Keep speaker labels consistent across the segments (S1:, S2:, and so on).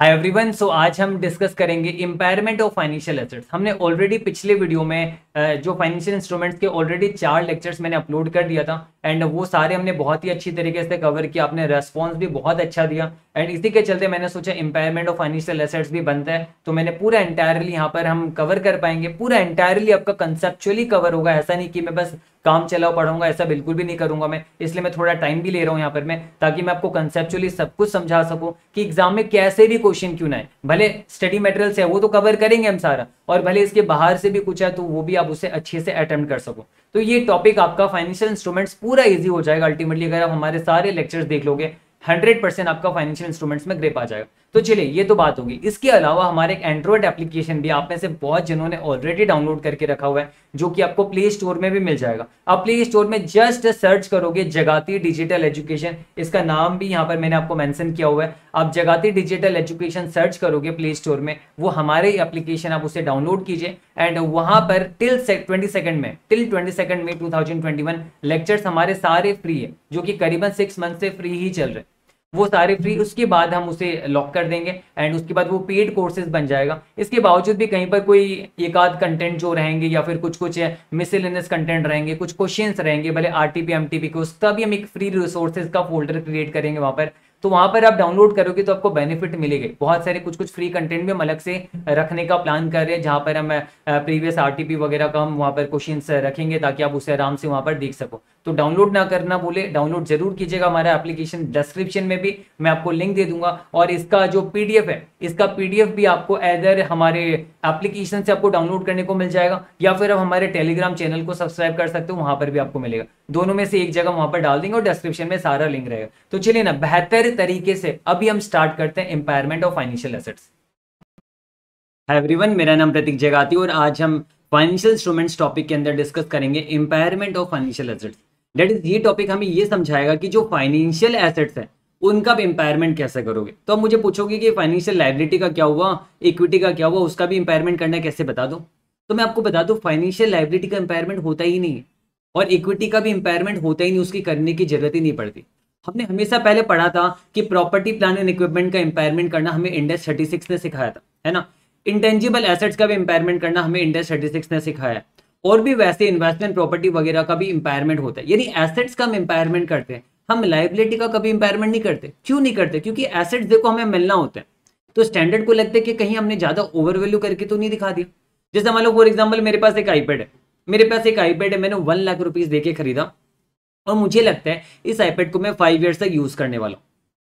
S1: Hi everyone so आज हम discuss करेंगे इंपायरमेंट ऑफ फाइनेंशियल एसेट्स हमने ऑलरेडी पिछले वीडियो में जो फाइनेंशियल इंस्ट्रूमेंट्स के ऑलरेडी चार लेक्चर्स मैंने अपलोड कर दिया था एंड वो सारे हमने बहुत ही अच्छी तरीके से कवर किया आपने रेस्पॉन्स भी बहुत अच्छा दिया एंड इसी के चलते मैंने सोचा इंपायरमेंट ऑफ फाइनेंशियल एसेट्स भी बनता है तो मैंने पूरा इंटायरली यहाँ पर हम कवर कर पाएंगे पूरा इंटायरली आपका कंसेप्चुअली कवर होगा ऐसा नहीं कि मैं बस काम चलाओ पढ़ूंगा ऐसा बिल्कुल भी नहीं करूंगा मैं इसलिए मैं थोड़ा टाइम भी ले रहा हूँ यहाँ पर मैं ताकि मैं आपको कंसेप्चुअली सब कुछ समझा सकूँ कि एग्जाम में कैसे भी क्वेश्चन क्यों ना है भले स्टडी मटेरियल्स है वो तो कवर करेंगे हम सारा और भले इसके बाहर से भी कुछ है तो वो भी आप उसे अच्छे से अटेम्प्ट कर सको तो ये टॉपिक आपका फाइनेंशियल इंस्ट्रूमेंट्स पूरा इजी हो जाएगा अल्टीमेटली अगर आप हमारे सारे लेक्चर्स देख लोगे हंड्रेड परसेंट आपका फाइनेंशियल इंस्ट्रूमेंट्स में ग्रेप आ जाएगा तो चलिए ये तो बात होगी इसके अलावा हमारे एक एंड्रॉइड एप्लीकेशन भी आप में से बहुत जिन्होंने ऑलरेडी डाउनलोड करके रखा हुआ है जो कि आपको प्ले स्टोर में भी मिल जाएगा आप प्ले स्टोर में जस्ट सर्च करोगे जगाती डिजिटल एजुकेशन इसका नाम भी यहाँ पर मैंने आपको मेंशन किया हुआ है आप जगाती डिजिटल एजुकेशन सर्च करोगे प्ले स्टोर में वो हमारे एप्लीकेशन आप उसे डाउनलोड कीजिए एंड वहां पर टिल ट्वेंटी सेकेंड में टिल ट्वेंटी सेकंड में टू लेक्चर्स हमारे सारे फ्री है जो कि करीबन सिक्स मंथ से फ्री ही चल रहे हैं वो सारे फ्री उसके बाद हम उसे लॉक कर देंगे एंड उसके बाद वो पेड कोर्सेज बन जाएगा इसके बावजूद भी कहीं पर कोई एक आध कंटेंट जो रहेंगे या फिर कुछ कुछ मिसलिनियस कंटेंट रहेंगे कुछ क्वेश्चंस रहेंगे भले R T P M T P के उसका भी हम एक फ्री रिसोर्सेज का फोल्डर क्रिएट करेंगे वहाँ पर तो वहाँ पर आप डाउनलोड करोगे तो आपको बेनिफिट मिलेगा बहुत सारे कुछ कुछ फ्री कंटेंट भी हम अलग से रखने का प्लान कर रहे हैं जहाँ पर हम प्रीवियस आर वगैरह का हम वहाँ पर क्वेश्चन रखेंगे ताकि आप उसे आराम से वहाँ पर देख सको तो डाउनलोड ना करना भूले डाउनलोड जरूर कीजिएगा हमारा एप्लीकेशन डिस्क्रिप्शन में भी मैं आपको लिंक दे दूंगा और इसका जो पीडीएफ है इसका पीडीएफ भी आपको एदर हमारे एप्लीकेशन से आपको डाउनलोड करने को मिल जाएगा या फिर आप हमारे टेलीग्राम चैनल को सब्सक्राइब कर सकते हो वहां पर भी आपको मिलेगा दोनों में से एक जगह वहां पर डाल देंगे और डिस्क्रिप्शन में सारा लिंक रहेगा तो चलिए ना बेहतर तरीके से अभी हम स्टार्ट करते हैं impairment of financial assets everyone मेरा नाम प्रतीक जगाती और आज हम फाइनेंशियल इंस्ट्रूमेंट्स टॉपिक के अंदर डिस्कस करेंगे impairment of financial assets that is ये टॉपिक हमें ये समझाएगा कि जो फाइनेंशियल एसेट्स हैं उनका भी इंपायरमेंट कैसे करोगे तो अब मुझे पूछोगे कि फाइनेंशियल लाइबिलिटी का क्या हुआ इक्विटी का क्या हुआ उसका भी इंपायरमेंट करना कैसे बता दो तो मैं आपको बता दूं फाइनेंशियल लाइबिलिटी का इंपायरमेंट होता ही नहीं है और इक्विटी का भी इंपायरमेंट होता ही नहीं उसकी करने की जरूरत ही नहीं पड़ती हमने हमेशा पहले पढ़ा था कि प्रॉपर्टी प्लान एंड इक्विपमेंट का इंपायरमेंट करना हमें इंडेस थर्टी ने सिखाया था है ना इंटेंजिबल एसेट्स का भी इंपायरमेंट करना हमें इंडेस थर्टी ने सिखाया और भी वैसे इन्वेस्टमेंट प्रॉपर्टी वगैरह का भी इंपायरमेंट होता है यानी एसेट्स का हम इंपायरमेंट करते हैं हम लाइबिलिटी का कभी इंपायरमेंट नहीं करते क्यों नहीं करते क्योंकि एसेट्स देखो हमें मिलना होता है तो स्टैंडर्ड को लगता है कि कहीं हमने ज़्यादा ओवर वैल्यू करके तो नहीं दिखा दिया जैसे मान लो फॉर एग्जाम्पल मेरे पास एक आईपैड है मेरे पास एक आईपैड है मैंने वन लाख रुपीज़ दे के खरीदा और मुझे लगता है इस आईपेड को मैं फाइव ईयर्स तक यूज़ करने वाला हूँ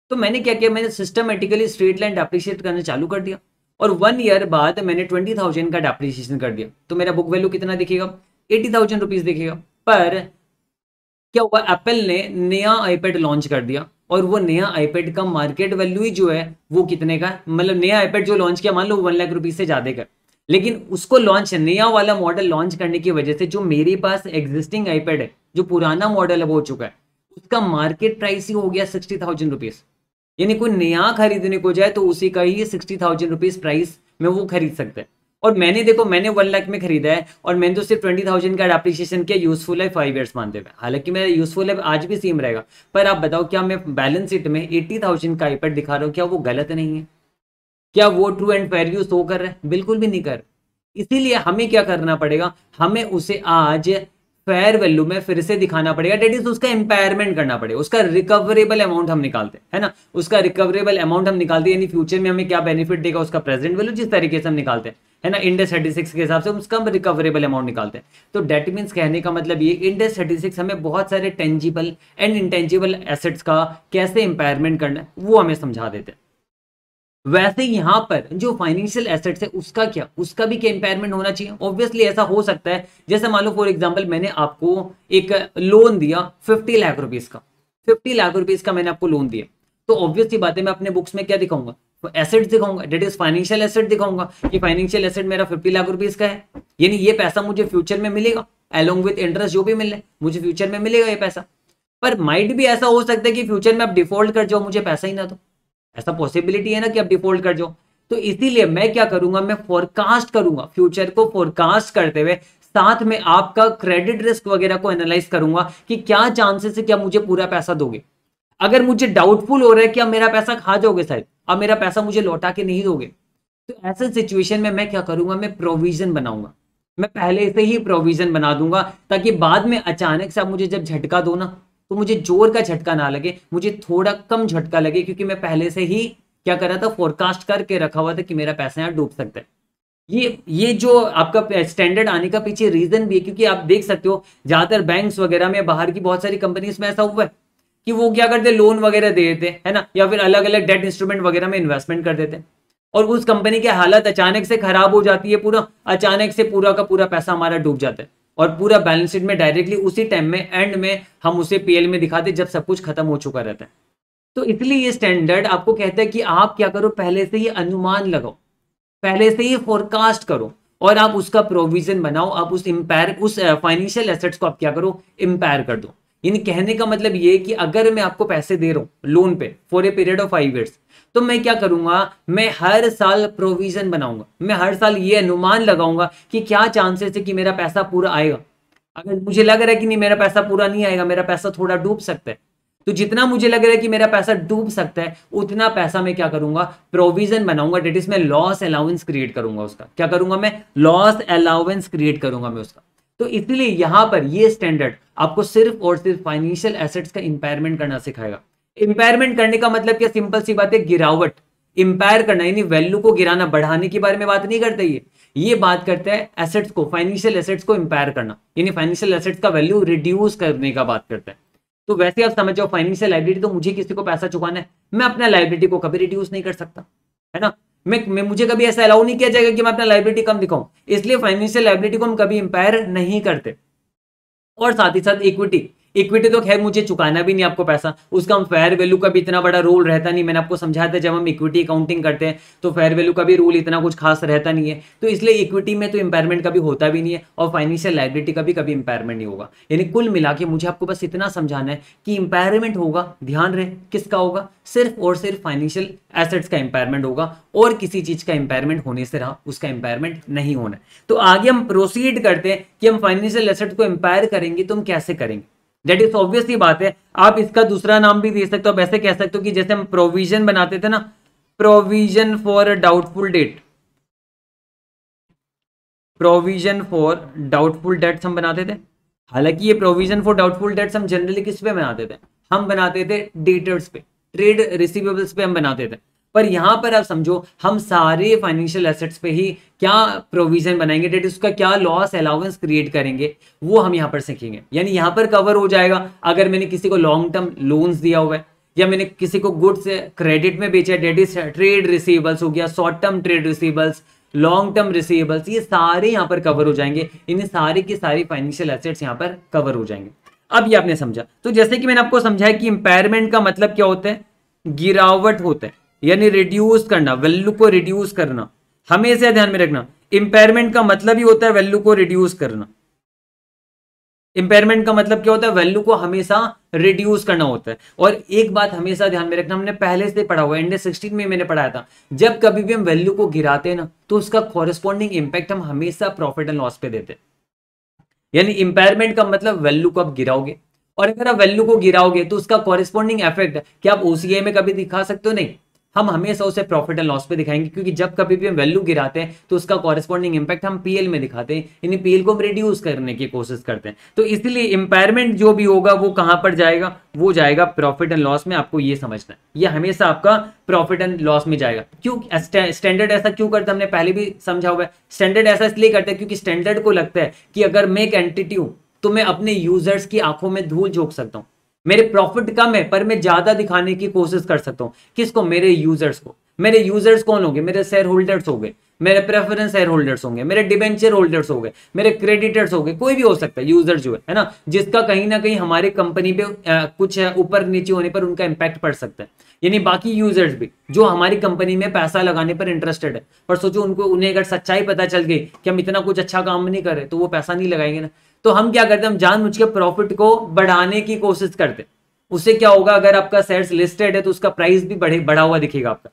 S1: तो मैंने क्या किया मैंने सिस्टमेटिकली स्ट्रेट लाइन अप्रिशिएट करना चालू कर दिया और वन ईयर बाद मैंने ट्वेंटी थाउजेंड का डेप्रिसिएशन कर दिया तो मेरा बुक वैल्यू कितना दिखेगा एटी थाउजेंड रुपीज दिखेगा पर क्या हुआ एप्पल ने नया आईपैड लॉन्च कर दिया और वो नया आईपैड का मार्केट वैल्यू ही जो है वो कितने का मतलब नया आईपैड जो लॉन्च किया मान लो वन लाख रुपीज से ज्यादा का लेकिन उसको लॉन्च नया वाला मॉडल लॉन्च करने की वजह से जो मेरे पास एग्जिस्टिंग आईपैड है जो पुराना मॉडल है वो हो चुका है उसका मार्केट प्राइस ही हो गया सिक्सटी थाउजेंड रुपीज़ यानी कोई नया खरीदने को जाए तो उसी का ही सिक्सटी थाउजेंड रुपीज प्राइस में वो खरीद सकते हैं और मैंने देखो मैंने वन लाख में खरीदा है और मैंने तो सिर्फ ट्वेंटी थाउजेंड का एप्रिसिएशन किया यूजफुल है फाइव ईयर्स मानते हुए हालांकि मेरा यूजफुल है आज भी सेम रहेगा पर आप बताओ क्या मैं बैलेंस शीट में एट्टी थाउजेंड का आईपैड दिखा रहा हूँ क्या वो गलत नहीं है क्या वो ट्रू एंड फेयर यूज हो कर रहा है बिल्कुल भी नहीं कर इसीलिए हमें क्या करना पड़ेगा हमें उसे आज फेयर वैल्यू में फिर से दिखाना पड़ेगा डेट इज उसका इंपायरमेंट करना पड़ेगा उसका रिकवरेबल अमाउंट हम निकालते हैं ना उसका रिकवरेबल अमाउंट हम निकालते हैं यानी फ्यूचर में हमें क्या बेनिफिट देगा उसका प्रेजेंट वैल्यू जिस तरीके से हम निकालते हैं है ना इंडेस थर्टी सिक्स के हिसाब से उसका हम रिकवरेबल अमाउंट निकालते हैं तो डेट मीन्स कहने का मतलब ये इंडेस थर्टी सिक्स हमें बहुत सारे टेंजिबल एंड इंटेंजिबल एसेट्स का कैसे इंपायरमेंट करना है वो हमें समझा देते हैं वैसे यहां पर जो फाइनेंशियल एसेट्स है उसका क्या उसका भी क्या इंपेयरमेंट होना चाहिए ऑब्वियसली ऐसा हो सकता है जैसे मान लो फॉर एग्जाम्पल मैंने आपको एक लोन दिया फिफ्टी लाख रुपीज का फिफ्टी लाख रुपीज का मैंने आपको लोन दिया तो ऑब्वियसली बातें मैं अपने बुक्स में क्या दिखाऊंगा तो एसेट दिखाऊंगा डेट इज फाइनेंशियल एसेट दिखाऊंगा कि फाइनेंशियल एसेट मेरा फिफ्टी लाख रुपीज का है यानी ये पैसा मुझे फ्यूचर में मिलेगा अलॉन्ग विद इंटरेस्ट जो भी मिल मुझे फ्यूचर में मिलेगा ये पैसा पर माइट भी ऐसा हो सकता है कि फ्यूचर में आप डिफॉल्ट कर जाओ मुझे पैसा ही ना दो ऐसा पॉसिबिलिटी है ना कि आप डिफॉल्ट कर जाओ तो इसीलिए मैं क्या करूंगा मैं फोरकास्ट करूंगा फ्यूचर को फोरकास्ट करते हुए साथ में आपका क्रेडिट रिस्क वगैरह को एनालाइज करूंगा कि क्या चांसेस है क्या मुझे पूरा पैसा दोगे अगर मुझे डाउटफुल हो रहा है कि आप मेरा पैसा खा जाओगे सर अब मेरा पैसा मुझे लौटा के नहीं दोगे तो ऐसे सिचुएशन में मैं क्या करूंगा मैं प्रोविजन बनाऊंगा मैं पहले से ही प्रोविजन बना दूंगा ताकि बाद में अचानक से आप मुझे जब झटका दो ना तो मुझे जोर का झटका ना लगे मुझे थोड़ा कम झटका लगे क्योंकि मैं पहले से ही क्या कर रहा था फोरकास्ट करके रखा हुआ था कि मेरा पैसा यहाँ डूब सकता है ये ये जो आपका स्टैंडर्ड आने का पीछे रीजन भी है क्योंकि आप देख सकते हो ज्यादातर बैंक्स वगैरह में बाहर की बहुत सारी कंपनीज में ऐसा हुआ है कि वो क्या करते लोन वगैरह दे देते है ना या फिर अलग अलग डेट इंस्ट्रूमेंट वगैरह में इन्वेस्टमेंट कर देते हैं और उस कंपनी की हालत अचानक से खराब हो जाती है पूरा अचानक से पूरा का पूरा पैसा हमारा डूब जाता है और पूरा बैलेंस शीट में डायरेक्टली उसी टाइम में एंड में हम उसे पीएल में दिखाते जब सब कुछ खत्म हो चुका रहता है तो इसलिए ये स्टैंडर्ड आपको कहता है कि आप क्या करो पहले से ही अनुमान लगाओ पहले से ही फोरकास्ट करो और आप उसका प्रोविजन बनाओ आप उस इम्पायर उस फाइनेंशियल एसेट्स को आप क्या करो इम्पायर कर दो यानी कहने का मतलब ये कि अगर मैं आपको पैसे दे रहा हूँ लोन पे for a period of five years तो मैं क्या करूंगा मैं हर साल प्रोविजन बनाऊंगा मैं हर साल ये अनुमान लगाऊंगा कि क्या चांसेस है कि मेरा पैसा पूरा आएगा अगर मुझे लग रहा है कि नहीं मेरा पैसा पूरा नहीं आएगा मेरा पैसा थोड़ा डूब सकता है तो जितना मुझे लग रहा है कि मेरा पैसा डूब सकता है उतना पैसा मैं क्या करूंगा प्रोविजन बनाऊंगा डेट इज मैं लॉस अलाउंस क्रिएट करूंगा उसका क्या करूंगा मैं लॉस अलाउंस क्रिएट करूंगा मैं उसका तो इसलिए यहां पर ये स्टैंडर्ड आपको सिर्फ और सिर्फ फाइनेंशियल एसेट्स का इंपायरमेंट करना सिखाएगा इंपायरमेंट करने का मतलब क्या सिंपल सी बात है गिरावट इंपायर करना यानी वैल्यू को गिराना बढ़ाने के बारे में बात नहीं करते ये ये बात करते हैं एसेट्स को फाइनेंशियल एसेट्स को इंपायर करना यानी फाइनेंशियल एसेट्स का वैल्यू रिड्यूस करने का बात करते हैं तो वैसे आप समझ जाओ फाइनेंशियल लाइब्रेरी तो मुझे किसी को पैसा चुकाना है मैं अपना लाइब्रेरी को कभी रिड्यूस नहीं कर सकता है ना मैं, मैं मुझे कभी ऐसा अलाउ नहीं किया जाएगा कि मैं अपना लाइब्रेरी कम दिखाऊं इसलिए फाइनेंशियल लाइब्रेरी को हम कभी इंपायर नहीं करते और साथ ही साथ इक्विटी इक्विटी तो खैर मुझे चुकाना भी नहीं आपको पैसा उसका हम फेयर वैल्यू का भी इतना बड़ा रोल रहता नहीं मैंने आपको समझाया था जब हम इक्विटी अकाउंटिंग करते हैं तो फेयर वैल्यू का भी रोल इतना कुछ खास रहता नहीं है तो इसलिए इक्विटी में तो इंपेयरमेंट का भी होता भी नहीं है और फाइनेंशियल लाइबिलिटी का भी कभी इंपेयरमेंट नहीं होगा यानी कुल मिला के मुझे आपको बस इतना समझाना है कि इंपेयरमेंट होगा ध्यान रहे किसका होगा सिर्फ और सिर्फ फाइनेंशियल एसेट्स का इंपेयरमेंट होगा और किसी चीज का इंपेयरमेंट होने से रहा उसका इंपेयरमेंट नहीं होना तो आगे हम प्रोसीड करते हैं कि हम फाइनेंशियल एसेट को इंपायर करेंगे तो हम कैसे करेंगे दैट इज ही बात है आप इसका दूसरा नाम भी दे सकते हो आप ऐसे कह सकते हो कि जैसे हम प्रोविजन बनाते थे ना provision for doubtful debt provision for doubtful debts हम बनाते थे हालांकि ये प्रोविजन फॉर डाउटफुल डेट्स हम जनरली किस पे बनाते थे हम बनाते थे डेटर्स पे ट्रेड रिसीवेबल्स पे हम बनाते थे पर यहां पर आप समझो हम सारे फाइनेंशियल एसेट्स पे ही क्या प्रोविजन बनाएंगे डेट उसका क्या लॉस अलाउंस क्रिएट करेंगे वो हम यहां पर सीखेंगे यानी यहां पर कवर हो जाएगा अगर मैंने किसी को लॉन्ग टर्म लोन्स दिया हुआ है या मैंने किसी को गुड्स क्रेडिट में बेचा डेट इज ट्रेड रिसीवेबल्स हो गया short term trade receivables long term receivables ये सारे यहां पर कवर हो जाएंगे इन सारे के सारे फाइनेंशियल एसेट्स यहां पर कवर हो जाएंगे अब ये आपने समझा तो जैसे कि मैंने आपको समझाया कि इम्पेयरमेंट का मतलब क्या होता है गिरावट होता है यानी रिड्यूस करना वैल्यू को रिड्यूस करना हमेशा ध्यान में रखना इंपेयरमेंट का मतलब ही होता है वैल्यू को रिड्यूस करना इंपेयरमेंट का मतलब क्या होता है वैल्यू को हमेशा रिड्यूस करना होता है और एक बात हमेशा ध्यान में रखना हमने पहले से पढ़ा हुआ एंडे सिक्सटीन में मैंने पढ़ाया था जब कभी भी हम वैल्यू को गिराते हैं ना तो उसका कॉरेस्पॉन्डिंग इंपैक्ट हम हमेशा प्रॉफिट एंड लॉस पे देते हैं यानी इंपेयरमेंट का मतलब वैल्यू को आप गिराओगे और अगर आप वैल्यू को गिराओगे तो उसका कॉरेस्पॉन्डिंग इफेक्ट क्या आप ओसीआई में कभी दिखा सकते हो नहीं हम हमेशा उसे प्रॉफिट एंड लॉस पे दिखाएंगे क्योंकि जब कभी भी हम वैल्यू गिराते हैं तो उसका कॉरेस्पॉन्डिंग इंपैक्ट हम पीएल में दिखाते हैं यानी पीएल को हम रिड्यूस करने की कोशिश करते हैं तो इसलिए इंपायरमेंट जो भी होगा वो कहां पर जाएगा वो जाएगा प्रॉफिट एंड लॉस में आपको ये समझना है ये हमेशा आपका प्रॉफिट एंड लॉस में जाएगा क्यों स्टैंडर्ड ऐसा क्यों करते हमने पहले भी समझा हुआ है स्टैंडर्ड ऐसा इसलिए करते हैं क्योंकि स्टैंडर्ड को लगता है कि अगर मैं एक एंटिटी हूं तो मैं अपने यूजर्स की आंखों में धूल झोंक सकता हूं मेरे प्रॉफिट कम है पर मैं ज्यादा दिखाने की कोशिश कर सकता हूँ किसको मेरे यूजर्स को मेरे यूजर्स कौन होंगे मेरे शेयर होल्डर्स हो गए मेरे प्रेफरेंस शेयर होल्डर्स होंगे मेरे डिबेंचर होल्डर्स हो गए मेरे क्रेडिटर्स हो गए कोई भी हो सकता है यूजर्स जो है है ना जिसका कहीं ना कहीं हमारे कंपनी पे आ, कुछ ऊपर नीचे होने पर उनका इम्पैक्ट पड़ सकता है यानी बाकी यूजर्स भी जो हमारी कंपनी में पैसा लगाने पर इंटरेस्टेड है पर सोचो उनको उन्हें अगर सच्चाई पता चल गई कि हम इतना कुछ अच्छा काम नहीं कर रहे तो वो पैसा नहीं लगाएंगे ना तो हम क्या करते हैं हम जानबूझ के प्रॉफिट को बढ़ाने की कोशिश करते हैं उससे क्या होगा अगर आपका शेयर्स लिस्टेड है तो उसका प्राइस भी बढ़े बढ़ा हुआ दिखेगा आपका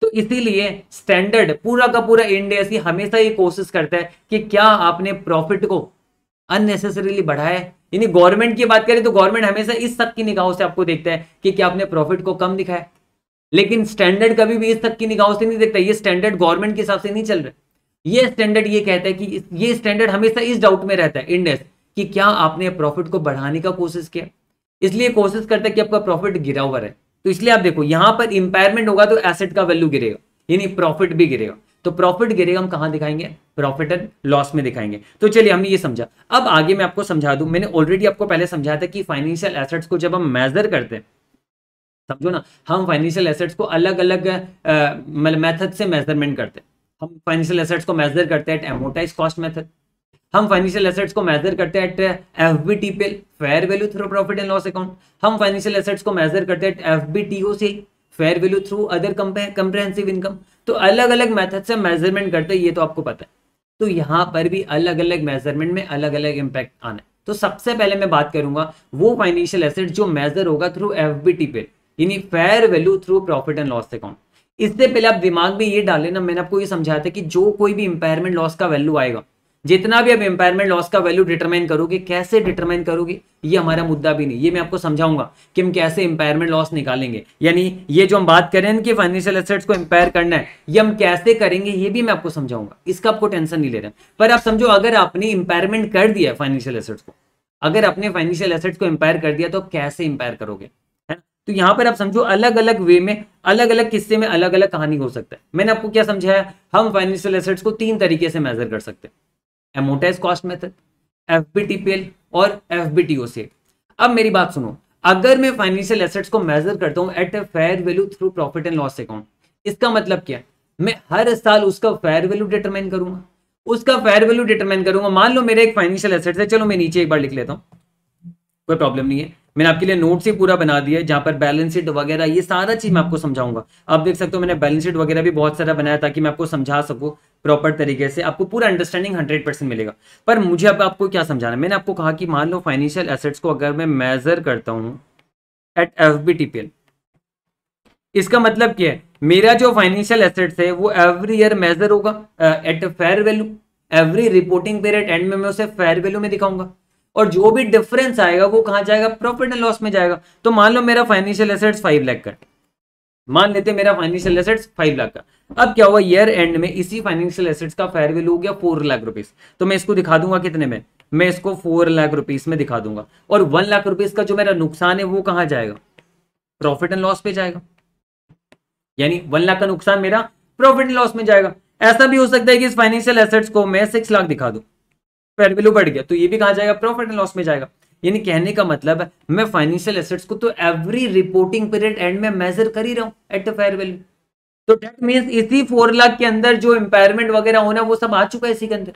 S1: तो इसीलिए स्टैंडर्ड पूरा का पूरा इंडिया से हमेशा ये कोशिश करता है कि क्या आपने प्रॉफिट को अननेसेसरीली बढ़ाया यानी गवर्नमेंट की बात करें तो गवर्नमेंट हमेशा इस तक की निगाहों से आपको देखता है कि क्या आपने प्रॉफिट को कम दिखाया लेकिन स्टैंडर्ड कभी भी इस तक की निगाहों से नहीं देखता ये स्टैंडर्ड गवर्नमेंट के हिसाब से नहीं चल रहा ये स्टैंडर्ड ये कहता है कि ये स्टैंडर्ड हमेशा इस डाउट में रहता है इंडेक्स कि क्या आपने प्रॉफिट को बढ़ाने का कोशिश किया इसलिए कोशिश करता है कि आपका प्रॉफिट गिरा हुआ है तो इसलिए आप देखो यहाँ पर इंपायरमेंट होगा तो एसेट का वैल्यू गिरेगा यानी प्रॉफिट भी गिरेगा तो प्रॉफिट गिरेगा हम कहां दिखाएंगे प्रॉफिट एंड लॉस में दिखाएंगे तो चलिए हमने ये समझा अब आगे मैं आपको समझा दू मैंने ऑलरेडी आपको पहले समझाया था कि फाइनेंशियल एसेट्स को जब हम मेजर करते हैं समझो ना हम फाइनेंशियल एसेट्स को अलग अलग मतलब मेथड से मेजरमेंट करते हैं हम फाइनेंशियल एसेट्स को मेजर करते हैं एट एमोटाइज कॉस्ट मेथड हम फाइनेंशियल एसेट्स को मेजर करते हैं at F B T P fair value through profit and loss account हम फाइनेंशियल एसेट्स को मेजर करते हैं एफ बी टी ओ से fair value through other comprehensive income तो अलग अलग मेथड से मेजरमेंट करते हैं ये तो आपको पता है तो यहाँ पर भी अलग अलग मेजरमेंट में अलग अलग इम्पैक्ट आना है तो सबसे पहले मैं बात करूंगा वो फाइनेंशियल एसेट जो मेजर होगा through F B T P यानी fair value through profit and loss account इससे पहले आप दिमाग में ये डाले ना मैंने आपको ये समझाया था कि जो कोई भी इंपायरमेंट लॉस का वैल्यू आएगा जितना भी आप इंपायरमेंट लॉस का वैल्यू डिटरमाइन करोगे कैसे डिटरमाइन करोगे ये हमारा मुद्दा भी नहीं ये मैं आपको समझाऊंगा कि हम कैसे इंपायरमेंट लॉस निकालेंगे यानी ये जो हम बात करें कि फाइनेंशियल एसेट्स को इंपायर करना है ये हम कैसे करेंगे ये भी मैं आपको समझाऊंगा इसका आपको टेंशन नहीं ले रहा पर आप समझो अगर आपने इंपायरमेंट कर दिया फाइनेंशियल एसेट्स को अगर आपने फाइनेंशियल एसेट्स को इंपायर कर दिया तो कैसे इंपायर करोगे तो यहां पर आप समझो अलग अलग वे में अलग अलग किस्से में अलग अलग कहानी हो सकता है मैंने आपको क्या समझाया हम फाइनेंशियल एसेट्स को तीन तरीके से मेजर कर सकते हैं एमोटाइज कॉस्ट मेथड एफ और एफ अब मेरी बात सुनो अगर मैं फाइनेंशियल एसेट्स को मेजर करता हूँ at a fair value through profit and loss account इसका मतलब क्या मैं हर साल उसका फेयर वैल्यू डिटरमाइन करूंगा उसका फेयर वैल्यू डिटरमाइन करूंगा मान लो मेरे एक फाइनेंशियल एसेट्स है चलो मैं नीचे एक बार लिख लेता हूँ कोई प्रॉब्लम नहीं है मैंने आपके लिए नोट्स ही पूरा बना दिया है जहां पर बैलेंस शीट वगैरह ये सारा चीज़ मैं आपको समझाऊंगा आप देख सकते हो मैंने बैलेंस शीट वगैरह भी बहुत सारा बनाया ताकि मैं आपको समझा सकूं प्रॉपर तरीके से आपको पूरा अंडरस्टैंडिंग हंड्रेड परसेंट मिलेगा पर मुझे अब आपको क्या समझाना मैंने आपको कहा कि मान लो फाइनेंशियल एसेट्स को अगर मैं मेजर करता हूँ at F B T P L इसका मतलब क्या है मेरा जो फाइनेंशियल एसेट्स है वो एवरी ईयर मेजर होगा at fair value every reporting period end में मैं उसे फेयर वैल्यू में दिखाऊंगा और जो भी डिफरेंस आएगा वो कहाँ जाएगा प्रॉफिट एंड लॉस में जाएगा तो मान लो मेरा फाइनेंशियल एसेट्स फाइव लाख का मान लेते मेरा फाइनेंशियल एसेट्स फाइव लाख का अब क्या हुआ ईयर एंड में इसी फाइनेंशियल एसेट्स का फेयर वैल्यू हो गया फोर लाख रुपीज तो मैं इसको दिखा दूंगा कितने में मैं इसको फोर लाख रुपीज में दिखा दूंगा और वन लाख रुपीज का जो मेरा नुकसान है वो कहाँ जाएगा प्रॉफिट एंड लॉस पे जाएगा यानी वन लाख का नुकसान मेरा प्रॉफिट एंड लॉस में जाएगा ऐसा भी हो सकता है कि इस फाइनेंशियल एसेट्स को मैं सिक्स लाख दिखा दूं फेयर वैल्यू बढ़ गया तो ये भी कहा जाएगा प्रॉफिट एंड लॉस में जाएगा यानी कहने का मतलब है मैं फाइनेंशियल एसेट्स को तो एवरी रिपोर्टिंग पीरियड एंड में मेजर कर ही रहा हूँ एट द फेयर वैल्यू तो डेट मीन्स इसी फोर लाख के अंदर जो इंपायरमेंट वगैरह होना वो सब आ चुका है इसी के अंदर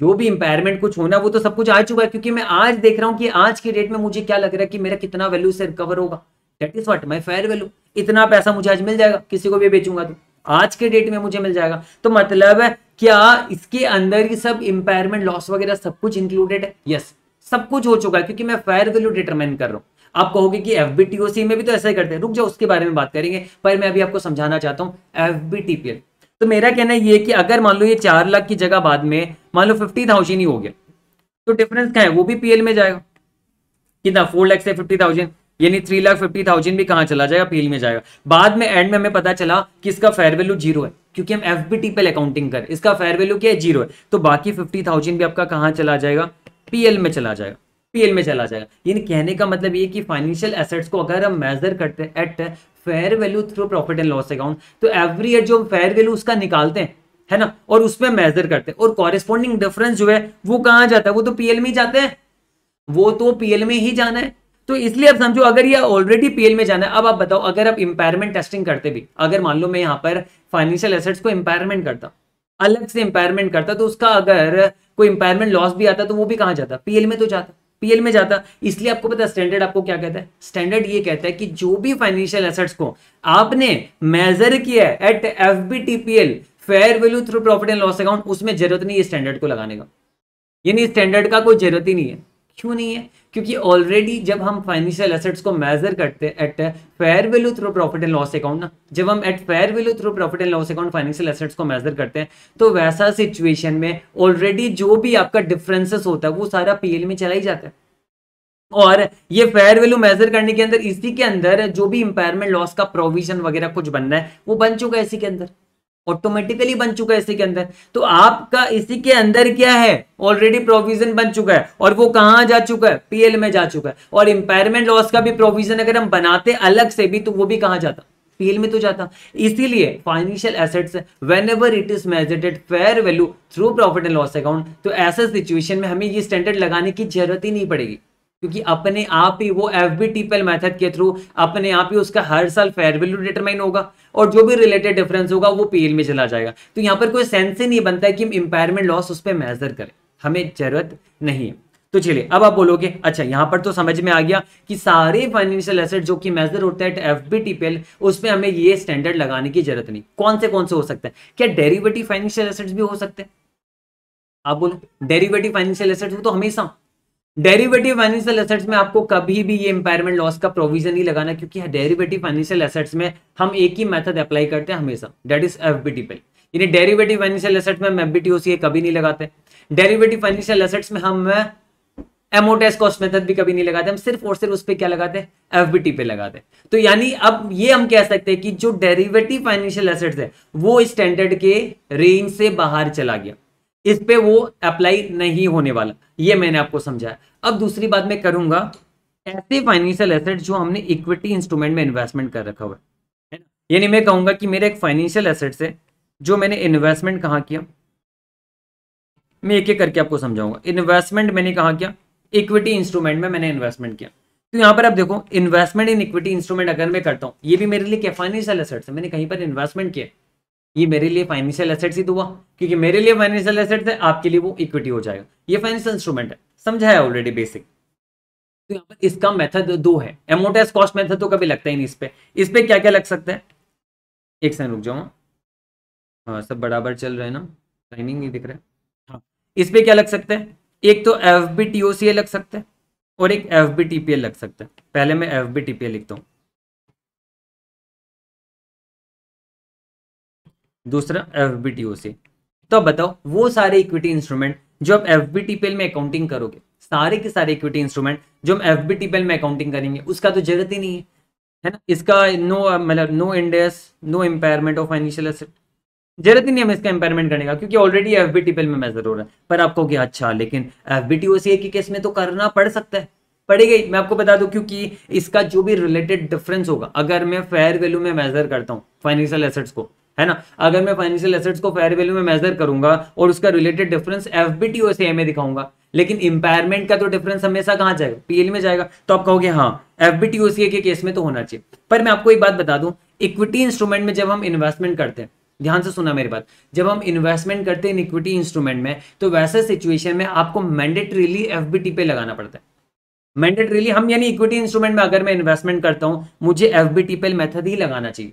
S1: जो भी इंपायरमेंट कुछ होना वो तो सब कुछ आ चुका है क्योंकि मैं आज देख रहा हूँ कि आज की डेट में मुझे क्या लग रहा है कि मेरा कितना वैल्यू से रिकवर होगा that is what my fair value इतना पैसा मुझे आज मिल जाएगा किसी को भी बेचूंगा तो आज के डेट में मुझे मिल जाएगा तो मतलब क्या इसके अंदर ही सब इंपायरमेंट लॉस वगैरह सब कुछ इंक्लूडेड है यस सब कुछ हो चुका है क्योंकि मैं फेयर वैल्यू डिटरमाइन कर रहा हूँ आप कहोगे कि एफ में भी तो ऐसा ही करते हैं रुक जाओ उसके बारे में बात करेंगे पर मैं अभी आपको समझाना चाहता हूँ एफ तो मेरा कहना ये कि अगर मान लो ये चार लाख की जगह बाद में मान लो फिफ्टी थाउजेंड ही हो गया तो डिफरेंस क्या है वो भी पीएल में जाएगा कितना फोर लाख से फिफ्टी थाउजेंड यानी थ्री लाख फिफ्टी थाउजेंड भी कहां चला जाएगा पीएल में जाएगा बाद में एंड में हमें पता चला कि इसका फेयर वैल्यू जीरो है क्योंकि हम F B T P L accounting कर इसका फेयर वैल्यू क्या है जीरो है तो बाकी फिफ्टी थाउजेंड भी आपका कहाँ चला जाएगा पीएल में चला जाएगा पीएल में चला जाएगा यानी कहने का मतलब ये कि फाइनेंशियल एसेट्स को अगर हम मेजर करते हैं at fair value through profit and loss account तो एवरी ईयर जो हम फेयर वैल्यू उसका निकालते हैं है ना और उसमें मेजर करते हैं और कॉरेस्पॉन्डिंग डिफरेंस जो है वो कहाँ जाता है वो तो पीएल में ही जाते हैं वो तो पीएल में ही जाना है तो इसलिए अब समझो अगर ये ऑलरेडी पीएल में जाना है अब आप बताओ अगर आप इम्पेयरमेंट टेस्टिंग करते भी अगर मान लो मैं यहां पर फाइनेंशियल एसेट्स को इंपायरमेंट करता अलग से इंपायरमेंट करता तो उसका अगर कोई इंपायरमेंट लॉस भी आता तो वो भी कहां जाता पीएल में तो जाता पीएल में जाता इसलिए आपको पता स्टैंडर्ड आपको क्या कहता है स्टैंडर्ड ये कहता है कि जो भी फाइनेंशियल एसेट्स को आपने मेजर किया है at F B T P L fair value through profit and loss account उसमें जरूरत नहीं है स्टैंडर्ड को लगाने का यानी स्टैंडर्ड का कोई जरूरत ही नहीं है क्यों नहीं है क्योंकि ऑलरेडी जब हम फाइनेंशियल एसेट्स को मेजर करते हैं at fair value through profit and loss account ना जब हम at fair value through profit and loss account financial assets को मेजर करते हैं तो वैसा सिचुएशन में ऑलरेडी जो भी आपका डिफरेंसेस होता है वो सारा पीएल में चला ही जाता है और ये फेयर वैल्यू मेजर करने के अंदर इसी के अंदर जो भी इंपायरमेंट लॉस का प्रोविजन वगैरह कुछ बनना है वो बन चुका है इसी के अंदर ऑटोमेटिकली बन चुका है इसी के अंदर तो आपका इसी के अंदर क्या है ऑलरेडी प्रोविजन बन चुका है और वो कहां जा चुका है पीएल में जा चुका है और इंपायरमेंट लॉस का भी प्रोविजन अगर हम बनाते अलग से भी तो वो भी कहां जाता पीएल में तो जाता इसीलिए financial assets whenever it is measured fair value through profit and loss account तो ऐसा सिचुएशन में हमें ये स्टैंडर्ड लगाने की जरूरत ही नहीं पड़ेगी क्योंकि अपने आप ही वो F B T P L method के थ्रू अपने आप ही उसका हर साल फेयर वैल्यू डिटरमाइन होगा और जो भी रिलेटेड डिफरेंस होगा वो पीएल में चला जाएगा तो यहाँ पर कोई सेंस ही नहीं बनता है कि हम लॉस उस पर मेजर करें हमें जरूरत नहीं है तो चलिए अब आप बोलोगे अच्छा यहाँ पर तो समझ में आ गया कि सारे फाइनेंशियल एसेट जो कि मेजर होता है एफ बी टी पेल उसमें हमें ये स्टैंडर्ड लगाने की जरूरत नहीं कौन से कौन से हो सकते हैं क्या डेरीवेटिव फाइनेंशियल एसेट्स भी हो सकते हैं आप बोलो डेरीवेटिव फाइनेंशियल एसेट्स वो तो हमेशा डेरिवेटिव फाइनेंशियल एसेट्स में आपको कभी भी ये इंपायरमेंट लॉस का प्रोविजन नहीं लगाना क्योंकि डेरिवेटिव फाइनेंशियल एसेट्स में हम एक ही मेथड अप्लाई करते हैं हमेशा that is F B T derivative financial asset में हम एफ बी कभी नहीं लगाते डेरिवेटिव फाइनेंशियल एसेट्स में हम एमोटेस कॉस्ट मेथड भी कभी नहीं लगाते हम सिर्फ और सिर्फ उस पर क्या लगाते हैं एफ पे लगाते हैं तो यानी अब ये हम कह सकते हैं कि जो डेरिवेटिव फाइनेंशियल एसेट्स है वो स्टैंडर्ड के रेंज से बाहर चला गया इस पर वो अप्लाई नहीं होने वाला ये मैंने आपको समझाया अब दूसरी बात मैं करूंगा ऐसे फाइनेंशियल एसेट जो हमने इक्विटी इंस्ट्रूमेंट में इन्वेस्टमेंट कर रखा हुआ है यानी मैं कहूंगा कि मेरे एक फाइनेंशियल एसेट से जो मैंने इन्वेस्टमेंट कहाँ किया मैं एक एक करके आपको समझाऊंगा इन्वेस्टमेंट मैंने कहा किया इक्विटी इंस्ट्रूमेंट में मैंने इन्वेस्टमेंट किया तो यहाँ पर आप देखो इन्वेस्टमेंट इन इक्विटी इंस्ट्रूमेंट अगर मैं करता हूँ ये भी मेरे लिए क्या फाइनेंशियल एसेट्स है मैंने कहीं पर इन्वेस्टमेंट किया ये मेरे लिए फाइनेंशियल एसेट्स ही तो हुआ क्योंकि मेरे लिए फाइनेंशियल एसेट्स है आपके लिए वो इक्विटी हो जाएगा ये फाइनेंशियल इंस्ट्रूमेंट है समझाया ऑलरेडी बेसिक तो यहाँ पर इसका मेथड दो है एमोटाइज कॉस्ट मेथड तो कभी लगता ही नहीं इस पर इस पर क्या क्या लग सकता है एक सेकंड रुक जाऊँ हाँ सब बराबर चल रहे हैं ना टाइमिंग नहीं दिख रहा है हाँ इस पर क्या लग
S2: सकता है एक तो F B T O C A लग सकता है और एक F B T P A लग सकता है पहले मैं F B T P A लिखता हूँ दूसरा एफ से तो बताओ वो सारे इक्विटी इंस्ट्रूमेंट जो आप
S1: एफ बी में अकाउंटिंग करोगे सारे के सारे इक्विटी इंस्ट्रूमेंट जो हम एफ बी में अकाउंटिंग करेंगे उसका तो जरूरत ही नहीं है है ना इसका नो मतलब no Ind AS no impairment of financial asset जरूरत ही नहीं हमें इसका इम्पेयरमेंट करने का क्योंकि ऑलरेडी एफ बी में मेजर हो रहा है पर आपको क्या अच्छा लेकिन F B T O C case में तो करना पड़ सकता है पड़ेगा ही मैं आपको बता दूं क्योंकि इसका जो भी रिलेटेड डिफरेंस होगा अगर मैं फेयर वैल्यू में मेजर करता हूँ फाइनेंशियल एसेट्स को है ना अगर मैं फाइनेंशियल एसेट्स को फेयर वैल्यू में मेजर करूंगा और उसका related difference F B T O में दिखाऊंगा लेकिन इंपायरमेंट का तो डिफरेंस हमेशा कहां जाएगा पीएल में जाएगा तो आप कहोगे हाँ एफ बी टी के केस में तो होना चाहिए पर मैं आपको एक बात बता दूं इक्विटी इंस्ट्रूमेंट में जब हम इन्वेस्टमेंट करते हैं ध्यान से सुना मेरी बात जब हम इन्वेस्टमेंट करते हैं इक्विटी इंस्ट्रूमेंट में तो वैसे सिचुएशन में आपको मैंडेटरीली एफ पे लगाना पड़ता है मैंडेटरीली हम यानी इक्विटी इंस्ट्रूमेंट में अगर मैं इन्वेस्टमेंट करता हूँ मुझे एफ बी टी मेथड ही लगाना चाहिए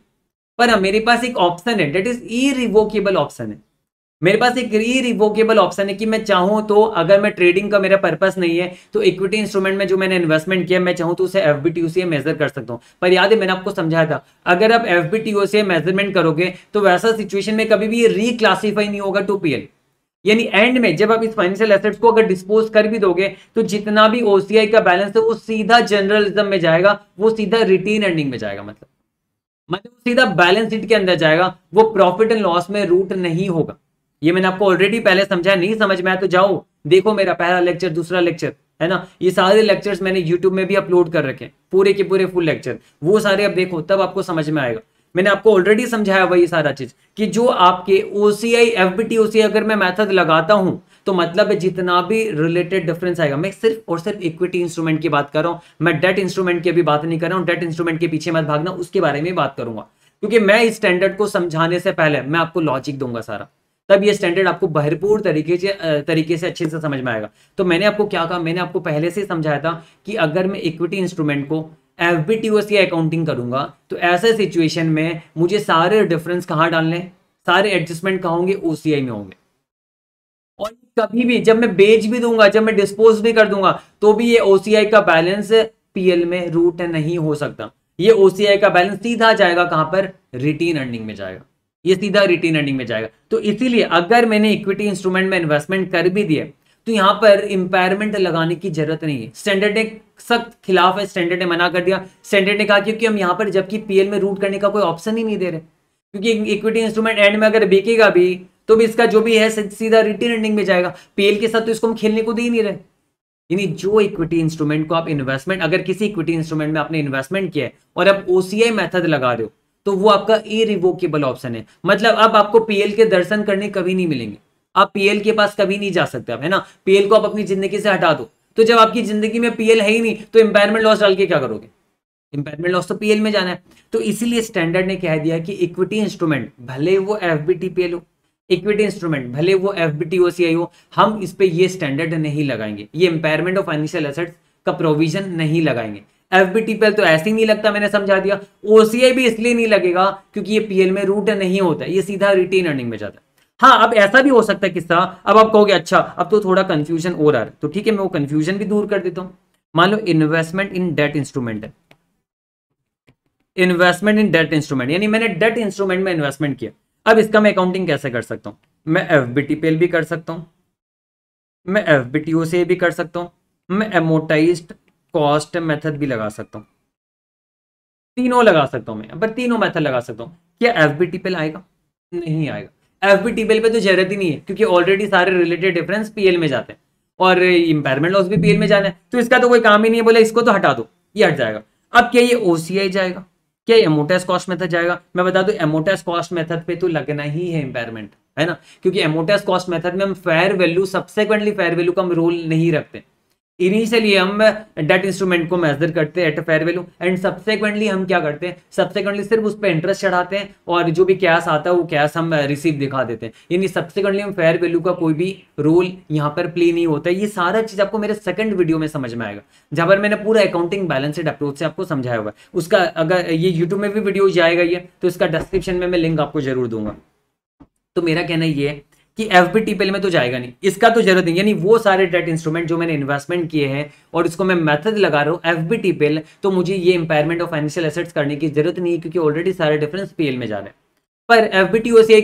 S1: पर हाँ, मेरे पास एक ऑप्शन है that is irrevocable option है मेरे पास एक ई रिवोकेबल ऑप्शन है कि मैं चाहूं तो अगर मैं ट्रेडिंग का मेरा पर्पस नहीं है तो इक्विटी इंस्ट्रूमेंट में जो मैंने इन्वेस्टमेंट किया मैं चाहूं तो उसे एफ बी टी मेजर कर सकता हूं पर याद है मैंने आपको समझाया था अगर आप एफ बी टी मेजरमेंट करोगे तो वैसा सिचुएशन में कभी भी रिक्लासीफाई नहीं होगा टू पी एल यानी एंड में जब आप इस फाइनेंशियल एसेट्स को अगर डिस्पोज कर भी दोगे तो जितना भी ओसीआई का बैलेंस है वो सीधा जर्नलिज्म में जाएगा वो सीधा रिटेन अर्निंग में जाएगा मतलब मतलब सीधा बैलेंस शीट के अंदर जाएगा वो प्रॉफिट एंड लॉस में रूट नहीं होगा ये मैंने आपको ऑलरेडी पहले समझाया नहीं समझ में आया तो जाओ देखो मेरा पहला लेक्चर दूसरा लेक्चर है ना ये सारे लेक्चर्स मैंने यूट्यूब में भी अपलोड कर रखे पूरे के पूरे फुल लेक्चर वो सारे अब देखो तब आपको समझ में आएगा मैंने आपको ऑलरेडी समझाया हुआ ये सारा चीज कि जो आपके ओसीआई एफ बी अगर मैं मैथड लगाता हूं तो मतलब है जितना भी रिलेटेड डिफरेंस आएगा मैं सिर्फ और सिर्फ इक्विटी इंस्ट्रूमेंट की बात कर रहा हूं मैं डेट इंस्ट्रूमेंट की भी बात नहीं कर रहा हूं डेट इंस्ट्रूमेंट के पीछे मत भागना उसके बारे में बात करूंगा क्योंकि मैं इस स्टैंडर्ड को समझाने से पहले मैं आपको लॉजिक दूंगा सारा तब ये स्टैंडर्ड आपको भरपूर तरीके से तरीके से अच्छे से समझ में आएगा तो मैंने आपको क्या कहा मैंने आपको पहले से समझाया था कि अगर मैं इक्विटी इंस्ट्रूमेंट को F B T O C accounting करूंगा तो ऐसे सिचुएशन में मुझे सारे डिफरेंस कहाँ डालने सारे एडजस्टमेंट कहाँ होंगे ओ सी आई में होंगे और कभी भी जब मैं बेच भी दूंगा जब मैं डिस्पोज भी कर दूंगा तो भी ये ओसीआई का बैलेंस पीएल में रूट नहीं हो सकता ये ओसीआई का बैलेंस सीधा जाएगा कहां पर रिटेन अर्निंग में जाएगा ये सीधा रिटेन अर्निंग में जाएगा तो इसीलिए अगर मैंने इक्विटी इंस्ट्रूमेंट में इन्वेस्टमेंट कर भी दिया तो यहां पर इंपायरमेंट लगाने की जरूरत नहीं है स्टैंडर्ड ने सख्त खिलाफ है स्टैंडर्ड ने मना कर दिया स्टैंडर्ड ने कहा क्योंकि हम यहां पर जबकि पीएल में रूट करने का कोई ऑप्शन ही नहीं दे रहे क्योंकि इक्विटी इंस्ट्रूमेंट एंड में अगर बिकेगा भी तो भी इसका जो भी है सीधा रिटेन अर्निंग में जाएगा पीएल के साथ तो इसको हम खेलने को दे ही नहीं रहे यानी जो इक्विटी इंस्ट्रूमेंट को आप इन्वेस्टमेंट अगर किसी इक्विटी इंस्ट्रूमेंट में आपने इन्वेस्टमेंट किया है और आप ओसीआई मेथड लगा रहे हो तो वो आपका इरिवोकेबल ऑप्शन है मतलब अब आपको पीएल के दर्शन करने कभी नहीं मिलेंगे आप पीएल के पास कभी नहीं जा सकते आप है ना पीएल को आप अपनी जिंदगी से हटा दो तो जब आपकी जिंदगी में पीएल है ही नहीं तो इंपायरमेंट लॉस डाल के क्या करोगे इंपायरमेंट लॉस तो पीएल में जाना है तो इसीलिए स्टैंडर्ड ने कह दिया कि इक्विटी इंस्ट्रूमेंट भले वो एफ हो इक्विटी इंस्ट्रूमेंट भले वो एफ बी टी हो सी आई हो हम इस पर ये स्टैंडर्ड नहीं लगाएंगे ये इंपेयरमेंट ऑफ फाइनेंशियल एसेट्स का प्रोविजन नहीं लगाएंगे F B T P L तो ऐसे ही नहीं लगता मैंने समझा दिया ओ सी आई भी इसलिए नहीं लगेगा क्योंकि ये पी एल में रूट नहीं होता ये सीधा रिटेन अर्निंग में जाता है हाँ अब ऐसा भी हो सकता है किस्सा अब आप कहोगे अच्छा अब तो थोड़ा कंफ्यूजन और आ रहा है तो ठीक है मैं वो कंफ्यूजन भी दूर कर देता हूँ मान लो इन्वेस्टमेंट इन डेट इंस्ट्रूमेंट है इन्वेस्टमेंट इन डेट इंस्ट्रूमेंट यानी मैंने डेट इंस्ट्रूमेंट में इन्वेस्टमेंट किया अब इसका मैं अकाउंटिंग कैसे कर सकता हूँ मैं एफ बी टी पेल भी कर सकता हूँ मैं एफ बी टी ओ से भी कर सकता हूँ मैं एमोटाइज कॉस्ट मेथड भी लगा सकता हूँ तीनों लगा सकता हूँ मैं पर तीनों मेथड लगा सकता हूँ क्या एफ बी टी पेल आएगा नहीं आएगा एफ बी टी पेल पर तो जरूरत ही नहीं है क्योंकि ऑलरेडी सारे रिलेटेड डिफरेंस पी एल में जाते हैं और इम्पेयरमेंट लॉस भी पी एल में जाना है तो इसका तो कोई काम ही नहीं है बोला इसको तो हटा दो ये हट जाएगा अब क्या ये ओ सी आई जाएगा क्या एमोटेस कॉस्ट मेथड जाएगा मैं बता दू एमोटेस कॉस्ट मेथड पे तो लगना ही है इंपेयरमेंट है ना क्योंकि एमोटेस कॉस्ट मेथड में हम fair value subsequently fair value का हम रोल नहीं रखते इनिशियली हम डेट uh, इंस्ट्रूमेंट को मेजर करते हैं at fair value and subsequently हम क्या करते हैं सब्सिक्वेंटली सिर्फ उस पर इंटरेस्ट चढ़ाते हैं और जो भी कैश आता है वो कैश हम रिसीव uh, दिखा देते हैं यानी सब्सिक्वेंटली हम फेयर वैल्यू का कोई भी रोल यहाँ पर प्ले नहीं होता है ये सारा चीज़ आपको मेरे सेकंड वीडियो में समझ में आएगा जहाँ पर मैंने पूरा अकाउंटिंग बैलेंसड अप्रोच से आपको समझाया हुआ है उसका अगर uh, ये यूट्यूब में भी वीडियो जाएगा ये तो इसका डिस्क्रिप्शन में मैं लिंक आपको जरूर दूंगा तो मेरा कहना ये है कि एफ बी में तो जाएगा नहीं इसका तो जरूरत नहीं यानी वो सारे डेट इंस्ट्रूमेंट जो मैंने इन्वेस्टमेंट किए हैं और इसको मैं मेथड लगा रहा हूँ एफ बी तो मुझे ये इंपायरमेंट ऑफ फाइनेंशियल एसेट्स करने की जरूरत नहीं है क्योंकि ऑलरेडी सारे डिफरेंस पी में जा रहे हैं पर एफ बी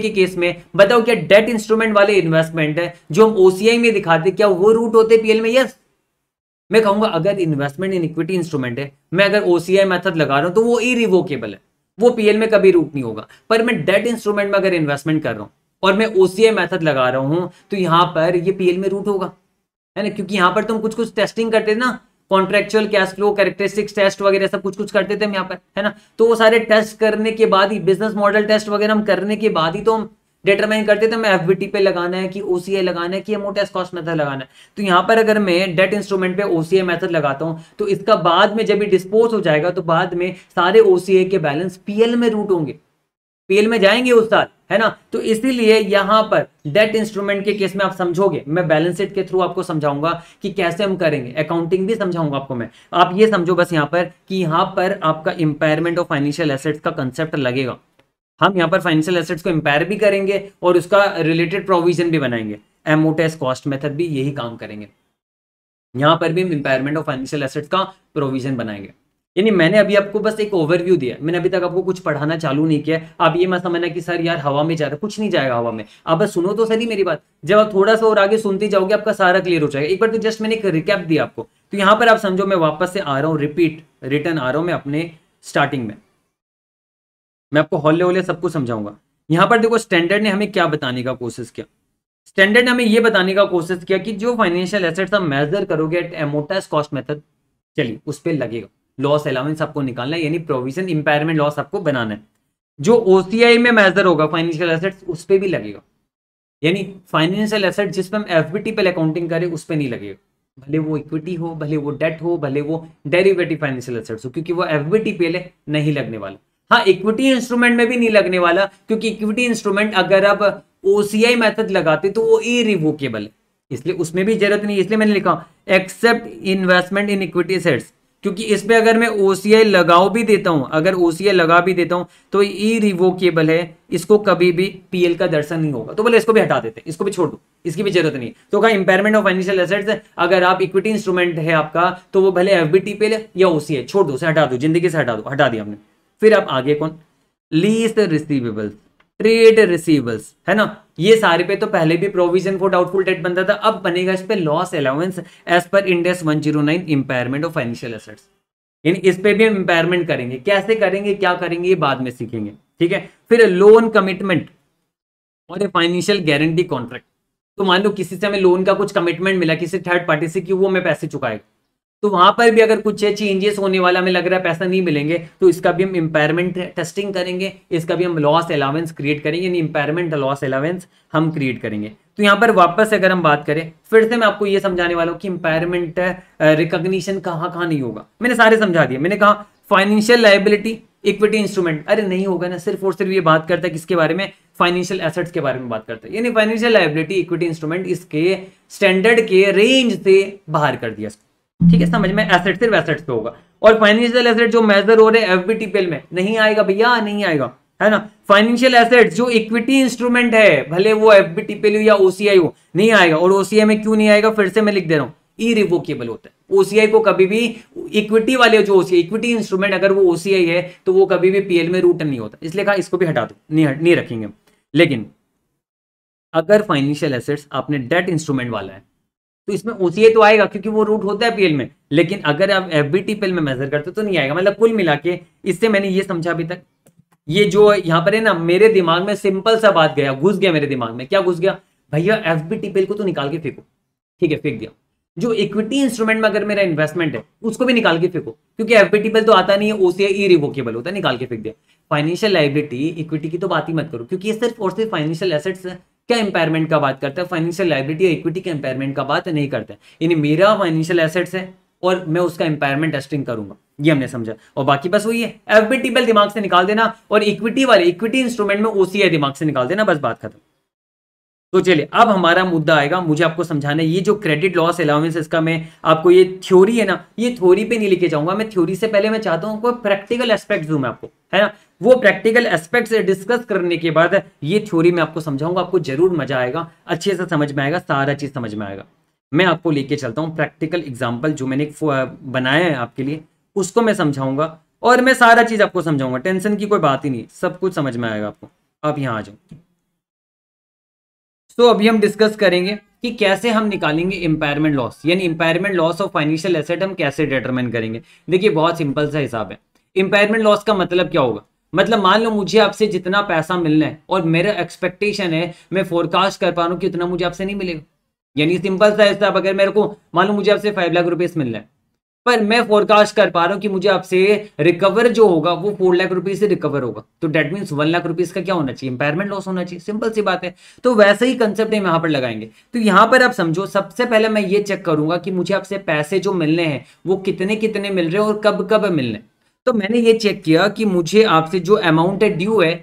S1: के केस में बताओ क्या डेट इंस्ट्रूमेंट वाले इन्वेस्टमेंट है जो हम ओसीआई में दिखाते क्या वो रूट होते पीएल में यस मैं कहूंगा अगर इन्वेस्टमेंट इन इक्विटी इंस्ट्रूमेंट है मैं अगर ओसीआई मेथड लगा रहा हूं तो वो इरिवोकेबल है वो पीएल में कभी रूट नहीं होगा पर मैं डेट इंस्ट्रूमेंट में अगर इन्वेस्टमेंट कर रहा हूं और मैं ओ मेथड लगा रहा हूँ तो यहाँ पर ये पी में रूट होगा है ना क्योंकि यहाँ पर तुम कुछ कुछ टेस्टिंग करते थे ना contractual cash flow characteristics test वगैरह सब कुछ कुछ करते थे हम यहाँ पर है ना तो वो सारे टेस्ट करने के बाद ही बिजनेस मॉडल टेस्ट वगैरह हम करने के बाद ही तो हम डिटरमाइन करते थे हमें एफ पे लगाना है कि ओ लगाना है कि एमओ टेस्ट कॉस्ट मेथड लगाना है तो यहाँ पर अगर मैं डेट इंस्ट्रूमेंट पे ओ मेथड लगाता हूँ तो इसका बाद में जब भी डिस्पोज हो जाएगा तो बाद में सारे ओ के बैलेंस पीएल में रूट होंगे पीएल में जाएंगे उस साल है ना तो इसीलिए यहां पर डेट इंस्ट्रूमेंट के केस में आप समझोगे मैं बैलेंस शीट के थ्रू आपको समझाऊंगा कि कैसे हम करेंगे अकाउंटिंग भी समझाऊंगा आपको मैं आप ये समझो बस यहाँ पर कि यहाँ पर आपका इंपायरमेंट ऑफ फाइनेंशियल एसेट्स का कंसेप्ट लगेगा हम यहां पर फाइनेंशियल एसेट्स को इंपायर भी करेंगे और उसका रिलेटेड प्रोविजन भी बनाएंगे एमओटेस कॉस्ट मेथड भी यही काम करेंगे यहाँ पर भी हम इम्पेयरमेंट ऑफ फाइनेंशियल एसेट्स का प्रोविजन बनाएंगे यानी मैंने अभी आपको बस एक ओवरव्यू दिया मैंने अभी तक आपको कुछ पढ़ाना चालू नहीं किया आप ये मत समझना कि सर यार हवा में जा रहा कुछ नहीं जाएगा हवा में आप बस सुनो तो सही मेरी बात जब आप थोड़ा सा और आगे सुनते जाओगे आपका सारा क्लियर हो जाएगा एक बार तो जस्ट मैंने एक रिकैप दिया आपको तो यहाँ पर आप समझो मैं वापस से आ रहा हूँ रिपीट रिटर्न आ रहा हूँ मैं अपने स्टार्टिंग में मैं आपको हौले हौले सबको समझाऊंगा यहाँ पर देखो स्टैंडर्ड ने हमें क्या बताने का कोशिश किया स्टैंडर्ड ने हमें यह बताने का कोशिश किया कि जो फाइनेंशियल एसेट्स आप मेजर करोगे एट एमोटाइज कॉस्ट मेथड चलिए उस पर लगेगा लॉस अलाउंस आपको निकालना है यानी प्रोविजन इंपायरमेंट लॉस आपको बनाना है जो ओसीआई में मेजर होगा फाइनेंशियल एसेट्स उस पर भी लगेगा यानी फाइनेंशियल एसेट जिस पर हम एफ पहले अकाउंटिंग करें उस पर नहीं लगेगा भले वो इक्विटी हो भले वो डेट हो भले वो डेरिवेटिव फाइनेंशियल एसेट्स हो क्योंकि वो एफ पे नहीं लगने वाला हाँ इक्विटी इंस्ट्रूमेंट में भी नहीं लगने वाला क्योंकि इक्विटी इंस्ट्रूमेंट अगर आप ओसीआई मेथड लगाते तो वो ई रिवोकेबल है इसलिए उसमें भी जरूरत नहीं इसलिए मैंने लिखा except investment in equity sets क्योंकि इस पर अगर मैं ओ लगाओ भी देता हूं अगर ओ लगा भी देता हूं तो ई रिवोकेबल है इसको कभी भी पीएल का दर्शन नहीं होगा तो बोले इसको भी हटा देते हैं इसको भी छोड़ दो इसकी भी जरूरत नहीं तो कहा इंपेयरमेंट ऑफ फाइनेंशियल एसेट्स अगर आप इक्विटी इंस्ट्रूमेंट है आपका तो वो भले एफ बी या ओ छोड़ दो उसे हटा दो जिंदगी से हटा दो हटा दिया हमने फिर आप आगे कौन लीस्ट रिसीवेबल्स ट्रेड रिसीवल्स है ना ये सारे पे तो पहले भी प्रोविजन फॉर डाउटफुल डेट बनता था अब बनेगा इस पे loss allowance as per Ind AS 109 impairment of financial assets in इस पे भी हम इंपायरमेंट करेंगे कैसे करेंगे क्या करेंगे ये बाद में सीखेंगे ठीक है फिर लोन कमिटमेंट और फाइनेंशियल गारंटी कॉन्ट्रैक्ट तो मान लो किसी से हमें लोन का कुछ कमिटमेंट मिला किसी थर्ड पार्टी से कि वो मैं पैसे चुकाएगा तो वहां पर भी अगर कुछ चेंजेस होने वाला हमें लग रहा है पैसा नहीं मिलेंगे तो इसका भी हम इंपायरमेंट टेस्टिंग करेंगे इसका भी हम लॉस अलावेंस क्रिएट करेंगे यानी इम्पेयरमेंट लॉस अलावेंस हम क्रिएट करेंगे तो यहां पर वापस अगर हम बात करें फिर से मैं आपको ये समझाने वाला हूं कि इम्पेयरमेंट रिकग्निशन कहाँ कहाँ नहीं होगा मैंने सारे समझा दिए मैंने कहा फाइनेंशियल लाइबिलिटी इक्विटी इंस्ट्रूमेंट अरे नहीं होगा ना सिर्फ और सिर्फ ये बात करता है किसके बारे में फाइनेंशियल एसेट्स के बारे में बात करता है यानी फाइनेंशियल लाइबिलिटी इक्विटी इंस्ट्रूमेंट इसके स्टैंडर्ड के रेंज से बाहर कर दिया ठीक है समझ में एसेट सिर्फ एसेट पे होगा और फाइनेंशियल एसेट जो मेजर हो रहे हैं एफबीटीपीएल में नहीं आएगा भैया नहीं आएगा है ना फाइनेंशियल एसेट जो इक्विटी इंस्ट्रूमेंट है भले वो एफबीटीपीएल या ओसीआई हो नहीं आएगा और ओसीआई में क्यों नहीं आएगा फिर से मैं लिख दे रहा हूँ रिवोकेबल होता है ओसीआई को कभी भी इक्विटी वाले जो ओसीआई इक्विटी इंस्ट्रूमेंट अगर वो ओसीआई है तो वो कभी भी पीएल में रूट नहीं होता इसलिए कहा इसको भी हटा दो नहीं, नहीं रखेंगे लेकिन अगर फाइनेंशियल एसेट्स आपने डेट इंस्ट्रूमेंट वाला है तो इसमें ओसीए तो आएगा क्योंकि वो रूट होता है पीएल में लेकिन अगर आप एफ बी में मेजर करते तो नहीं आएगा मतलब कुल मिला के इससे मैंने ये समझा अभी तक ये जो यहाँ पर है ना मेरे दिमाग में सिंपल सा बात गया घुस गया मेरे दिमाग में क्या घुस गया भैया एफ बी को तो निकाल के फेंको ठीक है फेंक दिया जो इक्विटी इंस्ट्रूमेंट में अगर मेरा इन्वेस्टमेंट है उसको भी निकाल के फेंको क्योंकि एफ तो आता नहीं है ओसीए ई रिवोकेबल होता है निकाल के फेंक दिया फाइनेंशियल लाइबिलिटी इक्विटी की तो बात ही मत करो क्योंकि ये सिर्फ और सिर्फ फाइनेंशियल एसेट्स क्या इंपेयरमेंट का बात करता है फाइनेंशियल लाइबिलिटी या इक्विटी के इंपेयरमेंट का बात नहीं करता है यानी मेरा फाइनेंशियल एसेट्स है और मैं उसका इंपेयरमेंट टेस्टिंग करूंगा ये हमने समझा और बाकी बस वही है एफ बी दिमाग से निकाल देना और इक्विटी वाले इक्विटी इंस्ट्रूमेंट में ओसीआई दिमाग से निकाल देना बस बात खत्म तो चलिए अब हमारा मुद्दा आएगा मुझे आपको समझाना है ये जो क्रेडिट लॉस अलाउंस इसका मैं आपको ये थ्योरी है ना ये थ्योरी पे नहीं लेके जाऊंगा मैं थ्योरी से पहले मैं चाहता हूँ प्रैक्टिकल एस्पेक्ट दू मैं आपको है ना वो प्रैक्टिकल एस्पेक्ट डिस्कस करने के बाद ये थ्योरी मैं आपको समझाऊंगा आपको जरूर मजा आएगा अच्छे से समझ में आएगा सारा चीज़ समझ में आएगा मैं आपको लेके चलता हूँ प्रैक्टिकल एग्जाम्पल जो मैंने बनाया है आपके लिए उसको मैं समझाऊंगा और मैं सारा चीज़ आपको समझाऊंगा टेंशन की कोई बात ही नहीं सब कुछ समझ में आएगा आपको आप यहाँ आ जाओ सो so, अभी हम डिस्कस करेंगे कि कैसे हम निकालेंगे इंपायरमेंट लॉस यानी impairment loss of financial asset हम कैसे डिटरमाइन करेंगे देखिए बहुत सिंपल सा हिसाब है इंपायरमेंट लॉस का मतलब क्या होगा मतलब मान लो मुझे आपसे जितना पैसा मिलना है और मेरा एक्सपेक्टेशन है मैं फोरकास्ट कर पा रहा हूँ कि उतना मुझे आपसे नहीं मिलेगा यानी सिंपल सा हिसाब अगर मेरे को मान लो मुझे आपसे फाइव लाख रुपीज़ मिलना है पर मैं फोरकास्ट कर पा रहा हूँ कि मुझे आपसे रिकवर जो होगा वो फोर लाख रुपीज से रिकवर होगा तो that means one lakh rupees का क्या होना चाहिए इंपेयरमेंट लॉस होना चाहिए सिंपल सी बात है तो वैसे ही कंसेप्ट यहाँ पर लगाएंगे तो यहाँ पर आप समझो सबसे पहले मैं ये चेक करूंगा कि मुझे आपसे पैसे जो मिलने हैं वो कितने कितने मिल रहे हैं और कब कब मिलने तो मैंने ये चेक किया कि मुझे आपसे जो अमाउंट है ड्यू है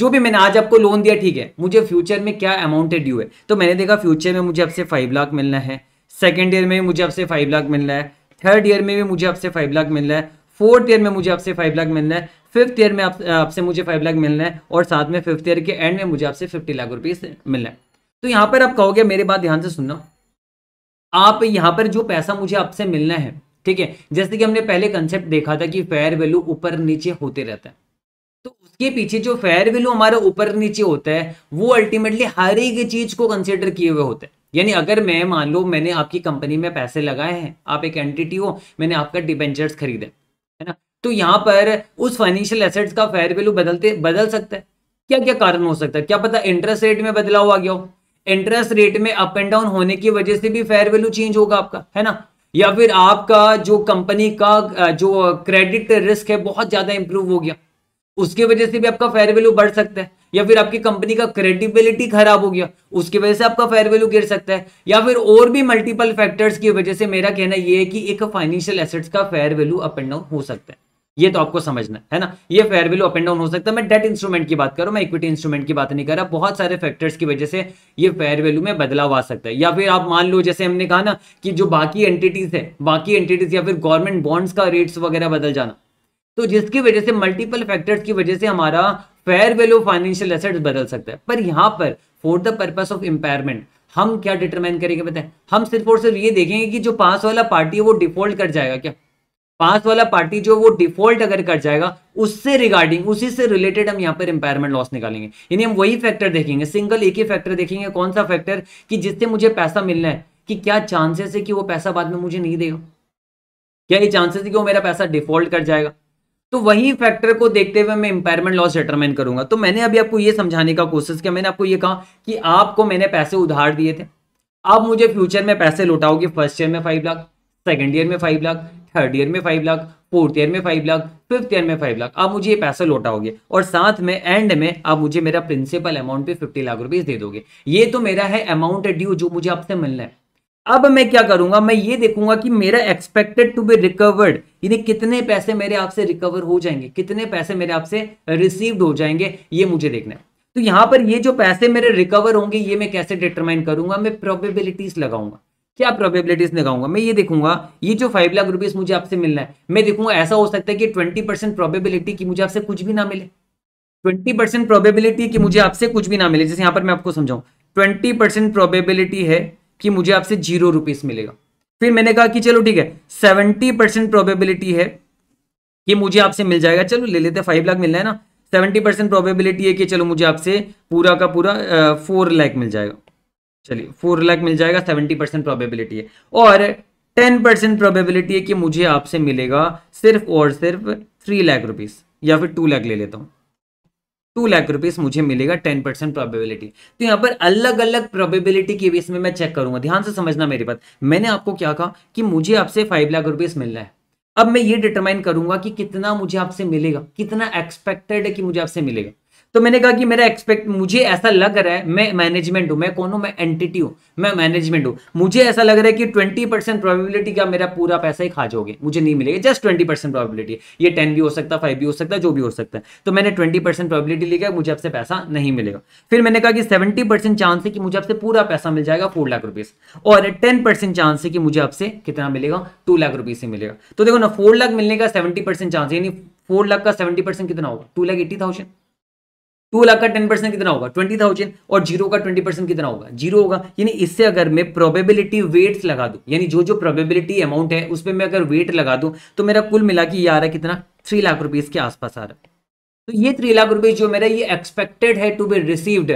S1: जो भी मैंने आज आपको लोन दिया ठीक है मुझे फ्यूचर में क्या अमाउंट है ड्यू है तो मैंने देखा फ्यूचर में मुझे आपसे फाइव लाख मिलना है सेकेंड ईयर में मुझे आपसे फाइव लाख मिलना है थर्ड ईयर में भी मुझे आपसे फाइव लाख मिल रहा है फोर्थ ईयर में मुझे आपसे फाइव लाख मिलना है फिफ्थ ईयर में आपसे मुझे फाइव लाख मिलना है और साथ में फिफ्थ ईयर के एंड में मुझे आपसे फिफ्टी लाख रुपीज़ मिलना है तो यहाँ पर आप कहोगे मेरी बात ध्यान से सुनना आप यहाँ पर जो पैसा मुझे आपसे मिलना है ठीक है जैसे कि हमने पहले कंसेप्ट देखा था कि फेयर वैल्यू ऊपर नीचे होते रहता है तो उसके पीछे जो फेयर वैल्यू हमारा ऊपर नीचे होता है वो अल्टीमेटली हर एक चीज को कंसिडर किए हुए होता है यानी अगर मैं मान लो मैंने आपकी कंपनी में पैसे लगाए हैं आप एक एंटिटी हो मैंने आपका डिबेंचर्स खरीदे है ना तो यहाँ पर उस फाइनेंशियल एसेट्स का फेयर वैल्यू बदलते बदल सकता है क्या क्या कारण हो सकता है क्या पता इंटरेस्ट रेट में बदलाव आ गया हो इंटरेस्ट रेट में अप एंड डाउन होने की वजह से भी फेयर वैल्यू चेंज होगा आपका है ना या फिर आपका जो कंपनी का जो क्रेडिट रिस्क है बहुत ज्यादा इंप्रूव हो गया उसकी वजह से भी आपका फेयर वैल्यू बढ़ सकता है या फिर आपकी कंपनी का क्रेडिबिलिटी खराब हो गया उसकी वजह से आपका फेयर वैल्यू गिर सकता है या फिर और भी मल्टीपल फैक्टर्स की वजह से मेरा कहना यह है कि एक फाइनेंशियल एसेट्स का fair value up and down हो सकता है ये तो आपको समझना है ना ये fair value up and down हो सकता है मैं डेट इंस्ट्रूमेंट की बात करूं मैं इक्विटी इंस्ट्रूमेंट की बात नहीं कर रहा बहुत सारे फैक्टर्स की वजह से ये फेयर वैल्यू में बदलाव आ सकता है या फिर आप मान लो जैसे हमने कहा ना कि जो बाकी एंटिटीज है बाकी एंटिटीज या फिर गवर्नमेंट बॉन्ड्स का रेट्स वगैरह बदल जाना तो जिसकी वजह से मल्टीपल फैक्टर्स की वजह से हमारा फेयर वैल्यू फाइनेंशियल एसेट्स बदल सकता है पर यहां पर for the purpose of impairment हम क्या डिटरमाइन करेंगे बताए हम सिर्फ और सिर्फ ये देखेंगे कि जो पास वाला पार्टी है वो डिफॉल्ट कर जाएगा क्या पास वाला पार्टी जो वो डिफॉल्ट अगर कर जाएगा उससे रिगार्डिंग उसी से रिलेटेड हम यहाँ पर इंपायरमेंट लॉस निकालेंगे यानी हम वही फैक्टर देखेंगे सिंगल एक ही फैक्टर देखेंगे कौन सा फैक्टर कि जिससे मुझे पैसा मिलना है कि क्या चांसेस है कि वो पैसा बाद में मुझे नहीं देगा क्या ये चांसेस है कि वो मेरा पैसा डिफॉल्ट कर जाएगा तो वही फैक्टर को देखते हुए मैं इंपायरमेंट लॉस डिटरमाइन करूंगा तो मैंने अभी आपको ये समझाने का कोशिश किया मैंने आपको ये कहा कि आपको मैंने पैसे उधार दिए थे आप मुझे फ्यूचर में पैसे लौटाओगे फर्स्ट ईयर में फाइव लाख सेकेंड ईयर में फाइव लाख थर्ड ईयर में फाइव लाख फोर्थ ईयर में फाइव लाख फिफ्थ ईयर में फाइव लाख आप मुझे ये पैसा लौटाओगे और साथ में एंड में आप मुझे मेरा प्रिंसिपल अमाउंट भी फिफ्टी लाख रुपीज दे दोगे ये तो मेरा है अमाउंट ड्यू जो मुझे आपसे मिलना है अब मैं क्या करूंगा मैं ये देखूंगा कि मेरा एक्सपेक्टेड टू बी रिकवर्ड यानी कितने पैसे मेरे आपसे रिकवर हो जाएंगे कितने पैसे मेरे आपसे रिसीव्ड हो जाएंगे ये मुझे देखना है तो यहां पर ये जो पैसे मेरे रिकवर होंगे ये मैं कैसे डिटरमाइन करूंगा मैं प्रोबेबिलिटीज लगाऊंगा क्या प्रोबेबिलिटीज लगाऊंगा मैं ये देखूंगा ये जो फाइव लाख रुपीज मुझे आपसे मिलना है मैं देखूंगा ऐसा हो सकता है कि ट्वेंटी परसेंट प्रोबेबिलिटी की मुझे आपसे कुछ भी ना मिले ट्वेंटी परसेंट प्रोबेबिलिटी की मुझे आपसे कुछ भी ना मिले जैसे यहां पर मैं आपको समझाऊं ट्वेंटी परसेंट प्रोबेबिलिटी है कि मुझे आपसे जीरो रुपीज मिलेगा फिर मैंने कहा कि चलो ठीक है सेवेंटी परसेंट प्रोबेबिलिटी है कि मुझे आपसे मिल जाएगा चलो ले लेते फाइव लाख मिलना है ना सेवेंटी परसेंट प्रोबेबिलिटी है कि चलो मुझे आपसे पूरा का पूरा फोर लाख मिल जाएगा चलिए फोर लाख मिल जाएगा सेवेंटी परसेंट प्रोबेबिलिटी है और टेन परसेंट प्रोबेबिलिटी है कि मुझे आपसे मिलेगा सिर्फ और सिर्फ थ्री लाख रुपीज़ या फिर टू लाख ले लेता हूँ टू लाख रुपीज मुझे मिलेगा टेन परसेंट प्रॉबेबिलिटी तो यहाँ पर अलग अलग प्रोबेबिलिटी की भी में मैं चेक करूंगा ध्यान से समझना मेरी बात मैंने आपको क्या कहा कि मुझे आपसे फाइव लाख रुपीज मिलना है अब मैं ये डिटरमाइन करूंगा कि कितना मुझे आपसे मिलेगा कितना एक्सपेक्टेड है कि मुझे आपसे मिलेगा तो मैंने कहा कि मेरा एक्सपेक्ट मुझे ऐसा लग रहा है मैं मैनेजमेंट हूं मैं कौन हूं मैं एंटिटी हूं मैं मैनेजमेंट हूं मुझे ऐसा लग रहा है कि ट्वेंटी परसेंट प्रॉबिबिलिटी का मेरा पूरा पैसा ही खा जाओगे मुझे नहीं मिलेगा जस्ट ट्वेंटी परसेंट प्रॉबिलिटी ये टेन भी हो सकता है फाइव भी हो सकता है जो भी हो सकता है तो मैंने ट्वेंटी परसेंट प्रॉबिलिटी लिखा मुझे आपसे पैसा नहीं मिलेगा फिर मैंने कहा कि सेवेंटी परसेंट चांस है कि मुझे आपसे पूरा पैसा मिल जाएगा फोर लाख रुपीज और टेन परसेंट चांस है कि मुझे आपसे कितना मिलेगा टू लाख रुपीज से मिलेगा तो देखो ना फोर लाख मिलने का सेवेंटी परसेंट चांस यानी फोर लाख का सेवेंटी परसेंट कितना होगा two lakh eighty thousand two lakh का टेन परसेंट कितना होगा ट्वेंटी थाउजेंड और जीरो का ट्वेंटी परसेंट कितना होगा जीरो होगा यानी इससे अगर मैं प्रोबेबिलिटी वेट लगा दूं यानी जो जो प्रोबेबिलिटी अमाउंट है उसमें मैं अगर वेट लगा दूं तो मेरा कुल मिला के ये आ रहा है कितना थ्री लाख रुपीज के आसपास आ रहा है तो ये थ्री लाख रुपए जो मेरा ये एक्सपेक्टेड है टू बी रिसीव्ड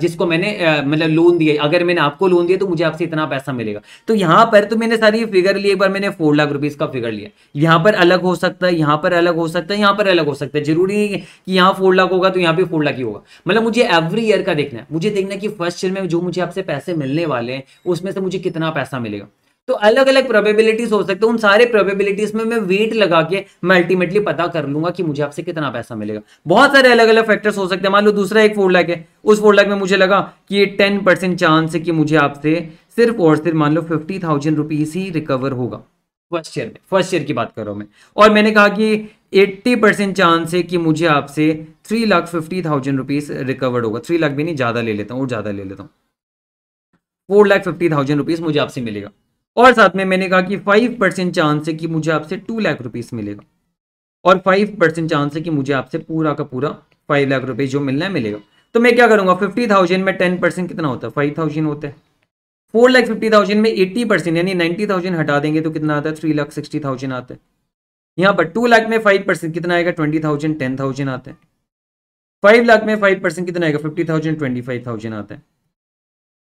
S1: जिसको मैंने मतलब लोन दिया अगर मैंने आपको लोन दिया तो मुझे आपसे इतना पैसा मिलेगा तो यहाँ पर तो मैंने सारी फिगर ली एक बार मैंने फोर लाख रुपीज का फिगर लिया यहाँ पर अलग हो सकता है यहाँ पर अलग हो सकता है यहाँ पर अलग हो सकता है जरूरी नहीं है कि यहाँ फोर लाख होगा तो यहाँ पर फोर लाख ही होगा मतलब मुझे एवरी ईयर का देखना है मुझे देखना है कि फर्स्ट ईयर में जो मुझे आपसे पैसे मिलने वाले हैं उसमें से मुझे कितना पैसा मिलेगा तो अलग अलग प्रोबेबिलिटीज हो सकते हैं उन सारे प्रोबेबिलिटीज में मैं वेट लगा के मैं अल्टीमेटली पता कर लूंगा कि मुझे आपसे कितना पैसा मिलेगा बहुत सारे अलग अलग फैक्टर्स हो सकते हैं मान लो दूसरा एक फोर लैक है उस फोर लैक में मुझे लगा कि ये टेन परसेंट चांस है कि मुझे आपसे सिर्फ और सिर्फ मान लो फिफ्टी थाउजेंड रुपीज ही रिकवर होगा फर्स्ट ईयर में फर्स्ट ईयर की बात करो मैं और मैंने कहा कि एट्टी परसेंट चांस है कि मुझे आपसे three lakh fifty thousand rupees recovered होगा थ्री लाख भी नहीं ज़्यादा ले लेता हूँ और ज़्यादा ले लेता हूँ four lakh fifty thousand rupees मुझे आपसे मिलेगा और साथ में मैंने कहा कि फाइव परसेंट चांस है कि मुझे आपसे टू लाख रुपीस मिलेगा और फाइव परसेंट चांस है कि मुझे आपसे पूरा का पूरा फाइव लाख रुपीस जो मिलना है मिलेगा तो मैं क्या करूंगा फिफ्टी थाउजेंड में टेन परसेंट कितना होता है फाइव थाउजेंड होता है फोर लाख फिफ्टी थाउजेंड में एट्टी परसेंट यानी नाइन्टी थाउजेंड हटा देंगे तो कितना आता है थ्री लाख सिक्सटी थाउजेंड आता है यहाँ पर टू लाख में फाइव परसेंट कितना आएगा ट्वेंटी थाउजेंड टेन थाउजेंड आता है फाइव लाख में फाइव परसेंट कितना आएगा fifty thousand twenty five thousand आता है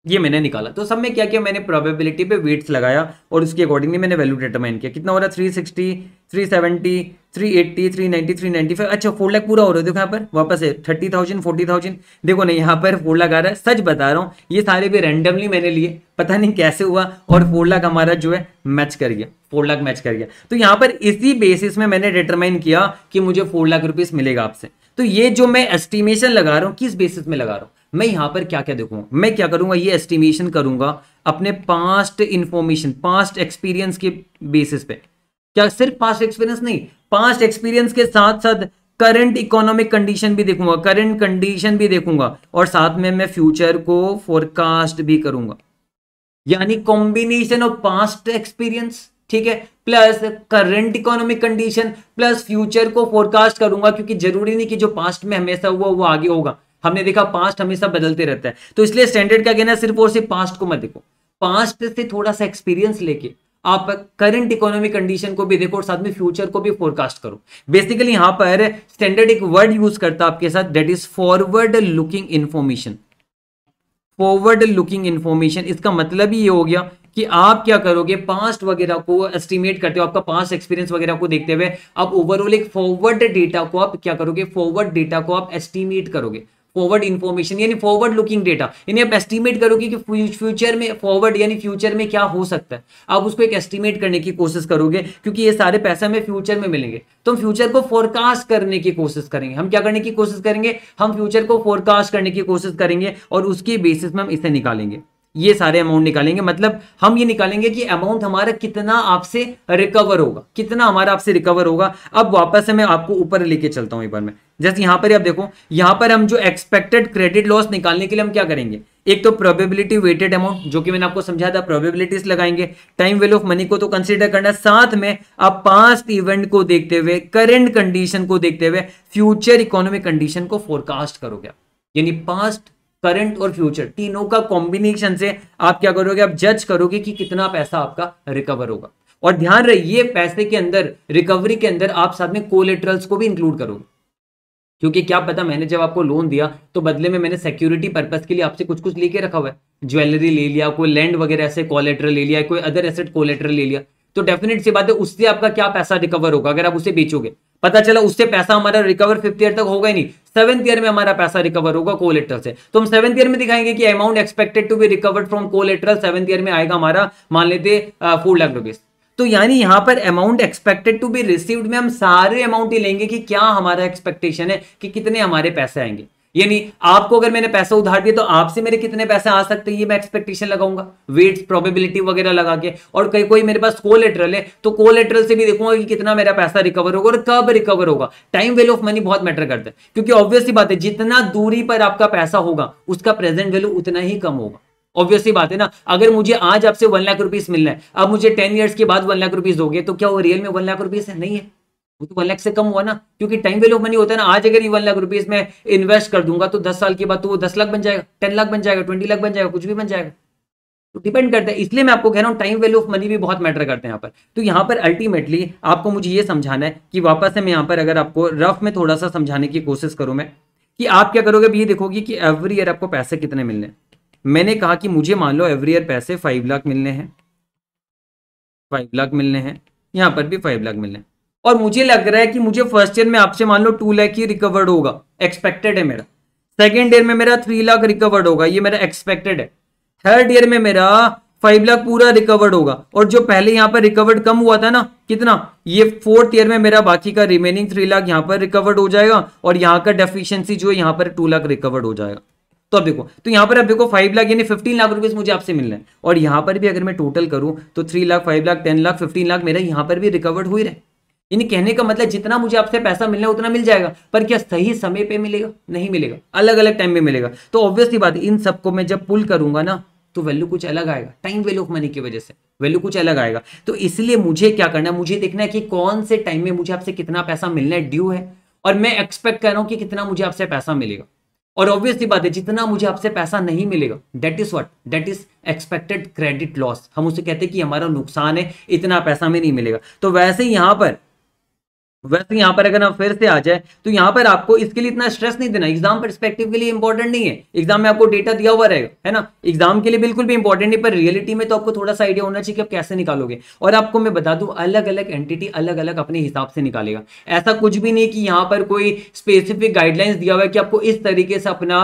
S1: ये मैंने निकाला तो सब में क्या किया मैंने प्रोबेबिलिटी पे वेट्स लगाया और उसके अकॉर्डिंगली मैंने वैल्यू डिटरमाइन किया कितना हो रहा है three sixty three seventy three eighty three three five अच्छा फोर लाख पूरा हो रहा है देखो यहाँ पर वापस है थर्टी थाउजेंड फोर्टी थाउजेंड देखो नहीं यहाँ पर फोर लाख आ रहा है सच बता रहा हूँ ये सारे भी रेंडमली मैंने लिए पता नहीं कैसे हुआ और फोर लाख हमारा जो है मैच कर गया फोर लाख मैच कर गया तो यहाँ पर इसी बेसिस में मैंने डिटरमाइन किया कि मुझे फोर लाख रुपीज़ मिलेगा आपसे तो ये जो मैं एस्टिमेशन लगा रहा हूँ किस बेसिस में लगा रहा हूँ मैं यहां पर क्या क्या देखूंगा मैं क्या करूंगा ये एस्टिमेशन करूंगा अपने पास्ट इंफॉर्मेशन पास्ट एक्सपीरियंस के बेसिस पे क्या सिर्फ पास्ट एक्सपीरियंस नहीं पास्ट एक्सपीरियंस के साथ साथ करंट इकोनॉमिक कंडीशन भी देखूंगा करंट कंडीशन भी देखूंगा और साथ में मैं फ्यूचर को फोरकास्ट भी करूंगा यानी कॉम्बिनेशन ऑफ पास्ट एक्सपीरियंस ठीक है plus current economic condition plus future को फोरकास्ट करूंगा क्योंकि जरूरी नहीं कि जो पास्ट में हमेशा हुआ वो आगे होगा हमने देखा पास्ट हमेशा बदलते रहता है तो इसलिए स्टैंडर्ड का कहना सिर्फ और सिर्फ पास्ट को मत देखो पास्ट से थोड़ा सा एक्सपीरियंस लेके आप करंट इकोनॉमिक कंडीशन को भी देखो और साथ में फ्यूचर को भी फोरकास्ट करो बेसिकली यहां पर स्टैंडर्ड एक वर्ड यूज करता है आपके साथ that is forward looking information forward looking information इसका मतलब ही ये हो गया कि आप क्या करोगे पास्ट वगैरह को एस्टिमेट करते हो आपका पास्ट एक्सपीरियंस वगैरह को देखते हुए आप ओवरऑल एक फॉरवर्ड डेटा को आप क्या करोगे फॉरवर्ड डेटा को आप एस्टिमेट करोगे फॉरवर्ड इन्फॉर्मेशन यानी फॉरवर्ड लुकिंग डेटा यानी आप एस्टिमेट करोगे कि फ्यूचर में फॉरवर्ड यानी फ्यूचर में क्या हो सकता है आप उसको एक एस्टिमेट करने की कोशिश करोगे क्योंकि ये सारे पैसे हमें फ्यूचर में मिलेंगे तो हम फ्यूचर को फोरकास्ट करने की कोशिश करेंगे हम क्या करने की कोशिश करेंगे हम फ्यूचर को फोरकास्ट करने की कोशिश करेंगे और उसके बेसिस में हम इसे निकालेंगे ये सारे अमाउंट निकालेंगे मतलब हम ये निकालेंगे कि अमाउंट हमारा कितना आपसे रिकवर होगा कितना हमारा आपसे रिकवर होगा अब वापस से मैं आपको ऊपर लेके चलता हूं एक बार में जैसे यहां पर आप देखो यहां पर हम जो एक्सपेक्टेड क्रेडिट लॉस निकालने के लिए हम क्या करेंगे एक तो प्रोबेबिलिटी वेटेड अमाउंट जो कि मैंने आपको समझाया था प्रोबेबिलिटीज लगाएंगे टाइम वेल ऑफ मनी को तो कंसिडर करना साथ में आप पास्ट इवेंट को देखते हुए करंट कंडीशन को देखते हुए फ्यूचर इकोनॉमिक कंडीशन को फोरकास्ट करोगे यानी पास्ट करंट और फ्यूचर तीनों का कॉम्बिनेशन से आप क्या करोगे आप जज करोगे कि कितना पैसा आपका रिकवर होगा और ध्यान रहे ये पैसे के अंदर रिकवरी के अंदर आप साथ में कोलेट्रल्स को भी इंक्लूड करोगे क्योंकि क्या पता मैंने जब आपको लोन दिया तो बदले में मैंने सिक्योरिटी पर्पज के लिए आपसे कुछ कुछ लेके रखा हुआ है ज्वेलरी ले लिया कोई लैंड वगैरह ऐसे कोलेट्रल ले लिया कोई अदर एसेट कोलेट्रल ले लिया तो डेफिनेट सी बात है उससे आपका क्या पैसा रिकवर होगा अगर आप उसे बेचोगे पता चला उससे पैसा हमारा रिकवर फिफ्थ ईयर तक होगा ही नहीं सेवंथ ईयर में हमारा पैसा रिकवर होगा कोलेटरल से तो हम सेवंथ ईयर में दिखाएंगे कि amount expected to be recovered from collateral seventh year में आएगा हमारा मान लेते फोर लाख रुपीज तो यानी यहां पर amount expected to be received में हम सारे अमाउंट ही लेंगे कि क्या हमारा एक्सपेक्टेशन है कि कितने हमारे पैसे आएंगे यानी आपको अगर मैंने पैसा उधार दिया तो आपसे मेरे कितने पैसे आ सकते हैं ये मैं एक्सपेक्टेशन लगाऊंगा वेट्स प्रोबेबिलिटी वगैरह लगा के और कहीं कोई मेरे पास कोलेटरल है तो कोलेटरल से भी देखूंगा कि कितना मेरा पैसा रिकवर होगा और कब रिकवर होगा टाइम वैल्यू ऑफ मनी बहुत मैटर करता है क्योंकि ऑब्वियसली बात है जितना दूरी पर आपका पैसा होगा उसका प्रेजेंट वैल्यू उतना ही कम होगा ऑब्वियसली बात है ना अगर मुझे आज आपसे वन लाख रुपीज मिलना है अब मुझे टेन ईयर्स के बाद वन लाख रुपीज हो गए तो क्या वो रियल में वन लाख रुपीज नहीं है वो तो वन लाख से कम हुआ ना क्योंकि टाइम वैल्यू ऑफ मनी होता है ना आज अगर ये वन लाख रुपीज में इन्वेस्ट कर दूंगा तो दस साल के बाद तो वो दस लाख बन जाएगा टेन लाख बन जाएगा ट्वेंटी लाख बन जाएगा कुछ भी बन जाएगा तो डिपेंड करता है इसलिए मैं आपको कह रहा हूँ टाइम वैल्यू ऑफ मनी भी बहुत मैटर करते हैं यहाँ पर तो यहाँ पर अल्टीमेटली आपको मुझे ये समझाना है कि वापस से मैं यहाँ पर अगर आपको रफ में थोड़ा सा समझाने की कोशिश करूँ मैं कि आप क्या करोगे ये देखोगे कि एवरी ईयर आपको पैसे कितने मिलने मैंने कहा कि मुझे मान लो एवरी ईयर पैसे फाइव लाख मिलने हैं फाइव लाख मिलने हैं यहाँ पर भी फाइव लाख मिलने हैं और मुझे लग रहा है कि मुझे फर्स्ट ईयर में आपसे मान लो टू लैख ही रिकवर्ड होगा एक्सपेक्टेड है मेरा सेकेंड ईयर में मेरा थ्री लाख रिकवर्ड होगा ये मेरा एक्सपेक्टेड है थर्ड ईयर में मेरा फाइव लाख पूरा रिकवर्ड होगा और जो पहले यहाँ पर रिकवर्ड कम हुआ था ना कितना ये फोर्थ ईयर में मेरा बाकी का रिमेनिंग थ्री लाख यहाँ पर रिकवर्ड हो जाएगा और यहाँ का डेफिशिएंसी जो है यहाँ पर टू लाख रिकवर्ड हो जाएगा तो अब देखो तो यहाँ पर अब देखो फाइव लाख यानी फिफ्टीन लाख रुपीज मुझे आपसे मिल रहे हैं और यहाँ पर भी अगर मैं टोटल करूँ तो three lakh five lakh ten lakh fifteen lakh मेरा यहाँ पर भी रिकवर्ड हुई रहे इन कहने का मतलब जितना मुझे आपसे पैसा मिलना है उतना मिल जाएगा पर क्या सही समय पे मिलेगा नहीं मिलेगा अलग अलग टाइम में मिलेगा तो ऑब्वियसली बात इन सबको मैं जब पुल करूंगा ना तो वैल्यू कुछ अलग आएगा टाइम वैल्यू ऑफ मनी की वजह से वैल्यू कुछ अलग आएगा तो इसलिए मुझे क्या करना है मुझे देखना है कि कौन से टाइम में मुझे आपसे कितना पैसा मिलना है ड्यू है और मैं एक्सपेक्ट कर रहा हूँ कि कितना मुझे आपसे पैसा मिलेगा और ऑब्वियसली बात है जितना मुझे आपसे पैसा नहीं मिलेगा that is what that is expected credit loss हम उसे कहते हैं कि हमारा नुकसान है इतना पैसा में नहीं मिलेगा तो वैसे ही पर वैसे यहाँ पर अगर आप फिर से आ जाए तो यहाँ पर आपको इसके लिए इतना स्ट्रेस नहीं देना एग्जाम परस्पेक्टिव के लिए इंपॉर्टेंट नहीं है एग्जाम में आपको डेटा दिया हुआ रहेगा है ना एग्जाम के लिए बिल्कुल भी इंपॉर्टेंट नहीं पर रियलिटी में तो आपको थोड़ा सा आइडिया होना चाहिए कि आप कैसे निकालोगे और आपको मैं बता दूं अलग अलग एंटिटी अलग अलग अपने हिसाब से निकालेगा ऐसा कुछ भी नहीं कि यहाँ पर कोई स्पेसिफिक गाइडलाइंस दिया हुआ है कि आपको इस तरीके से अपना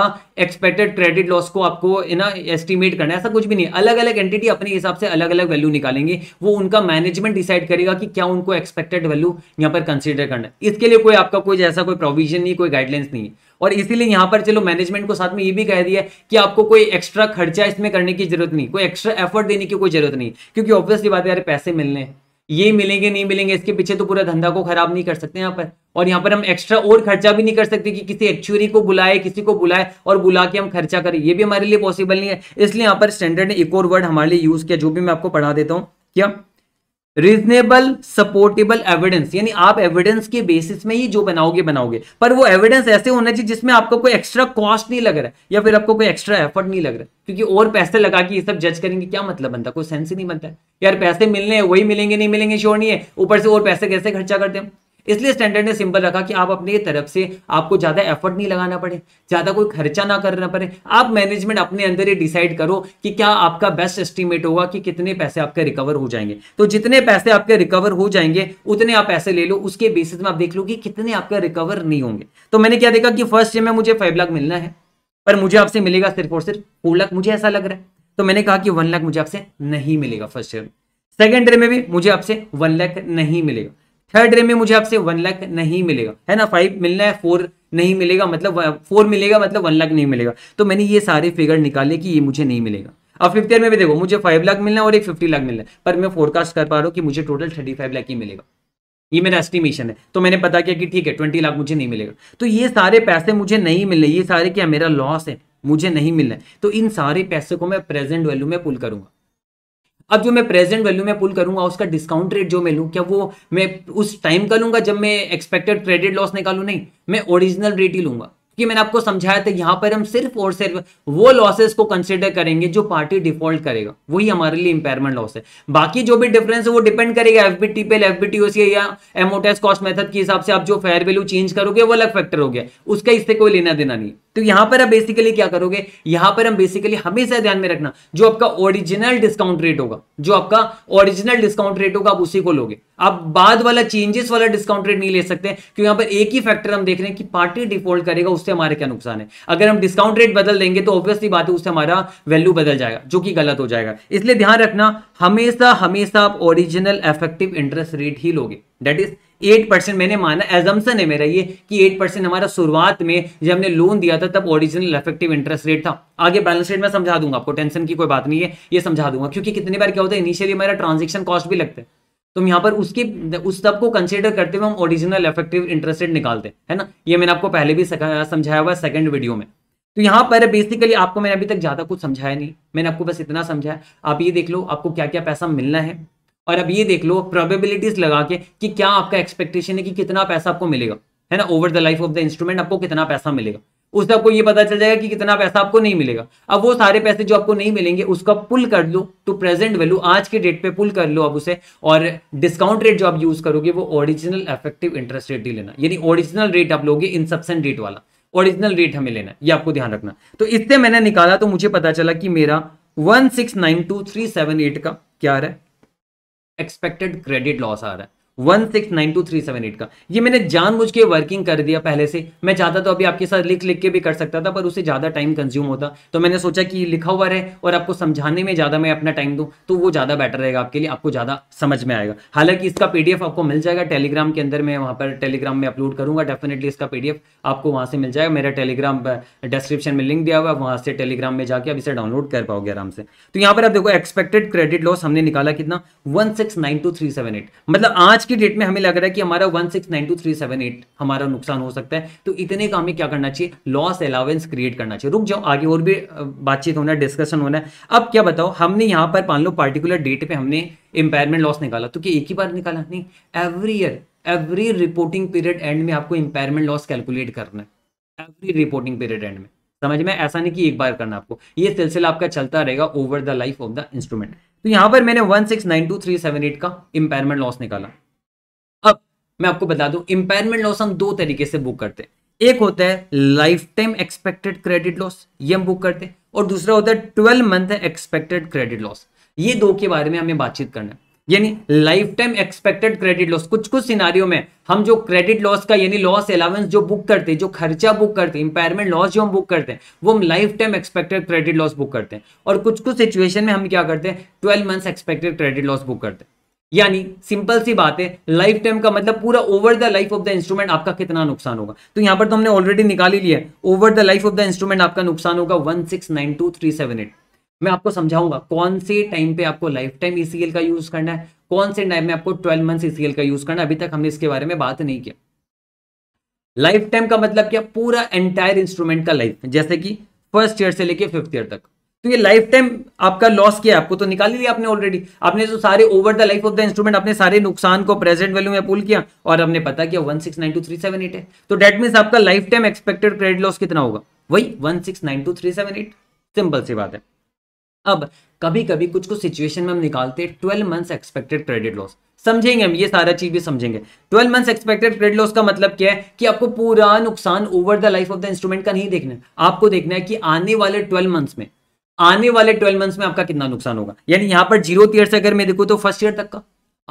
S1: एक्सपेक्टेड क्रेडिट लॉस को आपको ना एस्टिमेट करना है ऐसा कुछ भी नहीं अलग अलग एंटिटी अपने हिसाब से अलग अलग वैल्यू निकालेंगे वो उनका मैनेजमेंट डिसाइड करेगा कि क्या उनको एक्सपेक्टेड वैल्यू यहाँ पर कंसीडर करना है इसके लिए कोई आपका कोई ऐसा कोई प्रोविजन नहीं कोई गाइडलाइंस नहीं और इसीलिए यहां पर चलो मैनेजमेंट को साथ में ये भी कह दिया कि आपको कोई एक्स्ट्रा खर्चा इसमें करने की जरूरत नहीं कोई एक्स्ट्रा एफर्ट देने की कोई जरूरत नहीं क्योंकि ऑब्वियसली बात यार पैसे मिलने ये मिलेंगे नहीं मिलेंगे इसके पीछे तो पूरा धंधा को खराब नहीं कर सकते यहाँ पर और यहाँ पर हम एक्स्ट्रा और खर्चा भी नहीं कर सकते कि किसी एक्चुअरी को बुलाए किसी को बुलाए और बुला के हम खर्चा करें ये भी हमारे लिए पॉसिबल नहीं है इसलिए यहाँ पर स्टैंडर्ड ने एक और वर्ड हमारे लिए यूज किया जो भी मैं आपको पढ़ा देता हूँ क्या रीजनेबल सपोर्टेबल एविडेंस यानी आप एविडेंस के बेसिस में ही जो बनाओगे बनाओगे पर वो एविडेंस ऐसे होना चाहिए जिसमें आपको कोई एक्स्ट्रा कॉस्ट नहीं लग रहा है या फिर आपको कोई एक्स्ट्रा एफर्ट नहीं लग रहा क्योंकि और पैसे लगा के ये सब जज करेंगे क्या मतलब बनता कोई सेंस ही नहीं बनता यार पैसे मिलने वही मिलेंगे नहीं मिलेंगे श्योर नहीं है ऊपर से और पैसे कैसे खर्चा करते हैं इसलिए स्टैंडर्ड ने सिंपल रखा कि आप अपने तरफ से आपको ज़्यादा एफर्ट नहीं लगाना पड़े ज़्यादा कोई खर्चा ना करना पड़े आप मैनेजमेंट अपने अंदर ही डिसाइड करो कि क्या आपका बेस्ट एस्टिमेट होगा कि कितने पैसे आपके रिकवर हो जाएंगे तो जितने पैसे आपके रिकवर हो जाएंगे उतने आप पैसे ले लो उसके बेसिस में आप देख लो कि कितने आपके रिकवर नहीं होंगे तो मैंने क्या देखा कि फर्स्ट ईयर में मुझे फाइव लाख मिलना है पर मुझे आपसे मिलेगा सिर्फ और सिर्फ फोर लाख मुझे ऐसा लग रहा है तो मैंने कहा कि वन लाख मुझे आपसे नहीं मिलेगा फर्स्ट ईयर में सेकेंड ईयर में भी मुझे आपसे वन लाख नहीं मिलेगा थर्ड रे में मुझे आपसे वन लाख नहीं मिलेगा है ना फाइव मिलना है फोर नहीं मिलेगा मतलब फोर मिलेगा मतलब वन लाख नहीं मिलेगा तो मैंने ये सारे फिगर निकाले कि ये मुझे नहीं मिलेगा अब फिफ्थ ईयर में भी देखो मुझे फाइव लाख मिलना है और एक फिफ्टी लाख मिलना है पर मैं फोरकास्ट कर पा रहा हूँ कि मुझे टोटल थर्टी फाइव लाख ही मिलेगा ये मेरा एस्टिमेशन है तो मैंने पता किया कि ठीक है ट्वेंटी लाख मुझे नहीं मिलेगा तो ये सारे पैसे मुझे नहीं मिलने ये सारे क्या मेरा लॉस है मुझे नहीं मिलना है तो इन सारे पैसे को मैं प्रेजेंट वैल्यू में पुल करूंगा अब जो मैं प्रेजेंट वैल्यू में पुल करूंगा उसका डिस्काउंट रेट जो मैं लूँ क्या वो मैं उस टाइम का लूंगा जब मैं एक्सपेक्टेड क्रेडिट लॉस निकालू नहीं मैं ओरिजिनल रेट ही लूंगा कि मैंने आपको समझाया था यहां पर हम सिर्फ और सिर्फ वो लॉसेस को कंसिडर करेंगे जो पार्टी डिफॉल्ट करेगा वही हमारे लिए इंपेयरमेंट लॉस है बाकी जो भी डिफरेंस है वो डिपेंड करेगा एफबीटी पे एफबीटीओसी या एमओटेस कॉस्ट मेथड के हिसाब से आप जो फेयर वैल्यू चेंज करोगे वो अलग फैक्टर हो गया उसका इससे कोई लेना देना नहीं तो यहां पर आप बेसिकली क्या करोगे यहां पर हम बेसिकली हमेशा ध्यान में रखना जो आपका ओरिजिनल डिस्काउंट रेट होगा जो आपका ओरिजिनल डिस्काउंट रेट होगा आप उसी को लोगे आप बाद वाला चेंजेस वाला डिस्काउंट रेट नहीं ले सकते क्योंकि यहां पर एक ही फैक्टर हम देख रहे हैं कि पार्टी डिफॉल्ट करेगा उस उससे हमारे क्या नुकसान है अगर हम डिस्काउंट रेट बदल देंगे तो ऑब्वियसली बात है उससे हमारा वैल्यू बदल जाएगा जो कि गलत हो जाएगा इसलिए ध्यान रखना हमेशा हमेशा आप ओरिजिनल इफेक्टिव इंटरेस्ट रेट ही लोगे डेट इज 8% मैंने माना एजम्सन है मेरा ये कि 8% हमारा शुरुआत में जब हमने लोन दिया था तब ओरिजिनल इफेक्टिव इंटरेस्ट रेट था आगे बैलेंस रेट में समझा दूंगा आपको टेंशन की कोई बात नहीं है ये समझा दूंगा क्योंकि कितनी बार क्या होता है इनिशियली हमारा ट्रांजेक्शन कॉस्ट भी लगता है तो हम यहाँ पर उसकी उस सब को कंसिडर करते हुए हम ओरिजिनल इफेक्टिव इंटरेस्ट रेट निकालते हैं है ना ये मैंने आपको पहले भी समझाया हुआ है सेकेंड वीडियो में तो यहाँ पर बेसिकली आपको मैंने अभी तक ज़्यादा कुछ समझाया नहीं मैंने आपको बस इतना समझाया आप ये देख लो आपको क्या क्या पैसा मिलना है और अब ये देख लो प्रोबेबिलिटीज लगा के कि क्या आपका एक्सपेक्टेशन है कि कितना पैसा आपको मिलेगा है ना over the life of the instrument आपको कितना पैसा मिलेगा उससे आपको ये पता चल जाएगा कि कितना पैसा आपको नहीं मिलेगा अब वो सारे पैसे जो आपको नहीं मिलेंगे उसका पुल कर लो टू प्रेजेंट वैल्यू आज के डेट पे पुल कर लो आप उसे और डिस्काउंट रेट जो आप यूज करोगे वो ओरिजिनल इफेक्टिव इंटरेस्ट रेट ही लेना यानी ओरिजिनल रेट आप लोगे इंसप्शन रेट वाला ओरिजिनल रेट हमें लेना ये आपको ध्यान रखना तो इससे मैंने निकाला तो मुझे पता चला कि मेरा one six nine two three seven eight का क्या आ रहा है एक्सपेक्टेड क्रेडिट लॉस आ रहा है one six nine two three seven eight का ये मैंने जानबूझ के वर्किंग कर दिया पहले से मैं चाहता तो अभी आपके साथ लिख लिख के भी कर सकता था पर उसे ज़्यादा टाइम कंज्यूम होता तो मैंने सोचा कि लिखा हुआ रहे और आपको समझाने में ज़्यादा मैं अपना टाइम दूं तो वो ज़्यादा बेटर रहेगा आपके लिए आपको ज़्यादा समझ में आएगा हालांकि इसका पीडीएफ आपको मिल जाएगा टेलीग्राम के अंदर मैं वहां पर टेलीग्राम में अपलोड करूंगा डेफिनेटली इसका पीडीएफ आपको वहां से मिल जाएगा मेरा टेलीग्राम डिस्क्रिप्शन में लिंक दिया हुआ वहां से टेलीग्राम में जाकर आप इसे डाउनलोड कर पाओगे आराम से तो यहाँ पर आप देखो एक्सपेक्टेड क्रेडिट लॉस हमने निकाला कितना वन मतलब आज की डेट में हमें लग रहा है कि हमारा one six nine two three seven eight हमारा नुकसान हो सकता है तो इतने का हमें क्या करना चाहिए लॉस अलावेंस क्रिएट करना चाहिए रुक जाओ आगे और भी बातचीत होना है डिस्कशन होना है अब क्या बताओ हमने यहाँ पर मान लो पार्टिकुलर डेट पे हमने इंपायरमेंट लॉस निकाला तो कि एक ही बार निकाला नहीं every year every reporting period end में आपको इंपायरमेंट लॉस कैलकुलेट करना है एवरी रिपोर्टिंग पीरियड एंड में समझ में ऐसा नहीं कि एक बार करना आपको ये सिलसिला आपका चलता रहेगा over the life of the instrument तो यहां पर मैंने one six nine two three seven eight का इम्पेयरमेंट लॉस निकाला मैं आपको बता दूं इंपेयरमेंट लॉस हम दो तरीके से बुक करते हैं एक होता है life time expected credit loss ये हम बुक करते हैं और दूसरा होता है twelve month expected credit loss ये दो के बारे में हमें बातचीत करना है यानी life time expected credit loss कुछ कुछ सिनारियों में हम जो क्रेडिट लॉस का यानी लॉस अलावेंस जो बुक करते हैं जो खर्चा बुक करते हैं इंपायरमेंट लॉस जो हम बुक करते हैं वो हम life time expected credit loss book करते हैं और कुछ कुछ सिचुएशन में हम क्या करते हैं twelve months expected credit loss book करते हैं यानी सिंपल सी बात है लाइफ टाइम का मतलब पूरा over the life of the instrument आपका कितना नुकसान होगा तो यहां पर तो हमने ऑलरेडी ही लिया over the life of the instrument आपका नुकसान होगा one six nine two three seven eight मैं आपको समझाऊंगा कौन से टाइम पे आपको लाइफ टाइम ईसीएल का यूज करना है कौन से टाइम में आपको ट्वेल्व मंथ ईसीएल का यूज करना है अभी तक हमने इसके बारे में बात नहीं किया लाइफ टाइम का मतलब क्या पूरा एंटायर इंस्ट्रूमेंट का लाइफ जैसे कि फर्स्ट ईयर से लेके फिफ्थ ईयर तक तो ये लाइफ टाइम आपका लॉस किया आपको तो निकाल लिया आपने ऑलरेडी आपने जो सारे over the life of the instrument अपने सारे नुकसान को प्रेजेंट वैल्यू में पुल किया और आपने पता किया one six nine two three seven eight है तो डेट मीन आपका life time expected credit loss कितना होगा वही one six nine two three seven eight simple सी बात है अब कभी कभी कुछ कुछ सिचुएशन में हम निकालते हैं twelve months expected credit loss समझेंगे हम ये सारा चीज भी समझेंगे twelve months expected credit loss का मतलब क्या है कि आपको पूरा नुकसान over the life of the instrument का नहीं देखना आपको देखना है कि आने वाले ट्वेल्व मंथ्स में आने वाले ट्वेल्व मंथ्स में आपका कितना नुकसान होगा यानी यहाँ पर जीरो ईयर से अगर मैं देखूँ तो फर्स्ट ईयर तक का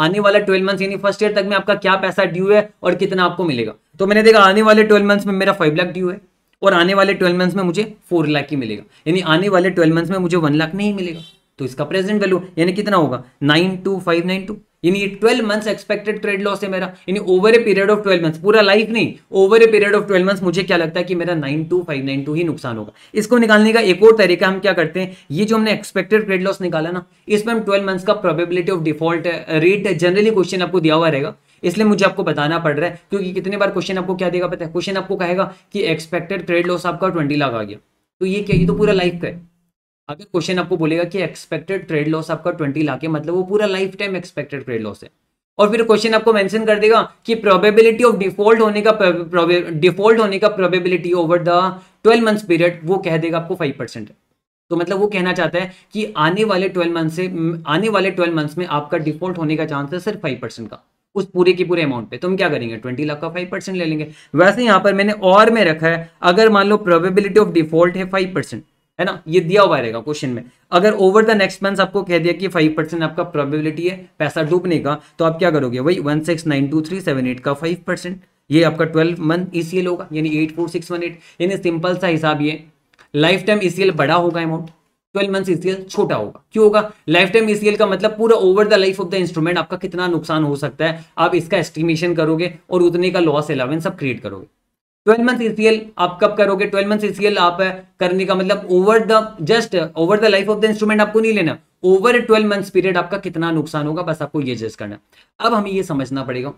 S1: आने वाले ट्वेल्व मंथ्स यानी फर्स्ट ईयर तक में आपका क्या पैसा ड्यू है और कितना आपको मिलेगा तो मैंने देखा आने वाले ट्वेल्व मंथ्स में मेरा फाइव लाख ड्यू है और आने वाले ट्वेल्व मंथ्स में मुझे फोर लाख ही मिलेगा यानी आने वाले ट्वेल्व मंथ्स में मुझे वन लाख नहीं मिलेगा तो इसका प्रेजेंट वैल्यू यानी कितना होगा nine two five nine two यानी twelve months expected trade loss है मेरा यानी over a period of twelve months पूरा लाइफ नहीं over a period of twelve months मुझे क्या लगता है कि मेरा nine two five nine two ही नुकसान होगा इसको निकालने का एक और तरीका हम क्या करते हैं ये जो हमने एक्सपेक्टेड ट्रेड लॉस निकाला ना इसमें हम ट्वेल्व मंथ्स का probability of default rate generally question आपको दिया हुआ रहेगा इसलिए मुझे आपको बताना पड़ रहा है क्योंकि कितने बार क्वेश्चन आपको क्या देगा पता है क्वेश्चन आपको कहेगा कि एक्सपेक्टेड ट्रेड लॉस आपका ट्वेंटी लाख आ गया तो ये क्या ये तो पूरा लाइफ का है अगर क्वेश्चन आपको बोलेगा कि एक्सपेक्टेड ट्रेड लॉस आपका ट्वेंटी लाख है मतलब वो पूरा life time expected trade loss है और फिर क्वेश्चन आपको मेंशन कर देगा कि प्रोबेबिलिटी ऑफ डिफॉल्ट होने का डिफॉल्ट होने का probability over the twelve months period वो कह देगा आपको फाइव परसेंट तो मतलब वो कहना चाहता है कि आने वाले ट्वेल्व मंथ से आने वाले ट्वेल्व मंथ्स में आपका डिफॉल्ट होने का चांस है सिर्फ फाइव परसेंट का उस पूरे के पूरे अमाउंट पे तुम तो क्या करेंगे ट्वेंटी लाख का फाइव परसेंट ले लेंगे वैसे यहां पर मैंने और में रखा है अगर मान लो प्रोबेबिलिटी ऑफ डिफॉल्ट है फाइव परसेंट है ना ये दिया हुआ रहेगा क्वेश्चन में अगर ओवर द नेक्स्ट मंथ आपको कह दिया कि फाइव परसेंट आपका प्रोबेबिलिटी है पैसा डूबने का तो आप क्या करोगे वही one six nine two three seven eight का फाइव परसेंट ये आपका twelve month E C L होगा यानी eight four six one eight यानी सिंपल सा हिसाब ये life time E C L बड़ा होगा अमाउंट ट्वेल्व मंथ ईसीएल छोटा होगा क्यों होगा लाइफ टाइम ईसीएल का मतलब पूरा over the life of the instrument आपका कितना नुकसान हो सकता है आप इसका एस्टिमेशन करोगे और उतने का लॉस अलावेंस आप क्रिएट करोगे ट्वेल्व मंथ ईसीएल आप कब करोगे ट्वेल्व मंथ ईसीएल आप करने का मतलब over the just over the life of the instrument आपको नहीं लेना ओवर ट्वेल्व मंथ पीरियड आपका कितना नुकसान होगा बस आपको ये जस्ट करना अब हमें ये समझना पड़ेगा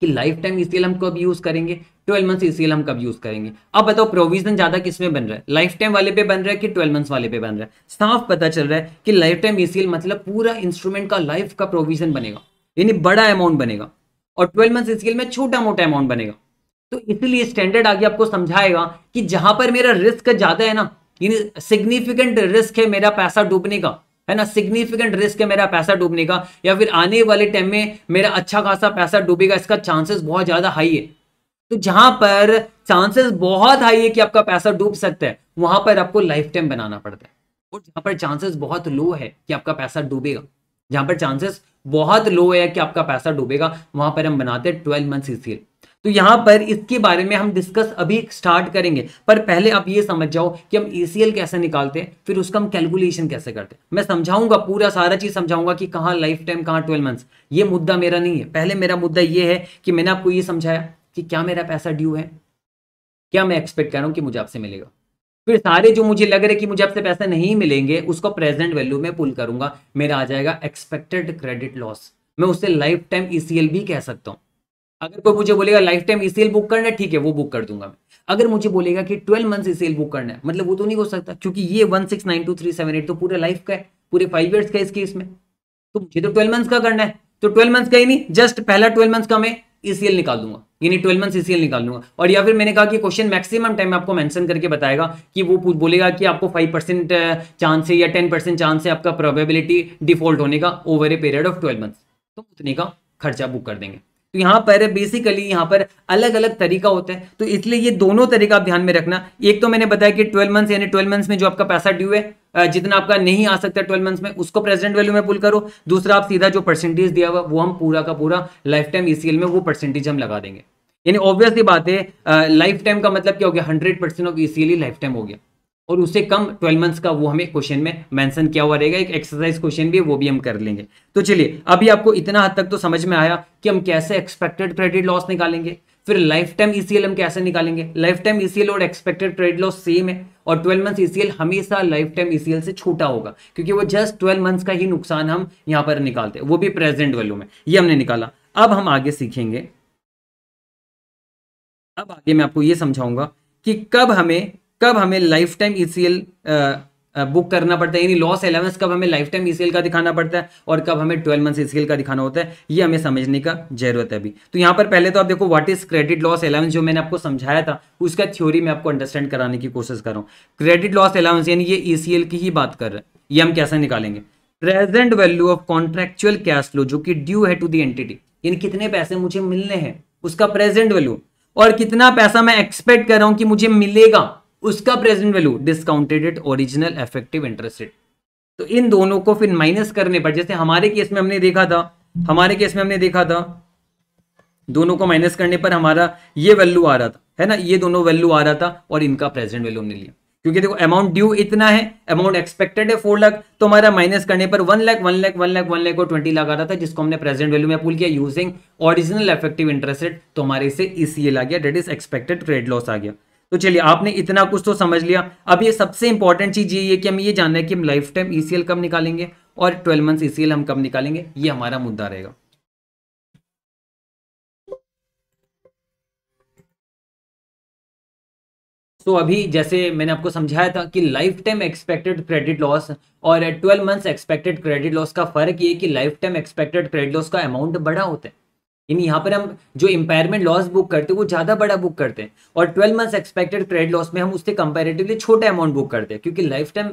S1: कि लाइफ टाइम ईसीएल हम कब यूज करेंगे ट्वेल्व मंथ ईसीएल हम कब यूज करेंगे अब बताओ प्रोविजन ज्यादा किस में बन रहा है लाइफ टाइम वाले पे बन रहा है कि ट्वेल्व मंथ वाले पे बन रहा है साफ पता चल रहा है कि लाइफ टाइम ईसीएल मतलब पूरा इंस्ट्रूमेंट का लाइफ का प्रोविजन बनेगा यानी बड़ा अमाउंट बनेगा और ट्वेल्व मंथ ईसीएल में छोटा मोटा अमाउंट बनेगा तो इसलिए स्टैंडर्ड आगे आपको समझाएगा कि जहां पर मेरा रिस्क ज्यादा है ना यानी सिग्निफिकेंट रिस्क है मेरा पैसा डूबने का है ना सिग्निफिकेंट रिस्क है मेरा पैसा डूबने का या फिर आने वाले टाइम में मेरा अच्छा खासा पैसा डूबेगा इसका चांसेस बहुत ज्यादा हाई है तो जहां पर चांसेस बहुत हाई है कि आपका पैसा डूब सकता है वहां पर आपको लाइफ टाइम बनाना पड़ता है और जहां पर चांसेस बहुत लो है कि आपका पैसा डूबेगा जहां पर चांसेस बहुत लो है कि आपका पैसा डूबेगा वहां पर हम बनाते हैं ट्वेल्व मंथ सीसीएल तो यहां पर इसके बारे में हम डिस्कस अभी स्टार्ट करेंगे पर पहले आप ये समझ जाओ कि हम ई कैसे निकालते हैं फिर उसका हम कैलकुलेशन कैसे करते हैं मैं समझाऊंगा पूरा सारा चीज़ समझाऊंगा कि कहाँ लाइफ टाइम कहाँ ट्वेल्व मंथ्स ये मुद्दा मेरा नहीं है पहले मेरा मुद्दा ये है कि मैंने आपको ये समझाया कि क्या मेरा पैसा ड्यू है क्या मैं एक्सपेक्ट कर रहा हूँ कि मुझे आपसे मिलेगा फिर सारे जो मुझे लग रहे कि मुझे आपसे पैसे नहीं मिलेंगे उसको प्रेजेंट वैल्यू में पुल करूंगा मेरा आ जाएगा एक्सपेक्टेड क्रेडिट लॉस मैं उसे लाइफ टाइम ईसीएल भी कह सकता हूँ अगर कोई मुझे बोलेगा लाइफ टाइम ईसीएल बुक करना है ठीक है वो बुक कर दूंगा मैं अगर मुझे बोलेगा कि ट्वेल्व मंथ्स ईसीएल बुक करना है मतलब वो तो नहीं हो सकता क्योंकि ये one six nine two three seven eight तो पूरे लाइफ का है पूरे फाइव ईयर्स का इसके इस केस में तो मुझे तो ट्वेल्व मंथ्स का करना है तो ट्वेल्व मंथ्स का ही नहीं जस्ट पहला ट्वेल्व मंथ्स का मैं ईसीएल e निकाल दूंगा यानी ट्वेल्व मंथ्स ईसीएल निकाल दूंगा और या फिर मैंने कहा कि क्वेश्चन मैक्सिमम टाइम आपको मैंशन करके बताएगा कि वो बोलेगा कि आपको फाइव परसेंट चांस है या टेन परसेंट चांस है आपका प्रोबेबिलिटी डिफॉल्ट होने का over a period of twelve months तो उतने का खर्चा बुक कर देंगे तो यहाँ पर बेसिकली यहाँ पर अलग अलग तरीका होता है तो इसलिए ये दोनों तरीका आप ध्यान में रखना एक तो मैंने बताया कि ट्वेल्व मंथ्स यानी ट्वेल्व मंथ्स में जो आपका पैसा ड्यू है जितना आपका नहीं आ सकता ट्वेल्व मंथ्स में उसको प्रेजेंट वैल्यू में पुल करो दूसरा आप सीधा जो परसेंटेज दिया हुआ वो हम पूरा का पूरा लाइफ टाइम ई में वो परसेंटेज हम लगा देंगे यानी ऑब्वियसली बात है लाइफ टाइम का मतलब क्या हो गया hundred percent of the lifetime हो गया और उससे कम ट्वेल्व मंथ्स का वो हमें क्वेश्चन में मेंशन किया हुआ रहेगा एक एक्सरसाइज क्वेश्चन भी है वो भी हम कर लेंगे तो चलिए अभी आपको इतना हद तक तो समझ में आया कि हम कैसे एक्सपेक्टेड क्रेडिट लॉस निकालेंगे फिर लाइफ टाइम ईसीएल हम कैसे निकालेंगे लाइफ टाइम ईसीएल और एक्सपेक्टेड क्रेडिट लॉस सेम है और 12 मंथ्स ईसीएल हमेशा लाइफ टाइम ईसीएल से छोटा होगा क्योंकि वो जस्ट ट्वेल्व मंथ्स का ही नुकसान हम यहाँ पर निकालते वो भी प्रेजेंट वैल्यू में ये हमने निकाला अब हम आगे सीखेंगे अब आगे मैं आपको ये समझाऊंगा कि कब हमें कब हमें लाइफ टाइम ईसीएल बुक करना पड़ता है यानी लॉस अलाउंस कब हमें लाइफ टाइम ईसीएल का दिखाना पड़ता है और कब हमें ट्वेल्व मंथ ईसीएल का दिखाना होता है ये हमें समझने का जरूरत है अभी तो यहाँ पर पहले तो आप देखो what is credit loss allowance जो मैंने आपको समझाया था उसका थ्योरी मैं आपको अंडरस्टैंड कराने की कोशिश कर रहा हूँ क्रेडिट लॉस अलाउंस यानी ये ईसीएल e की ही बात कर रहे हैं ये हम कैसे निकालेंगे present value of contractual cash flow जो कि ड्यू है टू दी एंटिटी यानी कितने पैसे मुझे मिलने हैं उसका प्रेजेंट वैल्यू और कितना पैसा मैं एक्सपेक्ट कर रहा हूँ कि मुझे मिलेगा उसका present value discounted at original effective interest rate तो इन दोनों को फिर माइनस करने पर जैसे हमारे केस में हमने देखा था हमारे केस में हमने देखा था दोनों को माइनस करने पर हमारा ये वैल्यू आ रहा था है ना ये दोनों वैल्यू आ रहा था और इनका प्रेजेंट वैल्यू हमने लिया क्योंकि देखो अमाउंट ड्यू इतना है अमाउंट एक्सपेक्टेड है फोर लाख तो हमारा माइनस करने पर one lakh one lakh one lakh one lakh और ट्वेंटी लाख आ रहा था जिसको हमने प्रेजेंट वैल्यू में पुल किया using original effective interest rate तो हमारे इसे इसी लग गया that is expected trade loss आ गया तो चलिए आपने इतना कुछ तो समझ लिया अब ये सबसे इंपॉर्टेंट चीज़ ये कि हम ये जानना है कि हम लाइफ टाइम ई कब निकालेंगे और ट्वेल्व मंथ ई हम कब निकालेंगे ये हमारा
S2: मुद्दा रहेगा तो so, अभी जैसे मैंने आपको समझाया था कि life time
S1: expected credit loss और twelve months expected credit loss का फर्क ये कि life time expected credit loss का अमाउंट बड़ा होता है यानी यहाँ पर हम जो इंपायरमेंट लॉस बुक करते हैं वो ज़्यादा बड़ा बुक करते हैं और twelve months expected credit loss में हम उससे कंपेरेटिवली छोटा अमाउंट बुक करते हैं क्योंकि life time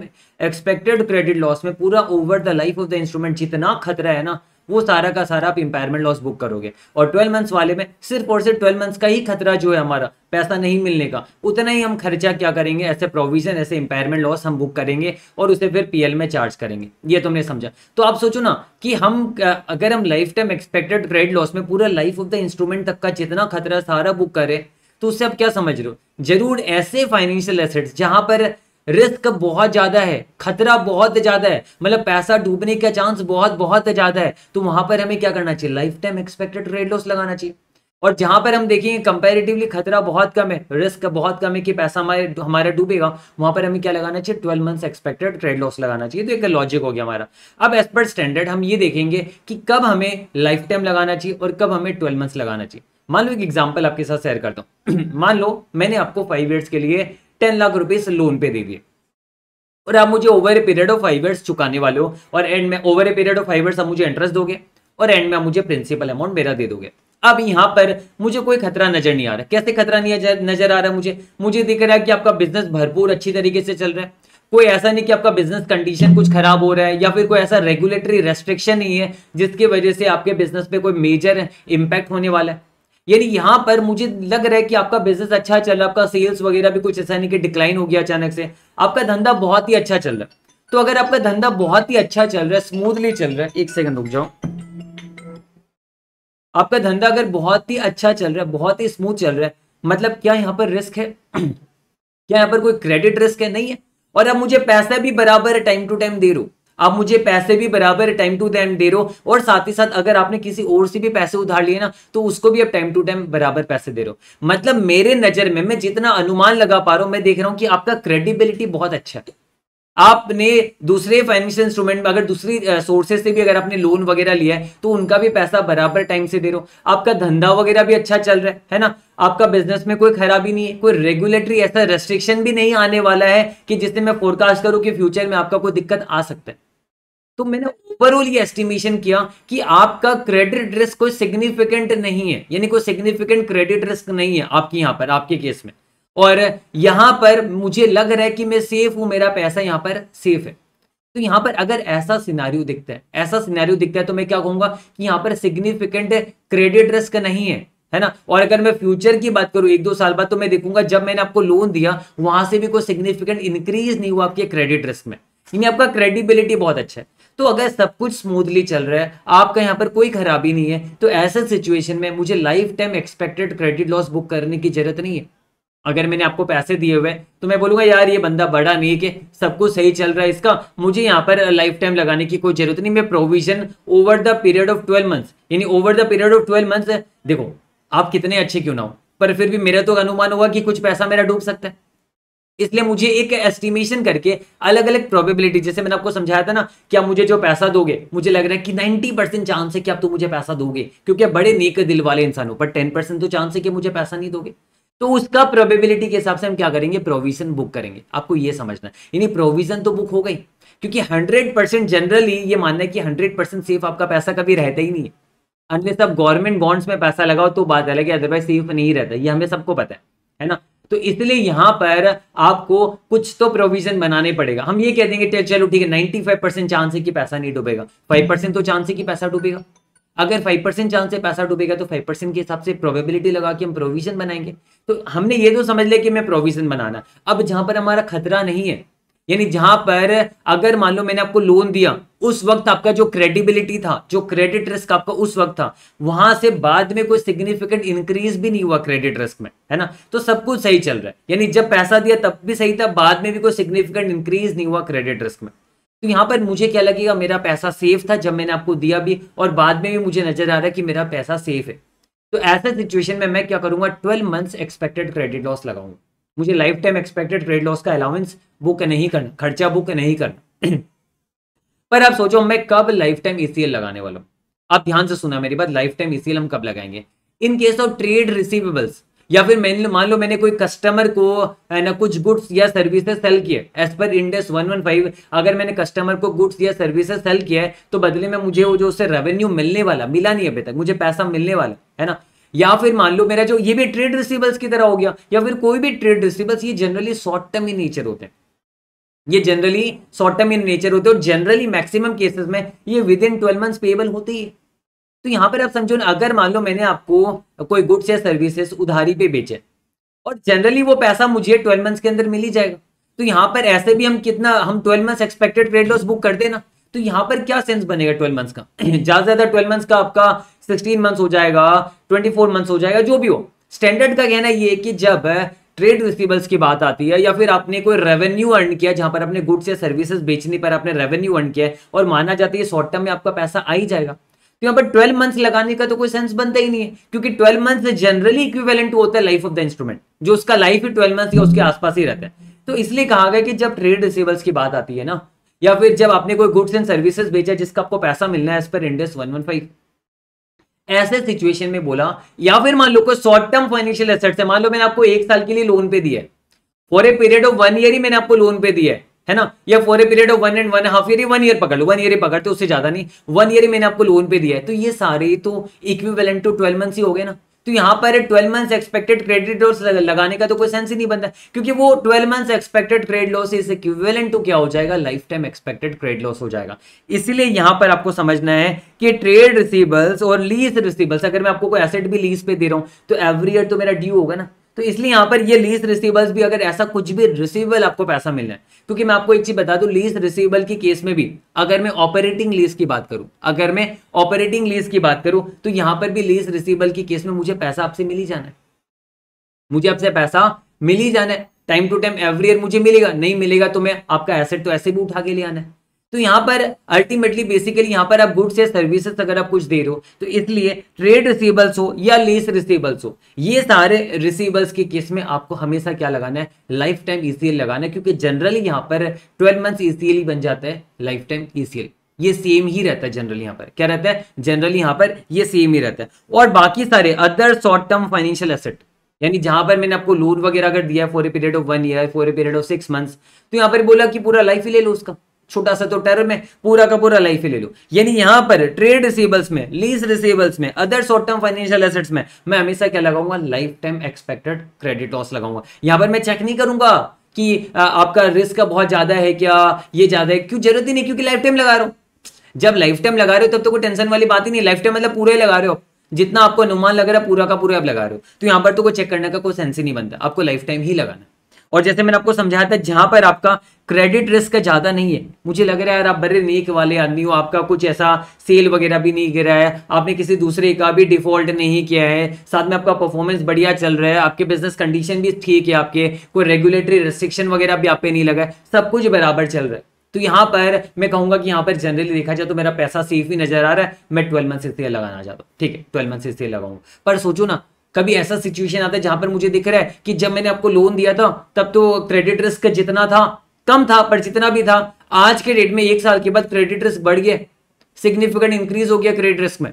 S1: expected credit loss में पूरा over the life of the instrument जितना खतरा है ना वो सारा का सारा आप इंपायरमेंट लॉस बुक करोगे और ट्वेल्व मंथ्स वाले में सिर्फ और सिर्फ ट्वेल्व मंथ्स का ही खतरा जो है हमारा पैसा नहीं मिलने का उतना ही हम खर्चा क्या करेंगे ऐसे प्रोविजन ऐसे इम्पायरमेंट लॉस हम बुक करेंगे और उसे फिर पीएल में चार्ज करेंगे ये तुमने समझा तो आप सोचो ना कि हम अगर हम life time expected credit loss में पूरा लाइफ ऑफ द इंस्ट्रूमेंट तक का जितना खतरा सारा बुक करें तो उससे आप क्या समझ रहे हो जरूर ऐसे फाइनेंशियल एसेट्स जहां पर रिस्क बहुत ज़्यादा है खतरा बहुत ज़्यादा है मतलब पैसा डूबने का चांस बहुत बहुत ज़्यादा है तो वहां पर हमें क्या करना चाहिए life time expected credit loss लगाना चाहिए और जहां पर हम देखेंगे कंपेरेटिवली खतरा बहुत कम है रिस्क बहुत कम है कि पैसा हमारे हमारा डूबेगा वहां पर हमें क्या लगाना चाहिए twelve months expected trade loss लगाना चाहिए तो एक लॉजिक हो गया हमारा अब एज पर स्टैंडर्ड हम ये देखेंगे कि कब हमें लाइफ टाइम लगाना चाहिए और कब हमें ट्वेल्व मंथ्स लगाना चाहिए मान लो एक एग्जाम्पल आपके साथ शेयर करता हूँ मान लो मैंने आपको फाइव ईयर्स के लिए टेन लाख रुपए इस लोन पे दे दिए और आप मुझे over a period of five years चुकाने वाले हो और एंड में over a period of five years आप मुझे इंटरेस्ट दोगे और एंड में आप मुझे प्रिंसिपल अमाउंट मेरा दे दोगे अब यहाँ पर मुझे कोई खतरा नजर नहीं आ रहा कैसे खतरा नहीं नजर आ रहा मुझे मुझे दिख रहा है कि आपका बिजनेस भरपूर अच्छी तरीके से चल रहा है कोई ऐसा नहीं कि आपका बिजनेस कंडीशन कुछ खराब हो रहा है या फिर कोई ऐसा रेगुलेटरी रेस्ट्रिक्शन नहीं है जिसकी वजह से आपके बिजनेस पे कोई मेजर इम्पैक्ट होने वाला है यानी यहाँ पर मुझे लग रहा है कि आपका बिजनेस अच्छा चल रहा है आपका सेल्स वगैरह भी कुछ ऐसा नहीं कि डिक्लाइन हो गया अचानक से आपका धंधा बहुत ही अच्छा चल रहा है तो अगर आपका धंधा बहुत ही अच्छा चल रहा है स्मूथली चल रहा है एक सेकंड रुक जाओ आपका धंधा अगर बहुत ही अच्छा चल रहा है बहुत ही स्मूथ चल रहा है मतलब क्या यहाँ पर रिस्क है
S3: क्या
S1: यहाँ पर कोई क्रेडिट रिस्क है नहीं है और अब मुझे पैसा भी बराबर टाइम टू टाइम दे रू आप मुझे पैसे भी बराबर टाइम टू टाइम दे रहे हो और साथ ही साथ अगर आपने किसी और से भी पैसे उधार लिए ना तो उसको भी आप टाइम टू टाइम बराबर पैसे दे रहे हो मतलब मेरे नजर में मैं जितना अनुमान लगा पा रहा हूं मैं देख रहा हूं कि आपका क्रेडिबिलिटी बहुत अच्छा है आपने दूसरे फाइनेंशियल इंस्ट्रूमेंट में अगर दूसरी सोर्सेज से भी अगर आपने लोन वगैरह लिया है तो उनका भी पैसा बराबर टाइम से दे रहे हो आपका धंधा वगैरह भी अच्छा चल रहा है ना आपका बिजनेस में कोई खराबी नहीं है कोई रेगुलेटरी ऐसा रेस्ट्रिक्शन भी नहीं आने वाला है कि जिससे मैं फोरकास्ट करूं कि फ्यूचर में आपका कोई दिक्कत आ सकता है तो मैंने ओवरऑल ये एस्टिमेशन किया कि आपका क्रेडिट रिस्क कोई सिग्निफिकेंट नहीं है यानी कोई सिग्निफिकेंट क्रेडिट रिस्क नहीं है आपके यहाँ पर आपके केस में और यहां पर मुझे लग रहा है कि मैं सेफ हूं मेरा पैसा यहाँ पर सेफ है तो यहां पर अगर ऐसा सिनारियो दिखता है ऐसा सिनारियो दिखता है तो मैं क्या कहूंगा कि यहाँ पर सिग्निफिकेंट क्रेडिट रिस्क नहीं है है ना और अगर मैं फ्यूचर की बात करूं एक दो साल बाद तो मैं देखूंगा जब मैंने आपको लोन दिया वहां से भी कोई सिग्निफिकेंट इंक्रीज नहीं हुआ आपके क्रेडिट रिस्क में यानी आपका क्रेडिबिलिटी बहुत अच्छा है तो अगर सब कुछ स्मूथली चल रहा है आपका यहाँ पर कोई खराबी नहीं है तो ऐसे सिचुएशन में मुझे life time expected credit loss book करने की जरूरत नहीं है अगर मैंने आपको पैसे दिए हुए तो मैं बोलूंगा यार ये बंदा बड़ा नहीं कि सब कुछ सही चल रहा है इसका मुझे यहाँ पर लाइफ टाइम लगाने की कोई जरूरत नहीं मैं provision over the period of twelve months यानी over the period of twelve months देखो आप कितने अच्छे क्यों ना हो पर फिर भी मेरा तो अनुमान हुआ कि कुछ पैसा मेरा डूब सकता है इसलिए मुझे एक एस्टिमेशन करके अलग अलग प्रोबेबिलिटी जैसे मैंने आपको समझाया था ना कि आप मुझे जो पैसा दोगे मुझे लग रहा है कि 90 परसेंट चांस है कि आप तो मुझे पैसा दोगे क्योंकि आप बड़े नेक दिल वाले इंसान हो पर टेन परसेंट तो चांस है कि मुझे पैसा नहीं दोगे तो उसका प्रोबेबिलिटी के हिसाब से हम क्या करेंगे प्रोविजन बुक करेंगे आपको ये समझना यानी प्रोविजन तो बुक हो गई क्योंकि हंड्रेड परसेंट जनरली ये मानना है कि हंड्रेड परसेंट सेफ आपका पैसा कभी रहता ही नहीं है अन्य सब गवर्नमेंट बॉन्ड्स में पैसा लगाओ तो बात अलग है अदरवाइज सेफ नहीं रहता ये हमें सबको पता है है ना तो इसलिए यहां पर आपको कुछ तो प्रोविजन बनाने पड़ेगा हम ये कह देंगे चलो ठीक है नाइनटी फाइव परसेंट चांस है कि पैसा नहीं डूबेगा फाइव परसेंट तो चांस है कि पैसा डूबेगा अगर फाइव परसेंट चांस से पैसा डूबेगा तो फाइव परसेंट के हिसाब से प्रोबेबिलिटी लगा के हम प्रोविजन बनाएंगे तो हमने ये तो समझ लिया कि मैं प्रोविजन बनाना अब जहां पर हमारा खतरा नहीं है यानी जहां पर अगर मान लो मैंने आपको लोन दिया उस वक्त आपका जो क्रेडिबिलिटी था जो क्रेडिट रिस्क आपका उस वक्त था वहां से बाद में कोई सिग्निफिकेंट इंक्रीज भी नहीं हुआ क्रेडिट रिस्क में है ना तो सब कुछ सही चल रहा है यानी जब पैसा दिया तब भी सही था बाद में भी कोई सिग्निफिकेंट इंक्रीज नहीं हुआ क्रेडिट रिस्क में तो यहाँ पर मुझे क्या लगेगा मेरा पैसा सेफ था जब मैंने आपको दिया भी और बाद में भी मुझे नजर आ रहा है कि मेरा पैसा सेफ है तो ऐसे सिचुएशन में मैं क्या करूंगा twelve months expected credit loss लगाऊंगा मुझे life time expected credit loss का अलाउंस बुक नहीं करना खर्चा बुक नहीं करना पर आप सोचो मैं कब लाइफ टाइम ईसीएल लगाने वाला हूं आप ध्यान से सुना मेरी बात लाइफ टाइम ईसीएल हम कब लगाएंगे in case of trade receivables या फिर मैंने मान लो मैंने कोई कस्टमर को है ना कुछ गुड्स या सर्विसेज सेल किए as per Ind AS one one five अगर मैंने कस्टमर को गुड्स या सर्विसेज सेल किया है तो बदले में मुझे वो जो उससे रेवेन्यू मिलने वाला मिला नहीं अभी तक मुझे पैसा मिलने वाला है ना या फिर मान लो मेरा जो ये भी ट्रेड रिसीबल्स की तरह हो गया या फिर कोई भी ट्रेड रिसीबल्स ये generally short term in nature होते हैं ये generally short term in nature होते हैं और जनरली मैक्सिमम केसेस में ये within twelve month payable होती है तो यहां पर आप समझो अगर मान लो मैंने आपको कोई गुड्स या सर्विसेस उधारी पे बेचे और जनरली वो पैसा मुझे ट्वेल्व मंथ्स के अंदर मिल ही जाएगा तो यहां पर ऐसे भी हम कितना हम twelve months expected trade loss book कर देना तो यहां पर क्या सेंस बनेगा ट्वेल्व मंथ्स का ज्यादा ज्यादा ट्वेल्व मंथ्स का आपका सिक्सटीन मंथ्स हो जाएगा ट्वेंटी फोर मंथ्स हो जाएगा जो भी हो स्टैंडर्ड का कहना ये कि जब ट्रेड रिसीवेबल्स की बात आती है या फिर आपने कोई रेवेन्यू अर्न किया जहां पर आपने गुड्स या सर्विसेज बेचने पर आपने रेवेन्यू अर्न किया और माना जाता है शॉर्ट टर्म में आपका पैसा आ ही जाएगा तो यहाँ पर ट्वेल्व मंथ्स लगाने का तो कोई सेंस बनता ही नहीं है क्योंकि ट्वेल्व मंथ्स जनरली इक्विवेलेंट होता है लाइफ ऑफ द इंस्ट्रूमेंट जो उसका लाइफ ही ट्वेल्व मंथ्स या उसके आसपास ही रहता है तो इसलिए कहा गया कि जब ट्रेड रिसीवेबल्स की बात आती है ना या फिर जब आपने कोई गुड्स एंड सर्विसेज बेचा जिसका आपको पैसा मिलना है as per Ind AS one one five ऐसे सिचुएशन में बोला या फिर मान लो कोई शॉर्ट टर्म फाइनेंशियल एसेट है मान लो मैंने आपको एक साल के लिए लोन पे दिया for a period of one year ही मैंने आपको लोन पे दिया है ना या for a period of one and half year one one ईयर पकड़ लो वन ईयर ही पकड़ते तो उससे ज्यादा नहीं वन ईयर ही मैंने आपको लोन पे दिया है तो ये सारे तो इक्वी टू ट्वेल्व मंथ ही हो गए ना तो यहां पर twelve months expected credit loss लगाने का तो कोई सेंस ही नहीं बनता क्योंकि वो twelve months expected credit loss is equivalent to क्या हो जाएगा life time expected credit loss हो जाएगा इसीलिए यहां पर आपको समझना है कि ट्रेड रिसीबल्स और लीज रिसीबल्स अगर मैं आपको कोई एसेट भी लीज पे दे रहा हूं तो एवरी ईयर तो मेरा ड्यू होगा ना तो इसलिए यहां पर ये लीज रिसीवल्स भी अगर ऐसा कुछ भी रिसीवेबल आपको पैसा मिलना है क्योंकि मैं आपको एक चीज बता दू लीज रिसीवेबल की केस में भी अगर मैं ऑपरेटिंग लीज की बात करूं अगर मैं ऑपरेटिंग लीज की बात करूं तो यहां पर भी लीज रिसीवेबल की केस में मुझे पैसा आपसे मिल ही जाना है मुझे आपसे पैसा मिल ही जाना है time to time every year मुझे मिलेगा नहीं मिलेगा तो मैं आपका एसेट तो ऐसे भी उठा के ले आना है तो यहाँ पर अल्टीमेटली बेसिकली यहाँ पर आप गुड्स या सर्विसेज अगर आप कुछ दे रहे हो तो इसलिए ट्रेड रिसीवेबल्स हो या लीज रिसीवेबल्स हो ये सारे रिसीवेबल्स के केस में आपको हमेशा क्या लगाना है लाइफ टाइम ईसीएल लगाना है क्योंकि जनरली यहाँ पर ट्वेल्व मंथ्स ईसीएल बन जाता है लाइफ टाइम ईसीएल ये सेम ही रहता है जनरली यहाँ पर क्या रहता है जनरली यहाँ पर ये सेम ही रहता है और बाकी सारे other short term financial asset यानी जहां पर मैंने आपको लोन वगैरह अगर दिया है for a period of one year for a period of six months तो यहाँ पर बोला कि पूरा लाइफ ही ले लो उसका छोटा सा तो टर्म है पूरा का पूरा लाइफ ही ले लो यानी यहां पर ट्रेड रिसीबल्स में लीज रिसीबल्स में other short term financial assets में मैं हमेशा क्या लगाऊंगा life time expected credit loss लगाऊंगा यहां पर मैं चेक नहीं करूंगा कि आपका रिस्क बहुत ज्यादा है क्या ये ज्यादा है क्यों जरूरत ही नहीं क्योंकि लाइफ टाइम लगा रहा हूँ जब लाइफ टाइम लगा रहे हो तब तो कोई टेंशन वाली बात ही नहीं लाइफ टाइम मतलब पूरा ही लगा रहे हो जितना आपको अनुमान लग रहा है पूरा का पूरा आप लगा रहे हो तो यहां पर तो कोई चेक करने का कोई सेंस ही नहीं बनता आपको लाइफ टाइम ही लगाना और जैसे मैंने आपको समझाया था जहां पर आपका क्रेडिट रिस्क ज्यादा नहीं है मुझे लग रहा है यार आप बड़े नेक वाले आदमी हो आपका कुछ ऐसा सेल वगैरह भी नहीं गिरा है आपने किसी दूसरे का भी डिफॉल्ट नहीं किया है साथ में आपका परफॉर्मेंस बढ़िया चल रहा है आपके बिजनेस कंडीशन भी ठीक है आपके कोई रेगुलेटरी रिस्ट्रिक्शन वगैरह भी आप पे नहीं लगा है सब कुछ बराबर चल रहा है तो यहाँ पर मैं कहूंगा कि यहाँ पर जनरली देखा जाए तो मेरा पैसा सेफ ही नजर आ रहा है मैं ट्वेल्व मंथ इसलिए लगाना चाहता हूँ ठीक है ट्वेल्व मंथ इसलिए लगाऊंगा पर सोचो ना कभी ऐसा सिचुएशन आता है जहां पर मुझे दिख रहा है कि जब मैंने आपको लोन दिया था तब तो क्रेडिट रिस्क जितना था कम था पर जितना भी था आज के डेट में एक साल के बाद क्रेडिट रिस्क बढ़ गया सिग्निफिकेंट इंक्रीज हो गया क्रेडिट रिस्क में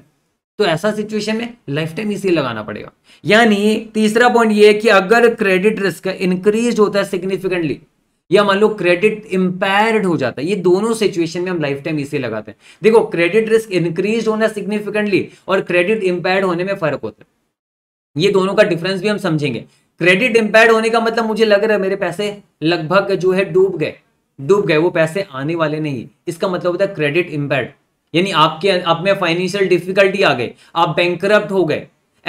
S1: तो ऐसा सिचुएशन में लाइफ टाइम इसी लगाना पड़ेगा यानी तीसरा पॉइंट ये है कि अगर क्रेडिट रिस्क इंक्रीज होता है सिग्निफिकेंटली या मान लो क्रेडिट इंपेयर्ड हो जाता है ये दोनों सिचुएशन में हम लाइफ टाइम इसे लगाते हैं देखो क्रेडिट रिस्क इंक्रीज होना सिग्निफिकेंटली और क्रेडिट इंपेयर्ड होने में फर्क होता है ये दोनों का डिफरेंस भी हम समझेंगे क्रेडिट इम्पेयर्ड होने का मतलब मुझे लग रहा है मेरे पैसे लगभग जो है डूब गए डूब गए वो पैसे आने वाले नहीं इसका मतलब होता है क्रेडिट इम्पेयर्ड यानी आपके आप में फाइनेंशियल डिफिकल्टी आ गई आप बैंक हो गए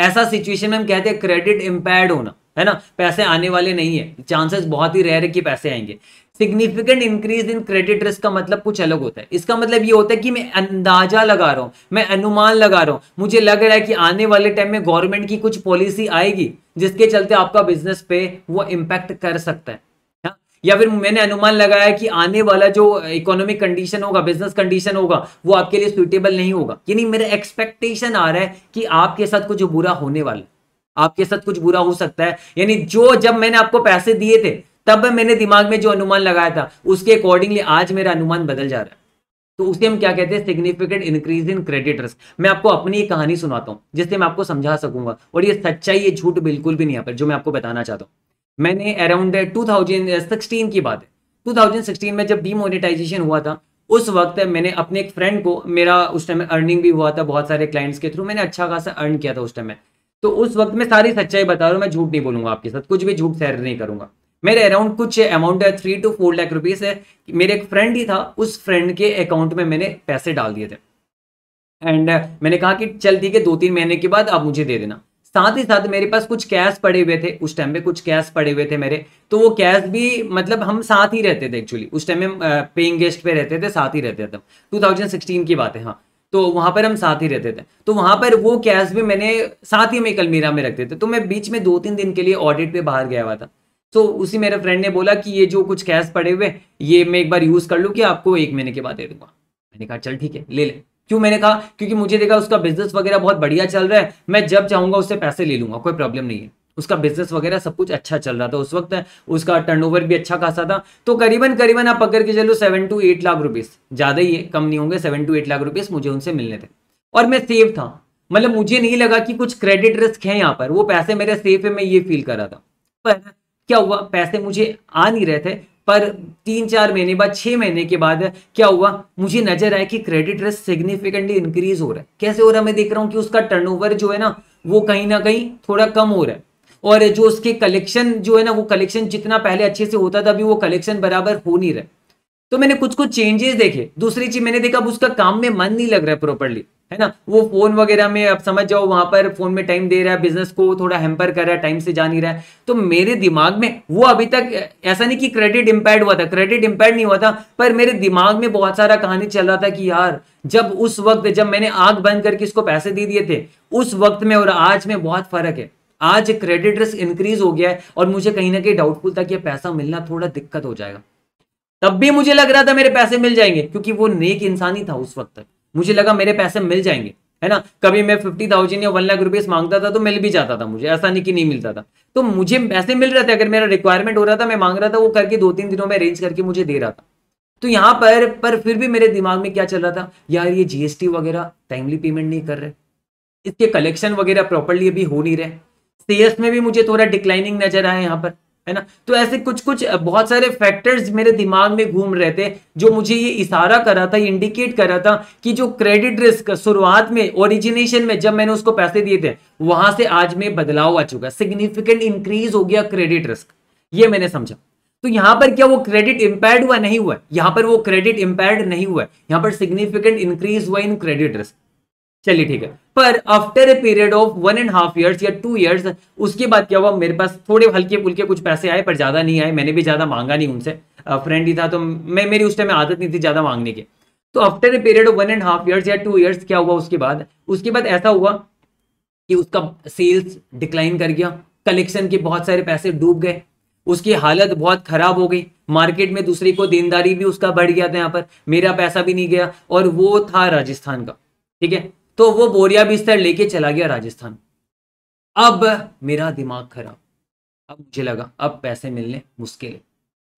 S1: ऐसा सिचुएशन में हम कहते हैं क्रेडिट इम्पेयर्ड होना है ना पैसे आने वाले नहीं है चांसेस बहुत ही रह रहे कि पैसे आएंगे significant increase in credit risk का मतलब कुछ अलग होता है इसका मतलब ये होता है कि मैं अंदाजा लगा रहा हूँ मैं अनुमान लगा रहा हूँ मुझे लग रहा है कि आने वाले टाइम में गवर्नमेंट की कुछ पॉलिसी आएगी जिसके चलते आपका बिजनेस पे वो इम्पैक्ट कर सकता है हाँ? या फिर मैंने अनुमान लगाया कि आने वाला जो इकोनॉमिक कंडीशन होगा बिजनेस कंडीशन होगा वो आपके लिए सुटेबल नहीं होगा यानी मेरा एक्सपेक्टेशन आ रहा है कि आपके साथ कुछ बुरा होने वाला आपके साथ कुछ बुरा हो सकता है यानी जो जब मैंने आपको पैसे दिए थे तब मैंने दिमाग में जो अनुमान लगाया था उसके अकॉर्डिंगली आज मेरा अनुमान बदल जा रहा है तो उसे हम क्या कहते हैं सिग्निफिकेंट इंक्रीज इन रिस्क मैं आपको अपनी एक कहानी सुनाता हूँ जिससे मैं आपको समझा सकूंगा और ये सच्चाई ये झूठ बिल्कुल भी नहीं यहाँ पर जो मैं आपको बताना चाहता हूँ मैंने अराउंड टू uh, की बात है 2016 में जब डीमोनेटाइजेशन हुआ था उस वक्त मैंने अपने एक फ्रेंड को मेरा उस टाइम अर्निंग भी हुआ था बहुत सारे क्लाइंट्स के थ्रू मैंने अच्छा खासा अर्न किया था उस टाइम में तो उस वक्त मैं सारी सच्चाई बता रहा हूँ मैं झूठ नहीं बोलूंगा आपके साथ कुछ भी झूठ सैर नहीं करूंगा मेरे अराउंड कुछ अमाउंट है three to four lakh rupees है मेरे एक फ्रेंड ही था उस फ्रेंड के अकाउंट में मैंने पैसे डाल दिए थे एंड मैंने कहा कि चल ठीक है दो तीन महीने के बाद आप मुझे दे देना साथ ही साथ मेरे पास कुछ कैश पड़े हुए थे उस टाइम पे कुछ कैश पड़े हुए थे मेरे तो वो कैश भी मतलब हम साथ ही रहते थे एक्चुअली उस टाइम में पेइंग गेस्ट पे रहते थे साथ ही रहते थे टू थाउजेंड सिक्सटीन की बात है हाँ तो वहां पर हम साथ ही रहते थे तो वहां पर वो कैश भी मैंने साथ ही में कलमीरा में रखते थे तो मैं बीच में दो तीन दिन के लिए ऑडिट पे बाहर गया हुआ था तो उसी मेरे फ्रेंड ने बोला कि ये जो कुछ कैश पड़े हुए ये मैं एक बार यूज़ कर लूँ कि आपको एक महीने के बाद दे दूंगा मैंने कहा चल ठीक है ले ले क्यों मैंने कहा क्योंकि मुझे देखा उसका बिजनेस वगैरह बहुत बढ़िया चल रहा है मैं जब चाहूंगा उससे पैसे ले लूंगा कोई प्रॉब्लम नहीं है उसका बिजनेस वगैरह सब कुछ अच्छा चल रहा था उस वक्त उसका टर्नओवर भी अच्छा खासा था तो करीबन करीबन आप पकड़ के चलो seven to eight lakh rupees ज़्यादा ही है कम नहीं होंगे seven to eight lakh rupees मुझे उनसे मिलने थे और मैं सेफ था मतलब मुझे नहीं लगा कि कुछ क्रेडिट रिस्क है यहाँ पर वो पैसे मेरे सेफ है मैं ये फील कर रहा था पर क्या हुआ पैसे मुझे आ नहीं रहे थे पर तीन चार महीने बाद छह महीने के बाद क्या हुआ मुझे नजर आया कि क्रेडिट रिस्क सिग्निफिकेंटली इंक्रीज हो रहा है कैसे हो रहा है मैं देख रहा हूँ कि उसका टर्नओवर जो है ना वो कहीं ना कहीं थोड़ा कम हो रहा है और जो उसके कलेक्शन जो है ना वो कलेक्शन जितना पहले अच्छे से होता था अभी वो कलेक्शन बराबर हो नहीं रहा तो मैंने कुछ कुछ चेंजेस देखे दूसरी चीज मैंने देखा उसका काम में मन नहीं लग रहा है प्रॉपरली है ना वो फोन वगैरह में अब समझ जाओ वहां पर फोन में टाइम दे रहा है बिजनेस को थोड़ा हेम्पर कर रहा है टाइम से जा नहीं रहा है तो मेरे दिमाग में वो अभी तक ऐसा नहीं कि क्रेडिट इम्पेयर हुआ था क्रेडिट इम्पेयर नहीं हुआ था पर मेरे दिमाग में बहुत सारा कहानी चल रहा था कि यार जब उस वक्त जब मैंने आग बंद करके इसको पैसे दे दिए थे उस वक्त में और आज में बहुत फर्क है आज क्रेडिट रिस्क इंक्रीज हो गया है और मुझे कहीं ना कहीं डाउटफुल था कि पैसा मिलना थोड़ा दिक्कत हो जाएगा तब भी मुझे लग रहा था मेरे पैसे मिल जाएंगे क्योंकि वो नेक इंसान ही था उस वक्त तक मुझे लगा मेरे पैसे मिल जाएंगे है ना कभी मैं फिफ्टी थाउजेंड या वन लाख रुपीज मांगता था तो मिल भी जाता था मुझे ऐसा नहीं कि नहीं मिलता था तो मुझे पैसे मिल रहे थे अगर मेरा रिक्वायरमेंट हो रहा था मैं मांग रहा था वो करके दो तीन दिनों में अरेंज करके मुझे दे रहा था तो यहाँ पर पर फिर भी मेरे दिमाग में क्या चल रहा था यार ये जीएसटी वगैरह टाइमली पेमेंट नहीं कर रहे इसके कलेक्शन वगैरह प्रॉपरली अभी हो नहीं रहे सेल्स में भी मुझे थोड़ा डिक्लाइनिंग नजर आया यहाँ पर है ना तो ऐसे कुछ कुछ बहुत सारे फैक्टर्स मेरे दिमाग में घूम रहे थे जो मुझे ये इशारा कर रहा था इंडिकेट कर रहा था कि जो क्रेडिट रिस्क शुरुआत में ओरिजिनेशन में जब मैंने उसको पैसे दिए थे वहां से आज में बदलाव आ चुका सिग्निफिकेंट इंक्रीज हो गया क्रेडिट रिस्क ये मैंने समझा तो यहां पर क्या वो क्रेडिट इंपेयर्ड हुआ नहीं हुआ यहां पर वो क्रेडिट इंपेयर्ड नहीं हुआ यहां पर सिग्निफिकेंट इंक्रीज हुआ इन क्रेडिट रिस्क चलिए ठीक है पर after a period of one and half years या टू ईयर्स उसके बाद क्या हुआ मेरे पास थोड़े हल्के फुल्के कुछ पैसे आए पर ज़्यादा नहीं आए मैंने भी ज़्यादा मांगा नहीं उनसे फ्रेंड ही था तो मैं मेरी उस टाइम आदत नहीं थी ज़्यादा मांगने की तो after a period of one and half years या टू ईयर्स क्या हुआ उसके बाद उसके बाद ऐसा हुआ कि उसका सेल्स डिक्लाइन कर गया कलेक्शन के बहुत सारे पैसे डूब गए उसकी हालत बहुत खराब हो गई मार्केट में दूसरे को देनदारी भी उसका बढ़ गया था यहाँ पर मेरा पैसा भी नहीं गया और वो था राजस्थान का ठीक है तो वो बोरिया बिस्तर लेके चला गया राजस्थान अब मेरा दिमाग खराब अब मुझे लगा अब पैसे मिलने मुश्किल है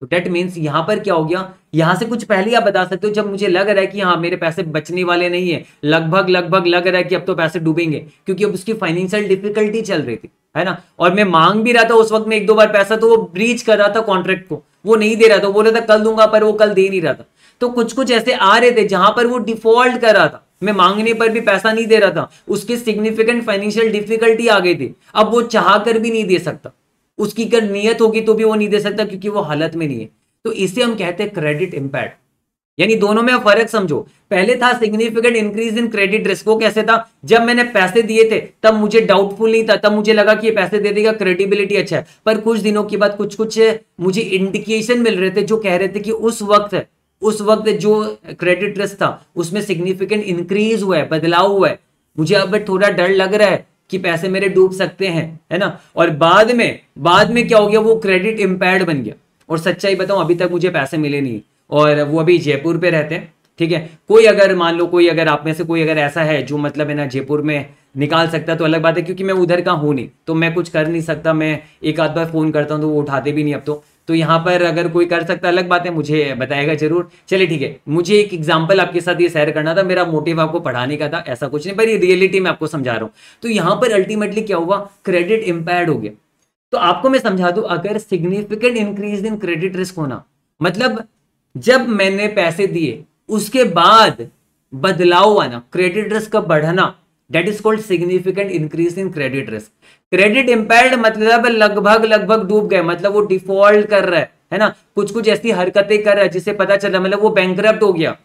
S1: तो डेट मीन्स यहां पर क्या हो गया यहां से कुछ पहले आप बता सकते हो जब मुझे लग रहा है कि हाँ मेरे पैसे बचने वाले नहीं है लगभग लगभग लग रहा है कि अब तो पैसे डूबेंगे क्योंकि अब उसकी फाइनेंशियल डिफिकल्टी चल रही थी है ना और मैं मांग भी रहा था उस वक्त में एक दो बार पैसा तो वो ब्रीच कर रहा था कॉन्ट्रैक्ट को वो नहीं दे रहा था बोल रहा था कल दूंगा पर वो कल दे नहीं रहा था तो कुछ कुछ ऐसे आ रहे थे जहां पर वो डिफॉल्ट कर रहा था मैं मांगने पर भी पैसा नहीं दे रहा था उसके सिग्निफिकेंट फाइनेंशियल डिफिकल्टी आ गई थी अब वो चाह कर भी नहीं दे सकता उसकी अगर नीयत होगी तो भी वो नहीं दे सकता क्योंकि वो हालत में नहीं है तो इसे हम कहते हैं क्रेडिट इंपैक्ट यानी दोनों में फर्क समझो पहले था significant increase in credit risk वो कैसे था जब मैंने पैसे दिए थे तब मुझे डाउटफुल नहीं था तब मुझे लगा कि ये पैसे दे देगा क्रेडिबिलिटी अच्छा है पर कुछ दिनों के बाद कुछ कुछ मुझे इंडिकेशन मिल रहे थे जो कह रहे थे कि उस वक्त उस वक्त जो क्रेडिट रिस्क था उसमें सिग्निफिकेंट इंक्रीज हुआ है बदलाव हुआ है मुझे अब थोड़ा डर लग रहा है कि पैसे मेरे डूब सकते हैं है ना और बाद में बाद में क्या हो गया वो क्रेडिट इम्पेयर बन गया और सच्चाई बताऊं अभी तक मुझे पैसे मिले नहीं और वो अभी जयपुर पे रहते हैं ठीक है कोई अगर मान लो कोई अगर आप में से कोई अगर ऐसा है जो मतलब है ना जयपुर में निकाल सकता है तो अलग बात है क्योंकि मैं उधर का हूँ नहीं तो मैं कुछ कर नहीं सकता मैं एक आध बार फ़ोन करता हूँ तो वो उठाते भी नहीं अब तो तो यहाँ पर अगर कोई कर सकता अलग बात है मुझे बताएगा जरूर चलिए ठीक है मुझे एक एग्जाम्पल आपके साथ ये शेयर करना था मेरा मोटिव आपको पढ़ाने का था ऐसा कुछ नहीं पर ये रियलिटी में आपको समझा रहा हूँ तो यहाँ पर अल्टीमेटली क्या हुआ क्रेडिट इम्पेयर हो गया तो आपको मैं समझा दू अगर significant increase in credit risk होना मतलब जब मैंने पैसे दिए उसके बाद बदलाव आना क्रेडिट रिस्क का बढ़ना that is called significant increase in credit risk credit impaired मतलब लगभग लगभग डूब गए मतलब वो डिफॉल्ट कर रहा है है ना कुछ कुछ ऐसी हरकतें कर रहा है जिससे पता चल रहा मतलब वो बैंक हो गया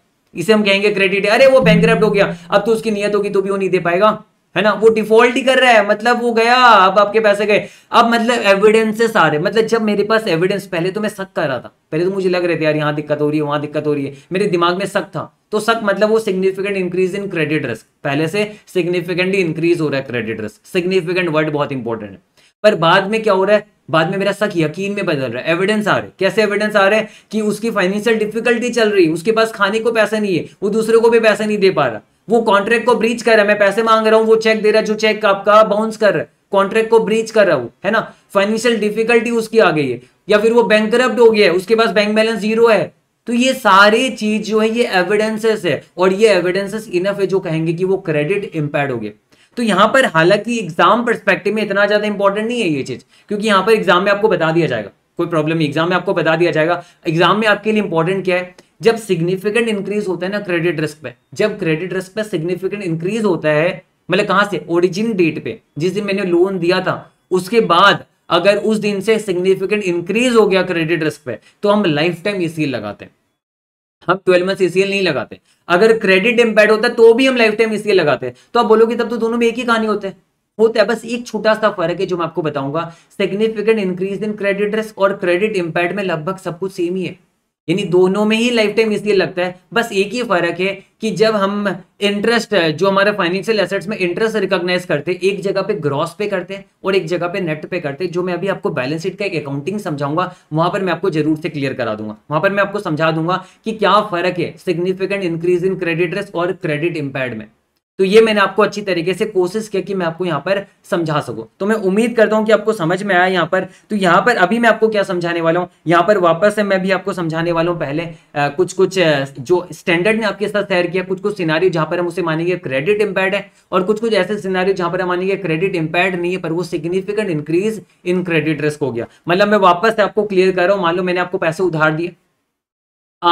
S1: इसे हम कहेंगे क्रेडिट अरे वो बैंक हो गया अब तो उसकी नियत होगी तो भी वो नहीं दे पाएगा है ना वो डिफॉल्ट ही कर रहा है मतलब वो गया अब आपके पैसे गए अब मतलब एविडेंसेस आ रहे मतलब जब मेरे पास एविडेंस पहले तो मैं शक कर रहा था पहले तो मुझे लग रहे थे यार यहाँ दिक्कत हो रही है वहां दिक्कत हो रही है मेरे दिमाग में शक था तो सक मतलब वो significant increase in credit risk पहले से सिग्निफिकेंटली इंक्रीज हो रहा है क्रेडिट रिस्क सिग्निफिकेंट वर्ड बहुत इंपॉर्टेंट है पर बाद में क्या हो रहा है बाद में मेरा शक यकीन में बदल रहा है एविडेंस आ रहे कैसे एविडेंस आ रहे हैं कि उसकी फाइनेंशियल डिफिकल्टी चल रही है उसके पास खाने को पैसा नहीं है वो दूसरे को भी पैसा नहीं दे पा रहा वो कॉन्ट्रैक्ट को ब्रीच कर रहा है मैं पैसे मांग रहा हूँ वो चेक दे रहा है जो चेक आपका बाउंस कर रहा है कॉन्ट्रैक्ट को ब्रीच कर रहा हूँ है ना फाइनेंशियल डिफिकल्टी उसकी आ गई है या फिर वो बैंक हो गया है उसके पास बैंक बैलेंस जीरो है तो ये सारे चीज जो है ये एविडेंसेस है और ये एविडेंसेस इनफ है जो कहेंगे कि वो क्रेडिट इम्पेयर हो गए तो यहां पर हालांकि एग्जाम परस्पेक्टिव में इतना ज्यादा इंपॉर्टेंट नहीं है ये चीज क्योंकि यहां पर एग्जाम में आपको बता दिया जाएगा कोई प्रॉब्लम नहीं एग्जाम में आपको बता दिया जाएगा एग्जाम में आपके लिए इंपॉर्टेंट क्या है जब सिग्निफिकेंट इंक्रीज होता है ना क्रेडिट रिस्क पे जब क्रेडिट रिस्क पे सिग्निफिकेंट इंक्रीज होता है मतलब कहां से ओरिजिन डेट पे जिस दिन मैंने लोन दिया था उसके बाद अगर उस दिन से सिग्निफिकेंट इंक्रीज हो गया क्रेडिट रिस्क पे तो हम लाइफ टाइम ईसीएल लगाते हैं हम ट्वेल्व मंथ ईसीएल नहीं लगाते अगर क्रेडिट इंपैक्ट होता है तो भी हम लाइफ टाइम ईसीएल लगाते हैं तो आप बोलोगे तब तो दोनों में एक ही कहानी होते हैं होता है बस एक छोटा सा फर्क है जो मैं आपको बताऊंगा significant increase in credit risk और क्रेडिट इम्पैक्ट में लगभग सब कुछ सेम ही है यानी दोनों में ही लाइफ टाइम इसलिए लगता है बस एक ही फर्क है कि जब हम इंटरेस्ट जो हमारे फाइनेंशियल एसेट्स में इंटरेस्ट रिकॉग्नाइज करते हैं एक जगह पे ग्रॉस पे करते हैं और एक जगह पे नेट पे करते हैं जो मैं अभी आपको बैलेंस शीट का एक अकाउंटिंग समझाऊंगा वहां पर मैं आपको जरूर से क्लियर करा दूंगा वहां पर मैं आपको समझा दूंगा कि क्या फर्क है significant increase in credit risk और क्रेडिट इम्पैड में तो ये मैंने आपको अच्छी तरीके से कोशिश किया कि मैं आपको यहाँ पर समझा सकूँ तो मैं उम्मीद करता हूँ कि आपको समझ में आया यहाँ पर तो यहाँ पर अभी मैं आपको क्या समझाने वाला हूँ यहाँ पर वापस से मैं भी आपको समझाने वाला हूँ पहले आ, कुछ कुछ जो स्टैंडर्ड ने आपके साथ शेयर किया कुछ कुछ सिनारी जहाँ पर हम उसे मानेंगे क्रेडिट इम्पैक्ट है और कुछ कुछ ऐसे सिनारी जहाँ पर हम मानेंगे क्रेडिट इम्पैक्ट नहीं है पर वो significant increase in credit risk हो गया मतलब मैं वापस से आपको क्लियर कर रहा हूँ मान लो मैंने आपको पैसे उधार दिए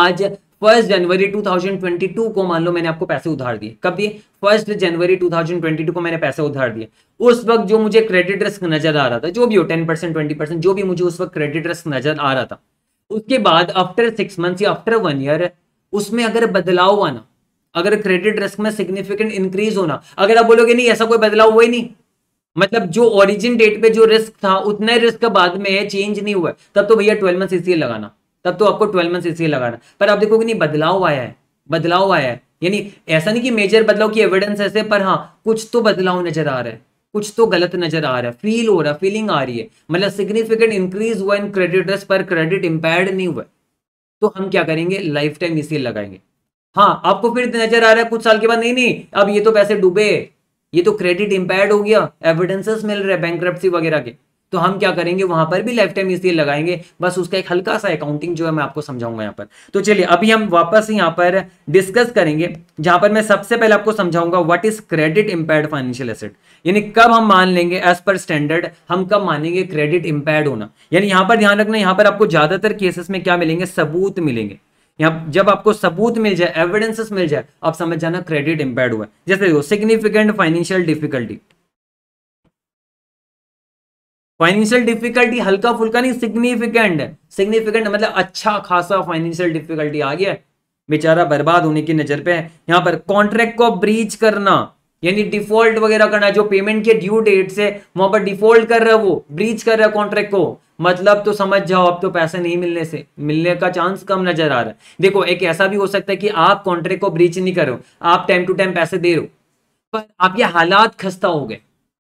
S1: आज फर्स्ट जनवरी 2022 को मान लो मैंने आपको पैसे उधार दिए कब दिए फर्स्ट जनवरी 2022 को मैंने पैसे उधार दिए उस वक्त जो मुझे क्रेडिट रिस्क नजर आ रहा था जो भी हो टेन परसेंट ट्वेंटी परसेंट जो भी मुझे उस वक्त क्रेडिट रिस्क नजर आ रहा था उसके बाद आफ्टर सिक्स मंथ्स या आफ्टर वन ईयर उसमें अगर बदलाव आना अगर क्रेडिट रिस्क में सिग्निफिकेंट इंक्रीज होना अगर आप बोलोगे नहीं ऐसा कोई बदलाव हुआ ही नहीं मतलब जो ओरिजिन डेट पे जो रिस्क था उतना रिस्क बाद में चेंज नहीं हुआ तब तो भैया ट्वेल्व मंथ इसलिए लगाना तब तो आपको ट्वेल्व मंथ इसलिए लगाना पर आप देखोगे नहीं बदलाव आया है बदलाव आया है यानी ऐसा नहीं कि मेजर बदलाव की एविडेंस ऐसे पर हाँ कुछ तो बदलाव नजर आ रहा है कुछ तो गलत नजर आ रहा है फील हो रहा है फीलिंग आ रही है मतलब सिग्निफिकेंट इंक्रीज हुआ इन क्रेडिटर्स पर क्रेडिट इंपेयर नहीं हुआ तो हम क्या करेंगे लाइफ टाइम इसी लगाएंगे हाँ आपको फिर नजर आ रहा है कुछ साल के बाद नहीं नहीं अब ये तो पैसे डूबे ये तो क्रेडिट इंपेयर हो गया एविडेंसेस मिल रहे हैं बैंक वगैरह के तो हम क्या करेंगे वहां पर भी लाइफ टाइम इसलिए लगाएंगे बस उसका एक हल्का सा अकाउंटिंग जो है मैं आपको समझाऊंगा यहाँ पर तो चलिए अभी हम वापस यहाँ पर डिस्कस करेंगे जहां पर मैं सबसे पहले आपको समझाऊंगा what is credit impaired financial asset यानी कब हम मान लेंगे एज पर स्टैंडर्ड हम कब मानेंगे क्रेडिट इम्पेयर्ड होना यानी यहाँ पर ध्यान रखना यहाँ पर आपको ज्यादातर केसेस में क्या मिलेंगे सबूत मिलेंगे यहाँ जब आपको सबूत मिल जाए एविडेंसेस मिल जाए आप समझ जाना क्रेडिट इम्पेयर्ड हुआ जैसे significant financial difficulty financial difficulty हल्का फुल्का नहीं सिग्निफिकेंट सिग्निफिकेंट मतलब अच्छा खासा फाइनेंशियल डिफिकल्टी आ गया बेचारा बर्बाद होने की नजर पे है यहाँ पर कॉन्ट्रैक्ट को ब्रीच करना यानी डिफॉल्ट वगैरह करना जो पेमेंट के ड्यू डेट से वहां पर डिफॉल्ट कर रहा है वो ब्रीच कर रहा है कॉन्ट्रैक्ट को मतलब तो समझ जाओ अब तो पैसे नहीं मिलने से मिलने का चांस कम नजर आ रहा है देखो एक ऐसा भी हो सकता है कि आप कॉन्ट्रैक्ट को ब्रीच नहीं करो आप टाइम टू टाइम पैसे दे रहे हो पर आपके हालात खस्ता हो गए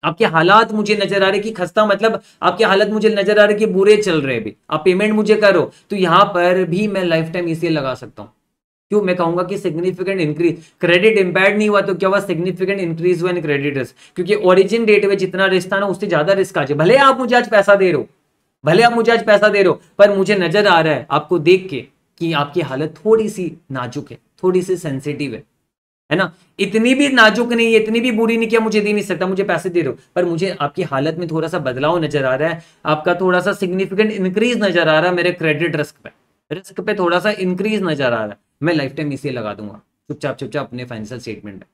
S1: आपके हालात मुझे नजर आ रहे कि खस्ता मतलब आपके हालत मुझे नजर आ रहे कि बुरे चल रहे भी आप पेमेंट मुझे करो तो यहां पर भी मैं लाइफ टाइम इसे लगा सकता हूं क्यों मैं कहूंगा कि सिग्निफिकेंट इंक्रीज क्रेडिट इम्पैक्ट नहीं हुआ तो क्या हुआ सिग्निफिकेंट इंक्रीज हुआ इन क्रेडिट क्योंकि ओरिजिन डेट में जितना रिस्क था ना उससे ज्यादा रिस्क आ जाए भले आप मुझे आज पैसा दे रहे हो भले आप मुझे आज पैसा दे रहे हो पर मुझे नजर आ रहा है आपको देख के कि आपकी हालत थोड़ी सी नाजुक है थोड़ी सी सेंसिटिव है है ना इतनी भी नाजुक नहीं है इतनी भी बुरी नहीं किया मुझे दे नहीं सकता मुझे पैसे दे रहे हो पर मुझे आपकी हालत में थोड़ा सा बदलाव नजर आ रहा है आपका थोड़ा सा सिग्निफिकेंट इंक्रीज नजर आ रहा है मेरे क्रेडिट रिस्क पे रिस्क पे थोड़ा सा इंक्रीज नजर आ रहा है मैं लाइफ टाइम इसे लगा दूंगा चुपचाप चुपचाप अपने फाइनेंशियल स्टेटमेंट में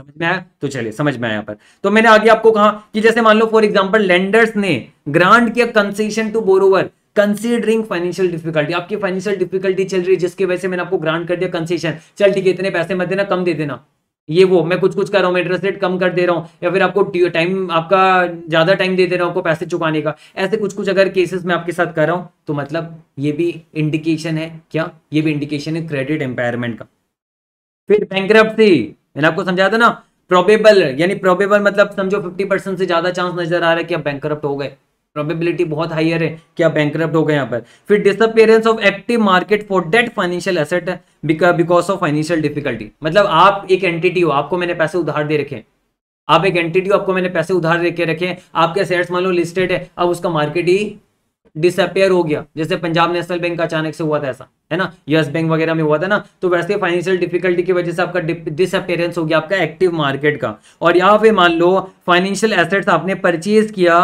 S1: समझ में आया तो चलिए समझ में आया पर तो मैंने आगे आपको कहा कि जैसे मान लो फॉर एग्जाम्पल लेंडर्स ने ग्रांट किया concession to borrower considering financial difficulty आपकी फाइनेंशियल डिफिकल्टी चल रही है जिसकी वजह से मैंने आपको ग्रांट कर दिया कंसेशन चल ठीक है इतने पैसे मत देना कम दे देना ये वो मैं कुछ कुछ कर रहा हूँ इंटरेस्ट रेट कम कर दे रहा हूँ या फिर आपको टाइम आपका ज्यादा टाइम दे दे रहा हूँ आपको पैसे चुकाने का ऐसे कुछ कुछ अगर केसेस मैं आपके साथ कर रहा हूँ तो मतलब ये भी इंडिकेशन है क्या ये भी इंडिकेशन है क्रेडिट एम्पायरमेंट का फिर बैंक मैंने आपको समझाया था ना प्रोबेबल यानी प्रोबेबल मतलब समझो फिफ्टी परसेंट से ज्यादा चांस नजर आ रहा है कि आप बैंक हो गए प्रोबेबिलिटी बहुत हाइयर है कि आप बैंक हो गए यहाँ पर फिर disappearance of active market for debt financial asset because of financial difficulty मतलब आप एक एंटिटी हो आपको मैंने पैसे उधार दे रखे आप एक एंटिटी हो आपको मैंने पैसे उधार दे के रखे आपके शेयर्स मान लो लिस्टेड है अब उसका मार्केट ही डिसअपेयर हो गया जैसे पंजाब नेशनल बैंक का अचानक से हुआ था ऐसा है ना यस बैंक वगैरह में हुआ था ना तो वैसे फाइनेंशियल डिफिकल्टी की वजह से आपका डिसअपेयरेंस हो गया आपका एक्टिव मार्केट का और यहाँ पे मान लो फाइनेंशियल एसेट्स आपने परचेज किया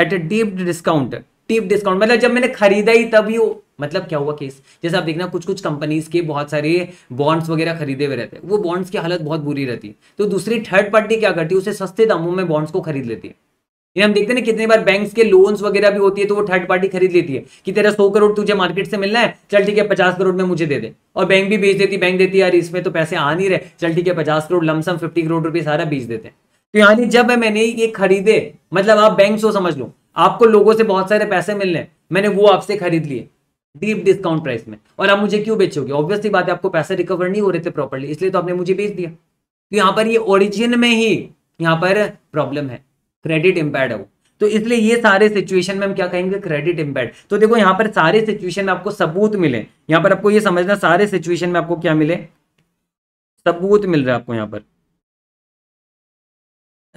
S1: at a deep discount deep discount मतलब जब मैंने खरीदा ही तब ही मतलब क्या हुआ केस जैसे आप देखना कुछ कुछ कंपनीज के बहुत सारे बॉन्ड्स वगैरह खरीदे हुए रहते हैं वो बॉन्ड्स की हालत बहुत बुरी रहती है तो दूसरी थर्ड पार्टी क्या करती है उसे सस्ते दामों में बॉन्ड्स को खरीद लेती है ये हम देखते हैं ना कितने बार बैंक्स के लोन्स वगैरह भी होती है तो वो थर्ड पार्टी खरीद लेती है कि तेरा सौ करोड़ तुझे मार्केट से मिलना है चल ठीक है पचास करोड़ में मुझे दे दे और बैंक भी बेच देती बैंक देती यार इसमें तो पैसे आ नहीं रहे चल ठीक है पचास करोड़ लमसम फिफ्टी करोड़ रुपये सारा बेच देते हैं तो यानी जब मैंने ये खरीदे मतलब आप बैंक शो समझ लो आपको लोगों से बहुत सारे पैसे मिलने मैंने वो आपसे खरीद लिए डीप डिस्काउंट प्राइस में और आप मुझे क्यों बेचोगे ऑब्वियसली बात है आपको पैसे रिकवर नहीं हो रहे थे प्रॉपरली इसलिए तो आपने मुझे बेच दिया तो यहाँ पर ये ओरिजिन में ही यहाँ पर प्रॉब्लम है क्रेडिट इम्पैड है वो तो इसलिए ये सारे सिचुएशन में हम क्या कहेंगे क्रेडिट इम्पैक्ट तो देखो यहाँ पर सारे सिचुएशन में आपको सबूत मिले यहाँ पर आपको ये समझना सारे सिचुएशन में आपको क्या
S2: मिले सबूत मिल रहा है आपको यहाँ पर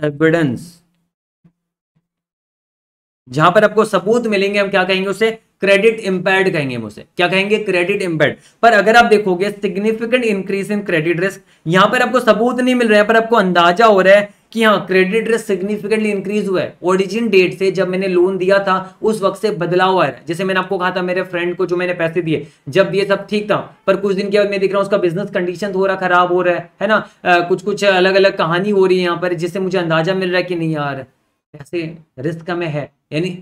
S2: एविडेंस जहां पर आपको सबूत मिलेंगे हम क्या
S1: कहेंगे उसे क्रेडिट इंपैक्ट कहेंगे हम उसे क्या कहेंगे क्रेडिट इंपैक्ट पर अगर आप देखोगे significant increase in credit risk यहां पर आपको सबूत नहीं मिल रहा है पर आपको अंदाजा हो रहा है कि हाँ क्रेडिट रिस्क सिग्निफिकेंटली इंक्रीज हुआ है ओरिजिन डेट से जब मैंने लोन दिया था उस वक्त से बदलाव आया जैसे मैंने आपको कहा था मेरे फ्रेंड को जो मैंने पैसे दिए जब ये सब ठीक था पर कुछ दिन के बाद मैं देख रहा हूँ उसका बिजनेस कंडीशन थोड़ा खराब हो रहा है है ना आ, कुछ कुछ अलग अलग कहानी हो रही है यहाँ पर जिससे मुझे अंदाजा मिल रहा है कि नहीं यार ऐसे रिस्क में है यानी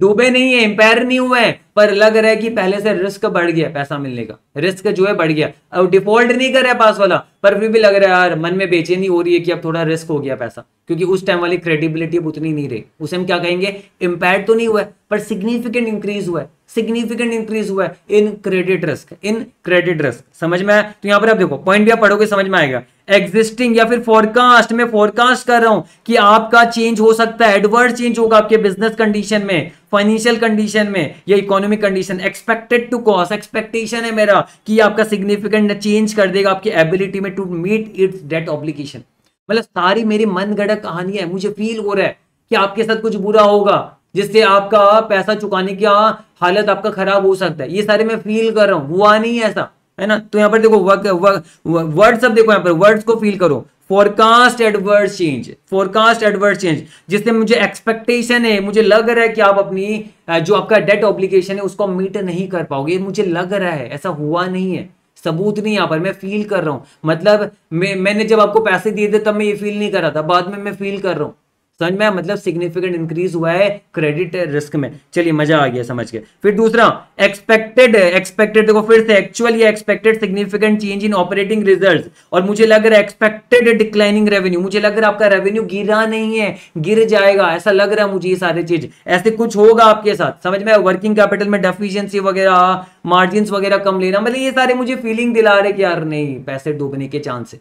S1: डूबे नहीं है एम्पायर नहीं हुए हैं पर लग रहा है कि पहले से रिस्क बढ़ गया पैसा मिलने का रिस्क जो है बढ़ गया अब डिफॉल्ट नहीं कर रहा है पास वाला पर फिर भी लग रहा है यार मन में बेचैनी हो रही है कि अब थोड़ा रिस्क हो गया पैसा क्योंकि उस टाइम वाली क्रेडिबिलिटी अब उतनी नहीं रही उसे हम क्या कहेंगे इम्पैक्ट तो नहीं हुआ है पर सिग्निफिकेंट इंक्रीज हुआ है सिग्निफिकेंट इंक्रीज हुआ है in credit risk in credit risk समझ में आया तो यहां पर आप देखो पॉइंट भी आप पढ़ोगे समझ में आएगा एग्जिस्टिंग या फिर फोरकास्ट में फोरकास्ट कर रहा हूं कि आपका चेंज हो सकता है एडवर्स चेंज होगा आपके बिजनेस कंडीशन में फाइनेंशियल कंडीशन में या economic condition expected to cause expectation है मेरा कि आपका सिग्निफिकेंट चेंज कर देगा आपकी एबिलिटी में to meet its debt obligation मतलब सारी मेरी मन मनगढ़ कहानी है मुझे फील हो रहा है कि आपके साथ कुछ बुरा होगा जिससे आपका पैसा चुकाने की हाँ, हालत आपका खराब हो सकता है ये सारे मैं फील कर रहा हूँ हुआ नहीं ऐसा है ना तो यहाँ पर देखो वर्ड सब देखो यहाँ पर वर्ड्स को फील करो forecast adverse change forecast adverse change जिससे मुझे एक्सपेक्टेशन है मुझे लग रहा है कि आप अपनी जो आपका डेट ऑब्लिगेशन है उसको मीट नहीं कर पाओगे मुझे लग रहा है ऐसा हुआ नहीं है सबूत नहीं यहाँ पर मैं फील कर रहा हूँ मतलब मैं मैंने जब आपको पैसे दिए थे तब मैं ये फील नहीं कर रहा था बाद में मैं फील कर रहा हूँ समझ में मतलब सिग्निफिकेंट इंक्रीज हुआ है क्रेडिट रिस्क में चलिए मजा आ गया समझ के फिर दूसरा एक्सपेक्टेड एक्सपेक्टेड देखो फिर से एक्चुअल या expected significant change in operating results और मुझे लग रहा है एक्सपेक्टेड डिक्लाइनिंग रेवेन्यू मुझे लग रहा है आपका रेवेन्यू गिरा नहीं है गिर जाएगा ऐसा लग रहा है मुझे ये सारी चीज ऐसे कुछ होगा आपके साथ समझ में वर्किंग कैपिटल में डेफिशियंसी वगैरह मार्जिन वगैरह कम लेना मतलब ये सारे मुझे फीलिंग दिला रहे कि यार नहीं पैसे डूबने के चांस है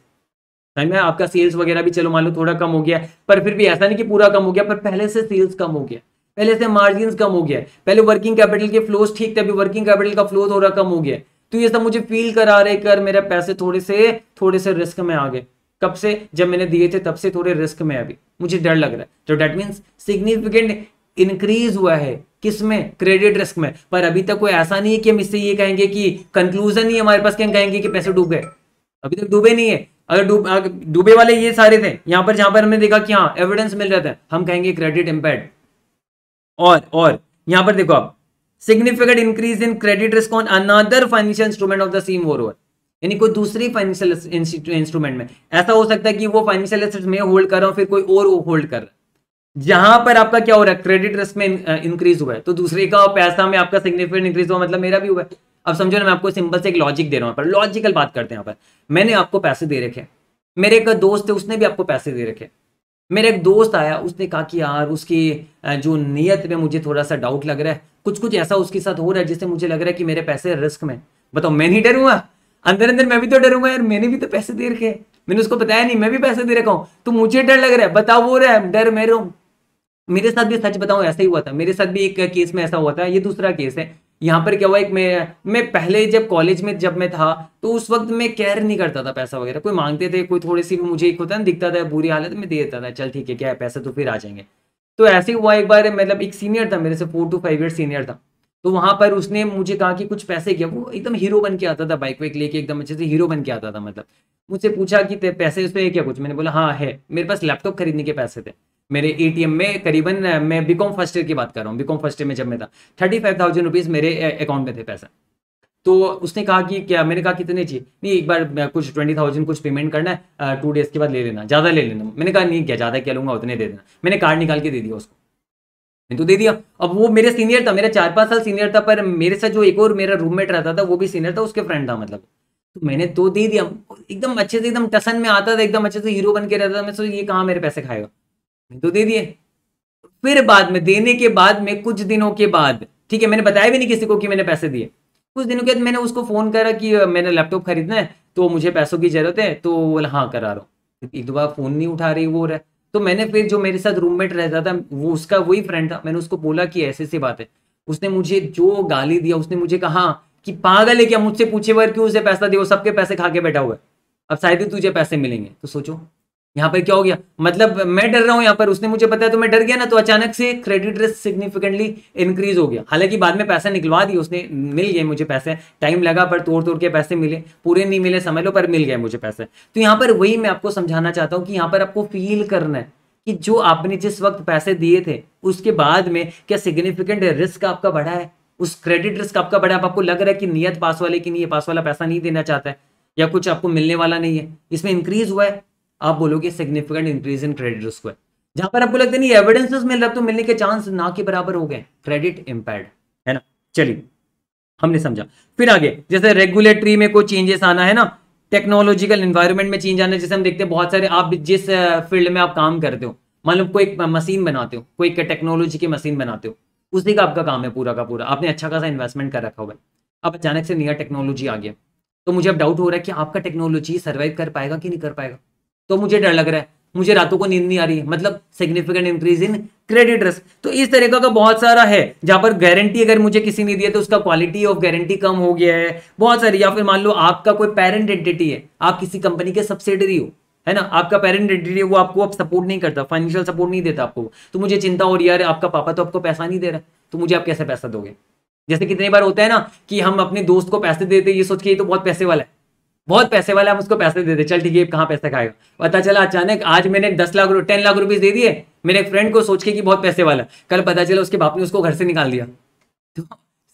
S1: समझ में आपका सेल्स वगैरह भी चलो मान लो थोड़ा कम हो गया पर फिर भी ऐसा नहीं कि पूरा कम हो गया पर पहले से सेल्स कम हो गया पहले से मार्जिन कम हो गया पहले वर्किंग कैपिटल के फ्लोज ठीक थे अभी वर्किंग कैपिटल का फ्लो थोड़ा कम हो गया तो ये सब मुझे फील करा रहे कर मेरे पैसे थोड़े से थोड़े से रिस्क में आ गए कब से जब मैंने दिए थे तब से थोड़े रिस्क में अभी मुझे डर लग रहा है तो डेट मीन सिग्निफिकेंट इंक्रीज हुआ है किस में क्रेडिट रिस्क में पर अभी तक कोई ऐसा नहीं है कि हम इससे ये कहेंगे कि कंक्लूजन ही हमारे पास क्या कहेंगे कि पैसे डूब गए अभी तक डूबे नहीं है अगर डूब डूबे वाले ये सारे थे यहां पर जहां पर हमने देखा कि हाँ एविडेंस मिल रहा था हम कहेंगे क्रेडिट इम्पेड और और यहां पर देखो आप significant increase in credit risk on another financial instrument of the same borrower यानी कोई दूसरी फाइनेंशियल इंस्ट्रूमेंट में ऐसा हो सकता है कि वो फाइनेंशियल में होल्ड कर रहा हूँ फिर कोई और होल्ड कर रहा जहां पर आपका क्या हो रहा है क्रेडिट रिस्क में इंक्रीज हुआ है तो दूसरे का पैसा में आपका सिग्निफिकेंट इंक्रीज हुआ मतलब मेरा भी हुआ है अब समझो ना मैं आपको सिंपल से एक लॉजिक दे रहा हूँ लॉजिकल बात करते हैं यहाँ पर मैंने आपको पैसे दे रखे मेरे एक दोस्त है उसने भी आपको पैसे दे रखे मेरे एक दोस्त आया उसने कहा कि यार उसकी जो नीयत में मुझे थोड़ा सा डाउट लग रहा है कुछ कुछ ऐसा उसके साथ हो रहा है जिससे मुझे लग रहा है कि मेरे पैसे रिस्क में बताओ मैं नहीं डरूंगा अंदर अंदर मैं भी तो डरूंगा यार मैंने भी तो पैसे दे रखे मैंने उसको बताया नहीं मैं भी पैसे दे रखा हूँ तो मुझे डर लग रहा है बताओ वो रहा है डर मेरे मेरे साथ भी सच बताऊं ऐसा ही हुआ था मेरे साथ भी एक केस में ऐसा हुआ था ये दूसरा केस है यहाँ पर क्या हुआ एक मैं मैं पहले जब कॉलेज में जब मैं था तो उस वक्त मैं केयर नहीं करता था पैसा वगैरह कोई मांगते थे कोई थोड़ी सी भी मुझे एक होता ना दिखता था बुरी हालत में दे देता था चल ठीक है क्या है पैसा तो फिर आ जाएंगे तो ऐसे हुआ एक बार मतलब एक सीनियर था मेरे से four to five year senior था तो वहां पर उसने मुझे कहा कि कुछ पैसे किया वो एकदम हीरो बन के आता था बाइक वाइक लेके एकदम अच्छे से हीरो बन के आता था मतलब मुझसे पूछा कि पैसे उस पर है क्या कुछ मैंने बोला हाँ है मेरे पास लैपटॉप खरीदने के पैसे थे मेरे एटीएम में करीबन मैं बीकॉम फर्स्ट ईयर की बात कर रहा हूँ बीकॉम फर्स्ट ईयर में जब मैं था थर्टी फाइव थाउजेंड रुपीज़ मेरे अकाउंट में थे पैसा तो उसने कहा कि क्या मैंने कहा कितने चाहिए नहीं एक बार कुछ ट्वेंटी थाउजेंड कुछ पेमेंट करना है टू डेज के बाद ले लेना ज़्यादा ले लेना मैंने कहा नहीं क्या ज़्यादा क्या लूँगा उतने दे देना मैंने कार्ड निकाल के दे दिया उसको तो दे दिया अब वो मेरे सीनियर था मेरा चार पांच साल सीनियर था पर मेरे साथ जो एक और मेरा रूममेट रहता था वो भी सीनियर था उसके फ्रेंड था मतलब
S3: तो
S1: मैंने तो दे दिया एकदम अच्छे से एकदम टसन में आता था एकदम अच्छे से हीरो बन के रहता था मैं सोच ये कहाँ मेरे पैसे खाएगा मैंने तो दे दिए फिर बाद में देने के बाद में कुछ दिनों के बाद ठीक है मैंने बताया भी नहीं किसी को कि मैंने पैसे दिए कुछ दिनों के बाद मैंने उसको फ़ोन करा कि मैंने लैपटॉप खरीदना है तो मुझे पैसों की ज़रूरत है तो बोला हाँ करा रहा हूँ एक दो बार फ़ोन नहीं उठा रही वो रहा तो मैंने फिर जो मेरे साथ रूममेट रहता था वो उसका वही फ्रेंड था मैंने उसको बोला कि ऐसे ऐसी बात है उसने मुझे जो गाली दिया उसने मुझे कहा कि पागल है क्या मुझसे पूछे वर क्यों उसे पैसा दिया सबके पैसे खा के बैठा हुआ है अब शायद ही तुझे पैसे मिलेंगे तो सोचो यहाँ पर क्या हो गया मतलब मैं डर रहा हूँ यहाँ पर उसने मुझे बताया तो मैं डर गया ना तो अचानक से क्रेडिट रिस्क सिग्निफिकेंटली इंक्रीज हो गया हालांकि बाद में पैसा निकलवा दिया उसने मिल गए मुझे पैसे टाइम लगा पर तोड़ तोड़ के पैसे मिले पूरे नहीं मिले समझ लो पर मिल गए मुझे पैसे तो यहाँ पर वही मैं आपको समझाना चाहता हूँ कि यहाँ पर आपको फील करना है कि जो आपने जिस वक्त पैसे दिए थे उसके बाद में क्या सिग्निफिकेंट रिस्क आपका बढ़ा है उस क्रेडिट रिस्क आपका बढ़ा आपको लग रहा है कि नियत पास वाले की नहीं पास वाला पैसा नहीं देना चाहता है या कुछ आपको मिलने वाला नहीं है इसमें इंक्रीज हुआ है आप बोलोगे significant increase in credit risk जहां पर आपको लगता नहीं एविडेंस मिल रहा तो मिलने के चांस ना के बराबर हो गए क्रेडिट इम्पैक्ट है ना चलिए हमने समझा फिर आगे जैसे रेगुलेटरी में कोई चेंजेस आना है ना टेक्नोलॉजिकल इन्वायरमेंट में चेंज आना जैसे हम देखते हैं बहुत सारे आप जिस फील्ड में आप काम करते हो मान लो कोई मशीन बनाते हो कोई टेक्नोलॉजी की मशीन बनाते हो उसी का आपका काम है पूरा का पूरा आपने अच्छा खासा इन्वेस्टमेंट कर रखा होगा अब अचानक से नया टेक्नोलॉजी आ गया तो मुझे अब डाउट हो रहा है कि आपका टेक्नोलॉजी सर्वाइव कर पाएगा कि नहीं कर पाएगा तो मुझे डर लग रहा है मुझे रातों को नींद नहीं आ रही है मतलब significant increase in credit risk तो इस तरीका का बहुत सारा है जहां पर गारंटी अगर मुझे किसी ने दिया तो उसका क्वालिटी ऑफ गारंटी कम हो गया है बहुत सारी या फिर मान लो आपका कोई पेरेंट एंटिटी है आप किसी कंपनी के सब्सिडरी हो है ना आपका पेरेंट एंटिटी वो आपको अब सपोर्ट नहीं करता फाइनेंशियल सपोर्ट नहीं देता आपको तो मुझे चिंता हो रही यार आपका पापा तो आपको पैसा नहीं दे रहा तो मुझे आप कैसे पैसा दोगे जैसे कितनी बार होता है ना कि हम अपने दोस्त को पैसे देते ये सोच के ये तो बहुत पैसे वाला है बहुत पैसे वाला हम उसको पैसे दे दे चल ठीक है कहाँ पैसे खाएगा पता चला अचानक आज मैंने दस लाख रुपये टेन लाख रुपीज दे दिए मेरे एक फ्रेंड को सोच के कि बहुत पैसे वाला कल पता चला उसके बाप ने उसको घर से निकाल दिया तो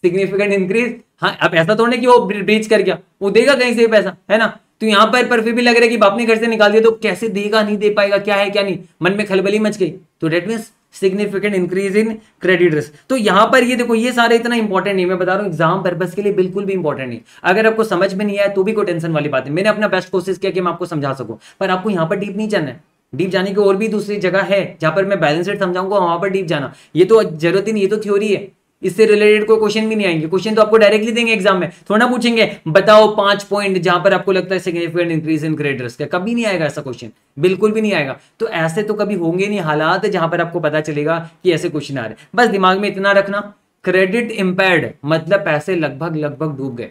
S1: सिग्निफिकेंट इंक्रीज हाँ अब ऐसा तो नहीं कि वो ब्रीच कर गया वो देगा कहीं से पैसा है ना तो यहाँ पर पर फिर भी लग रहा है कि बाप ने घर से निकाल दिया तो कैसे देगा नहीं दे पाएगा क्या है क्या नहीं मन में खलबली मच गई तो that means significant increase in credit risk तो यहाँ पर ये देखो ये सारे इतना इंपॉर्टेंट नहीं मैं बता रहा हूँ एग्जाम पर्पज के लिए बिल्कुल भी इंपॉर्टेंट नहीं अगर आपको समझ में नहीं आया तो भी कोई टेंशन वाली बात है मैंने अपना बेस्ट कोशिश किया कि मैं आपको समझा सकूँ पर आपको यहाँ पर डीप नहीं जाना है डीप जाने की और भी दूसरी जगह है जहां पर मैं बैलेंस रेट समझाऊंगा वहां पर डीप जाना ये तो जरूरत ही नहीं ये तो थ्योरी है इससे रिलेटेड कोई क्वेश्चन भी नहीं आएंगे क्वेश्चन तो आपको डायरेक्टली देंगे एग्जाम में थोड़ा पूछेंगे बताओ पांच पॉइंट जहां पर आपको लगता है सिग्निफिकेंट इंक्रीज इन रिस्क है कभी नहीं आएगा ऐसा क्वेश्चन बिल्कुल भी नहीं आएगा तो ऐसे तो कभी होंगे नहीं हालात जहां पर आपको पता चलेगा कि ऐसे क्वेश्चन आ रहे बस दिमाग में इतना रखना क्रेडिट इम्पेयर्ड मतलब पैसे लगभग लगभग डूब गए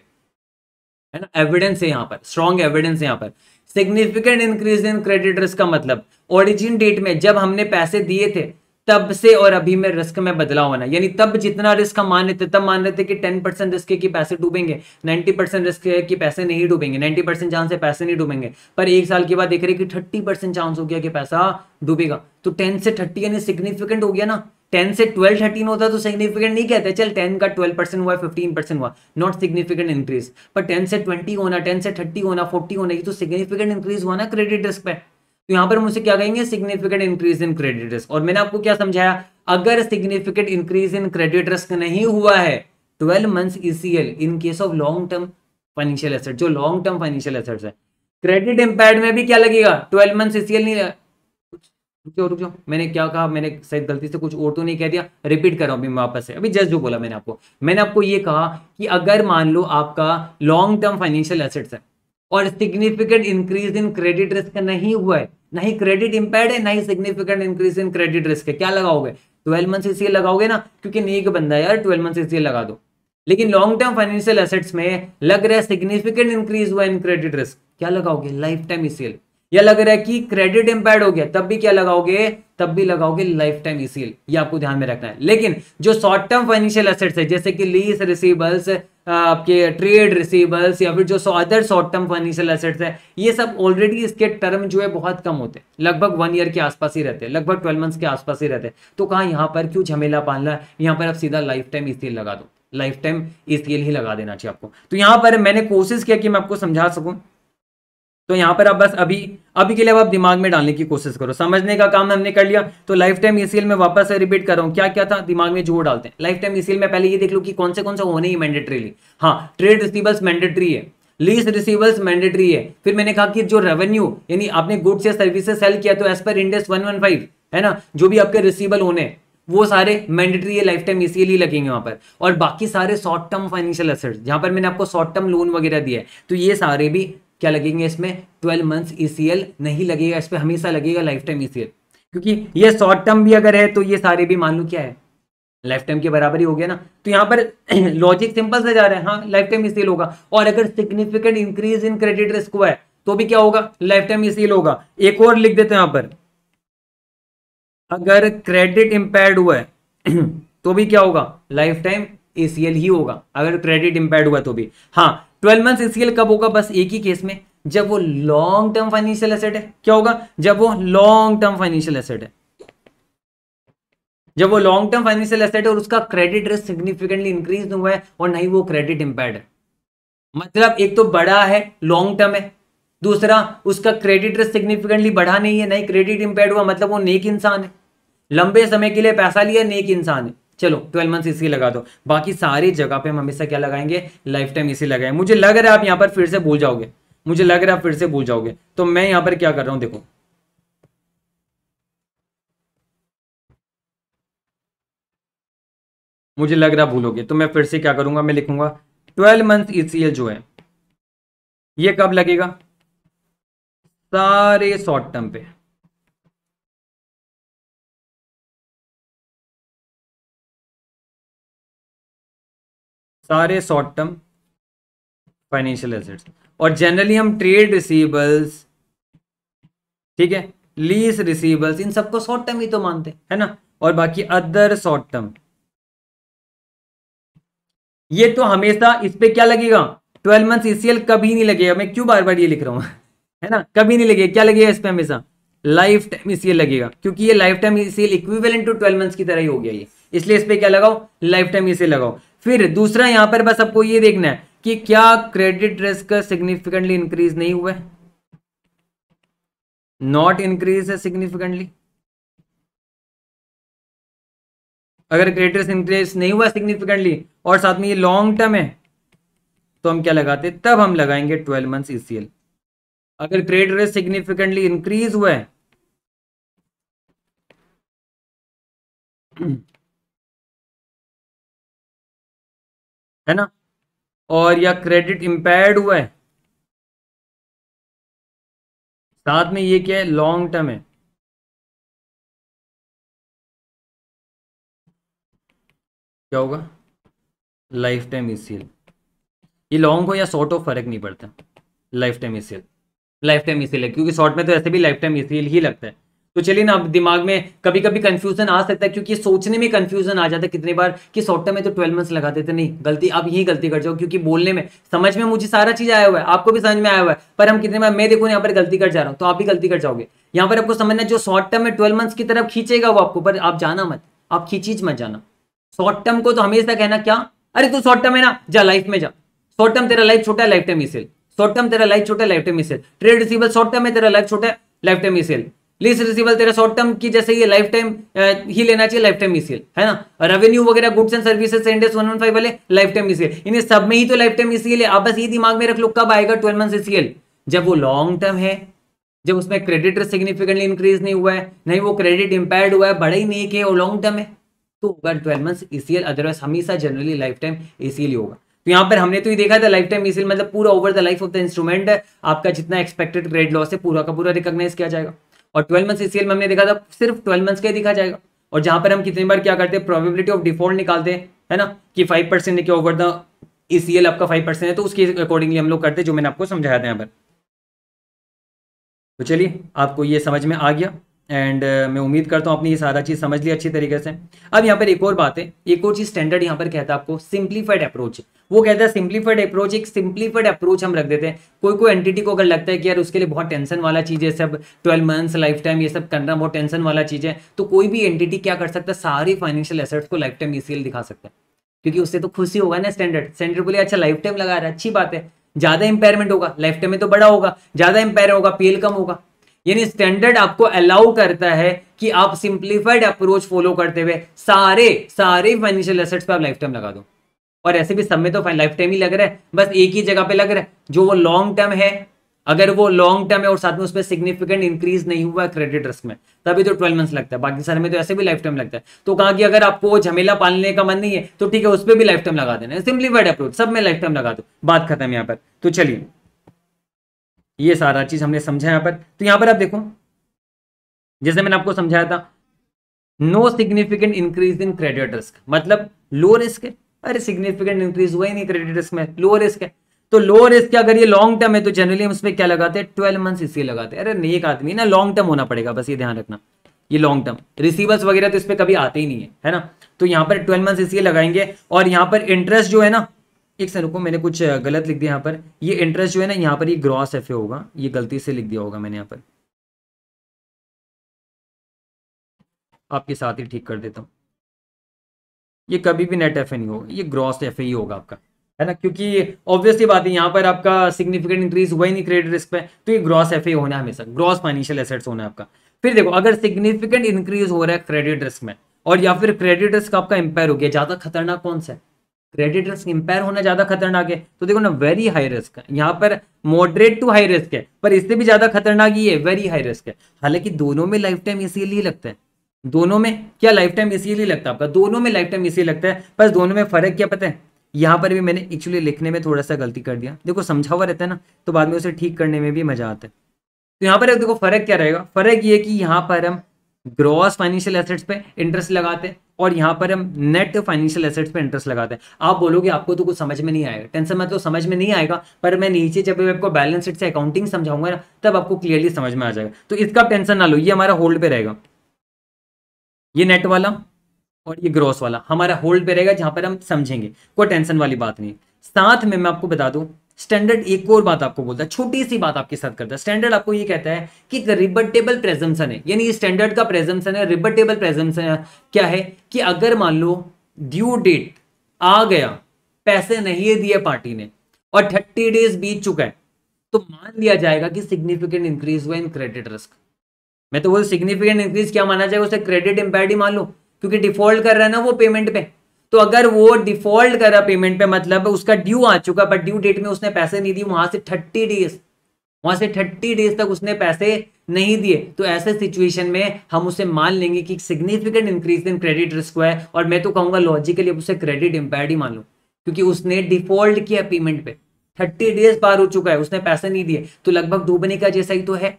S1: है ना एविडेंस है यहाँ पर स्ट्रॉन्ग एविडेंस है यहाँ पर सिग्निफिकेंट इंक्रीज इन रिस्क का मतलब ओरिजिन डेट में जब हमने पैसे दिए थे तब से और अभी में रिस्क में बदलाव होना यानी तब जितना रिस्क हम मान रहे थे तब मान रहे थे कि टेन परसेंट रिस्क है कि पैसे डूबेंगे नाइन्टी परसेंट रिस्क है कि पैसे नहीं डूबेंगे नाइन्टी परसेंट चांस है पैसे नहीं डूबेंगे पर एक साल के बाद देख रहे कि थर्टी परसेंट चांस हो गया कि पैसा डूबेगा तो टेन से थर्टी यानी सिग्निफिकेंट हो गया ना टेन से ट्वेल्व थर्टीन होता तो सिग्निफिकेंट नहीं कहते चल टेन का ट्वेल्व परसेंट हुआ फिफ्टीन परसेंट हुआ नॉट सिग्निफिकेंट इंक्रीज पर टेन से ट्वेंटी होना टेन से थर्टी होना फोर्टी होना ये तो सिग्निफिकेंट इंक्रीज हुआ ना क्रेडिट रिस्क पे तो यहाँ पर मुझसे क्या कहेंगे significant increase in credit risk और मैंने आपको क्या समझाया अगर significant increase in credit risk नहीं हुआ है twelve month ECL in case of long term financial asset जो लॉन्ग टर्म फाइनेंशियल एसेट है क्रेडिट इंपैक्ट में भी क्या लगेगा ट्वेल्व मंथ ईसीएल नहीं रुक मैंने क्या कहा मैंने शायद गलती से कुछ और तो नहीं कह दिया रिपीट कर रहा हूं अभी वापस से अभी जस्ट जो बोला मैंने आपको मैंने आपको ये कहा कि अगर मान लो आपका लॉन्ग टर्म फाइनेंशियल एसेट्स है और significant increase in credit risk नहीं हुआ है नहीं क्रेडिट इंपेयर है नहीं significant increase in credit risk है क्या लगाओगे ट्वेल्व मंथ इसलिए लगाओगे ना क्योंकि नीक बंदा यार ट्वेल्व मंथ इसलिए लगा दो लेकिन लॉन्ग टर्म फाइनेंशियल एसेट्स में लग रहा है सिग्निफिकेंट इंक्रीज हुआ इन क्रेडिट रिस्क क्या लगाओगे लाइफ टाइम ईसीएल या लग रहा है कि क्रेडिट इंपेयर हो गया तब भी क्या लगाओगे तब भी लगाओगे लाइफ टाइम ईसीएल ये आपको ध्यान में रखना है लेकिन जो शॉर्ट टर्म फाइनेंशियल एसेट्स है जैसे कि लीज रिसीबल्स आपके ट्रेड रिसीबल्स या फिर जो other short term financial assets है ये सब ऑलरेडी इसके टर्म जो है बहुत कम होते हैं लगभग वन ईयर के आसपास ही रहते हैं लगभग ट्वेल्व मंथ्स के आसपास ही रहते हैं तो कहाँ यहाँ पर क्यों झमेला पालना यहाँ पर आप सीधा लाइफ टाइम ईसीएल लगा दो लाइफ टाइम ईसीएल ही लगा देना चाहिए आपको तो यहाँ पर मैंने कोशिश किया कि मैं आपको समझा सकूँ तो यहाँ पर आप बस अभी अभी के लिए आप दिमाग में डालने की कोशिश करो समझने का काम हमने कर लिया तो लाइफ टाइम ईसीएल में वापस से रिपीट कर रहा हूँ क्या क्या था दिमाग में जोड़ डालते हैं लाइफ टाइम ईसीएल में पहले ये देख लो कि कौन से कौन से होने ही मैंडेटरीली हाँ ट्रेड रिसीवर्स मैंडेटरी है लीज रिसीवल्स मैंडेटरी है फिर मैंने कहा कि जो रेवेन्यू यानी आपने गुड्स या सर्विस सेल किया तो एज पर इंडेस वन है ना जो भी आपके रिसीवल होने वो सारे मैंडेटरी है लाइफ टाइम इसीलिए लगेंगे वहां पर और बाकी सारे शॉर्ट टर्म फाइनेंशियल असर्ट जहां पर मैंने आपको शॉर्ट टर्म लोन वगैरह दिया है तो ये सारे भी क्या लगेंगे इसमें ट्वेल्व मंथ ई e नहीं लगेगा इस पर हमेशा लगेगा लाइफ टाइम ई क्योंकि ये शॉर्ट टर्म भी अगर है तो ये सारे भी मान लो क्या है लाइफ टाइम के बराबर ही हो गया ना तो यहाँ पर लॉजिक सिंपल से जा रहा है हाँ लाइफ टाइम ई होगा और अगर significant increase in credit risk हुआ है तो भी क्या होगा लाइफ टाइम ई होगा एक और लिख देते हैं यहां पर अगर तो क्रेडिट e इम्पेयर्ड हुआ है तो भी क्या होगा लाइफ टाइम एसीएल ही होगा अगर क्रेडिट इम्पेयर्ड हुआ तो भी हाँ ट्वेल्व मंथ सीसीएल कब होगा बस एक ही केस में जब वो लॉन्ग टर्म फाइनेंशियल एसेट है क्या होगा जब वो लॉन्ग टर्म फाइनेंशियल एसेट है जब वो लॉन्ग टर्म फाइनेंशियल एसेट है और उसका क्रेडिट रिस्क सिग्निफिकेंटली इंक्रीज हुआ है और नहीं वो क्रेडिट इम्पेयर्ड है मतलब एक तो बड़ा है लॉन्ग टर्म है दूसरा उसका क्रेडिट रिस्क सिग्निफिकेंटली बढ़ा नहीं है नहीं क्रेडिट इम्पेयर्ड हुआ मतलब वो नेक इंसान है लंबे समय के लिए पैसा लिया नेक इंसान है चलो ट्वेल्व मंथ इसी लगा दो बाकी सारी जगह पे हम हमेशा क्या लगाएंगे लाइफ टाइम इसी लगाएंगे मुझे लग रहा है आप यहां पर फिर से भूल जाओगे मुझे लग
S2: रहा है आप फिर से भूल जाओगे तो मैं यहां पर क्या कर रहा हूं देखो मुझे लग रहा भूलोगे तो मैं फिर से क्या करूंगा मैं लिखूंगा ट्वेल्व मंथ ई जो है ये कब लगेगा
S3: सारे शॉर्ट टर्म पे सारे शॉर्ट टर्म फाइनेंशियल एसेट्स और जनरली हम ट्रेड
S1: रिसीबल्स ठीक है लीज रिसीबल्स इन सबको शॉर्ट टर्म ही तो मानते है ना और बाकी अदर शॉर्ट टर्म ये तो हमेशा इस पर क्या लगेगा ट्वेल्व मंथ ईसीएल कभी नहीं लगेगा मैं क्यों बार बार ये लिख रहा हूँ है ना कभी नहीं लगेगा क्या लगेगा इस पर हमेशा लाइफ टाइम ईसीएल लगेगा क्योंकि ये life time ECL equivalent to twelve month की तरह ही हो गया ये इसलिए इस पर क्या लगाओ लाइफ टाइम ईसीएल लगाओ फिर दूसरा यहां पर बस आपको ये देखना है कि क्या क्रेडिट रिस्क सिग्निफिकेंटली इंक्रीज नहीं हुआ
S2: है नॉट इंक्रीज है सिग्निफिकेंटली अगर क्रेडिट रिस्क इंक्रीज नहीं हुआ सिग्निफिकेंटली और साथ में ये लॉन्ग टर्म है तो हम क्या लगाते तब हम लगाएंगे ट्वेल्व मंथ ईसीएल
S3: अगर क्रेडिट रिस्क सिग्निफिकेंटली इंक्रीज हुआ है है ना और या क्रेडिट इम्पेयर्ड हुआ है साथ में ये क्या है लॉन्ग टर्म है क्या होगा
S2: लाइफ टाइम इसल ये लॉन्ग हो या शॉर्ट हो फर्क नहीं पड़ता life time ECL
S1: life time ECL है क्योंकि शॉर्ट में तो ऐसे भी लाइफ टाइम ईसीएल ही लगता है तो चलिए ना दिमाग में कभी कभी कंफ्यूजन आ सकता है क्योंकि सोचने में कंफ्यूजन आ जाता है कितने बार कि शॉर्ट टर्म में तो ट्वेल्व मंथ्स लगा देते नहीं गलती आप यही गलती कर जाओ क्योंकि बोलने में समझ में मुझे सारा चीज आया हुआ है आपको भी समझ में आया हुआ है पर हम कितने बार मैं देखो यहाँ पर गलती कर जा रहा हूँ तो आप भी गलती कर जाओगे यहाँ पर आपको समझना जो शॉर्ट टर्म में ट्वेल्व मंथ्स की तरफ खींचेगा वो आपको पर आप जाना मत आप खींची मत जाना शॉर्ट टर्म को तो हमेशा कहना क्या अरे तू शॉर्ट टर्म है ना जा लाइफ में जा शॉर्ट टर्म तेरा लाइफ छोटा है लाइफ टाइम मिसेल शॉर्ट टर्म तेरा लाइफ छोटा है लाइफ टाइम मिसेल ट्रेड रिसीवल शॉर्ट टर्म है तेरा लाइफ छोटा है लाइफ टाइम मिसेल लीज रिसीवल तेरा शॉर्ट टर्म की जैसे ये लाइफ टाइम ही लेना चाहिए लाइफ टाइम ईसीएल है ना रेवेन्यू वगैरह गुड्स एंड सर्विसेज सेंडेस वन वाले लाइफ टाइम ईसीएल इन सब में ही तो लाइफ टाइम ईसीएल है आप बस ये दिमाग में रख लो कब आएगा ट्वेल्व मंथ ईसीएल जब वो लॉन्ग टर्म है जब उसमें क्रेडिट सिग्निफिकेंटली इंक्रीज नहीं हुआ है नहीं वो क्रेडिट इंपेयर्ड हुआ है बड़ा ही नहीं है वो लॉन्ग टर्म है तो होगा ट्वेल्व मंथ्स ईसीएल अदरवाइज हमेशा जनरली लाइफ टाइम ईसीएल होगा तो यहाँ पर हमने तो ये देखा था लाइफ टाइम ईसीएल मतलब पूरा over the life of the instrument आपका जितना एक्सपेक्टेड ग्रेड लॉस है पूरा का पूरा रिकॉग्नाइज किया जाएगा और ट्वेल्व मंथ सीसीएल में हमने देखा था सिर्फ ट्वेल्व मंथ्स का ही दिखा जाएगा और जहां पर हम कितनी बार क्या करते हैं प्रोबेबिलिटी ऑफ डिफॉल्ट निकालते हैं है ना कि फाइव परसेंट देखिए ओवर द e आपका फाइव परसेंट है तो उसके अकॉर्डिंगली हम लोग करते हैं जो मैंने आपको समझाया था यहाँ पर तो चलिए आपको ये समझ में आ गया एंड uh, मैं उम्मीद करता हूँ आपने ये सारा चीज़ समझ ली अच्छी तरीके से अब यहाँ पर एक और बात है एक और चीज़ स्टैंडर्ड यहाँ पर कहता है आपको सिंप्लीफाइड अप्रोच वो कहता है सिंप्लीफाइड अप्रोच एक सिंप्लीफाइड अप्रोच हम रख देते हैं कोई कोई एंटिटी को अगर लगता है कि यार उसके लिए बहुत टेंशन वाला चीज़ है सब ट्वेल्व मंथ्स लाइफ टाइम ये सब करना बहुत टेंशन वाला चीज़ है तो कोई भी एंटिटी क्या कर सकता है सारी फाइनेंशियल एसेट्स को लाइफ टाइम ई दिखा सकता है क्योंकि उससे तो खुशी होगा ना स्टैंडर्ड स्टैंडर्ड बोले अच्छा लाइफ टाइम लगा रहा है अच्छी बात है ज़्यादा इंपेयरमेंट होगा लाइफ टाइम में तो बड़ा होगा ज़्यादा इंपेयर होगा पेल कम होगा यानी स्टैंडर्ड आपको अलाउ करता है कि आप सिंप्लीफाइड अप्रोच फॉलो करते हुए सारे सारे फाइनेंशियल एसेट्स पर आप लाइफ टाइम लगा दो और ऐसे भी सब में तो लाइफ टाइम ही लग रहा है बस एक ही जगह पे लग रहा है जो वो लॉन्ग टर्म है अगर वो लॉन्ग टर्म है और साथ में उस पर सिग्निफिकेंट इंक्रीज नहीं हुआ क्रेडिट रिस्क में तभी तो ट्वेल्व मंथ्स लगता है बाकी सारे में तो ऐसे भी लाइफ टाइम लगता है तो कहा कि अगर आपको झमेला पालने का मन नहीं है तो ठीक है उस पर भी लाइफ टाइम लगा देना सिंप्लीफाइड अप्रोच सब में लाइफ टाइम लगा दो बात खत्म यहाँ पर तो चलिए ये सारा चीज हमने समझा यहां पर तो यहाँ पर आप देखो जैसे मैंने आपको समझाया था no significant increase in credit risk मतलब लो रिस्क है अरे सिग्निफिकेंट इंक्रीज हुआ ही नहीं क्रेडिट रिस्क में लो रिस्क है तो लो रिस्क अगर ये लॉन्ग टर्म है तो जनरली हम इसमें क्या लगाते हैं ट्वेल्व मंथ इसलिए लगाते हैं अरे नहीं एक आदमी ना लॉन्ग टर्म होना पड़ेगा बस ये ध्यान रखना ये लॉन्ग टर्म रिसीवर्स वगैरह तो इस पर कभी आते ही नहीं है है ना तो यहाँ पर ट्वेल्व मंथ इसलिए लगाएंगे और यहाँ पर इंटरेस्ट
S2: जो है ना एक सर रुको मैंने कुछ गलत लिख दिया यहाँ पर ये इंटरेस्ट जो है ना यहाँ पर ये ग्रॉस एफ होगा ये गलती से लिख दिया होगा मैंने यहाँ पर आपके साथ ही ठीक कर देता हूँ ये कभी भी नेट एफ नहीं होगा ये ग्रॉस एफ
S1: ही होगा आपका है ना क्योंकि ऑब्वियसली बात है यहाँ पर आपका सिग्निफिकेंट इंक्रीज हुआ ही नहीं क्रेडिट रिस्क पे तो ये ग्रॉस एफ होना है हमेशा ग्रॉस फाइनेंशियल एसेट्स होना है आपका फिर देखो अगर सिग्निफिकेंट इंक्रीज हो रहा है क्रेडिट रिस्क में और या फिर क्रेडिट रिस्क आपका एम्पायर हो गया ज़्यादा खतरनाक कौन सा है क्रेडिट रिस्क इंपेयर होना ज़्यादा खतरनाक है तो देखो ना वेरी हाई रिस्क है यहाँ पर मॉडरेट टू हाई रिस्क है पर इससे भी ज़्यादा खतरनाक ये वेरी हाई रिस्क है हालांकि दोनों में लाइफ टाइम इसीलिए लगता है दोनों में क्या लाइफ टाइम इसीलिए लगता है आपका दोनों में लाइफ टाइम इसीलिए लगता है बस दोनों में फ़र्क क्या पता है यहाँ पर भी मैंने एक्चुअली लिखने में थोड़ा सा गलती कर दिया देखो समझा हुआ रहता है ना तो बाद में उसे ठीक करने में भी मज़ा आता है तो यहाँ पर देखो फ़र्क क्या रहेगा फ़र्क ये कि यहाँ पर हम ग्रॉस फाइनेंशियल एसेट्स पे इंटरेस्ट लगाते हैं और यहाँ पर हम नेट फाइनेंशियल एसेट्स पे इंटरेस्ट लगाते हैं आप बोलोगे आपको तो कुछ समझ में नहीं आएगा टेंशन मतलब समझ में नहीं आएगा पर मैं नीचे जब मैं आपको बैलेंस शीट से अकाउंटिंग समझाऊंगा ना तब आपको क्लियरली समझ में आ जाएगा तो इसका टेंशन ना लो ये हमारा होल्ड पे रहेगा ये नेट वाला और ये ग्रॉस वाला हमारा होल्ड पे रहेगा जहां पर हम समझेंगे कोई टेंशन वाली बात नहीं साथ में मैं आपको बता दूं स्टैंडर्ड एक और बात आपको बोलता है छोटी सी बात आपके साथ करता है स्टैंडर्ड आपको ये कहता है कि एक रिबटेबल प्रेजम्पन है यानी स्टैंडर्ड का प्रेजम्पन है रिबर्टेबल प्रेजम्पन क्या है कि अगर मान लो ड्यू डेट आ गया पैसे नहीं दिए पार्टी ने और थर्टी डेज बीत चुका है तो मान लिया जाएगा कि सिग्निफिकेंट इंक्रीज हुआ इन क्रेडिट रिस्क मैं तो बोल सिग्निफिकेंट इंक्रीज क्या माना जाएगा उसे क्रेडिट इम्पैक्ट ही मान लो क्योंकि डिफॉल्ट कर रहा है ना वो पेमेंट पे तो अगर वो डिफॉल्ट करा पेमेंट पे मतलब उसका ड्यू आ चुका बट ड्यू डेट में उसने पैसे नहीं दिए वहां से थर्टी डेज वहां से थर्टी डेज तक उसने पैसे नहीं दिए तो ऐसे सिचुएशन में हम उसे मान लेंगे कि significant increase in credit risk हुआ है और मैं तो कहूंगा लॉजिकली अब उसे क्रेडिट इम्पेयर ही मान लू क्योंकि उसने डिफॉल्ट किया पेमेंट पे थर्टी डेज पार हो चुका है उसने पैसे नहीं दिए तो लगभग डूबने का जैसा ही तो है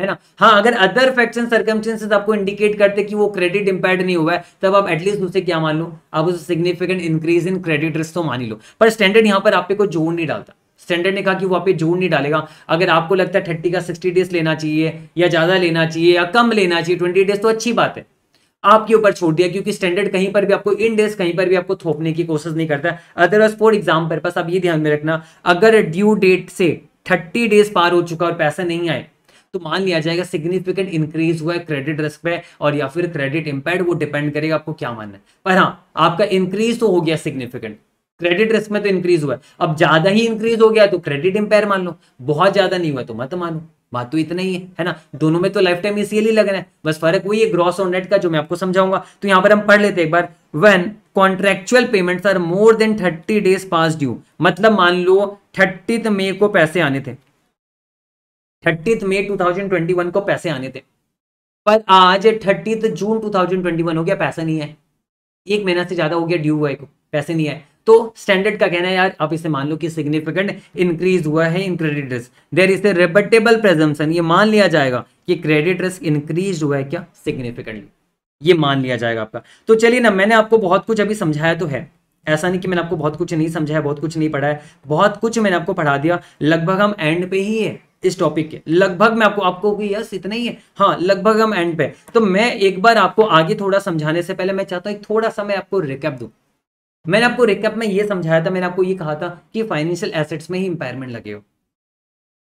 S1: है ना हाँ अगर अदर फैक्ट्स एंड सर्कमस्टेंसेस आपको इंडिकेट करते कि वो क्रेडिट इंपैक्ट नहीं हुआ है तब आप एटलीस्ट उसे क्या मान लो आप उसे significant increase in credit risk तो मान ही लो पर स्टैंडर्ड यहाँ पर आप कोई जोर नहीं डालता स्टैंडर्ड ने कहा कि वो आप जोर नहीं डालेगा अगर आपको लगता है थर्टी का सिक्सटी डेज लेना चाहिए या ज़्यादा लेना चाहिए या कम लेना चाहिए ट्वेंटी डेज तो अच्छी बात है आपके ऊपर छोड़ दिया क्योंकि स्टैंडर्ड कहीं पर भी आपको इन डेज कहीं पर भी आपको थोपने की कोशिश नहीं करता अदरवाइज फॉर एग्जाम पर्पस आप ये ध्यान में रखना अगर ड्यू डेट से थर्टी डेज पार हो चुका और पैसा नहीं आए तो मान लिया जाएगा सिग्निफिकेंट इंक्रीज हुआ है क्रेडिट रिस्क पे और या फिर क्रेडिट इंपैक्ट वो डिपेंड करेगा आपको क्या मानना है पर हाँ आपका इंक्रीज तो हो गया सिग्निफिकेंट क्रेडिट रिस्क में तो इंक्रीज हुआ है अब ज्यादा ही इंक्रीज हो गया तो क्रेडिट इंपेयर मान लो बहुत ज्यादा नहीं हुआ तो मत मानो बात तो इतना ही है है ना दोनों में तो लाइफ टाइम इसीलिए लग रहा है बस फर्क वही है ग्रॉस और नेट का जो मैं आपको समझाऊंगा तो यहां पर हम पढ़ लेते हैं एक बार when contractual payments are more than thirty days past due मतलब मान लो थर्टी मई को पैसे आने थे थर्टीथ मई वन को पैसे आने थे पर आज थर्टीथ जून 2021 हो गया पैसा नहीं है एक महीना से ज्यादा हो गया ड्यू हुआ को पैसे नहीं आए तो स्टैंडर्ड का कहना है यार आप इसे मान लो कि सिग्निफिकेंट इंक्रीज हुआ है in credit risk there is a rebuttable presumption ये मान लिया जाएगा कि क्रेडिट रिस्क इंक्रीज हुआ है क्या सिग्निफिकेंटली ये मान लिया जाएगा आपका तो चलिए ना मैंने आपको बहुत कुछ अभी समझाया तो है ऐसा नहीं कि मैंने आपको बहुत कुछ नहीं समझाया बहुत कुछ नहीं पढ़ा है बहुत कुछ मैंने आपको पढ़ा दिया लगभग हम एंड पे ही है इस टॉपिक के लगभग मैं आपको आपको कि यस इतना ही है हाँ लगभग हम एंड पे तो मैं एक बार आपको आगे थोड़ा समझाने से पहले मैं चाहता हूँ थोड़ा सा मैं आपको रिकैप दू मैंने आपको रिकअप में ये समझाया था मैंने आपको ये कहा था कि फाइनेंशियल एसेट्स में ही इंपायरमेंट लगे हो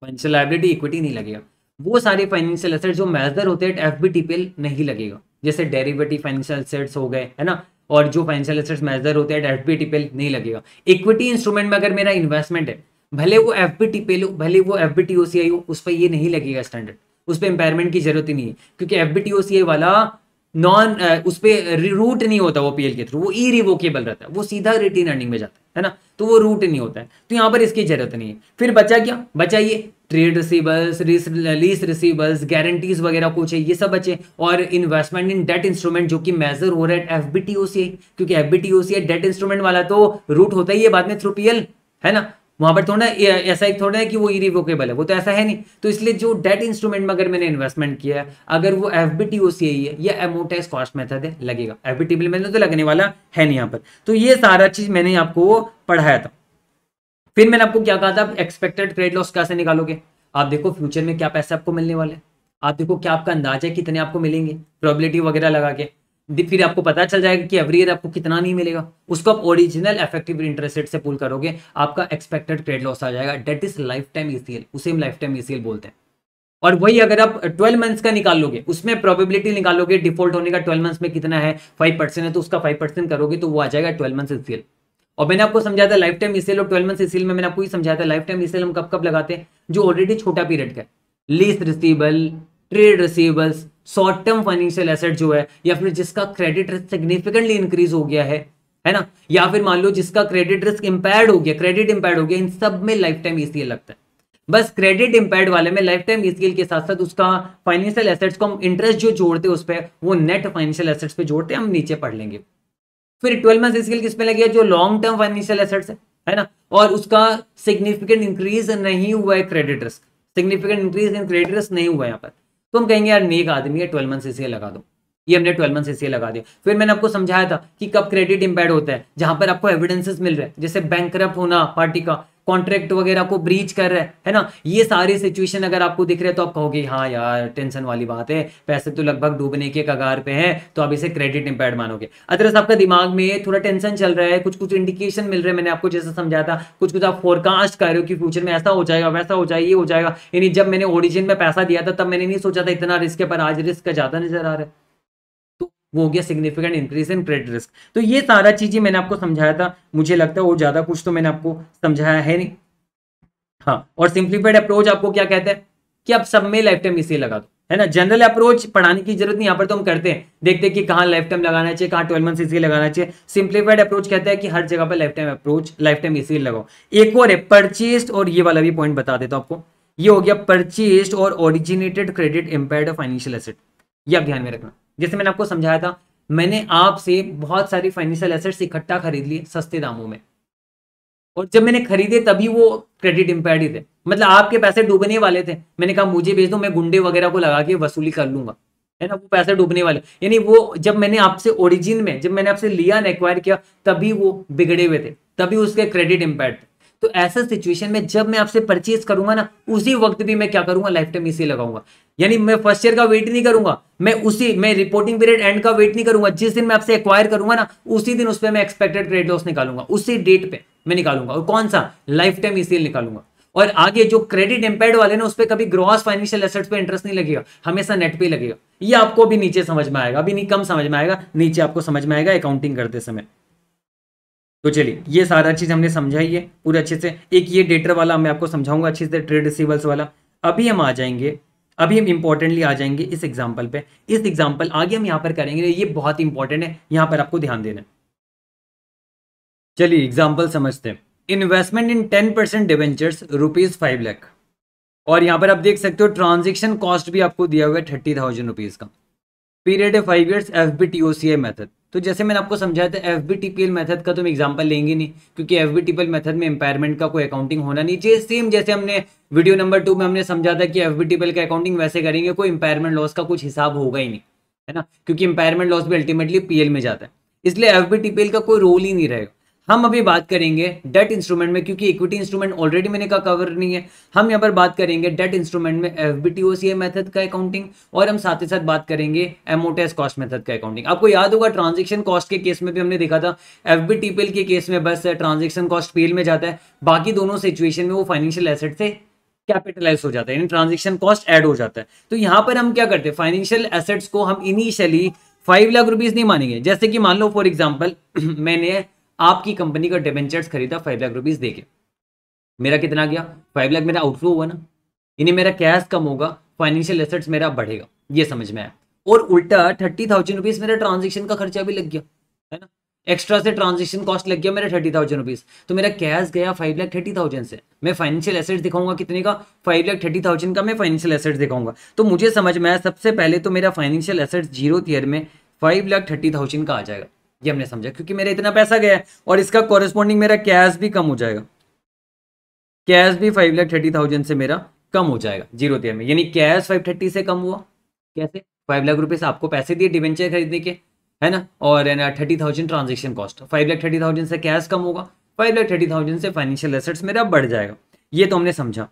S1: फाइनेंशियल लाइबिलिटी इक्विटी नहीं लगेगा वो सारे फाइनेंशियल एसेट्स जो मेजर होते हैं एफ बी नहीं लगेगा जैसे डेरिवेटिव फाइनेंशियल एसेट्स हो गए है ना और जो फाइनेंशियल एसेट्स मेजर होते हैं एफ बी नहीं लगेगा इक्विटी इंस्ट्रूमेंट में अगर मेरा इन्वेस्टमेंट है भले वो एफ बी टी पे लो भले वो F B T O C I हो उस पर ये नहीं लगेगा स्टैंडर्ड उस पर एम्पायरमेंट की जरूरत ही नहीं है क्योंकि F B T O C I वाला नॉन उस पर रूट नहीं होता वो पी एल के थ्रू वो ई रिवोकेबल रहता है वो सीधा रिटेन अर्निंग में जाता है है ना तो वो रूट नहीं होता है तो यहाँ पर इसकी जरूरत नहीं है फिर बचा क्या बचा ये trade receivables lease receivables guarantees वगैरह कुछ है ये सब बचे और इन्वेस्टमेंट इन डेट इंस्ट्रूमेंट जो कि मेजर हो रहा है F B T O C क्योंकि F B T O C debt instrument वाला तो रूट होता ही है बाद में थ्रू पी एल है ना वहां पर थोड़ा ऐसा एक थोड़ा है कि वो इरिवोकेबल है वो तो ऐसा है नहीं तो इसलिए जो डेट इंस्ट्रूमेंट में अगर मैंने इन्वेस्टमेंट किया है अगर वो F B T O C I है या एमोटाइज कॉस्ट मेथड है लगेगा F B T bill method तो लगने वाला है नहीं यहाँ पर तो ये सारा चीज़ मैंने आपको पढ़ाया था फिर मैंने आपको क्या कहा था एक्सपेक्टेड क्रेडिट लॉस कैसे निकालोगे आप देखो फ्यूचर में क्या पैसे आपको मिलने वाले आप देखो क्या आपका अंदाजा है कितने आपको मिलेंगे प्रॉबिलिटी वगैरह लगा के फिर आपको पता चल जाएगा कि एवरी ईयर आपको कितना नहीं मिलेगा उसको आप ओरिजिनल इफेक्टिव इंटरेस्ट रेट से पुल करोगे आपका एक्सपेक्टेड क्रेडिट लॉस आ जाएगा that is life time ECL उसे हम लाइफ टाइम ईसीएल बोलते हैं और वही अगर आप 12 मंथ्स का निकाल लोगे उसमें प्रोबेबिलिटी निकालोगे डिफॉल्ट होने का 12 मंथ्स में कितना है 5 परसेंट है तो उसका 5 परसेंट करोगे तो वो आ जाएगा 12 मंथ्स ईसीएल और मैंने आपको समझाया था लाइफ टाइम ईसीएल और 12 मंथ्स ईसीएल में मैंने आपको ही समझाया था लाइफ टाइम ईसीएल हम कब कब लगाते हैं जो ऑलरेडी छोटा पीरियड का है lease receivable trade receivables short term financial asset जो है या फिर जिसका क्रेडिट रिस्क सिग्निफिकेंटली इंक्रीज हो गया है है ना या फिर मान लो जिसका क्रेडिट रिस्क इम्पेयर्ड हो गया क्रेडिट इम्पेयर्ड हो गया इन सब में लाइफ टाइम ईसीएल लगता है बस क्रेडिट इम्पेयर्ड वाले में लाइफ टाइम ईसीएल के साथ साथ उसका फाइनेंशियल एसेट्स को हम इंटरेस्ट जो जोड़ते हैं उस पर वो नेट फाइनेंशियल एसेट्स पे जोड़ते हैं हम नीचे पढ़ लेंगे फिर ट्वेल्व मंथ ईसीएल किस पे लगे जो लॉन्ग टर्म फाइनेंशियल एसेट्स है है ना और उसका सिग्निफिकेंट इंक्रीज नहीं हुआ है credit risk significant increase in credit risk नहीं हुआ यहाँ पर तो हम कहेंगे यार नेक आदमी है ट्वेल्व मंथ से लगा दो ये हमने ट्वेल्व मंथ से लगा दिया फिर मैंने आपको समझाया था कि कब क्रेडिट इम्पैड होता है जहां पर आपको एविडेंसेस मिल रहे हैं जैसे बैंक होना पार्टी का कॉन्ट्रैक्ट वगैरह को ब्रीच कर रहा है है ना ये सारी सिचुएशन अगर आपको दिख रहे हैं तो आप कहोगे हाँ यार टेंशन वाली बात है पैसे तो लगभग डूबने के कगार पे हैं तो आप इसे क्रेडिट इम्पेयर मानोगे अदरस आपका दिमाग में थोड़ा टेंशन चल रहा है कुछ कुछ इंडिकेशन मिल रहे हैं मैंने आपको जैसा समझाया था कुछ कुछ आप फोरकास्ट कर रहे हो कि फ्यूचर में ऐसा हो जाएगा वैसा हो जाएगा ये हो जाएगा यानी जब मैंने ओरिजिन में पैसा दिया था तब मैंने नहीं सोचा था इतना रिस्क है पर आज रिस्क ज़्यादा नजर आ रहा है वो हो गया significant increase in credit risk तो ये सारा चीज़ें मैंने आपको समझाया था मुझे लगता है और ज़्यादा कुछ तो मैंने आपको समझाया है नहीं हाँ और सिंप्लीफाइड अप्रोच आपको क्या कहते हैं कि आप सब में लाइफ टाइम इसे लगा दो है ना जनरल अप्रोच पढ़ाने की जरूरत नहीं यहाँ पर तो हम करते हैं देखते हैं कि कहाँ लाइफ टाइम लगाना चाहिए कहाँ ट्वेल्व मंथ इसी लगाना चाहिए सिंप्लीफाइड अप्रोच कहता है कि हर जगह पर life time approach life time इसी लगाओ एक और है परचेस्ड और ये वाला भी पॉइंट बता देता हूँ आपको ये हो गया परचेस्ड और originated credit impaired financial asset ये आप ध्यान में रखना जैसे मैंने आपको समझाया था मैंने आपसे बहुत सारी फाइनेंशियल एसेट्स इकट्ठा खरीद लिए सस्ते दामों में और जब मैंने खरीदे तभी वो क्रेडिट इम्पेयर ही थे मतलब आपके पैसे डूबने वाले थे मैंने कहा मुझे भेज दो मैं गुंडे वगैरह को लगा के वसूली कर लूंगा है ना वो पैसे डूबने वाले यानी वो जब मैंने आपसे ओरिजिन में जब मैंने आपसे लिया ना एक्वायर किया तभी वो बिगड़े हुए थे तभी उसके क्रेडिट इम्पैक्ट थे तो ऐसा सिचुएशन में जब मैं आपसे परचेज करूंगा ना उसी वक्त भी मैं क्या करूंगा लाइफ टाइम इसी लगाऊंगा यानी मैं फर्स्ट ईयर का वेट नहीं करूंगा मैं उसी मैं रिपोर्टिंग पीरियड एंड का वेट नहीं करूंगा जिस दिन मैं आपसे एक्वायर करूंगा ना उसी दिन उस पर मैं एक्सपेक्टेड क्रेडिट लॉस निकालूंगा उसी डेट पे मैं निकालूंगा और कौन सा लाइफ टाइम इसीलिए निकालूंगा और आगे जो क्रेडिट इंपेड वाले ना उस पर कभी ग्रॉस फाइनेंशियल एसेट पे इंटरेस्ट नहीं लगेगा हमेशा नेट पे लगेगा ये आपको भी नीचे समझ में आएगा अभी नहीं कम समझ में आएगा नीचे आपको समझ में आएगा अकाउंटिंग करते समय तो चलिए ये सारा चीज़ हमने समझाई है पूरे अच्छे से एक ये डेटर वाला मैं आपको समझाऊंगा अच्छे से ट्रेड रिसीवल्स वाला अभी हम आ जाएंगे अभी हम इंपॉर्टेंटली आ जाएंगे इस एग्जाम्पल पे इस एग्जाम्पल आगे हम यहाँ पर करेंगे ये बहुत इंपॉर्टेंट है यहाँ पर आपको ध्यान देना चलिए एग्जाम्पल समझते हैं investment in ten percent debentures rupees five lakh और यहाँ पर आप देख सकते हो ट्रांजेक्शन कॉस्ट भी आपको दिया हुआ है थर्टी थाउजेंड रुपीज़ का पीरियड है five years F B T O C I method तो जैसे मैंने आपको समझाया था F B T P L method का तुम एग्जाम्पल लेंगे नहीं क्योंकि F B T P L method में इम्पायरमेंट का कोई अकाउंटिंग होना नहीं चाहिए सेम जैसे हमने वीडियो नंबर टू में हमने समझा था कि F B T P L का अकाउंटिंग वैसे करेंगे कोई इंपायरमेंट लॉस का कुछ हिसाब होगा ही नहीं है ना क्योंकि इंपायरमेंट लॉस भी अल्टीमेटली पी एल में जाता है इसलिए F B T P L का कोई रोल ही नहीं रहेगा हम अभी बात करेंगे डेट इंस्ट्रूमेंट में क्योंकि इक्विटी इंस्ट्रूमेंट ऑलरेडी मैंने कहा कवर नहीं है हम यहाँ पर बात करेंगे डेट इंस्ट्रूमेंट में F B T C A का अकाउंटिंग और हम साथ ही साथ बात करेंगे एमओटेस कॉस्ट मेथड का अकाउंटिंग आपको याद होगा ट्रांजेक्शन कॉस्ट के केस में भी हमने देखा था एफ बी टीपीएल के केस में बस ट्रांजेक्शन कॉस्ट पेल में जाता है बाकी दोनों सिचुएशन में वो फाइनेंशियल एसेट से कैपिटलाइज हो जाता है यानी ट्रांजेक्शन कॉस्ट एड हो जाता है तो यहाँ पर हम क्या करते हैं फाइनेंशियल एसेट्स को हम इनिशियली फाइव लाख रुपीज नहीं मानेंगे जैसे कि मान लो फॉर एग्जाम्पल मैंने आपकी कंपनी का डिबेंचर्स खरीदा फाइव लाख रुपीज़ दे के मेरा कितना गया फाइव लाख मेरा आउटफ्लो हुआ ना यानी मेरा कैश कम होगा फाइनेंशियल एसेट्स मेरा बढ़ेगा ये समझ में आया और उल्टा थर्टी थाउजेंड रुपीज़ मेरा ट्रांजेक्शन का खर्चा भी लग गया है ना एक्स्ट्रा से ट्रांजेक्शन कॉस्ट लग गया मेरा थर्टी थाउजेंड रुपीज़ तो मेरा कैश गया फाइव लाख थर्टी थाउजेंड से मैं फाइनेंशियल एसेट्स दिखाऊंगा कितने का फाइव लाख थर्टी थाउजेंड का मैं फाइनेंशियल एसेट्स दिखाऊंगा तो मुझे समझ में आया सबसे पहले तो मेरा फाइनेंशियल एसेट्स जीरो ईयर में फाइव लाख थर्टी थाउजेंड का आ जाएगा ये हमने समझा क्योंकि मेरा इतना पैसा गया है और इसका कॉरेस्पॉन्डिंग मेरा कैश भी कम हो जाएगा कैश भी फाइव लाख थर्टी थाउजेंड से मेरा कम हो जाएगा जीरो तेरह में यानी कैश फाइव थर्टी से कम हुआ कैसे फाइव लाख रुपए से आपको पैसे दिए डिवेंचर खरीदने के है ना और thirty thousand transaction cost five lakh thirty thousand से कैश कम होगा फाइव लाख थर्टी थाउजेंड से फाइनेंशियल एसेट्स मेरा बढ़ जाएगा ये तो हमने समझा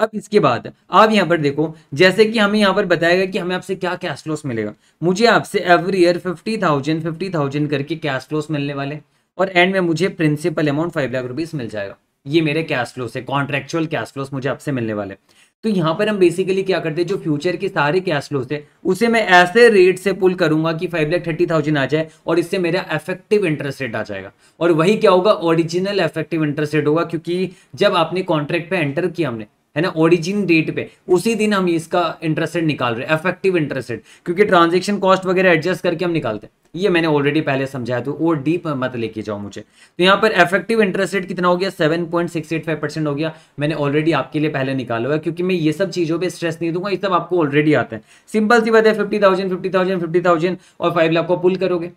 S1: अब इसके बाद आप यहाँ पर देखो जैसे कि हमें यहाँ पर बताया गया कि हमें आपसे क्या कैश फ्लोस मिलेगा मुझे आपसे every year fifty thousand fifty thousand करके कैश फ्लोस मिलने वाले और एंड में मुझे principal amount five lakh rupees मिल जाएगा ये मेरे कैश फ्लोस है कॉन्ट्रेक्चुअल कैश फ्लोस मुझे आपसे मिलने वाले तो यहाँ पर हम बेसिकली क्या करते हैं जो फ्यूचर के सारे कैश फ्लोस थे उसे मैं ऐसे रेट से पुल करूंगा कि फाइव लाख थर्टी थाउजेंड आ जाए और इससे मेरा इफेक्टिव इंटरेस्ट रेट आ जाएगा और वही क्या होगा ओरिजिनल इफेक्टिव इंटरेस्ट रेट होगा क्योंकि जब आपने कॉन्ट्रैक्ट पे एंटर किया हमने है ना ओरिजिन डेट पे उसी दिन हम इसका इंटरेस्ट रेट निकाल रहे हैं इफेक्टिव इंटरेस्ट रेट क्योंकि ट्रांजेक्शन कॉस्ट वगैरह एडजस्ट करके हम निकालते हैं ये मैंने ऑलरेडी पहले समझाया तो वो डीप मत लेके जाओ मुझे तो यहाँ पर इफेक्टिव इंटरेस्ट रेट कितना हो गया 7.685 परसेंट हो गया मैंने ऑलरेडी आपके लिए पहले निकाला हुआ है क्योंकि मैं ये सब चीज़ों पर स्ट्रेस नहीं दूंगा ये सब आपको ऑलरेडी आता है सिंपल सी बात है fifty thousand fifty thousand fifty thousand और फाइव लाख को पुल करोगे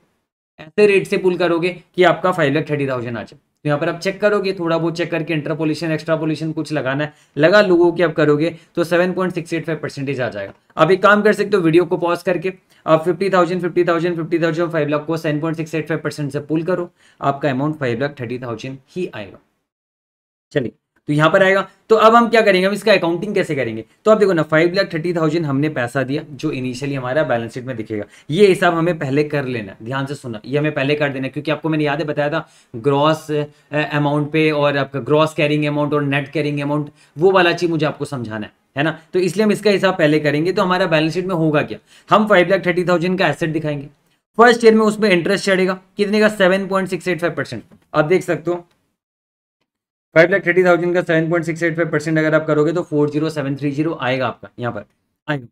S1: ऐसे रेट से पुल करोगे कि आपका फाइव लाख थर्टी थाउजेंड आ जाए तो यहाँ पर आप चेक करोगे थोड़ा बहुत चेक करके एक्स्ट्रा पोल्यूशन कुछ लगाना है लगा लोगों की आप करोगे तो seven point six eight five percentage आ जाएगा आप एक काम कर सकते हो वीडियो को पॉज करके आप fifty thousand fifty thousand fifty thousand five lakh को seven point six eight five percent से पुल करो आपका amount five lakh thirty thousand ही आएगा चलिए तो यहां पर आएगा तो अब हम क्या करेंगे हम इसका अकाउंटिंग कैसे करेंगे तो आप देखो ना फाइव लाख थर्टी थाउजेंड हमने पैसा दिया जो इनिशियली हमारा बैलेंस शीट में दिखेगा ये हिसाब हमें पहले कर लेना ध्यान से सुना ये हमें पहले कर देना क्योंकि आपको मैंने याद है बताया था ग्रॉस अमाउंट पे और आपका ग्रॉस कैरिंग अमाउंट और नेट कैरिंग अमाउंट वो वाला चीज़ मुझे आपको समझाना है है ना तो इसलिए हम इसका हिसाब पहले करेंगे तो हमारा बैलेंस शीट में होगा क्या हम फाइव लाख थर्टी थाउजेंड का एसेट दिखाएंगे फर्स्ट ईयर में उसमें इंटरेस्ट चढ़ेगा कितने का seven point six eight five percent आप देख सकते हो फाइव लाख थर्टी थाउजेंड का seven point six eight five percent अगर आप करोगे तो four zero seven three zero आएगा आपका यहाँ पर आएगा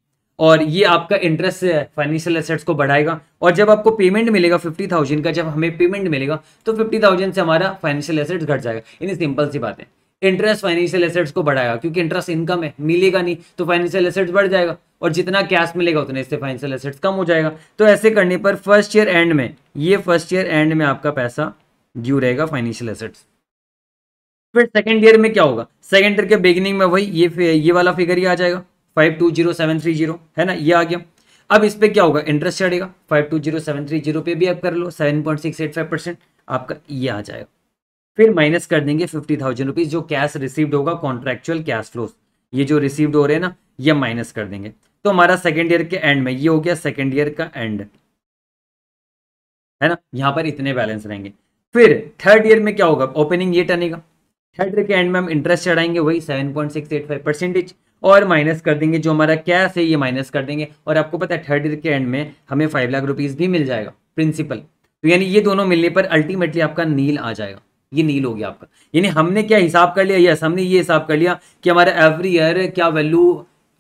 S1: और ये आपका इंटरेस्ट फाइनेंशियल एसेट्स को बढ़ाएगा और जब आपको पेमेंट मिलेगा फिफ्टी थाउजेंड का जब हमें पेमेंट मिलेगा तो फिफ्टी थाउजेंड से हमारा फाइनेंशियल एसेट्स घट जाएगा इन सिंपल सी बात है इंटरेस्ट फाइनेंशियल एसेट्स को बढ़ाएगा क्योंकि इंटरेस्ट इनकम है मिलेगा नहीं तो फाइनेंशियल एसेट्स बढ़ जाएगा और जितना कैश मिलेगा उतने इससे फाइनेंशियल एसेट्स कम हो जाएगा तो ऐसे करने पर फर्स्ट ईयर एंड में ये फर्स्ट ईयर एंड में आपका पैसा ड्यू रहेगा फाइनेंशियल एसेट्स फिर सेकेंड ईयर में क्या होगा सेकेंड ईयर के बिगिनिंग में वही ये ये वाला फिगर ही आ जाएगा five two zero seven three zero है ना ये आ गया अब इस पर क्या होगा इंटरेस्ट चढ़ेगा five two zero seven three zero पे भी आप कर लो seven point six eight five percent आपका ये आ जाएगा फिर माइनस कर देंगे फिफ्टी थाउजेंड रुपीज जो कैश रिसीव्ड होगा कॉन्ट्रेक्चुअल कैश फ्लो ये जो रिसीव्ड हो रहे हैं ना ये माइनस कर देंगे तो हमारा सेकेंड ईयर के एंड में ये हो गया सेकेंड ईयर का एंड है ना यहाँ पर इतने बैलेंस रहेंगे फिर थर्ड ईयर में क्या होगा ओपनिंग ये टनेगा थर्ड ईयर के एंड में हम इंटरेस्ट चढ़ाएंगे वही seven point six eight five percentage और माइनस कर देंगे जो हमारा कैश है ये माइनस कर देंगे और आपको पता है थर्ड ईयर के एंड में हमें फाइव लाख रुपीज़ भी मिल जाएगा प्रिंसिपल तो यानी ये दोनों मिलने पर अल्टीमेटली आपका नील आ जाएगा ये नील हो गया आपका यानी हमने क्या हिसाब कर लिया यस हमने ये हिसाब कर लिया कि हमारा एवरी ईयर क्या वैल्यू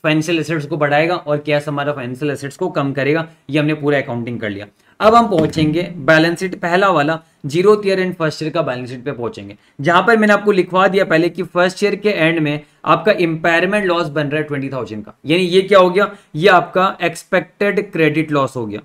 S1: फाइनेंशियल एसेट्स को बढ़ाएगा और कैश हमारा फाइनेंशियल एसेट्स को कम करेगा ये हमने पूरा अकाउंटिंग कर लिया अब हम पहुंचेंगे बैलेंस शीट पहला वाला zero year end first year का बैलेंस शीट पे पहुंचेंगे जहां पर मैंने आपको लिखवा दिया पहले कि फर्स्ट ईयर के एंड में आपका इंपायरमेंट लॉस बन रहा है ट्वेंटी थाउजेंड का यानी ये क्या हो गया ये आपका एक्सपेक्टेड क्रेडिट लॉस हो गया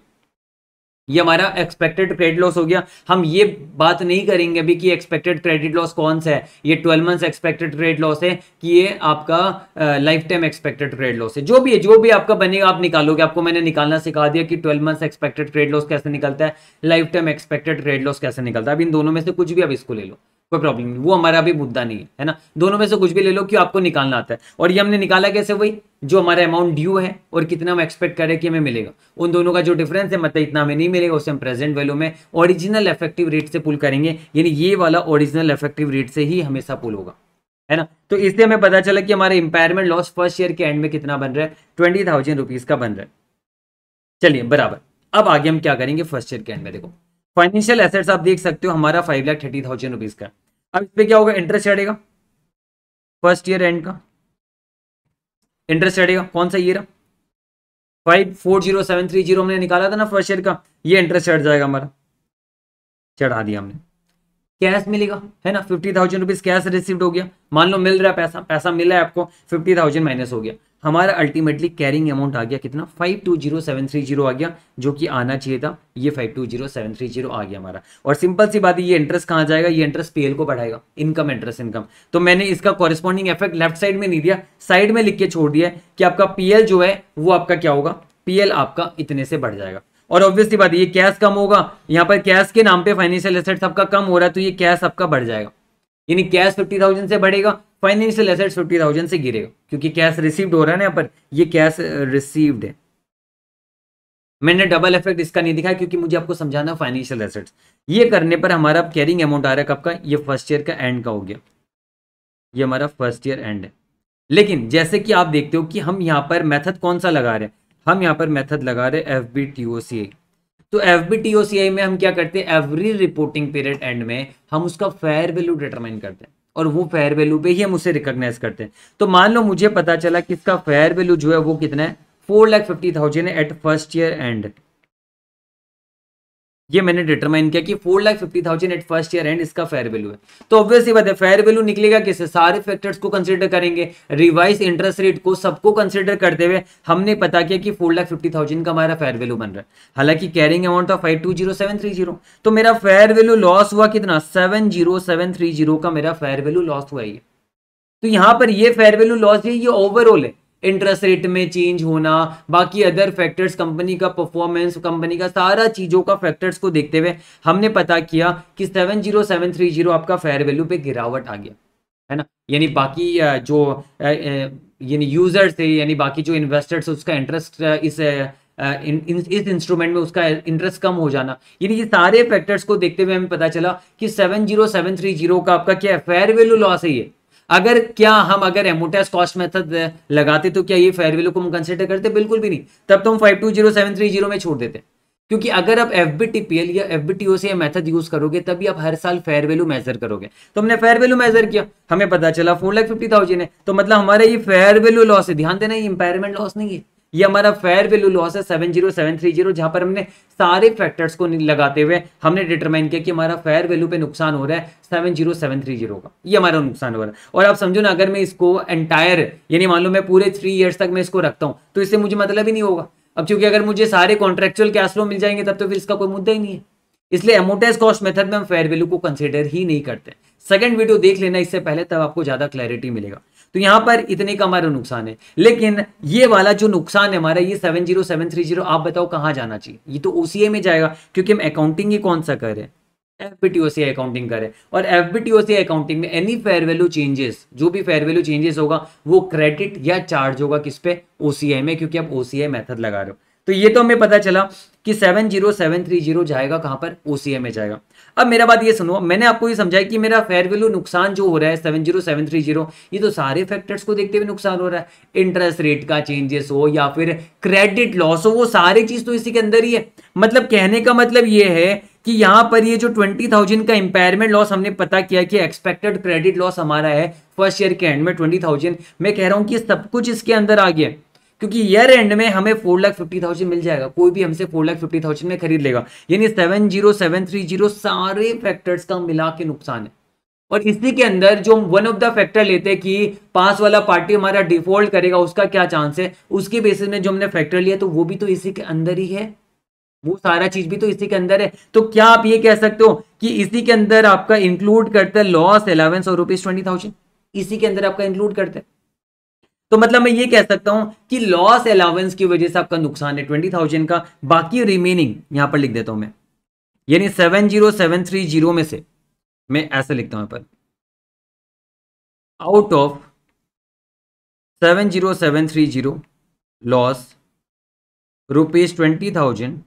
S1: ये हमारा एक्सपेक्टेड क्रेडिट लॉस हो गया हम ये बात नहीं करेंगे अभी कि एक्सपेक्टेड क्रेडिट लॉस कौन सा है ये twelve months expected credit loss है कि ये आपका life time expected credit loss है जो भी है जो भी आपका बनेगा आप निकालोगे आपको मैंने निकालना सिखा दिया कि twelve months expected credit loss कैसे निकलता है life time expected credit loss कैसे निकलता है अब इन दोनों में से कुछ भी आप इसको ले लो कोई प्रॉब्लम नहीं वो हमारा अभी मुद्दा नहीं है है ना दोनों में से कुछ भी ले लो क्यों आपको निकालना आता है और ये हमने निकाला कैसे वही जो हमारा अमाउंट ड्यू है और कितना हम एक्सपेक्ट करें कि हमें मिलेगा उन दोनों का जो डिफरेंस है मतलब इतना हमें नहीं मिलेगा उसे हम प्रेजेंट वैल्यू में ओरिजिनल इफेक्टिव रेट से पुल करेंगे यानी ये वाला ओरिजिनल इफेक्टिव रेट से ही हमेशा पुल होगा है ना तो इसलिए हमें पता चला कि हमारे इंपायरमेंट लॉस फर्स्ट ईयर के एंड में कितना बन रहा है ट्वेंटी थाउजेंड रुपीज़ का बन रहा है चलिए बराबर अब आगे हम क्या करेंगे फर्स्ट ईयर के एंड में देखो फाइनेंशियल एसेट्स आप देख सकते हो हमारा five lakh thirty thousand rupees का अब इस पर क्या होगा इंटरेस्ट चढ़ेगा फर्स्ट ईयर एंड का इंटरेस्ट चढ़ेगा कौन सा year five four zero seven three zero हमने निकाला था ना फर्स्ट ईयर का ये इंटरेस्ट चढ़ जाएगा हमारा चढ़ा दिया हमने कैश मिलेगा है ना fifty thousand rupees cash receive हो गया मान लो मिल रहा है पैसा पैसा मिला है आपको फिफ्टी थाउजेंड माइनस हो गया हमारा अल्टीमेटली कैरिंग अमाउंट आ गया कितना five two zero seven three zero आ गया जो कि आना चाहिए था ये five two zero seven three zero आ गया हमारा और सिंपल सी बात है ये इंटरेस्ट कहाँ जाएगा ये इंटरेस्ट पीएल को बढ़ाएगा इनकम इंटरेस्ट इनकम तो मैंने इसका कॉरेस्पॉन्डिंग इफेक्ट लेफ्ट साइड में नहीं दिया साइड में लिख के छोड़ दिया कि आपका पीएल जो है वो आपका क्या होगा पीएल आपका इतने से बढ़ जाएगा और ऑब्वियसली बात है ये कैश कम होगा यहाँ पर कैश के नाम पे फाइनेंशियल एसेट्स आपका कम हो रहा है तो ये कैश आपका बढ़ जाएगा यानी कैश फिफ्टी थाउजेंड से बढ़ेगा फाइनेंशियल एसेट्स फिफ्टी थाउजेंड से गिरेगा क्योंकि कैश रिसीव्ड हो रहा है ना यहाँ पर ये कैश रिसीव्ड uh, है मैंने डबल इफेक्ट इसका नहीं दिखाया क्योंकि मुझे आपको समझाना है फाइनेंशियल एसेट्स ये करने पर हमारा कैरिंग अमाउंट आ रहा है कब का ये फर्स्ट ईयर का एंड का हो गया ये हमारा फर्स्ट ईयर एंड है लेकिन जैसे कि आप देखते हो कि हम यहाँ पर मेथड कौन सा लगा रहे हैं हम यहाँ पर मेथड लगा रहे F B T O C I तो F B T O C I में हम क्या करते हैं एवरी रिपोर्टिंग पीरियड एंड में हम उसका फेयर वैल्यू डिटरमाइन करते हैं और वो फेयर वैल्यू पे ही हम उसे रिकॉग्नाइज करते हैं तो मान लो मुझे पता चला कि इसका फेयर वैल्यू जो है वो कितना है four lakh fifty thousand at first year end ये मैंने डिटरमाइन किया कि four lakh fifty thousand at first year end इसका फेयर वैल्यू है तो ऑब्वियसली बात है फेयर वैल्यू निकलेगा किसे सारे फैक्टर्स को कंसीडर करेंगे रिवाइज इंटरेस्ट रेट को सबको कंसिडर करते हुए हमने पता किया कि फोर लाख फिफ्टी थाउजेंड का हमारा फेयर वैल्यू बन रहा है हालांकि कैरिंग अमाउंट था five two zero seven three zero तो मेरा फेयर वैल्यू लॉस हुआ कितना seven zero seven three zero का मेरा फेयर वैल्यू लॉस हुआ ये तो यहाँ पर ये फेयर वैल्यू लॉस है ये ओवरऑल है इंटरेस्ट रेट में चेंज होना बाकी अदर फैक्टर्स कंपनी का परफॉर्मेंस कंपनी का सारा चीज़ों का फैक्टर्स को देखते हुए हमने पता किया कि seven zero seven three zero आपका फेयर वैल्यू पे गिरावट आ गया है ना यानी बाकी जो यानी यूजर्स थे यानी बाकी जो इन्वेस्टर्स उसका इंटरेस्ट इस इन, इस इंस्ट्रूमेंट में उसका इंटरेस्ट कम हो जाना यानी ये सारे फैक्टर्स को देखते हुए हमें पता चला कि seven zero seven three zero का आपका क्या है फेयर वैल्यू लॉस है ये अगर क्या हम अगर एमोटेस कॉस्ट मेथड लगाते तो क्या ये फेयर वैल्यू को हम कंसिडर करते बिल्कुल भी नहीं तब तो हम five two zero seven three zero में छोड़ देते क्योंकि अगर आप F B T P L या एफ बी टी ओ से मेथड यूज करोगे तभी आप हर साल फेयर वैल्यू मेजर करोगे तो हमने फेयर वैल्यू मेजर किया हमें पता चला फोर लाख फिफ्टी थाउजेंड है तो मतलब हमारे ये फेयर वैल्यू लॉस है ध्यान देना ये इंपायरमेंट लॉस नहीं है ये हमारा फेयर वैल्यू लॉस है seven zero seven three zero जहां पर हमने सारे फैक्टर्स को लगाते हुए हमने डिटरमाइन किया कि हमारा फेयर वैल्यू पे नुकसान हो रहा है seven zero seven three zero का ये हमारा नुकसान हो रहा है और आप समझो ना अगर मैं इसको एंटायर यानी मान लो मैं पूरे थ्री ईयर्स तक मैं इसको रखता हूँ तो इससे मुझे मतलब ही नहीं होगा अब चूंकि अगर मुझे सारे कॉन्ट्रेक्चुअल कैश फ्लो मिल जाएंगे तब तो फिर इसका कोई मुद्दा ही नहीं है इसलिए एमोटाइज कॉस्ट मेथड में हम फेयर वैल्यू को कंसिडर ही नहीं करते सेकेंड वीडियो देख लेना इससे पहले तब आपको ज़्यादा क्लैरिटी मिलेगा तो यहां पर इतने का हमारा नुकसान है लेकिन ये वाला जो नुकसान है हमारा ये seven zero seven three zero आप बताओ कहां जाना चाहिए ये तो ओसीए में जाएगा क्योंकि हम अकाउंटिंग ही कौन सा कर रहे हैं एफ बी अकाउंटिंग करें और एफ अकाउंटिंग में एनी फेयर वैल्यू चेंजेस जो भी फेयर वैल्यू चेंजेस होगा वो क्रेडिट या चार्ज होगा किस पे ओसीए में क्योंकि आप ओसीए मेथड लगा रहे हो तो ये तो हमें पता चला कि seven zero seven three zero जाएगा कहां पर ओसीए में जाएगा अब मेरा बात ये सुनो मैंने आपको ये समझाया कि मेरा फेयर वैल्यू नुकसान जो हो रहा है seven zero seven three zero ये तो सारे फैक्टर्स को देखते हुए नुकसान हो रहा है इंटरेस्ट रेट का चेंजेस हो या फिर क्रेडिट लॉस हो वो सारी चीज़ तो इसी के अंदर ही है मतलब कहने का मतलब ये है कि यहां पर ये जो ट्वेंटी थाउजेंड का इंपेयरमेंट लॉस हमने पता किया कि एक्सपेक्टेड क्रेडिट लॉस हमारा है फर्स्ट ईयर के एंड में ट्वेंटी थाउजेंड मैं कह रहा हूं कि सब कुछ इसके अंदर आ गया क्योंकि ईयर एंड में हमें फोर लाख फिफ्टी थाउजेंड मिल जाएगा कोई भी हमसे फोर लाख फिफ्टी थाउजेंड में खरीद लेगा यानी seven zero seven three zero सारे फैक्टर्स का मिला के नुकसान है और इसी के अंदर जो वन ऑफ द फैक्टर लेते हैं कि पास वाला पार्टी हमारा डिफॉल्ट करेगा उसका क्या चांस है उसके बेसिस में जो हमने फैक्टर लिया तो वो भी तो इसी के अंदर ही है वो सारा चीज भी तो इसी के अंदर है तो क्या आप ये कह सकते हो कि इसी के अंदर आपका इंक्लूड करता है लॉस अलावेंस और रुपीज ट्वेंटी थाउजेंड इसी के अंदर आपका इंक्लूड करता है तो मतलब मैं ये कह सकता हूं कि लॉस अलाउंस की वजह से आपका नुकसान है ट्वेंटी थाउजेंड का बाकी रिमेनिंग यहां पर लिख देता हूं मैं
S2: यानी seven zero seven three zero में से मैं ऐसे लिखता हूं पर out of seven zero seven three zero loss rupees twenty thousand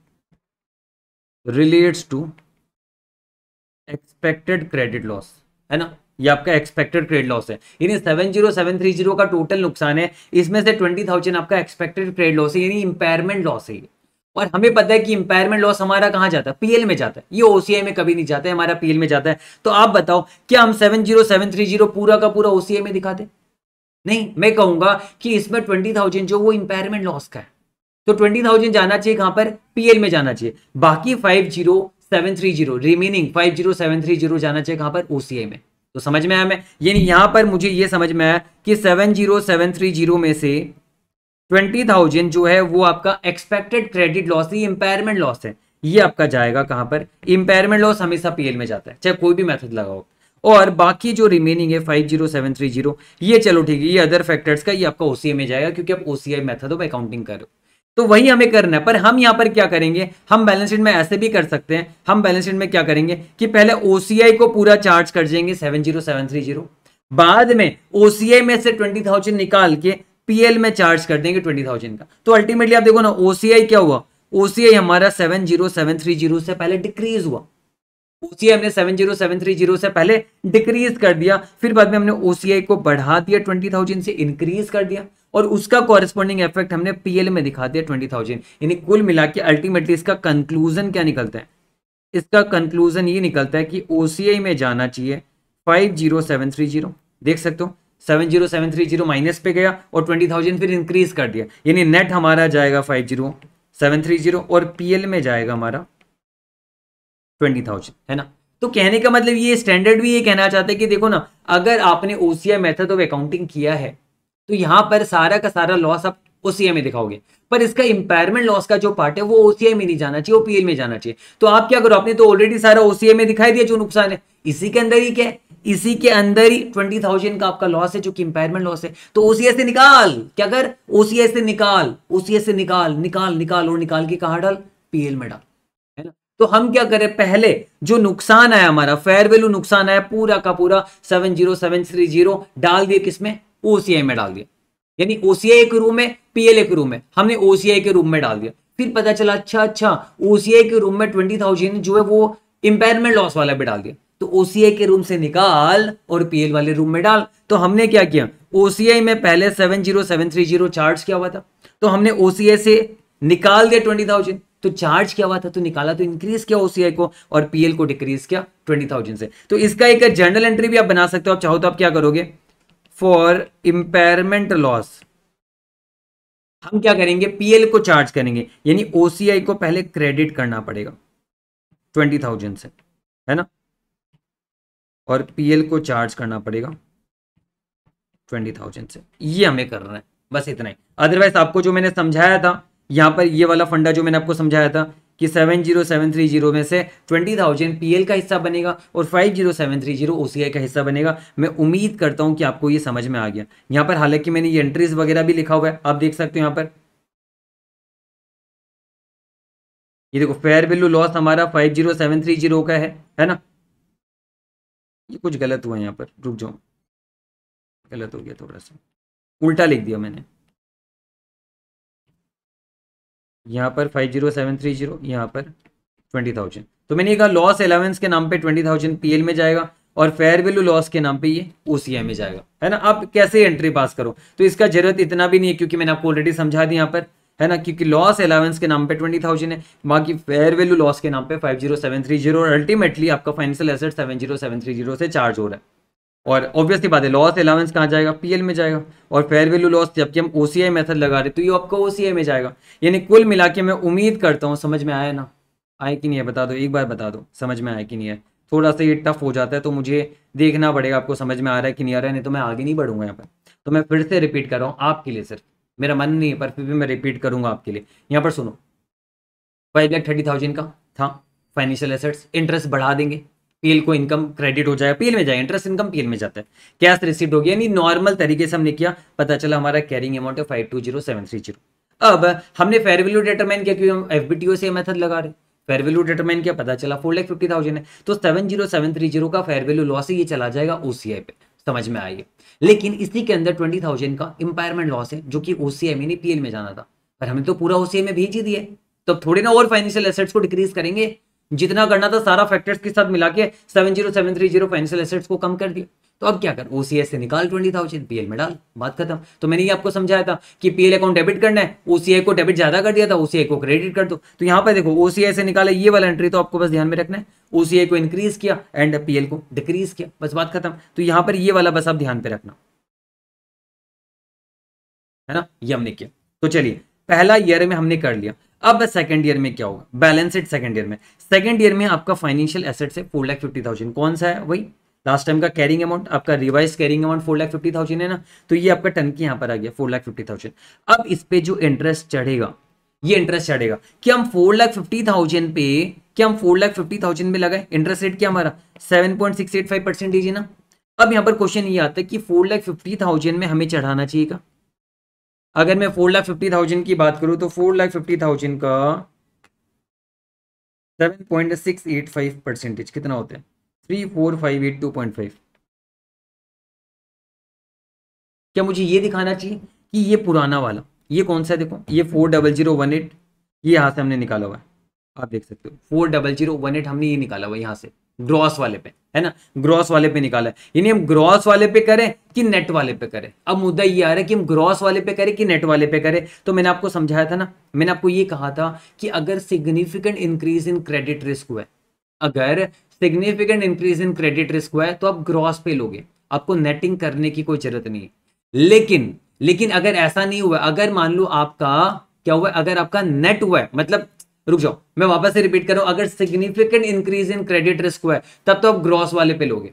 S2: relates to expected credit loss है ना ये आपका
S1: एक्सपेक्टेड क्रेडिट लॉस है यानी seven zero seven three zero का टोटल नुकसान है इसमें से ट्वेंटी थाउजेंड आपका एक्सपेक्टेड क्रेडिट लॉस है यानी इंपेयरमेंट लॉस है और हमें पता है कि इंपेयरमेंट लॉस हमारा कहाँ जाता है पीएल में जाता है ये ओसीआई में कभी नहीं जाता है हमारा पीएल में जाता है तो आप बताओ क्या हम seven zero seven three zero पूरा का पूरा ओसीआई में दिखाते नहीं मैं कहूंगा कि इसमें ट्वेंटी थाउजेंड जो वो इंपेयरमेंट लॉस का है तो ट्वेंटी थाउजेंड जाना चाहिए कहां पर पीएल में जाना चाहिए बाकी five zero seven three zero remaining five zero seven three zero जाना चाहिए कहां पर ओसीआई में तो समझ में आया मैं यानी यहां पर मुझे ये समझ में आया कि seven zero seven three zero में से ट्वेंटी थाउजेंड जो है वो आपका एक्सपेक्टेड क्रेडिट लॉस है इम्पेयरमेंट लॉस है ये आपका जाएगा कहां पर इंपायरमेंट लॉस हमेशा पीएल में जाता है चाहे कोई भी मेथड लगाओ और बाकी जो रिमेनिंग है five zero seven three zero ये चलो ठीक है ये अदर फैक्टर्स का ये आपका ओसीआई में जाएगा क्योंकि आप ओसीआई मेथड ऑफ अकाउंटिंग कर रहे हो तो वही हमें करना है पर हम यहां पर क्या करेंगे हम बैलेंस शीट में ऐसे भी कर सकते हैं हम बैलेंस शीट में क्या करेंगे कि पहले ओसीआई को पूरा चार्ज कर जाएंगे seven zero seven three zero बाद में ओसीआई में से ट्वेंटी थाउजेंड निकाल के पीएल में चार्ज कर देंगे ट्वेंटी थाउजेंड का तो अल्टीमेटली आप देखो ना ओसीआई क्या हुआ ओसीआई हमारा seven zero seven three zero से पहले डिक्रीज हुआ ओसीआई हमने seven zero seven three zero से पहले डिक्रीज कर दिया फिर बाद में हमने ओसीआई को बढ़ा दिया ट्वेंटी थाउजेंड से इंक्रीज कर दिया और उसका कॉरेस्पॉन्डिंग इफेक्ट हमने पीएल में दिखा दिया ट्वेंटी थाउजेंड कुल मिला के अल्टीमेटली इसका कंक्लूजन क्या निकलता है इसका कंक्लूजन ये निकलता है कि ओसीआई में जाना चाहिए five zero seven three zero देख सकते हो seven zero seven three zero minus पे गया और ट्वेंटी थाउजेंड फिर इंक्रीज कर दिया यानी नेट हमारा जाएगा five zero seven three zero और पीएल में जाएगा हमारा ट्वेंटी थाउजेंड है ना तो कहने का मतलब ये स्टैंडर्ड भी ये कहना चाहते हैं कि देखो ना अगर आपने ओसीआई मेथड ऑफ अकाउंटिंग किया है तो यहां पर सारा का सारा लॉस आप ओसीआई में दिखाओगे पर इसका इंपायरमेंट लॉस का जो पार्ट है वो ओसीआई में नहीं जाना चाहिए ओपीएल में जाना चाहिए तो आप क्या करो आपने तो ऑलरेडी सारा ओसीआई में दिखाई दिया जो नुकसान है इसी के अंदर ही क्या है इसी के अंदर ही ट्वेंटी थाउजेंड का आपका लॉस है जो कि इंपायरमेंट लॉस है तो ओसीआई से निकाल क्या कर ओसीआई से निकाल ओसीआई से निकाल निकाल निकाल और निकाल के कहा डाल पीएल में डाल है ना तो हम क्या करें पहले जो नुकसान आया हमारा फेयर वैल्यू नुकसान आया पूरा का पूरा seven zero seven three zero डाल दिए किसमें ओसीआई में डाल दिया यानी ओसीआई के रूम में पीएलए के रूम में हमने ओसीआई के रूम में डाल दिया फिर पता चला अच्छा अच्छा ओसीआई के रूम में ट्वेंटी थाउजेंड जो है वो इंपेयरमेंट लॉस वाला भी डाल दिया तो ओसीआई के रूम से निकाल और पीएल वाले रूम में डाल तो हमने क्या किया ओसीआई में पहले seven zero seven three zero charge क्या हुआ था तो हमने ओसीआई से निकाल दिया ट्वेंटी थाउजेंड तो चार्ज क्या हुआ था तो निकाला तो इंक्रीज किया ओसीआई को और पीएल को डिक्रीज किया ट्वेंटी थाउजेंड से तो इसका एक जर्नल एंट्री भी आप बना सकते हो आप चाहो तो आप क्या करोगे फॉर इंपेयरमेंट लॉस हम क्या करेंगे पीएल को चार्ज करेंगे यानी ओसीआई को पहले क्रेडिट करना पड़ेगा ट्वेंटी थाउजेंड से है ना और पीएल को चार्ज करना पड़ेगा ट्वेंटी थाउजेंड से ये हमें कर रहे हैं बस इतना ही अदरवाइज आपको जो मैंने समझाया था यहां पर ये वाला फंडा जो मैंने आपको समझाया था कि 70730 में से 20,000 पीएल का हिस्सा बनेगा और 50730 ओसीआई का हिस्सा बनेगा मैं उम्मीद करता हूं कि आपको ये समझ में आ गया यहाँ पर हालांकि मैंने ये एंट्रीज वगैरह भी लिखा हुआ है आप देख सकते हो यहाँ
S2: पर ये देखो फेयर वैल्यू लॉस हमारा 50730 का है है ना ये कुछ गलत हुआ यहाँ पर रुक जाओ गलत हो गया थोड़ा सा उल्टा लिख दिया मैंने यहाँ पर five zero seven three zero यहाँ पर ट्वेंटी थाउजेंड
S1: तो मैंने कहा लॉस अलावेंस के नाम पे ट्वेंटी थाउजेंड पी में जाएगा और फेयर वैल्यू लॉस के नाम पे ये ओ में जाएगा है ना आप कैसे एंट्री पास करो तो इसका जरूरत इतना भी नहीं है क्योंकि मैंने आपको ऑलरेडी समझा दी यहाँ पर है ना क्योंकि लॉस अलावेंस के नाम पे ट्वेंटी थाउजेंड है बाकी फेयर वैल्यू लॉस के नाम पे five zero seven three zero और अल्टीमेटली आपका financial asset seven zero seven three zero से चार्ज हो रहा है और ऑब्वियसली बात है लॉस अलाउंस कहाँ जाएगा पीएल में जाएगा और फेयर वैल्यू लॉस जबकि हम ओसीआई मेथड लगा रहे तो ये आपका ओसीआई में जाएगा यानी कुल मिला के मैं उम्मीद करता हूँ समझ में आया ना आए कि नहीं है बता दो एक बार बता दो समझ में आया कि नहीं है थोड़ा सा ये टफ हो जाता है तो मुझे देखना पड़ेगा आपको समझ में आ रहा है कि नहीं आ रहा है नहीं तो मैं आगे नहीं बढ़ूंगा यहाँ पर तो मैं फिर से रिपीट कर रहा हूँ आपके लिए सिर्फ मेरा मन नहीं है पर फिर भी मैं रिपीट करूंगा आपके लिए यहाँ पर सुनो फाइव लैख थर्टी थाउजेंड का था फाइनेंशियल एसेट्स इंटरेस्ट बढ़ा देंगे पीएल को इनकम क्रेडिट हो जाए पीएल में जाए इंटरेस्ट इनकम पीएल में जाता है कैश रिसीट हो गया यानी नॉर्मल तरीके से हमने किया पता चला हमारा कैरिंग अमाउंट है five two zero seven three zero अब हमने फेयर वैल्यू डिटरमाइन किया क्योंकि हम एफ बी से मेथड लगा रहे फेयर वैल्यू डिटरमाइन किया पता चला फोर लाख फिफ्टी थाउजेंड है तो seven zero seven three zero का फेयर वैल्यू लॉस ये चला जाएगा ओसीआई पे समझ में आइए लेकिन इसी के अंदर ट्वेंटी थाउजेंड का इंपायरमेंट लॉस है जो कि ओसीआई में नहीं पीएल में जाना था पर हमें तो पूरा ओसीआई में भेज ही दिया तो थोड़े ना और फाइनेंशियल एसेट्स को डिक्रीज करेंगे जितना करना था सारा फैक्टर्स के साथ मिला के seven zero seven three zero financial assets को कम कर दिया तो अब क्या कर ओसीएस से निकाल ट्वेंटी थाउजेंड पीएल में डाल बात खत्म तो मैंने ये आपको समझाया था कि पीएल अकाउंट डेबिट करना है ओसीआई को डेबिट ज्यादा कर दिया था ओसीआई को क्रेडिट कर दो तो यहाँ पर देखो ओसीआई से निकाला ये वाला एंट्री तो आपको बस ध्यान में रखना है ओसीआई को इंक्रीज किया एंड पीएल को डिक्रीज किया बस बात खत्म तो यहाँ पर ये वाला बस आप ध्यान पे रखना है ना ये हमने किया तो चलिए पहला ईयर में हमने कर लिया अब सेकंड ईयर में क्या होगा बैलेंस इट सेकंड ईयर में सेकंड ईयर में आपका फाइनेंशियल एसेट्स है फोर लाख फिफ्टी थाउजेंड कौन सा है वही लास्ट टाइम का कैरिंग अमाउंट आपका revise carrying amount four lakh fifty thousand है ना तो ये आपका टन की यहाँ पर आ गया फोर लाख फिफ्टी थाउजेंड अब इस पे जो इंटरेस्ट चढ़ेगा ये इंटरेस्ट चढ़ेगा कि हम फोर लाख फिफ्टी थाउजेंड पे क्या हम फोर लाख फिफ्टी थाउजेंड पे लगाए इंटरेस्ट रेट क्या हमारा seven point six eight five percent दीजिए ना अब यहाँ पर क्वेश्चन ये आता है कि फोर लाख फिफ्टी थाउजेंड में हमें चढ़ाना चाहिएगा अगर मैं फोर लाख फिफ्टी थाउजेंड की बात करूँ तो फोर लाख फिफ्टी थाउजेंड का seven point
S2: six eight five percentage कितना होता है three four five eight two point five क्या मुझे ये दिखाना चाहिए कि ये पुराना वाला ये कौन
S1: सा देखो ये four double zero one eight ये यहाँ से हमने निकाला हुआ है आप देख सकते हो four double zero one eight हमने ये निकाला हुआ है यहाँ से ग्रॉस वाले पे है ना ग्रॉस वाले पे निकाला है यानी हम ग्रॉस वाले पे करें कि नेट वाले पे करें अब मुद्दा ये आ रहा है कि हम ग्रॉस वाले पे करें कि नेट वाले पे करें तो मैंने आपको समझाया था ना मैंने आपको ये कहा था कि अगर significant increase in credit risk हुआ है अगर significant increase in credit risk हुआ है तो आप ग्रॉस पे लोगे आपको नेटिंग करने की कोई जरूरत नहीं है लेकिन लेकिन अगर ऐसा नहीं हुआ अगर मान लो आपका क्या हुआ अगर आपका नेट हुआ है मतलब रुक जाओ मैं वापस से रिपीट कर रहा हूं अगर significant increase in credit risk हुआ है तब तो आप ग्रॉस वाले पे लोगे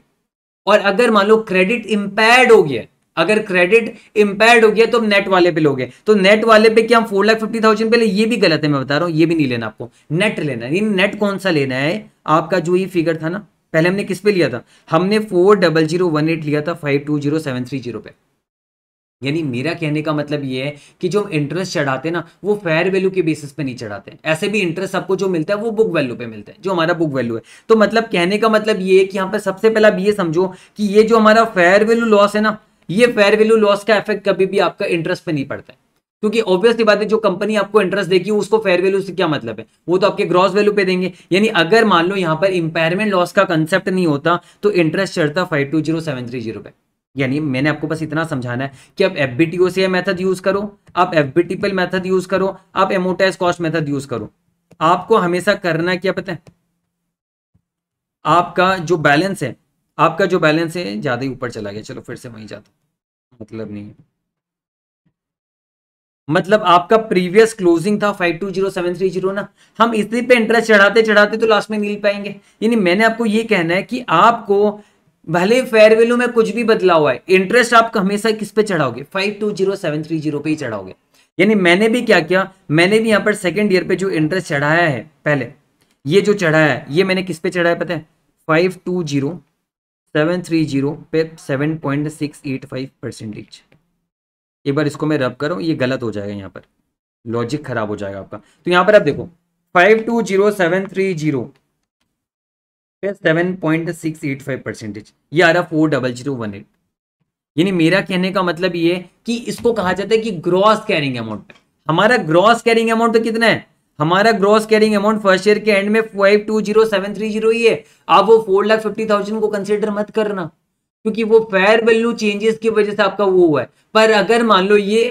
S1: और अगर मान लो क्रेडिट इंपेयर्ड हो गया अगर क्रेडिट इंपेयर्ड हो गया तो नेट वाले पे लोगे तो नेट वाले पे क्या फोर लाख फिफ्टी थाउजेंड पे ले ये भी गलत है मैं बता रहा हूं ये भी नहीं लेना आपको नेट लेना है नेट कौन सा लेना है आपका जो ये फिगर था ना पहले हमने किस पे लिया था हमने four double zero one eight लिया था five two zero seven three zero पे यानी मेरा कहने का मतलब ये है कि जो हम इंटरेस्ट चढ़ाते हैं ना वो फेयर वैल्यू के बेसिस पे नहीं चढ़ाते ऐसे भी इंटरेस्ट आपको जो मिलता है वो बुक वैल्यू पे मिलता है जो हमारा बुक वैल्यू है तो मतलब कहने का मतलब ये है कि यहाँ पे सबसे पहले आप ये समझो कि ये जो हमारा फेयर वैल्यू लॉस है ना ये फेयर वैल्यू लॉस का इफेक्ट कभी भी आपका इंटरेस्ट पे नहीं पड़ता है क्योंकि ऑब्वियसली बात है जो कंपनी आपको इंटरेस्ट देगी उसको फेयर वैल्यू से क्या मतलब है वो तो आपके ग्रॉस वैल्यू पे देंगे यानी अगर मान लो यहाँ पर इंपेयरमेंट लॉस का कंसेप्ट नहीं होता तो इंटरेस्ट चढ़ता five two zero seven three zero पे यानी मैंने आपको बस इतना समझाना है कि आप F B T O C method use करो आप F B T P method use करो आप एमोटाइज कॉस्ट मैथड यूज करो आपको हमेशा करना क्या पता है
S2: आपका जो बैलेंस है आपका जो बैलेंस है ज्यादा ही ऊपर चला गया चलो फिर से वहीं जाता मतलब नहीं मतलब
S1: आपका प्रीवियस क्लोजिंग था five two zero seven three zero ना हम इसी पे इंटरेस्ट चढ़ाते चढ़ाते तो लास्ट में मिल पाएंगे यानी मैंने आपको ये कहना है कि आपको भले फेयर वैल्यू में कुछ भी बदलाव है इंटरेस्ट आप हमेशा किस पे चढ़ाओगे five two zero seven three zero पे ही चढ़ाओगे यानी मैंने भी क्या किया मैंने भी यहाँ पर सेकंड ईयर पे जो इंटरेस्ट चढ़ाया है पहले ये जो चढ़ाया है ये मैंने किस पे चढ़ाया पता है five two zero seven three zero पे seven point six eight five percentage एक बार इसको मैं रब करूँ ये गलत हो जाएगा यहाँ पर लॉजिक खराब हो जाएगा आपका तो यहाँ पर आप देखो five two zero seven three zero seven point six eight five percentage ये आ रहा four double zero one eight यानी मेरा कहने का मतलब ये कि इसको कहा जाता है कि ग्रॉस कैरिंग अमाउंट हमारा ग्रॉस कैरिंग अमाउंट तो कितना है हमारा gross carrying amount first year के एंड में five two zero seven three zero ही है आप वो फोर लाख फिफ्टी थाउजेंड को कंसिडर मत करना क्योंकि वो फेयर वैल्यू चेंजेस की वजह से आपका वो हुआ है पर अगर मान लो ये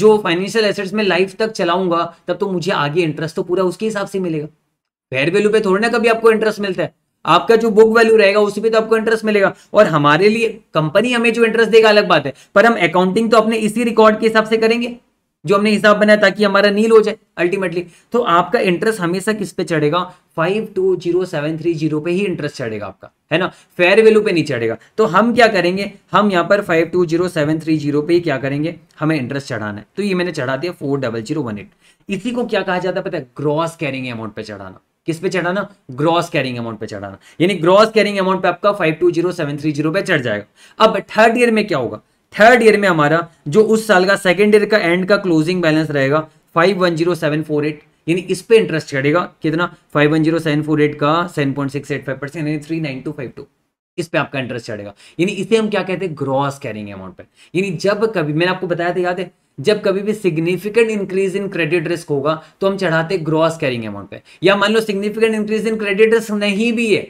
S1: जो फाइनेंशियल एसेट्स में लाइफ तक चलाऊंगा तब तो मुझे आगे इंटरेस्ट तो पूरा उसके हिसाब से मिलेगा फेयर वैल्यू पे थोड़ा ना कभी आपको इंटरेस्ट मिलता है आपका जो बुक वैल्यू रहेगा उसी पे तो आपको इंटरेस्ट मिलेगा और हमारे लिए कंपनी हमें जो इंटरेस्ट देगा अलग बात है पर हम अकाउंटिंग तो अपने इसी रिकॉर्ड के हिसाब से करेंगे जो हमने हिसाब बनाया ताकि हमारा नील हो जाए अल्टीमेटली तो आपका इंटरेस्ट हमेशा किस पे चढ़ेगा five two zero seven three zero पे ही इंटरेस्ट चढ़ेगा आपका है ना फेयर वैल्यू पे नहीं चढ़ेगा तो हम क्या करेंगे हम यहाँ पर five two zero seven three zero पे ही क्या करेंगे हमें इंटरेस्ट चढ़ाना है तो ये मैंने चढ़ा दिया four double zero one eight इसी को क्या कहा जाता है पता है ग्रॉस कैरिंग अमाउंट पे चढ़ाना किस पे चढ़ाना ग्रॉस कैरिंग अमाउंट पे चढ़ाना यानी ग्रॉस कैरिंग अमाउंट पे आपका five two zero seven three zero पे चढ़ जाएगा अब थर्ड ईयर में क्या होगा थर्ड ईयर में हमारा जो उस साल का सेकेंड ईयर का एंड का क्लोजिंग बैलेंस रहेगा five one zero seven four eight यानी इस पे इंटरेस्ट चढ़ेगा कितना five one zero seven four eight का seven point six eight five percent यानी three nine two five two इस पे आपका इंटरेस्ट चढ़ेगा यानी इसे हम क्या कहते हैं ग्रॉस कैरिंग अमाउंट पे यानी जब कभी मैंने आपको बताया था याद है जब कभी भी significant increase in credit risk होगा तो हम चढ़ाते ग्रॉस कैरिंग अमाउंट पे या मान लो significant increase in credit risk नहीं भी है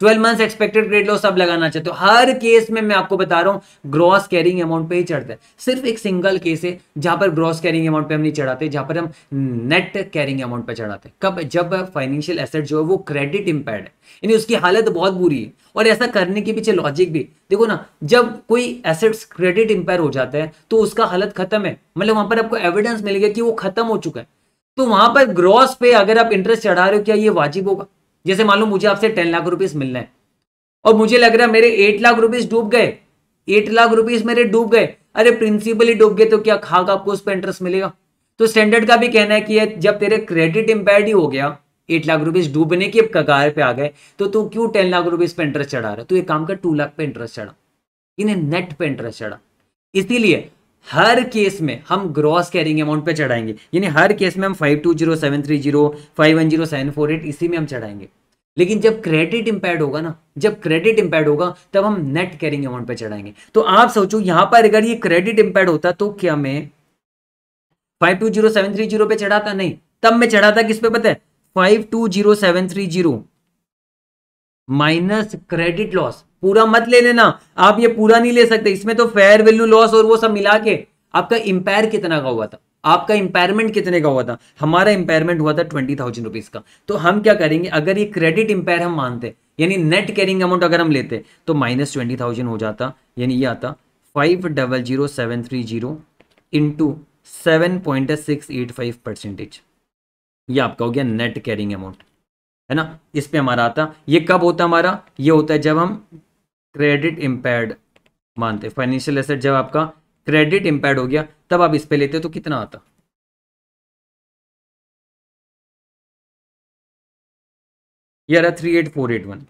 S1: twelve months expected credit loss आप लगाना चाहते हो हर केस में मैं आपको बता रहा हूँ ग्रॉस कैरिंग अमाउंट पे ही चढ़ता है सिर्फ एक सिंगल केस है जहां पर ग्रॉस कैरिंग अमाउंट पे हम नहीं चढ़ाते जहां पर हम नेट कैरिंग अमाउंट पे चढ़ाते कब जब फाइनेंशियल एसेट जो है वो क्रेडिट इंपेयर्ड है यानी उसकी हालत बहुत बुरी है और ऐसा करने के पीछे लॉजिक भी देखो ना जब कोई एसेट्स क्रेडिट इम्पेयर हो जाता है तो उसका हालत खत्म है मतलब वहां पर आपको एविडेंस मिल गया कि वो खत्म हो चुका है तो वहां पर ग्रॉस पे अगर आप इंटरेस्ट चढ़ा रहे हो क्या ये वाजिब होगा जैसे मान लो मुझे आपसे टेन लाख रुपीज मिलना है और मुझे लग रहा है मेरे एट लाख रुपीज डूब गए एट लाख रुपीज मेरे डूब गए अरे प्रिंसिपल ही डूब गए तो क्या खाक आपको उस पर इंटरेस्ट मिलेगा तो स्टैंडर्ड का भी कहना है कि जब तेरे क्रेडिट इम्पेयर्ड ही हो गया एट लाख रुपीज डूबने की कगार पे आ गए तो तू क्यों टेन लाख रुपीज पे इंटरेस्ट चढ़ा रहा है तू एक काम कर टू लाख पे इंटरेस्ट चढ़ा इन्हें नेट पे इंटरेस्ट चढ़ा इसीलिए हर केस में हम ग्रॉस कैरिंग अमाउंट पे चढ़ाएंगे यानी हर केस में हम five two zero seven three zero five one zero seven four eight इसी में हम चढ़ाएंगे लेकिन जब क्रेडिट इंपैक्ट होगा ना जब क्रेडिट इंपैक्ट होगा तब हम नेट कैरिंग अमाउंट पर चढ़ाएंगे तो आप सोचो यहां पर अगर ये क्रेडिट इंपैक्ट होता तो क्या मैं five two zero seven three zero पे चढ़ाता नहीं तब मैं चढ़ाता किस पे पता है five two zero seven three zero minus credit loss पूरा मत ले लेना आप ये पूरा नहीं ले सकते इसमें तो फेयर वैल्यू लॉस और वो सब मिला के आपका इंपायर कितना का हुआ था आपका इंपेयरमेंट कितने का हुआ था हमारा इंपेयरमेंट हुआ था ट्वेंटी थाउजेंड रुपीज़ का तो हम क्या करेंगे अगर ये क्रेडिट इंपेयर हम मानते यानी नेट कैरिंग अमाउंट अगर हम लेते तो माइनस ट्वेंटी थाउजेंड हो जाता यानी ये आता five double zero seven three zero into seven point six eight five percentage ये आपका हो गया नेट कैरिंग अमाउंट है ना इस पर हमारा आता ये कब होता हमारा ये होता है जब हम क्रेडिट इम्पेयर्ड मानते
S2: फाइनेंशियल एसेट जब आपका क्रेडिट इम्पेयर्ड हो गया तब आप इस पे लेते तो कितना आता
S3: three eight four eight one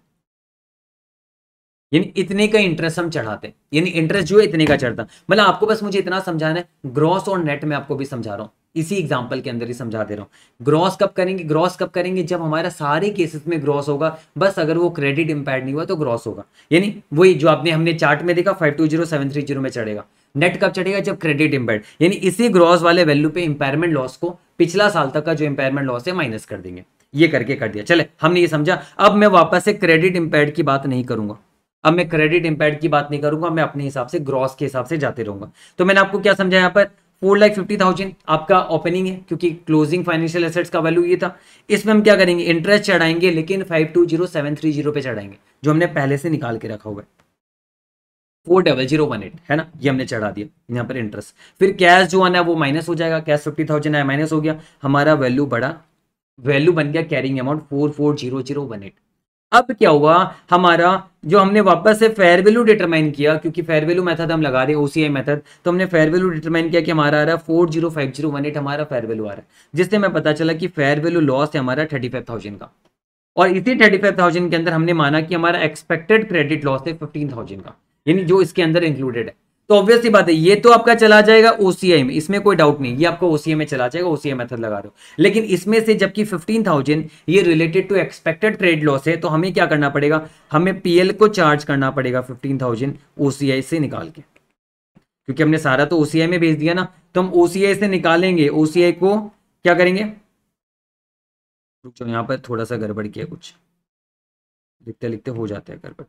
S3: यानी इतने का इंटरेस्ट हम चढ़ाते यानी
S1: इंटरेस्ट जो है इतने का चढ़ता मतलब आपको बस मुझे इतना समझाना है ग्रॉस और नेट में आपको भी समझा रहा हूं इसी एग्जाम्पल के अंदर ही समझा दे रहा हूं ग्रॉस कब करेंगे ग्रॉस कब करेंगे जब हमारा सारे केसेस में ग्रॉस होगा बस अगर वो क्रेडिट इम्पेयर नहीं हुआ तो ग्रॉस होगा यानी वही जो आपने हमने चार्ट में देखा five two zero seven three zero में चढ़ेगा नेट कब चढ़ेगा जब क्रेडिट इम्पेयर्ड यानी इसी ग्रॉस वाले वैल्यू पे इंपेयरमेंट लॉस को पिछला साल तक का जो इंपेयरमेंट लॉस है माइनस कर देंगे ये करके कर दिया चले हमने ये समझा अब मैं वापस से क्रेडिट इम्पेयर्ड की बात नहीं करूंगा अब मैं क्रेडिट इम्पेयर्ड की बात नहीं करूंगा मैं अपने हिसाब से ग्रॉस के हिसाब से जाते रहूंगा तो मैंने आपको क्या समझा यहाँ पर फोर लाख फिफ्टी थाउजेंड आपका ओपनिंग है क्योंकि क्लोजिंग फाइनेंशियल एसेट्स का वैल्यू ये था इसमें हम क्या करेंगे इंटरेस्ट चढ़ाएंगे लेकिन five two zero seven three zero पे चढ़ाएंगे जो हमने पहले से निकाल के रखा हुआ है four double zero one eight है ना ये हमने चढ़ा दिया यहाँ पर इंटरेस्ट फिर कैश जो आना है वो माइनस हो जाएगा कैश फिफ्टी थाउजेंड आया माइनस हो गया हमारा वैल्यू बड़ा वैल्यू बन गया carrying amount four four zero zero one eight अब क्या हुआ हमारा जो हमने वापस से फेयर वैल्यू डिटरमाइन किया क्योंकि फेयर वैल्यू मेथड हम लगा रहे हैं ओसीआई मेथड तो हमने फेयर वैल्यू डिटरमाइन किया कि हमारा आ रहा है four zero five zero one eight हमारा फेयर वैल्यू आ रहा है जिससे हमें पता चला कि फेयर वैल्यू लॉस है हमारा थर्टी फाइव थाउजेंड का और इसी थर्टी फाइव थाउजेंड के अंदर हमने माना कि हमारा एक्सपेक्टेड क्रेडिट लॉस है फिफ्टीन थाउजेंड का यानी जो इसके अंदर इंक्लूडेड है तो ऑब्वियसली बात है ये तो आपका चला जाएगा ओसीआई में इसमें कोई डाउट नहीं ये आपको ओसीआई में चला जाएगा ओसीआई मेथड लगा दो लेकिन इसमें से जबकि 15,000 ये related to expected trade loss है तो हमें क्या करना पड़ेगा हमें पीएल को चार्ज करना पड़ेगा 15,000 ओसीआई से निकाल के क्योंकि हमने सारा तो ओसीआई में भेज दिया ना तो हम ओसीआई से निकालेंगे ओसीआई को
S2: क्या करेंगे यहां पर थोड़ा सा गड़बड़ किया कुछ लिखते लिखते हो जाते हैं गड़बड़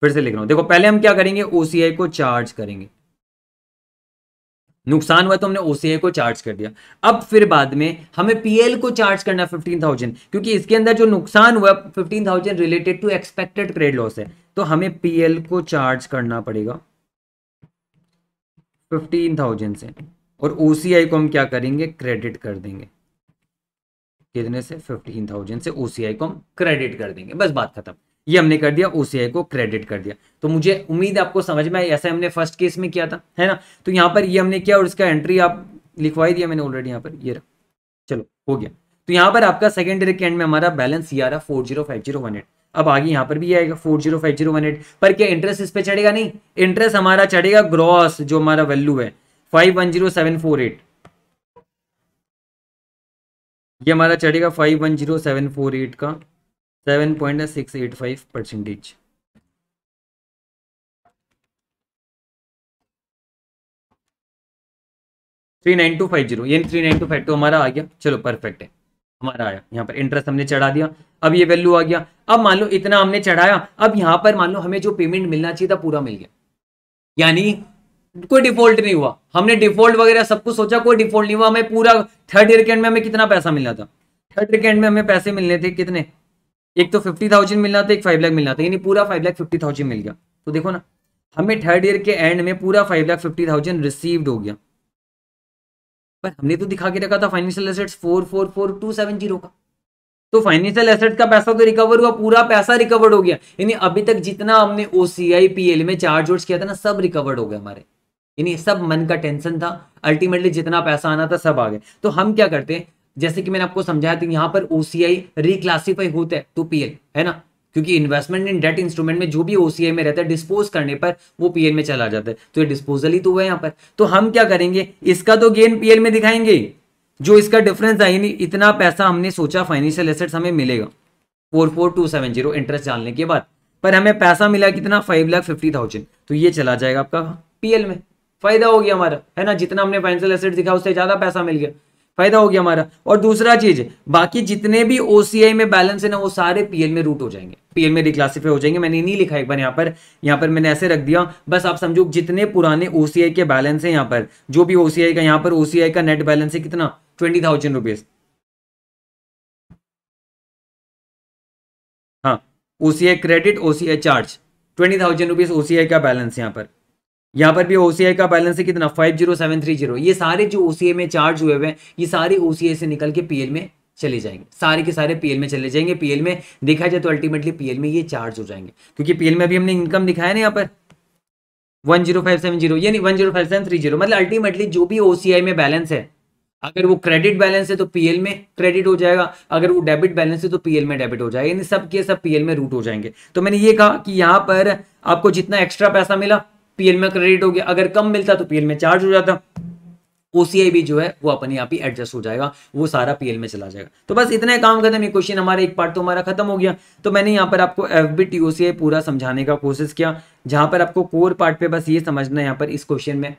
S2: फिर से लिख रहा हूं देखो पहले हम क्या करेंगे ओसीआई को चार्ज करेंगे नुकसान हुआ तो हमने ओसीआई को चार्ज कर दिया
S1: अब फिर बाद में हमें पीएल को चार्ज करना फिफ्टीन थाउजेंड क्योंकि इसके अंदर जो नुकसान हुआ thousand related to expected credit loss है तो हमें पीएल को चार्ज करना पड़ेगा फिफ्टीन थाउजेंड से और ओसीआई को हम क्या करेंगे क्रेडिट कर देंगे कितने से फिफ्टीन से ओसीआई को हम क्रेडिट कर देंगे बस बात खत्म ये हमने कर दिया ओसीआई को क्रेडिट कर दिया तो मुझे उम्मीद आपको समझ में आई ऐसा हमने फर्स्ट केस में किया था है ना तो यहाँ पर ये हमने किया और इसका एंट्री आप लिखवाई दिया मैंने
S2: ऑलरेडी यहाँ पर ये रहा चलो हो गया
S1: तो यहाँ पर आपका सेकेंड ईयर एंड में हमारा बैलेंस ये आ रहा four zero five zero one eight अब आगे यहाँ पर भी आएगा four zero five zero one eight पर क्या इंटरेस्ट इस पर चढ़ेगा नहीं इंटरेस्ट हमारा चढ़ेगा ग्रॉस जो हमारा वैल्यू है five one zero seven four eight
S2: ये हमारा चढ़ेगा five one zero seven four eight का seven point six eight five percentage three nine two five zero three nine two five two हमारा आ गया चलो परफेक्ट है हमारा आया यहाँ पर इंटरेस्ट हमने चढ़ा दिया अब ये वैल्यू
S1: आ गया अब मान लो इतना हमने चढ़ाया अब यहाँ पर मान लो हमें जो पेमेंट मिलना चाहिए था पूरा मिल गया यानी कोई डिफॉल्ट नहीं हुआ हमने डिफॉल्ट वगैरह सब कुछ सोचा कोई डिफॉल्ट नहीं हुआ हमें पूरा थर्ड ईयर के एंड में हमें कितना पैसा मिलना था थर्ड ईयर के एंड में हमें पैसे मिलने थे कितने एक तो फिफ्टी थाउजेंड मिलना था एक फाइव लाख मिलना था यानी पूरा फाइव लाख फिफ्टी थाउजेंड मिल गया तो देखो ना हमें थर्ड ईयर के एंड में पूरा five lakh fifty thousand received हो गया पर हमने तो दिखा के रखा था financial assets four four four two seven zero का तो फाइनेंशियल एसेट का पैसा तो रिकवर हुआ पूरा पैसा रिकवर्ड हो गया यानी अभी तक जितना हमने O C I P L में चार्ज वर्ज किया था ना सब रिकवर्ड हो गया हमारे यानी सब मन का टेंशन था अल्टीमेटली जितना पैसा आना था सब आ गया तो हम क्या करते हैं जैसे कि मैंने आपको समझाया था यहाँ पर ओसीआई रिक्लासीफाई होता है टू तो पीएल है ना क्योंकि इन्वेस्टमेंट इन डेट इंस्ट्रूमेंट में जो भी ओसीआई में रहता है डिस्पोज करने पर वो पीएल में चला जाता है तो ये डिस्पोजल ही तो हुआ है यहाँ पर तो हम क्या करेंगे इसका तो गेन पीएल में दिखाएंगे जो इसका डिफरेंस आई नहीं इतना पैसा हमने सोचा फाइनेंशियल एसेट्स हमें मिलेगा four four two seven zero interest डालने के बाद पर हमें पैसा मिला कितना फाइव लाख फिफ्टी थाउजेंड तो ये चला जाएगा आपका पीएल में फायदा हो गया हमारा है ना जितना हमने फाइनेंशियल एसेट दिखा उससे ज्यादा पैसा मिल गया फायदा हो गया हमारा और दूसरा चीज बाकी जितने भी ओसीआई में बैलेंस है ना वो सारे पीएल में रूट हो जाएंगे पीएल में रिक्लासीफाई हो जाएंगे मैंने नहीं लिखा एक बार यहाँ पर यहाँ पर मैंने ऐसे रख दिया बस
S2: आप समझो जितने पुराने ओसीआई के बैलेंस है यहाँ पर जो भी ओसीआई का यहाँ पर ओसीआई का नेट बैलेंस है कितना ट्वेंटी थाउजेंड रुपीज हाँ OCI credit OCI charge twenty thousand rupees OCI का बैलेंस यहाँ पर
S1: यहाँ पर भी ओसीए का बैलेंस है कितना five zero seven three zero ये सारे जो ओसीए में चार्ज हुए हुए हैं ये सारे ओसीआई से निकल के पीएल में चले जाएंगे सारे के सारे पीएल में चले जाएंगे पीएल में देखा जाए तो अल्टीमेटली पीएल में ये चार्ज हो जाएंगे क्योंकि पीएल में अभी हमने इनकम दिखाया ना यहाँ पर one zero five seven zero यानी one zero five seven three zero मतलब अल्टीमेटली जो भी ओसीआई में बैलेंस है अगर वो क्रेडिट बैलेंस है तो पीएल में क्रेडिट हो जाएगा अगर वो डेबिट बैलेंस है तो पीएल में डेबिट हो जाएगा यानी सब के सब पीएल में रूट हो जाएंगे तो मैंने ये कहा कि यहाँ पर आपको जितना एक्स्ट्रा पैसा मिला पीएल में क्रेडिट हो गया अगर कम मिलता तो पीएल में चार्ज हो जाता ओसीआई भी जो है वो अपने आप ही एडजस्ट हो जाएगा वो सारा पीएल में चला जाएगा तो बस इतने काम खत्म ये क्वेश्चन हमारा एक पार्ट तो हमारा खत्म हो गया तो मैंने यहाँ पर आपको F B T C I पूरा समझाने का कोशिश किया जहाँ पर आपको कोर पार्ट पे बस ये समझना है यहाँ पर इस क्वेश्चन में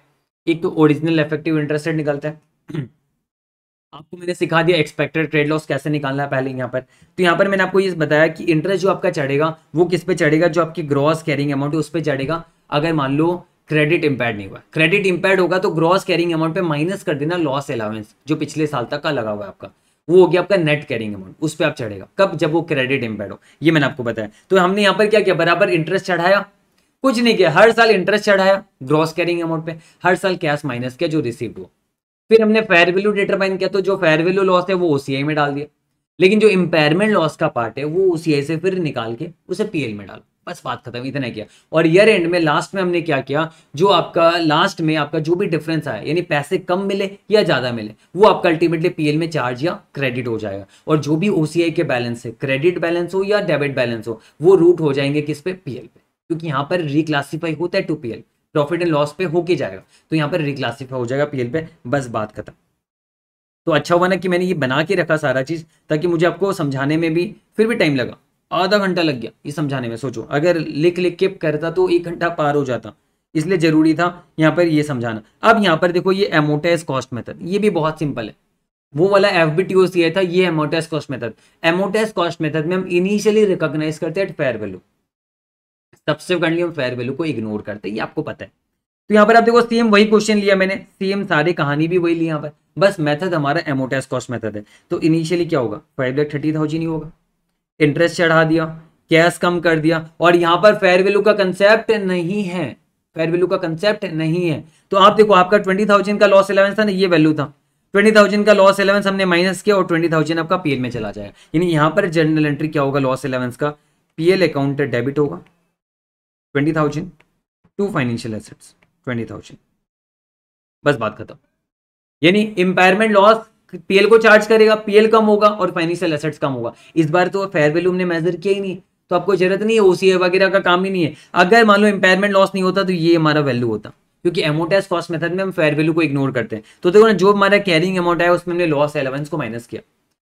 S1: एक तो ओरिजिनल इफेक्टिव इंटरेस्ट रेट निकलता है आपको मैंने सिखा दिया एक्सपेक्टेड ट्रेड लॉस कैसे निकालना है पहले यहाँ पर तो यहाँ पर मैंने आपको ये बताया कि इंटरेस्ट जो आपका चढ़ेगा वो किस पे चढ़ेगा जो आपकी ग्रॉस कैरिंग अमाउंट उस पर चढ़ेगा अगर मान लो क्रेडिट इम्पैड नहीं हुआ क्रेडिट इम्पेयर होगा तो ग्रॉस कैरिंग अमाउंट पे माइनस कर देना लॉस अलाउंस जो पिछले साल तक का लगा हुआ है आपका वो हो गया आपका नेट कैरिंग अमाउंट उस पर आप चढ़ेगा कब जब वो क्रेडिट इम्पेयर हो ये मैंने आपको बताया तो हमने यहाँ पर क्या किया बराबर इंटरेस्ट चढ़ाया कुछ नहीं किया हर साल इंटरेस्ट चढ़ाया ग्रॉस कैरिंग अमाउंट पे हर साल कैश माइनस किया जो रिसीव हुआ फिर हमने फेयर वैल्यू डिटरमाइन किया तो जो फेयर वैल्यू लॉस है वो ओसीआई में डाल दिया लेकिन जो इम्पेयरमेंट लॉस का पार्ट है वो ओसीआई से फिर निकाल के उसे पीएल में डालो बस बात खत्म इतना किया और ईयर एंड में लास्ट में हमने क्या किया जो आपका लास्ट में आपका जो भी डिफरेंस आया यानी पैसे कम मिले या ज़्यादा मिले वो आपका अल्टीमेटली पीएल में चार्ज या क्रेडिट हो जाएगा और जो भी ओसीआई के बैलेंस है क्रेडिट बैलेंस हो या डेबिट बैलेंस हो वो रूट हो जाएंगे किस पे पीएल पे क्योंकि यहाँ पर रिक्लासीफाई होता है to PL profit and loss पे होके जाएगा तो यहाँ पर रिक्लासीफाई हो जाएगा पीएल पे बस बात खत्म तो अच्छा हुआ ना कि मैंने ये बना के रखा सारा चीज़ ताकि मुझे आपको समझाने में भी फिर भी टाइम लगा आधा घंटा लग गया ये समझाने में सोचो अगर लिख लिख के करता तो एक घंटा पार हो जाता इसलिए जरूरी था यहाँ पर ये समझाना अब यहाँ पर देखो ये एमोटाइज कॉस्ट मेथड ये भी बहुत सिंपल है वो वाला F B T O C था ये amortise cost method amortise cost method में हम इनिशियली रिकॉग्नाइज करते हैं फेयर वैल्यू सबसे सबसिक्वेंटली हम फेयर वैल्यू को इग्नोर करते हैं ये आपको पता है तो यहाँ पर आप देखो सेम वही क्वेश्चन लिया मैंने सेम सारी कहानी भी वही ली यहाँ पर बस मेथड हमारा एमोटाइज कॉस्ट मेथड है तो इनिशियली क्या होगा फाइव लैख थर्टी थाउजेंड ही होगा इंटरेस्ट चढ़ा दिया कैश कम कर दिया और यहां पर फेयर वैल्यू का कंसेप्ट नहीं है फेयर वैल्यू का कंसेप्ट नहीं है तो आप देखो आपका ट्वेंटी थाउजेंड का लॉस इलेवन था ना ये वैल्यू था ट्वेंटी थाउजेंड का लॉस इलेवन हमने माइनस किया और ट्वेंटी थाउजेंड आपका पीएल में चला जाएगा यानी यहां पर जनरल एंट्री क्या होगा लॉस
S2: इलेवन का पीएल अकाउंट डेबिट होगा twenty thousand to financial assets twenty thousand बस बात खत्म यानी इंपायरमेंट
S1: लॉस पीएल को चार्ज करेगा पीएल कम होगा और फाइनेंशियल एसेट्स कम होगा इस बार तो फेयर वैल्यू हमने मेजर किया ही नहीं तो आपको जरूरत नहीं है ओसीए वगैरह का काम ही नहीं है अगर मान लो इंपेयरमेंट लॉस नहीं होता तो ये हमारा वैल्यू होता क्योंकि एमोटाइज कॉस्ट मेथड में हम फेयर वैल्यू को इग्नोर करते हैं तो देखो ना जो हमारा कैरिंग अमाउंट है उसमें हमने लॉस एलेवेंस को माइनस किया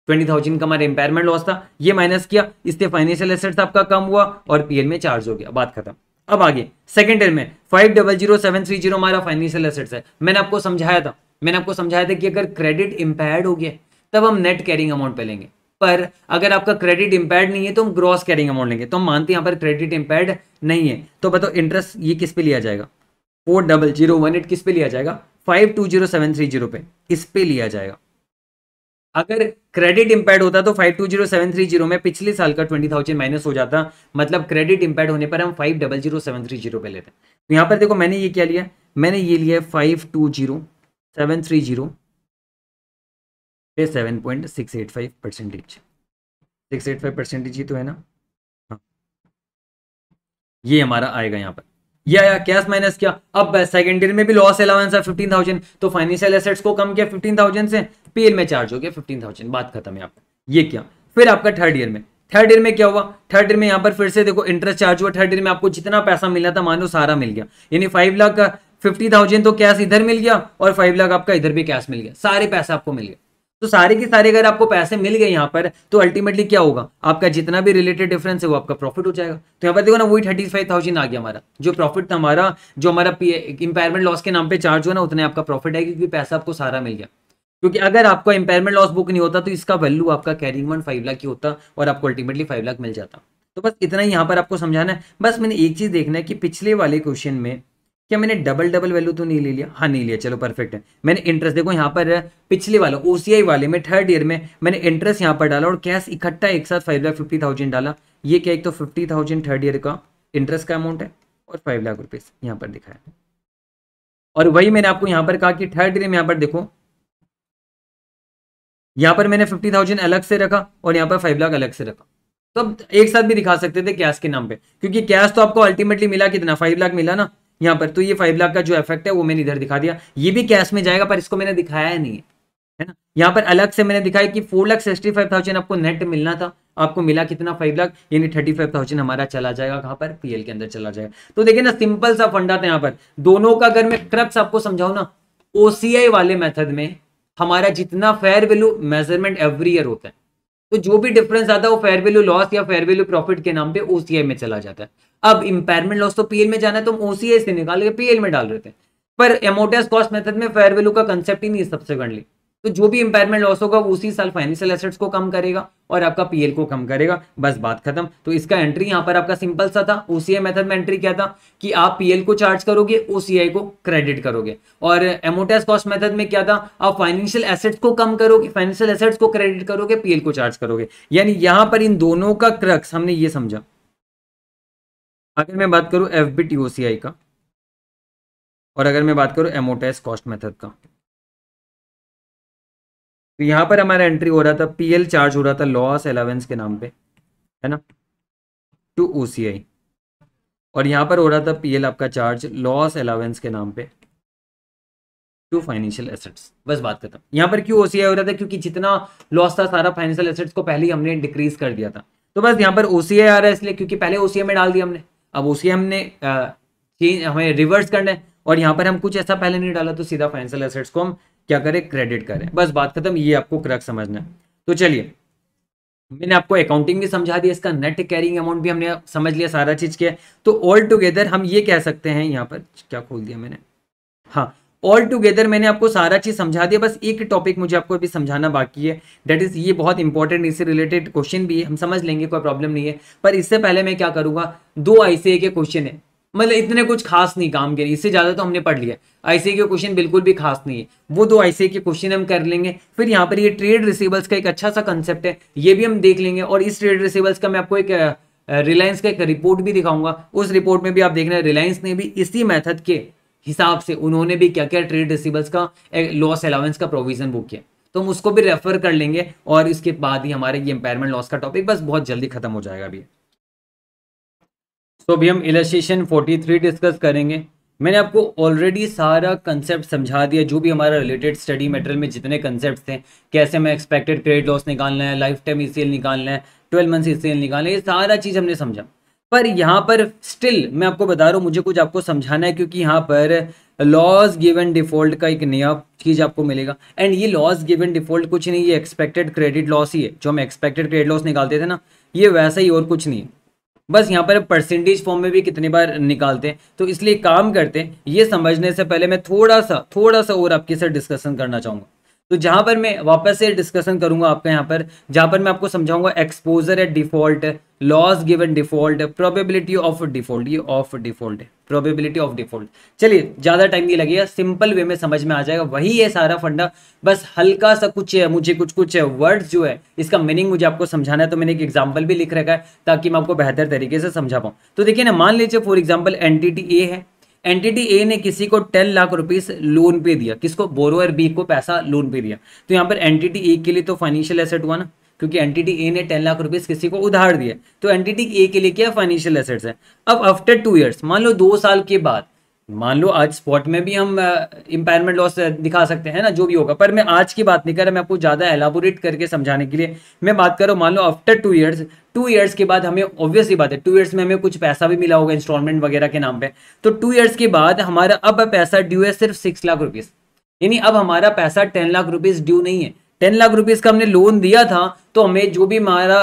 S1: ट्वेंटी थाउजेंड का हमारा इंपेयरमेंट लॉस था ये माइनस किया इससे फाइनेंशियल एसेट्स आपका कम हुआ और पीएल में चार्ज हो गया बात खत्म अब आगे सेकेंड ईयर में five double zero seven three zero हमारा फाइनेंशियल एसेट्स है मैंने आपको समझाया था मैंने आपको समझाया था कि अगर क्रेडिट इम्पेयर्ड हो गया तब हम नेट कैरिंग अमाउंट पे लेंगे पर अगर आपका क्रेडिट इम्पेयर्ड नहीं है तो हम ग्रॉस कैरिंग अमाउंट लेंगे तो हम मानते हैं यहाँ पर क्रेडिट इम्पेयर्ड नहीं है तो बताओ इंटरेस्ट ये किस पे लिया जाएगा four double zero one eight किस पे लिया जाएगा five two zero seven three zero पे इस पे लिया जाएगा अगर क्रेडिट इम्पेयर्ड होता तो five two zero seven three zero में पिछले साल का ट्वेंटी थाउजेंड माइनस हो जाता मतलब क्रेडिट इम्पेयर्ड होने पर हम five double zero seven three zero पे लेते हैं तो यहाँ पर देखो मैंने ये क्या लिया मैंने ये लिया five two zero seven three zero
S2: seven point six eight five percentage six eight five percentage ही तो है ना हाँ ये हमारा आएगा यहाँ पर ये आया कैश माइनस
S1: क्या अब सेकेंड ईयर में भी लॉस अलाउंस है फिफ्टीन थाउजेंड तो फाइनेंशियल एसेट्स को कम किया फिफ्टीन थाउजेंड से पेल में चार्ज हो गया फिफ्टीन थाउजेंड बात खत्म है आपका ये क्या फिर आपका थर्ड ईयर में थर्ड ईयर में क्या हुआ थर्ड ईयर में यहाँ पर फिर से देखो इंटरेस्ट चार्ज हुआ थर्ड ईयर में आपको जितना पैसा मिला था मान लो सारा मिल गया यानी फाइव लाख का फिफ्टी थाउजेंड तो कैश इधर मिल गया और फाइव लाख आपका इधर भी कैश मिल गया सारे पैसे आपको मिल गए तो सारे के सारे अगर आपको पैसे मिल गए यहाँ पर तो अल्टीमेटली क्या होगा आपका जितना भी रिलेटेड डिफरेंस है वो आपका प्रॉफिट हो जाएगा तो यहाँ पर देखो ना वही थर्टी फाइव थाउजेंड आ गया हमारा जो प्रॉफिट था हमारा जो हमारा इंपायरमेंट लॉस के नाम पे चार्ज हुआ ना उतने आपका प्रॉफिट है क्योंकि पैसा आपको सारा मिल गया क्योंकि अगर आपको इंपेयरमेंट लॉस बुक नहीं होता तो इसका वैल्यू आपका कैरिंग वन फाइव लाख ही होता और आपको अल्टीमेटली फाइव लाख मिल जाता तो बस इतना ही यहाँ पर आपको समझाना है बस मैंने एक चीज़ देखना है कि पिछले वाले क्वेश्चन में क्या मैंने डबल डबल वैल्यू तो नहीं ले लिया हाँ नहीं लिया चलो परफेक्ट है मैंने इंटरेस्ट देखो यहाँ पर पिछले वाले ओ वाले में थर्ड ईयर में मैंने इंटरेस्ट यहाँ पर डाला और कैश इकट्ठा एक साथ फाइव लाख फिफ्टी थाउजेंड डाला ये क्या एक तो फिफ्टी थाउजेंड थर्ड ईयर का इंटरेस्ट का अमाउंट है और फाइव लाख रुपीज यहाँ पर दिखाया
S2: और वही मैंने आपको यहाँ पर कहा कि थर्ड ईयर में यहाँ पर देखो यहाँ पर मैंने फिफ्टी थाउजेंड अलग से रखा और यहाँ पर फाइव लाख अलग से रखा तो
S1: एक साथ भी दिखा सकते थे कैश के नाम पे क्योंकि कैश तो आपको अल्टीमेटली मिला कितना फाइव लाख मिला ना यहां पर तो ये फाइव लाख का जो इफेक्ट है वो मैंने इधर दिखा दिया ये भी कैश में जाएगा पर इसको मैंने दिखाया नहीं है है ना यहाँ पर अलग से मैंने दिखाया कि four lakh sixty five thousand आपको नेट मिलना था आपको मिला कितना फाइव लाख यानी थर्टी फाइव थाउजेंड हमारा चला जाएगा कहां पर पीएल के अंदर चला जाएगा तो देखिए ना सिंपल सा फंडा था यहाँ पर दोनों का अगर मैं क्रक्स आपको समझाऊ ना ओसीआई वाले मेथड में हमारा जितना fair value measurement every year होता है तो जो भी डिफरेंस आता है वो फेयर वैल्यू लॉस या फेयर वैल्यू प्रॉफिट के नाम पे ओसीआई में चला जाता है अब इंपेयरमेंट लॉस तो पीएल में जाना है तो हम ओसीआई से निकाल के पीएल में डाल रहे थे पर एमोटेस कॉस्ट मेथड में फेयर वैल्यू का कंसेप्ट ही नहीं है सबसेकेंडली तो जो भी इंपेयरमेंट लॉस होगा उसी साल फाइनेंशियल एसेट्स को कम करेगा और आपका पीएल को कम करेगा बस बात खत्म तो इसका एंट्री यहां पर आपका सिंपल सा था ओसीआई मेथड में एंट्री क्या था कि आप पीएल को चार्ज करोगे ओसीआई को क्रेडिट करोगे और एमोटेस कॉस्ट मेथड में क्या था आप फाइनेंशियल एसेट्स को कम करोगे फाइनेंशियल एसेट्स को क्रेडिट करोगे पीएल को चार्ज करोगे यानी यहाँ पर इन दोनों का क्रक्स हमने
S2: ये समझा अगर मैं बात करूं एफ बी का और अगर मैं बात करूं एमोटेस कॉस्ट मेथड का तो यहाँ पर हमारा एंट्री हो रहा था पीएल चार्ज हो रहा था लॉस अलावेंस के नाम पे है ना टू ओसीआई और यहाँ पर हो रहा था पीएल आपका चार्ज लॉस अलावेंस के नाम पे टू फाइनेंशियल एसेट्स बस बात करता हूँ यहाँ पर क्यों ओ
S1: हो रहा था क्योंकि जितना लॉस था सारा फाइनेंशियल एसेट्स को पहले ही हमने डिक्रीज कर दिया था तो बस यहाँ पर ओसीआई आ रहा है इसलिए क्योंकि पहले ओसीआई में डाल दिया हमने अब ओसीआई हमने हमें रिवर्स करना है और यहाँ पर हम कुछ ऐसा पहले नहीं डाला तो सीधा फाइनेंशियल एसेट्स को हम क्या करें क्रेडिट करें बस बात खत्म ये आपको क्रक समझना है तो चलिए मैंने आपको अकाउंटिंग भी समझा दी इसका नेट कैरिंग अमाउंट भी हमने समझ लिया सारा चीज के तो ऑल टुगेदर हम ये कह सकते हैं यहाँ पर क्या खोल दिया मैंने हाँ ऑल टुगेदर मैंने आपको सारा चीज समझा दिया बस एक टॉपिक मुझे आपको अभी समझाना बाकी है दैट इज ये बहुत इंपॉर्टेंट इससे रिलेटेड क्वेश्चन भी है हम समझ लेंगे कोई प्रॉब्लम नहीं है पर इससे पहले मैं क्या करूंगा दो आईसीए के क्वेश्चन है मतलब इतने कुछ खास नहीं काम के लिए इससे ज़्यादा तो हमने पढ़ लिया आईसी के क्वेश्चन बिल्कुल भी खास नहीं है वो दो आईसी के क्वेश्चन हम कर लेंगे फिर यहाँ पर ये ट्रेड रिसीवल्स का एक अच्छा सा कंसेप्ट है ये भी हम देख लेंगे और इस ट्रेड रिसीवल्स का मैं आपको एक रिलायंस का एक रिपोर्ट भी दिखाऊंगा उस रिपोर्ट में भी आप देख रहे हैं रिलायंस ने भी इसी मैथड के हिसाब से उन्होंने भी क्या क्या ट्रेड रिसीवल्स का लॉस अलाउंस का प्रोविजन बुक किया तो हम उसको भी रेफर कर लेंगे और इसके बाद ही हमारे ये एम्पायरमेंट लॉस का टॉपिक बस बहुत जल्दी खत्म हो जाएगा अभी तो अभी हम इलस्ट्रेशन 43 डिस्कस करेंगे मैंने आपको ऑलरेडी सारा कंसेप्ट समझा दिया जो भी हमारा रिलेटेड स्टडी मटेरियल में जितने कंसेप्ट थे कैसे हमें एक्सपेक्टेड क्रेडिट लॉस निकालना है लाइफ टाइम ई निकालना है ट्वेल्व मंथ ई निकालना है ये सारा चीज़ हमने समझा पर यहाँ पर स्टिल मैं आपको बता रहा हूँ मुझे कुछ आपको समझाना है क्योंकि यहाँ पर लॉस गिवन डिफॉल्ट का एक नया चीज़ आपको मिलेगा एंड ये लॉस गिवन डिफॉल्ट कुछ नहीं ये एक्सपेक्टेड क्रेडिट लॉस ही है जो हम एक्सपेक्टेड क्रेडिट लॉस निकालते थे ना ये वैसा ही और कुछ नहीं है बस यहाँ पर परसेंटेज फॉर्म में भी कितनी बार निकालते हैं तो इसलिए काम करते हैं ये समझने से पहले मैं थोड़ा सा थोड़ा सा और आपके साथ डिस्कशन करना चाहूँगा तो जहां पर मैं वापस से डिस्कशन करूंगा आपका यहाँ पर जहां पर मैं आपको समझाऊंगा exposure at default loss given default probability of default ये of default probability of default चलिए ज़्यादा टाइम नहीं लगेगा सिंपल वे में समझ में आ जाएगा वही है सारा फंडा बस हल्का सा कुछ है मुझे कुछ कुछ वर्ड्स जो है इसका मीनिंग मुझे आपको समझाना है तो मैंने एक एग्जाम्पल भी लिख रखा है ताकि मैं आपको बेहतर तरीके से समझा पाऊँ तो देखिए ना मान लीजिए फॉर एग्जाम्पल एन ए है एंटिटी ए ने किसी को टेन लाख रुपीस लोन पे दिया किसको बोरोवर बी को पैसा लोन पे दिया तो यहाँ पर एंटिटी ए के लिए तो फाइनेंशियल एसेट हुआ ना क्योंकि एंटिटी ए ने टेन लाख रुपीस किसी को उधार दिया तो एंटिटी ए के लिए क्या फाइनेंशियल एसेट्स है अब आफ्टर टू ईयर्स मान लो दो साल के बाद मान लो आज स्पॉट में भी हम इंपायरमेंट लॉस दिखा सकते हैं ना जो भी होगा पर मैं आज की बात नहीं कर रहा मैं आपको ज़्यादा एलाबोरेट करके समझाने के लिए मैं बात कर रहा हूँ मान लो after two years two years के बाद हमें ऑब्वियसली बात है टू ईयर्स में हमें कुछ पैसा भी मिला होगा इंस्टॉलमेंट वगैरह के नाम पर तो टू ईयर्स के बाद हमारा अब पैसा ड्यू है सिर्फ सिक्स लाख रुपीज़ यानी अब हमारा पैसा टेन लाख रुपीज़ ड्यू नहीं है टेन लाख रुपीज का हमने लोन दिया था तो हमें जो भी हमारा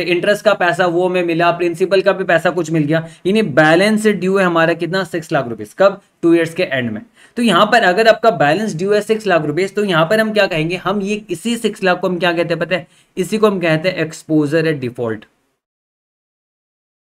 S1: इंटरेस्ट का पैसा वो हमें मिला प्रिंसिपल का भी पैसा कुछ मिल गया यानी बैलेंस ड्यू है हमारा कितना सिक्स लाख रुपीज कब टू ईयर्स के एंड में तो यहाँ पर अगर आपका बैलेंस ड्यू है सिक्स लाख रुपीज तो यहाँ पर हम क्या कहेंगे हम ये इसी सिक्स लाख को हम क्या कहते हैं पता है इसी को हम कहते हैं एक्सपोजर एट डिफॉल्ट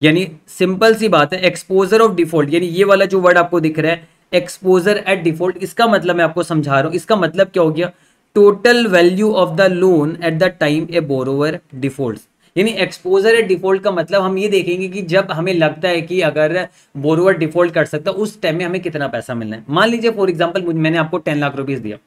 S1: यानी सिंपल सी बात है एक्सपोजर ऑफ डिफॉल्ट यानी ये वाला जो वर्ड आपको दिख रहा है एक्सपोजर एट डिफॉल्ट इसका मतलब मैं आपको समझा रहा हूँ इसका मतलब क्या हो गया total value of the loan at the time a borrower default यानी एक्सपोजर एट डिफॉल्ट का मतलब हम ये देखेंगे कि जब हमें लगता है कि अगर बोरोवर डिफॉल्ट कर सकता है उस टाइम में हमें कितना पैसा मिलना है मान लीजिए फॉर एग्जाम्पल मैंने आपको टेन लाख रुपीज दिया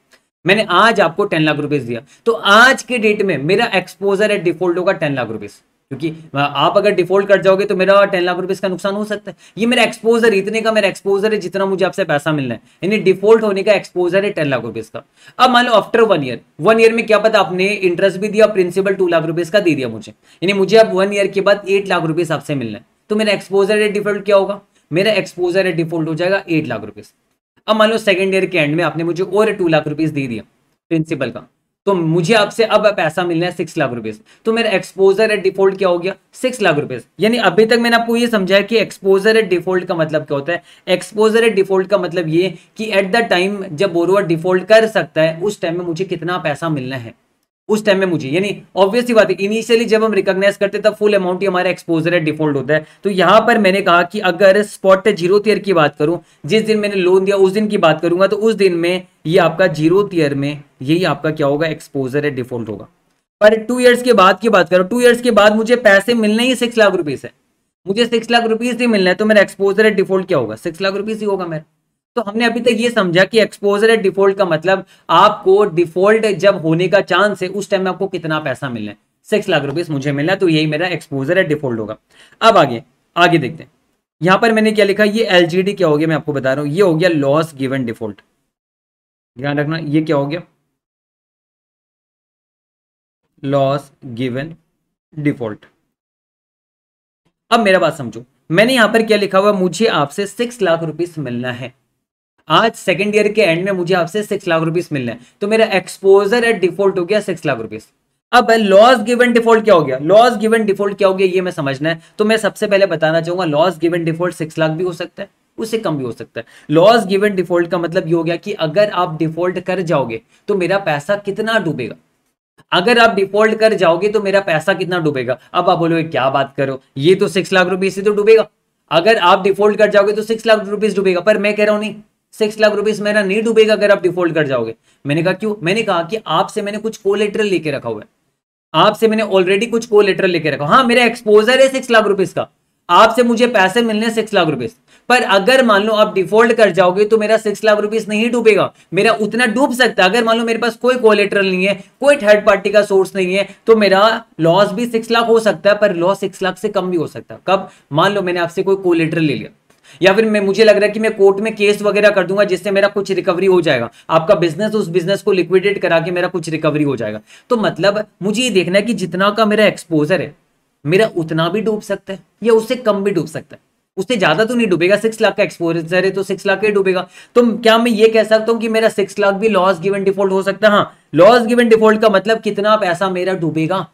S1: मैंने आज आपको टेन लाख रुपीज दिया तो आज के डेट में मेरा एक्सपोजर एट डिफॉल्ट होगा टेन लाख रुपीज़ क्योंकि आप अगर डिफॉल्ट कर जाओगे तो मेरा टेन लाख रुपीज़ का नुकसान हो सकता है ये मेरा एक्सपोजर इतने का मेरा एक्सपोजर है जितना मुझे आपसे पैसा मिलना है यानी डिफॉल्ट होने का एक्सपोजर है टेन लाख रुपीज़ का अब मान लो after one year one year में क्या पता आपने इंटरेस्ट भी दिया प्रिंसिपल टू लाख रुपीज़ का दे दिया मुझे यानी मुझे अब वन ईयर के बाद एट लाख रुपीज़ आपसे मिलना है तो मेरा एक्सपोजर है डिफॉल्ट क्या होगा मेरा एक्सपोजर है डिफॉल्ट हो जाएगा एट लाख रुपीज़ अब मान लो सेकेंड ईयर के एंड में आपने मुझे और टू लाख रुपीज़ दे दिया प्रिंसिपल का तो मुझे आपसे अब पैसा मिलना है सिक्स लाख रुपीज तो मेरा एक्सपोजर एट डिफॉल्ट क्या हो गया सिक्स लाख रुपीज यानी अभी तक मैंने आपको ये समझाया कि एक्सपोजर एट डिफॉल्ट का मतलब क्या होता है एक्सपोजर एट डिफॉल्ट का मतलब ये कि एट द टाइम जब बोरोवर डिफॉल्ट कर सकता है उस टाइम में मुझे कितना पैसा मिलना है उस टाइम में मुझे यानी ऑब्वियसली बात है इनिशियली जब हम रिकॉग्नाइज करते तब फुल अमाउंट ही हमारा एक्सपोजर है डिफॉल्ट होता है तो यहां पर मैंने कहा कि अगर स्पॉट जीरो ईयर की बात करूं जिस दिन मैंने लोन दिया उस दिन की बात करूंगा तो उस दिन में ये आपका जीरो ईयर में यही आपका क्या होगा एक्सपोजर है डिफॉल्ट होगा पर टू ईयर्स के बाद की बात करो टू ईयर्स के बाद मुझे पैसे मिलने ही सिक्स लाख रुपीज है मुझे सिक्स लाख रुपीज ही मिलना है तो मेरा एक्सपोजर है डिफॉल्ट क्या होगा सिक्स लाख रुपीज ही होगा मेरा तो हमने अभी तक ये समझा कि एक्सपोजर एट डिफॉल्ट का मतलब आपको डिफॉल्ट जब होने का चांस है उस टाइम में आपको कितना पैसा मिलना है सिक्स लाख रुपीज मुझे मिलना तो यही मेरा एक्सपोजर एट डिफॉल्ट होगा अब आगे आगे देखते हैं यहां पर मैंने क्या लिखा ये एल क्या हो गया मैं आपको बता रहा हूं ये हो
S2: गया लॉस गिवन डिफॉल्ट ध्यान रखना ये क्या हो गया लॉस गिवन डिफॉल्ट अब मेरा बात समझो मैंने यहां पर क्या लिखा हुआ मुझे आपसे सिक्स लाख रुपीस मिलना है
S1: आज सेकेंड ईयर के एंड में मुझे आपसे सिक्स लाख रुपीस मिलना है तो मेरा एक्सपोजर एट डिफॉल्ट हो गया सिक्स लाख रुपीस अब लॉस गिवन डिफॉल्ट क्या हो गया लॉस गिवन डिफॉल्ट क्या हो गया ये मैं समझना है तो मैं सबसे पहले बताना चाहूंगा loss given default six lakh भी हो सकता है उससे कम भी हो सकता है लॉस गिवन डिफॉल्ट का मतलब ये हो गया कि अगर आप डिफॉल्ट कर जाओगे तो मेरा पैसा कितना डूबेगा अगर आप डिफॉल्ट कर जाओगे तो मेरा पैसा कितना डूबेगा अब आप बोलोगे क्या बात करो ये तो सिक्स लाख रुपीज से तो डूबेगा अगर आप डिफॉल्ट कर जाओगे तो सिक्स लाख रुपीज डूबेगा पर मैं कह रहा हूं नहीं सिक्स लाख रुपीस मेरा नहीं डूबेगा अगर आप डिफॉल्ट कर जाओगे मैंने कहा क्यों मैंने कहा कि आपसे मैंने कुछ लेटर लेके रखा हुआ है आपसे मैंने ऑलरेडी कुछ लेटर लेके रखा हाँ मेरा एक्सपोजर है सिक्स लाख रुपीज का आपसे मुझे पैसे मिलने सिक्स लाख रुपीज पर अगर मान लो आप डिफॉल्ट कर जाओगे तो मेरा सिक्स लाख रुपीज नहीं डूबेगा मेरा उतना डूब सकता है अगर मान लो मेरे पास कोई कोलेटरल नहीं है कोई थर्ड पार्टी का सोर्स नहीं है तो मेरा लॉस भी सिक्स लाख हो सकता है पर लॉस सिक्स लाख से कम भी हो सकता है कब मान लो मैंने आपसे कोई कोलेटरल ले लिया या फिर मैं मुझे लग रहा है कि मैं कोर्ट में केस वगैरह कर दूंगा जिससे मेरा कुछ रिकवरी हो जाएगा आपका बिजनेस उस बिजनेस को लिक्विडेट करा के मेरा कुछ रिकवरी हो जाएगा तो मतलब मुझे ये देखना है कि जितना का मेरा एक्सपोजर है मेरा उतना भी डूब सकता है या उससे कम भी डूब सकता है उससे ज्यादा तो नहीं डूबेगा सिक्स लाख का एक्सपोजर है तो सिक्स लाख ही डूबेगा तो क्या मैं ये कह सकता हूँ कि मेरा सिक्स लाख भी लॉस गिवन डिफॉल्ट हो सकता है हाँ लॉस गिवन डिफॉल्ट का मतलब कितना पैसा मेरा डूबेगा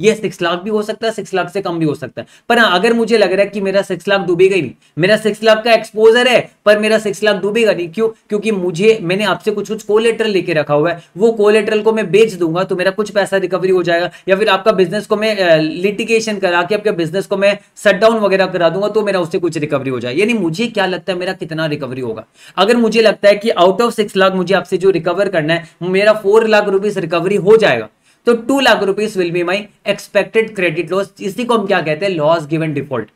S1: ये सिक्स लाख भी हो सकता है सिक्स लाख से कम भी हो सकता है पर हाँ अगर मुझे लग रहा है कि मेरा सिक्स लाख डूबेगा ही नहीं मेरा सिक्स लाख का एक्सपोजर है पर मेरा सिक्स लाख डूबेगा नहीं क्यों क्योंकि मुझे मैंने आपसे कुछ कुछ कोलेटरल लेके रखा हुआ है वो कोलेटरल को मैं बेच दूंगा तो मेरा कुछ पैसा रिकवरी हो जाएगा या फिर आपका बिजनेस को मैं लिटिगेशन करा के आपके बिजनेस को मैं शट डाउन वगैरह करा दूंगा तो मेरा उससे कुछ रिकवरी हो जाए यानी मुझे क्या लगता है मेरा कितना रिकवरी होगा अगर मुझे लगता है कि आउट ऑफ सिक्स लाख मुझे आपसे जो रिकवर करना है मेरा फोर लाख रुपीज रिकवरी हो जाएगा तो two lakh rupees will be my expected credit loss इसी को हम क्या कहते हैं लॉस गिवन डिफॉल्ट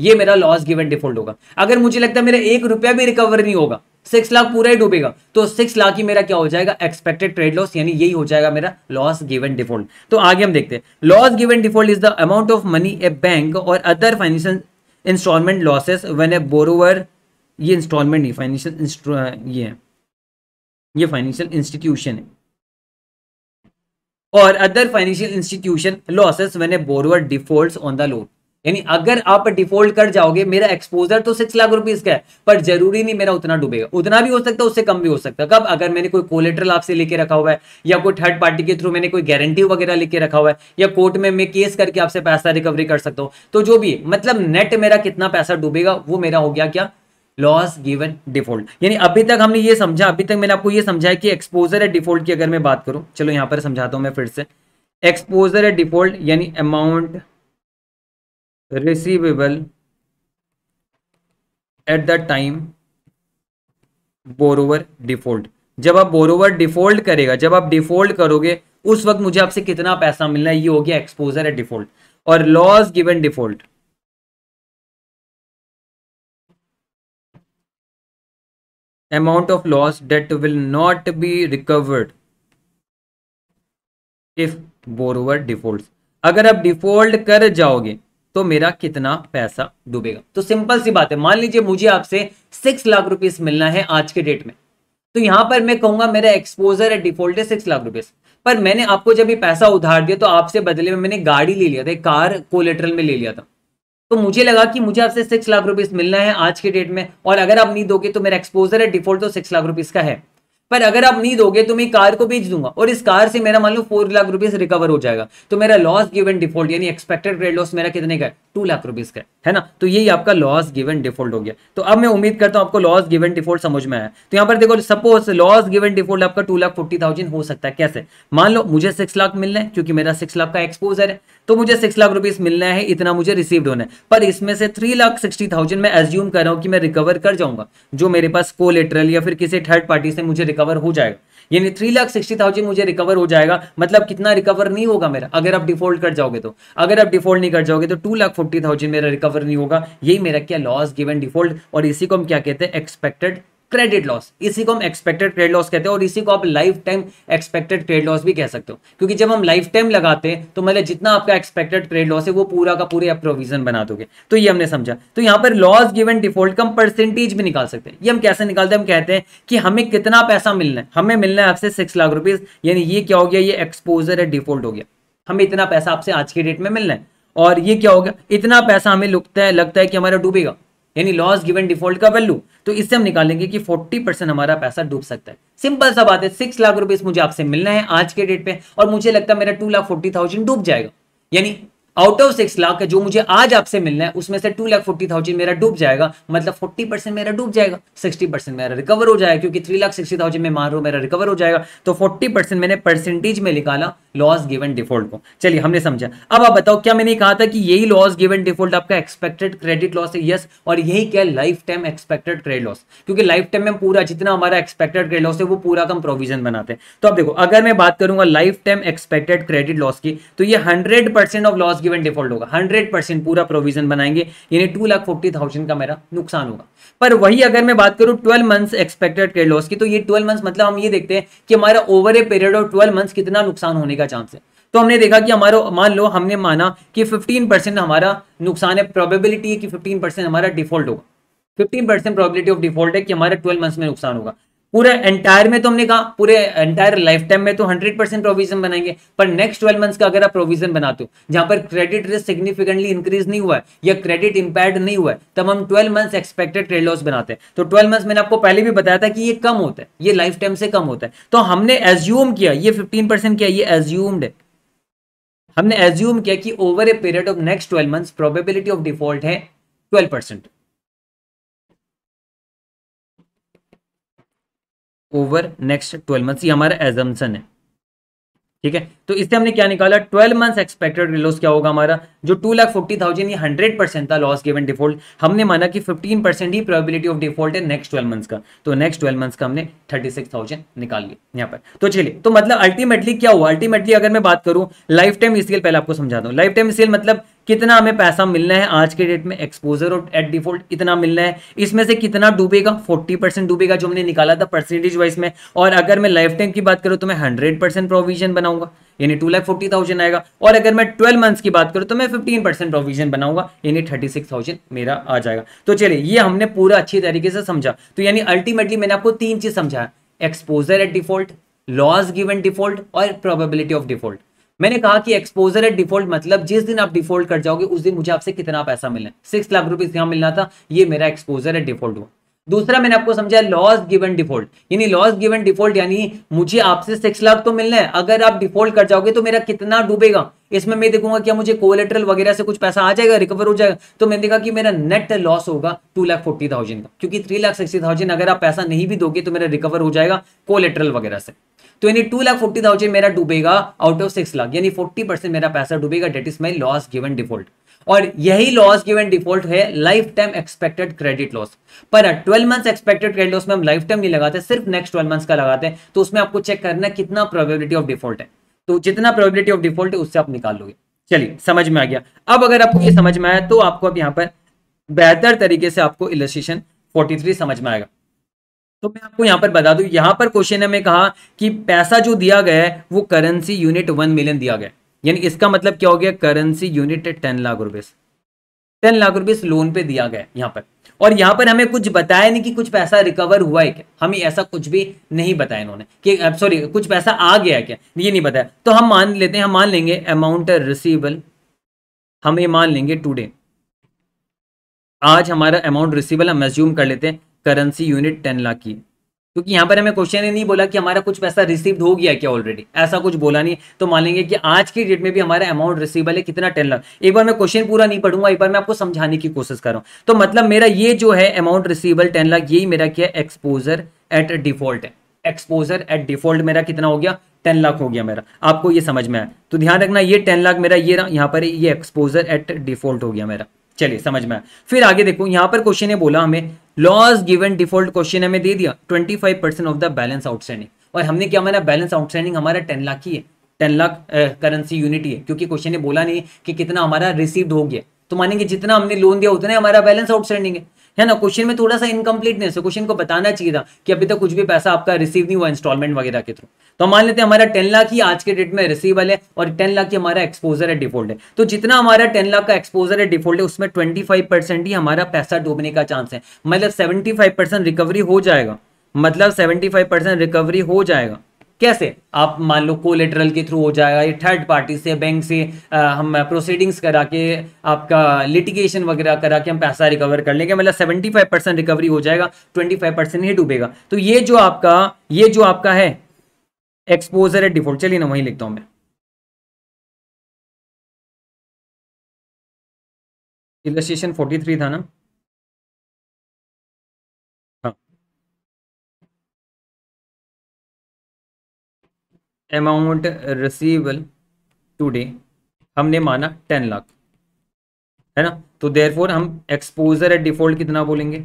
S1: ये मेरा लॉस गिवन डिफॉल्ट होगा अगर मुझे लगता है मेरा एक रुपया भी रिकवर नहीं होगा सिक्स लाख पूरा ही डूबेगा तो सिक्स लाख ही मेरा क्या हो जाएगा एक्सपेक्टेड ट्रेड लॉस यानी यही हो जाएगा मेरा लॉस गिवन डिफॉल्ट तो आगे हम देखते हैं loss given default is the amount of money a bank और other financial installment losses when a borrower ये इंस्टॉलमेंट नहीं फाइनेंशियल ये है ये फाइनेंशियल इंस्टीट्यूशन है और अदर फाइनेंशियल इंस्टीट्यूशन लॉसेस मैंने borrower default on the loan यानी अगर आप डिफॉल्ट कर जाओगे मेरा एक्सपोजर तो सिक्स लाख रुपीज का है पर जरूरी नहीं मेरा उतना डूबेगा उतना भी हो सकता है उससे कम भी हो सकता है कब अगर मैंने कोई कोलेटरल आपसे लेके रखा हुआ है या कोई थर्ड पार्टी के थ्रू मैंने कोई गारंटी वगैरह लेके रखा हुआ है या कोर्ट में मैं केस करके आपसे पैसा रिकवरी कर सकता हूँ तो जो भी मतलब नेट मेरा कितना पैसा डूबेगा वो मेरा हो गया क्या लॉस गिवन डिफॉल्ट यानी अभी तक हमने ये समझा अभी तक मैंने आपको ये समझा कि एक्सपोजर है डिफॉल्ट की अगर मैं बात करूं चलो यहां पर समझाता हूं मैं फिर से एक्सपोजर है डिफॉल्ट यानी amount receivable at the time borrower default जब आप बोरोवर डिफॉल्ट करेगा जब आप डिफॉल्ट करोगे
S2: उस वक्त मुझे आपसे कितना पैसा मिलना है ये हो गया एक्सपोजर है डिफॉल्ट और loss given default
S3: amount of loss that will not be recovered
S1: if borrower default अगर आप डिफॉल्ट कर जाओगे तो मेरा कितना पैसा डूबेगा तो सिंपल सी बात है मान लीजिए मुझे आपसे सिक्स लाख रुपीस मिलना है आज के डेट में तो यहां पर मैं कहूंगा मेरा एक्सपोजर है डिफॉल्ट है सिक्स लाख रुपीस पर मैंने आपको जब ये पैसा उधार दिया तो आपसे बदले में मैंने गाड़ी ले लिया था कार कोलेटरल में ले लिया था तो मुझे लगा कि मुझे आपसे सिक्स लाख रुपीज मिलना है आज के डेट में और अगर आप नहीं दोगे तो मेरा एक्सपोजर है डिफॉल्ट तो सिक्स लाख रुपीस का है पर अगर आप नहीं दोगे तो मैं कार को बेच दूंगा और इस कार से मेरा मान लो फोर लाख रुपीज रिकवर हो जाएगा तो मेरा लॉस गिवन डिफॉल्ट यानी एक्सपेक्टेड क्रेडिट लॉस मेरा कितने का टू लाख रुपीज का है ना तो यही आपका लॉस गिवन डिफॉल्ट हो गया तो अब मैं उम्मीद करता हूं आपको लॉस गिवन डिफॉल्ट समझ में आया तो यहां पर देखो सपोज लॉस गिवन डिफॉल्ट आपका टू लाख फोर्टी थाउजेंड हो सकता है कैसे मान लो मुझे सिक्स लाख मिलना है क्योंकि मेरा सिक्स लाख का एक्सपोजर है तो मुझे सिक्स लाख रुपीज मिलना है इतना मुझे रिसीव्ड होना है पर इसमें से थ्री लाख सिक्सटी थाउजेंड मैं एज्यूम कर रहा हूं कि मैं रिकवर कर जाऊंगा जो मेरे पास कोलेटरल या फिर किसी थर्ड पार्टी से मुझे रिकवर हो जाएगा यानी थ्री लाख सिक्सटी थाउजेंड मुझे रिकवर हो जाएगा मतलब कितना रिकवर नहीं होगा मेरा अगर आप डिफॉल्ट कर जाओगे तो अगर आप डिफॉल्ट नहीं कर जाओगे तो टू लाख फोर्टी थाउजेंड मेरा रिकवर नहीं होगा यही मेरा क्या लॉस गिवन डिफॉल्ट और इसी को हम क्या कहते हैं एक्सपेक्टेड क्रेडिट लॉस इसी को हम एक्सपेक्टेड क्रेडिट लॉस कहते हैं और इसी को आप life time expected credit loss भी कह सकते हो क्योंकि जब हम लाइफ टाइम लगाते हैं तो मतलब जितना आपका एक्सपेक्टेड क्रेडिट लॉस है वो पूरा का पूरे आप प्रोविजन बना दोगे तो ये हमने समझा तो यहाँ पर लॉस गिवन डिफॉल्ट का हम परसेंटेज भी निकाल सकते हैं ये हम कैसे निकालते हैं हम कहते हैं कि हमें कितना पैसा मिलना है हमें मिलना है आपसे सिक्स लाख रुपीज यानी ये क्या हो गया ये एक्सपोजर है डिफॉल्ट हो गया हमें इतना पैसा आपसे आज के डेट में मिलना है और ये क्या होगा इतना पैसा हमें लुकता है लगता है कि हमारा डूबेगा यानी लॉस गिवन डिफॉल्ट का वैल्यू तो इससे हम निकालेंगे कि 40 परसेंट हमारा पैसा डूब सकता है सिंपल सा बात है सिक्स लाख रुपए मुझे आपसे मिलना है आज के डेट पे और मुझे लगता है मेरा टू लाख फोर्टी थाउजेंड डूब जाएगा यानी आउट ऑफ सिक्स लाख जो मुझे आज आपसे मिलना है उसमें से टू लाख फोर्टी थाउजेंड मेरा डूब जाएगा मतलब फोर्टी परसेंट मेरा डूब जाएगा सिक्सटी परसेंट मेरा रिकवर हो जाएगा क्योंकि थ्री लाख सिक्सटी थाउजेंड में मार रहा मेरा रिकवर हो जाएगा तो फोर्टी परसेंट मैंने परसेंटेज में निकाला लॉस गिवन डिफॉल्ट को चलिए हमने समझा अब आप बताओ क्या मैंने कहा था कि यही लॉस गिवन डिफॉल्ट आपका एक्सपेक्टेड क्रेडिट लॉस है यस और यही क्या life time expected credit loss क्योंकि लाइफ टाइम में पूरा जितना हमारा एक्सपेक्टेड क्रेडिट लॉस है वो पूरा कम प्रोविजन बनाते हैं तो अब देखो अगर मैं बात करूंगा life time expected credit loss की तो ये hundred of loss given default होगा हंड्रेड परसेंट पूरा प्रोविजन बनाएंगे यानी टू लाख फोर्टी थाउजेंड का मेरा नुकसान होगा पर वही अगर मैं बात करूं twelve months expected credit loss की तो ये ट्वेल्व मंथ्स मतलब हम ये देखते हैं कि हमारा over a period of twelve months कितना नुकसान होने का चांस है तो हमने देखा कि हमारा मान लो हमने माना कि फिफ्टीन परसेंट हमारा नुकसान है प्रॉबेबिलिटी है कि फिफ्टीन परसेंट हमारा डिफॉल्ट होगा 15 प्रोबेबिलिटी ऑफ डिफॉल्ट है कि हमारा 12 मंथ्स में नुकसान होगा पूरे एंटायर में तो हमने कहा पूरे एंटायर लाइफ टाइम में तो 100 परसेंट प्रोविजन बनाएंगे पर नेक्स्ट ट्वेल्व मंथ्स का अगर आप प्रोविजन बनाते हो जहां पर क्रेडिट रिस्क सिग्निफिकेंटली इंक्रीज नहीं हुआ है या क्रेडिट इंपैक्ट नहीं हुआ है तब हम 12 मंथ्स एक्सपेक्टेड ट्रेड लॉस बनाते हैं तो ट्वेल्व मंथ्स मैंने आपको पहले भी बताया था कि ये कम होता है ये लाइफ टाइम से कम होता है तो हमने एज्यूम किया ये फिफ्टीन किया ये एज्यूम्ड है हमने एज्यूम किया कि over a period of next twelve months probability
S2: of default है twelve percent over next twelve months ये हमारा एजम्सन है
S1: ठीक है तो इससे हमने क्या निकाला ट्वेल्व मंथ्स एक्सपेक्टेड लॉस क्या होगा हमारा जो two lakh forty thousand hundred percent था लॉस गिवन डिफॉल्ट हमने माना कि फिफ्टीन परसेंट ही प्रोबेबिलिटी ऑफ डिफॉल्ट है नेक्स्ट ट्वेल्व मंथ्स का तो नेक्स्ट ट्वेल्व मंथ्स का हमने थर्टी सिक्स थाउजेंड निकाल लिया यहाँ पर तो चलिए तो मतलब अल्टीमेटली क्या हुआ अल्टीमेटली अगर मैं बात करूँ लाइफ टाइम ई पहले आपको समझा हूँ लाइफ टाइम ई मतलब कितना हमें पैसा मिलना है आज के डेट में एक्सपोजर और एट डिफॉल्ट कितना मिलना है इसमें से कितना डूबेगा फोर्टी परसेंट डूबेगा जो हमने निकाला था परसेंटेज वाइज में और अगर मैं लाइफ टाइम की बात करूं तो मैं हंड्रेड परसेंट प्रोविजन बनाऊंगा यानी टू लाख फोर्टी थाउजेंड आएगा और अगर मैं ट्वेल्व मंथ्स की बात करूँ तो मैं फिफ्टीन परसेंट प्रोविजन बनाऊंगा यानी थर्टी सिक्स थाउजेंड मेरा आ जाएगा तो चलिए ये हमने पूरा अच्छी तरीके से समझा तो यानी अल्टीमेटली मैंने आपको तीन चीज समझाया exposure at default loss given default और प्रोबेबिलिटी ऑफ डिफॉल्ट मैंने कहा कि एक्सपोजर एट डिफॉल्ट मतलब जिस दिन आप डिफॉल्ट कर जाओगे उस दिन मुझे आपसे कितना पैसा मिलना है सिक्स लाख रुपीज यहाँ मिलना था ये मेरा एक्सपोजर एट डिफॉल्ट हुआ दूसरा मैंने आपको समझा लॉस गिवन डिफॉल्ट यानी लॉस गिवन डिफॉल्ट यानी मुझे आपसे सिक्स लाख तो मिलना है अगर आप डिफॉल्ट कर जाओगे तो मेरा कितना डूबेगा इसमें मैं देखूंगा क्या मुझे कोलेट्रल वगैरह से कुछ पैसा आ जाएगा रिकवर हो जाएगा तो मैंने देखा कि मेरा नेट लॉस होगा टू लाख फोर्टी थाउजेंड का क्योंकि थ्री लाख सिक्सटी थाउजेंड अगर आप पैसा नहीं भी दोगे तो मेरा रिकवर हो जाएगा कोलेट्रल वगैरह से तो यानी टू लाख फोर्टी थाउजेंड मेरा डूबेगा आउट ऑफ सिक्स लाख यानी फोर्टी परसेंट मेरा पैसा डूबेगा that is my loss given default और यही लॉस गिवन डिफॉल्ट है life time expected credit loss पर twelve months expected credit loss में हम लाइफ टाइम नहीं लगाते सिर्फ नेक्स्ट ट्वेल्व मंथ्स का लगाते हैं तो उसमें आपको चेक करना कितना प्रोबेबिलिटी ऑफ डिफॉल्ट है तो जितना प्रोबेबिलिटी ऑफ डिफॉल्ट है उससे आप निकाल लोगे चलिए समझ में आ गया अब अगर आपको ये समझ में आया तो आपको अब यहाँ पर बेहतर तरीके से आपको इलस्ट्रेशन 43 समझ में आएगा तो मैं आपको यहां पर बता दू यहां पर क्वेश्चन में कहा कि पैसा जो दिया गया है वो करेंसी यूनिट वन मिलियन दिया गया यानी इसका मतलब क्या हो गया करेंसी यूनिट टेन लाख रुपए टेन लाख रुपए लोन पे दिया गया यहां पर और यहां पर हमें कुछ बताया नहीं कि कुछ पैसा रिकवर हुआ है क्या हमें ऐसा कुछ भी नहीं बताया इन्होंने कि सॉरी कुछ पैसा आ गया क्या ये नहीं बताया तो हम मान लेते हैं हम मान लेंगे अमाउंट रिसीवल हम ये मान लेंगे टूडे आज हमारा अमाउंट रिसीवल हम एज्यूम कर लेते हैं करेंसी यूनिट टेन लाख की क्योंकि यहाँ पर हमें क्वेश्चन ही नहीं बोला कि हमारा कुछ पैसा रिसीव्ड हो गया क्या ऑलरेडी ऐसा कुछ बोला नहीं तो मान लेंगे कि आज की डेट में भी हमारा अमाउंट रिसीवेबल है कितना टेन लाख एक बार मैं क्वेश्चन पूरा नहीं पढ़ूंगा एक बार मैं आपको समझाने की कोशिश कर रहा हूँ तो मतलब मेरा ये जो है अमाउंट रिसीवेबल टेन लाख यही मेरा क्या एक्सपोजर एट डिफॉल्ट है एक्सपोजर एट डिफॉल्ट मेरा कितना हो गया टेन लाख हो गया मेरा आपको ये समझ में आया तो ध्यान रखना ये टेन लाख मेरा ये यहाँ पर ये एक्सपोजर एट डिफॉल्ट हो गया मेरा चलिए समझ में आया फिर आगे देखो यहाँ पर क्वेश्चन ने बोला हमें लॉस गिवन डिफॉल्ट क्वेश्चन हमें दे दिया twenty five percent of the balance outstanding और हमने क्या माना बैलेंस आउटस्टैंडिंग हमारा टेन लाख ही है टेन लाख करेंसी यूनिट ही है क्योंकि क्वेश्चन ने बोला नहीं कि कितना हमारा रिसीव्ड हो गया तो मानेंगे जितना हमने लोन दिया उतना हमारा बैलेंस आउटस्टैंडिंग है है ना क्वेश्चन में थोड़ा सा इनकम्प्लीटनेस है क्वेश्चन को बताना चाहिए था कि अभी तक कुछ भी पैसा आपका रिसीव नहीं हुआ इंस्टॉलमेंट वगैरह के थ्रू तो मान लेते हैं हमारा टेन लाख ही आज के डेट में रिसीवल है और टेन लाख ही हमारा एक्सपोजर है डिफॉल्ट है तो जितना हमारा टेन लाख का एक्सपोजर है डिफॉल्ट है उसमें ट्वेंटी ही हमारा पैसा डूबने का चांस है मतलब सेवेंटी रिकवरी हो जाएगा मतलब सेवेंटी रिकवरी हो जाएगा कैसे आप मान लो कोलेटरल के थ्रू हो जाएगा ये थर्ड पार्टी से बैंक से आ, हम प्रोसीडिंग्स करा के आपका लिटिगेशन वगैरह करा के हम पैसा रिकवर कर लेंगे मतलब सेवेंटी फाइव परसेंट रिकवरी हो जाएगा ट्वेंटी फाइव परसेंट ही डूबेगा
S3: तो ये जो आपका ये जो आपका है एक्सपोजर है डिफॉल्ट चलिए ना वहीं लिखता हूं मैं फोर्टी थ्री था ना अमाउंट
S2: रिसीवल टूडे हमने माना टेन लाख है ना
S1: तो देयरफॉर हम एक्सपोजर एट डिफॉल्ट कितना बोलेंगे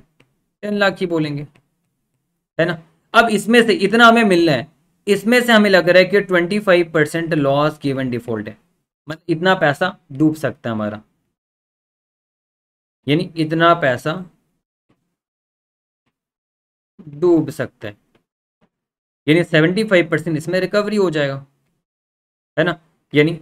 S1: टेन लाख ही बोलेंगे है ना अब इसमें से इतना हमें मिलना है इसमें से हमें लग रहा है कि twenty five percent
S2: loss given default है मतलब इतना पैसा डूब सकता है हमारा यानी इतना पैसा डूब सकता है यानी सेवेंटी फाइव परसेंट इसमें रिकवरी हो जाएगा
S1: है ना यानी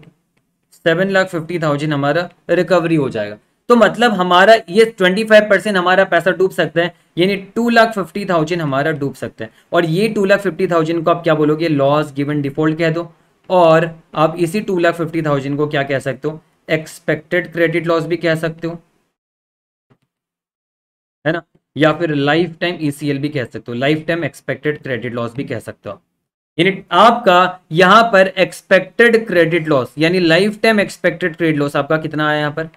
S1: सेवन लाख फिफ्टी थाउजेंड हमारा रिकवरी हो जाएगा तो मतलब हमारा ये ट्वेंटी फाइव परसेंट हमारा पैसा डूब सकता है यानी टू लाख फिफ्टी थाउजेंड हमारा डूब सकता है और ये टू लाख फिफ्टी थाउजेंड को आप क्या बोलोगे लॉस गिवन डिफॉल्ट कह दो और आप इसी टू लाख फिफ्टी थाउजेंड को क्या कह सकते हो एक्सपेक्टेड क्रेडिट लॉस भी कह सकते हो है ना या फिर लाइफ टाइम ईसीएल भी कह सकते हो life time expected credit loss भी कह सकते हो यानी आपका यहां पर एक्सपेक्टेड क्रेडिट लॉस यानी life time expected credit loss आपका कितना आया यहां पर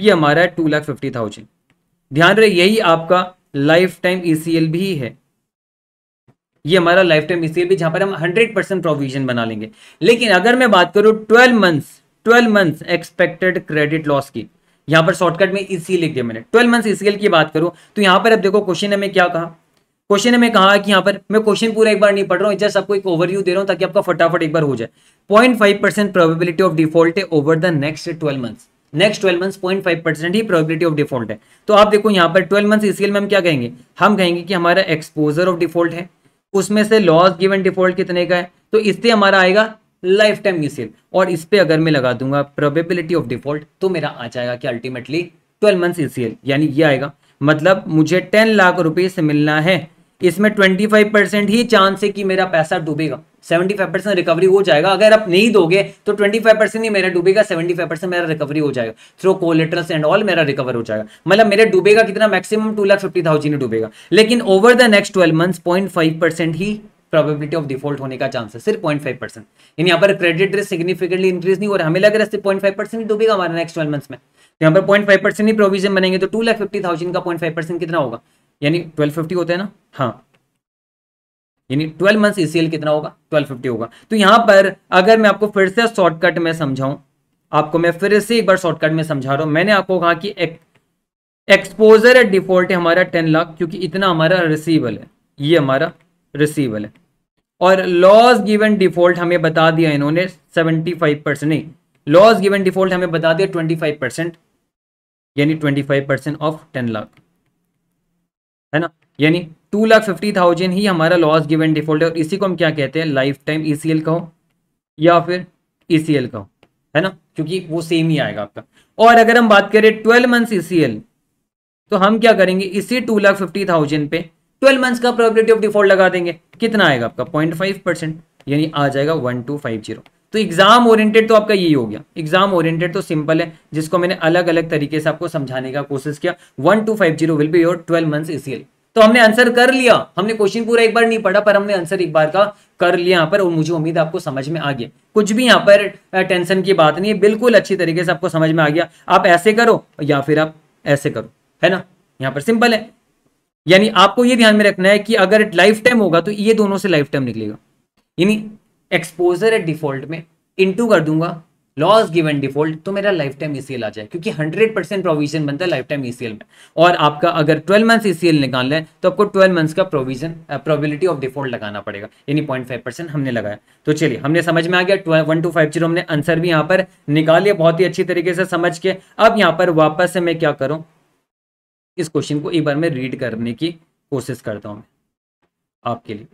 S1: ये हमारा है टू लाख फिफ्टी थाउजेंड ध्यान रहे यही आपका लाइफ टाइम ईसीएल भी है ये हमारा लाइफ टाइम ईसीएल भी जहां पर हम हंड्रेड परसेंट प्रोविजन बना लेंगे लेकिन अगर मैं बात करूं twelve months twelve months expected credit loss की यहां पर शॉर्टकट में इसी e लिख दिया मैंने ट्वेल्व मंथ स्केल की बात करूं तो यहां पर अब देखो क्वेश्चन हमें क्या कहा क्वेश्चन हमें कहा कि यहां पर मैं क्वेश्चन पूरा एक बार नहीं पढ़ रहा हूं जस्ट आपको एक ओवरव्यू दे रहा हूं ताकि आपका फटाफट एक बार हो जाए point five percent probability of default है over the next twelve month next twelve month point five percent ही प्रोबेबिलिटी ऑफ डिफॉल्ट है तो आप देखो यहां पर ट्वेल्व मंथ स्केल में हम क्या कहेंगे हम कहेंगे कि हमारा एक्सपोजर ऑफ डिफॉल्ट है उसमें से लॉस गिवन डिफॉल्ट कितने का है तो इससे हमारा आएगा लाइफ टाइम ये सेल और इस पर अगर मैं लगा दूंगा प्रोबेबिलिटी ऑफ डिफॉल्ट तो मेरा आ जाएगा कि ultimately twelve months E C यानी ये आएगा मतलब मुझे टेन लाख रुपये से मिलना है इसमें ट्वेंटी फाइव परसेंट ही चांस है कि मेरा पैसा डूबेगा सेवेंटी फाइव परसेंट रिकवरी हो जाएगा अगर आप नहीं दोगे तो ट्वेंटी फाइव परसेंट ही मेरा डूबेगा सेवेंटी फाइव परसेंट मेरा रिकवरी हो जाएगा थ्रो कोलेटरस एंड ऑल मेरा रिकवर हो जाएगा मतलब मेरे डूबेगा कितना maximum two lakh fifty thousand डूबेगा लेकिन over the next twelve months point five percent ही प्रोबेबिलिटी ऑफ डिफॉल्ट होने का चांस है सिर्फ पॉइंट फाइव परसेंट यानी यहाँ पर क्रेडिट रिस्क सिग्निफिकेंटली इंक्रीज नहीं हो रहा हमें लग रहा है सिर्फ पॉइंट फाइव परसेंट डूबेगा हमारे नेक्स्ट ट्वेल्व मंथ्स में तो यहाँ पर पॉइंट फाइव परसेंट ही प्रोविजन बनेंगे तो टू लाख फिफ्टी थाउजेंड का पॉइंट फाइव परसेंट कितना होगा यानी ट्वेल्व फिफ्टी होता है ना हाँ यानी ट्वेल्व मंथ्स ई कितना होगा ट्वेल्व फिफ्टी होगा तो यहाँ पर अगर मैं आपको फिर से शॉर्टकट में समझाऊं आपको मैं फिर से एक बार शॉर्टकट में समझा रहा हूँ मैंने आपको कहा कि एक, एक्सपोजर एट डिफॉल्ट है हमारा टेन लाख क्योंकि इतना हमारा रिसीवल है ये हमारा रिसीवल है और लॉस गिवन डिफॉल्ट हमें बता दिया इन्होंने 75 परसेंट नहीं लॉस गिवन डिफॉल्ट हमें बता दिया 25 परसेंट यानी 25 परसेंट ऑफ 10 लाख है ना यानी टू लाख फिफ्टी थाउजेंड ही हमारा लॉस गिवन डिफॉल्ट है और इसी को हम क्या कहते हैं लाइफ टाइम ई कहो या फिर ई e सी कहो है ना क्योंकि वो सेम ही आएगा आपका और अगर हम बात करें ट्वेल्व मंथ्स ई तो हम क्या करेंगे इसी टू लाख फिफ्टी थाउजेंड पे ट्वेल्व मंथ्स का प्रोबेबिलिटी ऑफ डिफॉल्ट लगा देंगे कितना आएगा आपका पॉइंट फाइव परसेंट यानी आ जाएगा वन टू फाइव जीरो तो एग्जाम ओरिएंटेड तो आपका यही हो गया एग्जाम ओरिएंटेड तो सिंपल है जिसको मैंने अलग अलग तरीके से आपको समझाने का कोशिश किया one two five zero will be your twelve month ECL तो हमने आंसर कर लिया हमने क्वेश्चन पूरा एक बार नहीं पढ़ा पर हमने आंसर एक बार का कर लिया यहाँ पर और मुझे उम्मीद आपको समझ में आ गया कुछ भी यहाँ पर टेंशन की बात नहीं है बिल्कुल अच्छी तरीके से आपको समझ में आ गया आप ऐसे करो या फिर आप ऐसे करो है ना यहाँ पर सिंपल है यानी आपको ये ध्यान में रखना है कि अगर लाइफ टाइम होगा तो ये दोनों से लाइफ टाइम निकलेगा यानी एक्सपोजर एट डिफॉल्ट में इंटू कर दूंगा लॉस गिवन डिफॉल्ट तो मेरा लाइफ टाइम ई आ जाए क्योंकि 100 परसेंट प्रोविजन बनता है लाइफ टाइम ई में और आपका अगर 12 मंथ्स ईसीएल निकाल लें तो आपको 12 मंथ्स का प्रोविजन प्रोबेबिलिटी ऑफ डिफॉल्ट लगाना पड़ेगा यानी 0.5 परसेंट हमने लगाया तो चलिए हमने समझ में आ गया वन टू फाइव जीरो हमने आंसर भी यहाँ पर लिया बहुत ही अच्छी तरीके से समझ के अब यहाँ पर वापस से मैं क्या करूँ इस क्वेश्चन को एक बार मैं रीड करने की कोशिश करता मैं आपके लिए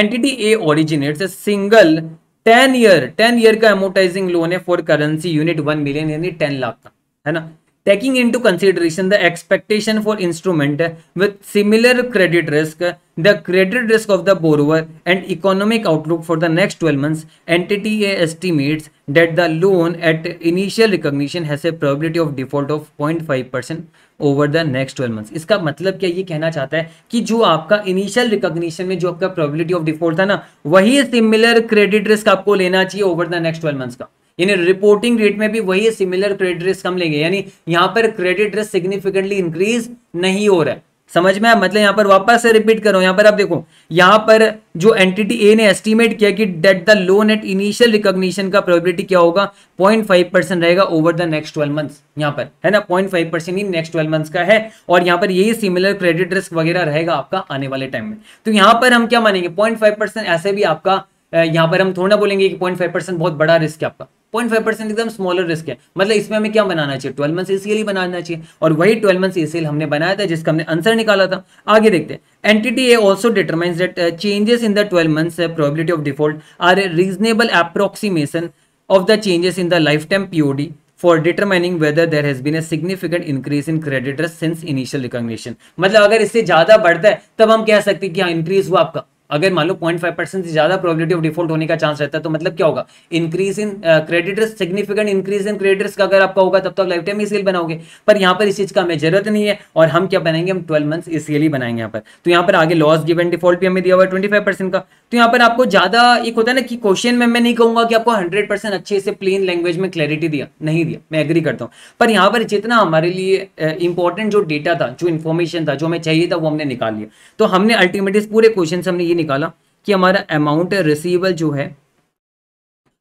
S1: entity A originates a single ten year ten year का एमोटाइजिंग लोन है for currency unit one million यानी टेन लाख का है ना taking into consideration the expectation for instrument with similar credit risk, the credit risk of the borrower and economic outlook for the next 12 months, NTTA estimates that the loan at initial recognition has a probability of default of 0.5% over the next 12 months. इसका मतलब क्या ये कहना चाहता है कि जो आपका इनिशियल रिकॉग्निशन में जो आपका प्रोबेबिलिटी ऑफ डिफॉल्ट था ना वही सिमिलर क्रेडिट रिस्क आपको लेना चाहिए ओवर द नेक्स्ट 12 मंथ्स का यानी रिपोर्टिंग रेट में भी वही सिमिलर क्रेडिट रिस्क हम लेंगे यानी यहाँ पर क्रेडिट रिस्क सिग्निफिकेंटली इंक्रीज नहीं हो रहा है समझ में आया मतलब यहाँ पर वापस से रिपीट करो यहाँ पर आप देखो यहाँ पर जो एंटिटी ए ने एस्टीमेट किया कि that the loan at initial recognition का प्रोबेबिलिटी क्या होगा 0.5 परसेंट रहेगा over the next twelve months यहाँ पर है ना 0.5 परसेंट ही नेक्स्ट ट्वेल्व मंथ्स का है और यहाँ पर यही सिमिलर क्रेडिट रिस्क वगैरह रहेगा आपका आने वाले टाइम में तो यहाँ पर हम क्या मानेंगे पॉइंट ऐसे भी आपका यहाँ पर हम थोड़ा बोलेंगे कि पॉइंट बहुत बड़ा रिस्क है आपका पॉइंट फाइव परसेंट एकदम स्मॉलर रिस्क है मतलब इसमें हमें क्या बनाना चाहिए ट्वेल्व मंथ्स एसीएल ही बनाना चाहिए और वही ट्वेल्व मंथ्स एसीएल हमने बनाया था जिसका हमने आंसर निकाला था आगे देखते हैं entity A also determines that changes in the twelve months probability of default are a reasonable approximation of the changes in the lifetime POD for determining whether there has been a significant increase in creditors since initial recognition मतलब अगर इससे ज्यादा बढ़ता है तब हम कह सकते हैं कि हाँ इंक्रीज हुआ आपका अगर मान लो पॉइंट फाइव परसेंट से ज्यादा प्रोबेबिलिटी ऑफ डिफॉल्ट होने का चांस रहता है तो मतलब क्या होगा increase in creditors significant increase in creditors का अगर आपका होगा तब तक तो लाइफ टाइम ई बनाओगे पर यहाँ पर इस चीज का हमें जरूरत नहीं है और हम क्या बनाएंगे हम ट्वेल्व मंथ्स ई बनाएंगे यहाँ पर तो यहाँ पर आगे लॉस गिवन डिफॉल्ट भी हमें दिया हुआ है ट्वेंटी का तो यहाँ पर आपको ज़्यादा एक होता है ना कि क्वेश्चन में मैं नहीं कहूंगा कि आपको 100 परसेंट अच्छे से प्लेन लैंग्वेज में क्लैरिटी दिया नहीं दिया मैं एग्री करता हूँ पर यहाँ पर जितना हमारे लिए इंपॉर्टेंट जो डेटा था जो इन्फॉर्मेशन था जो हमें चाहिए था वो हमने निकाल लिया तो हमने अल्टीमेटली इस पूरे क्वेश्चन से हमने ये निकाला कि हमारा अमाउंट रिसीवल जो है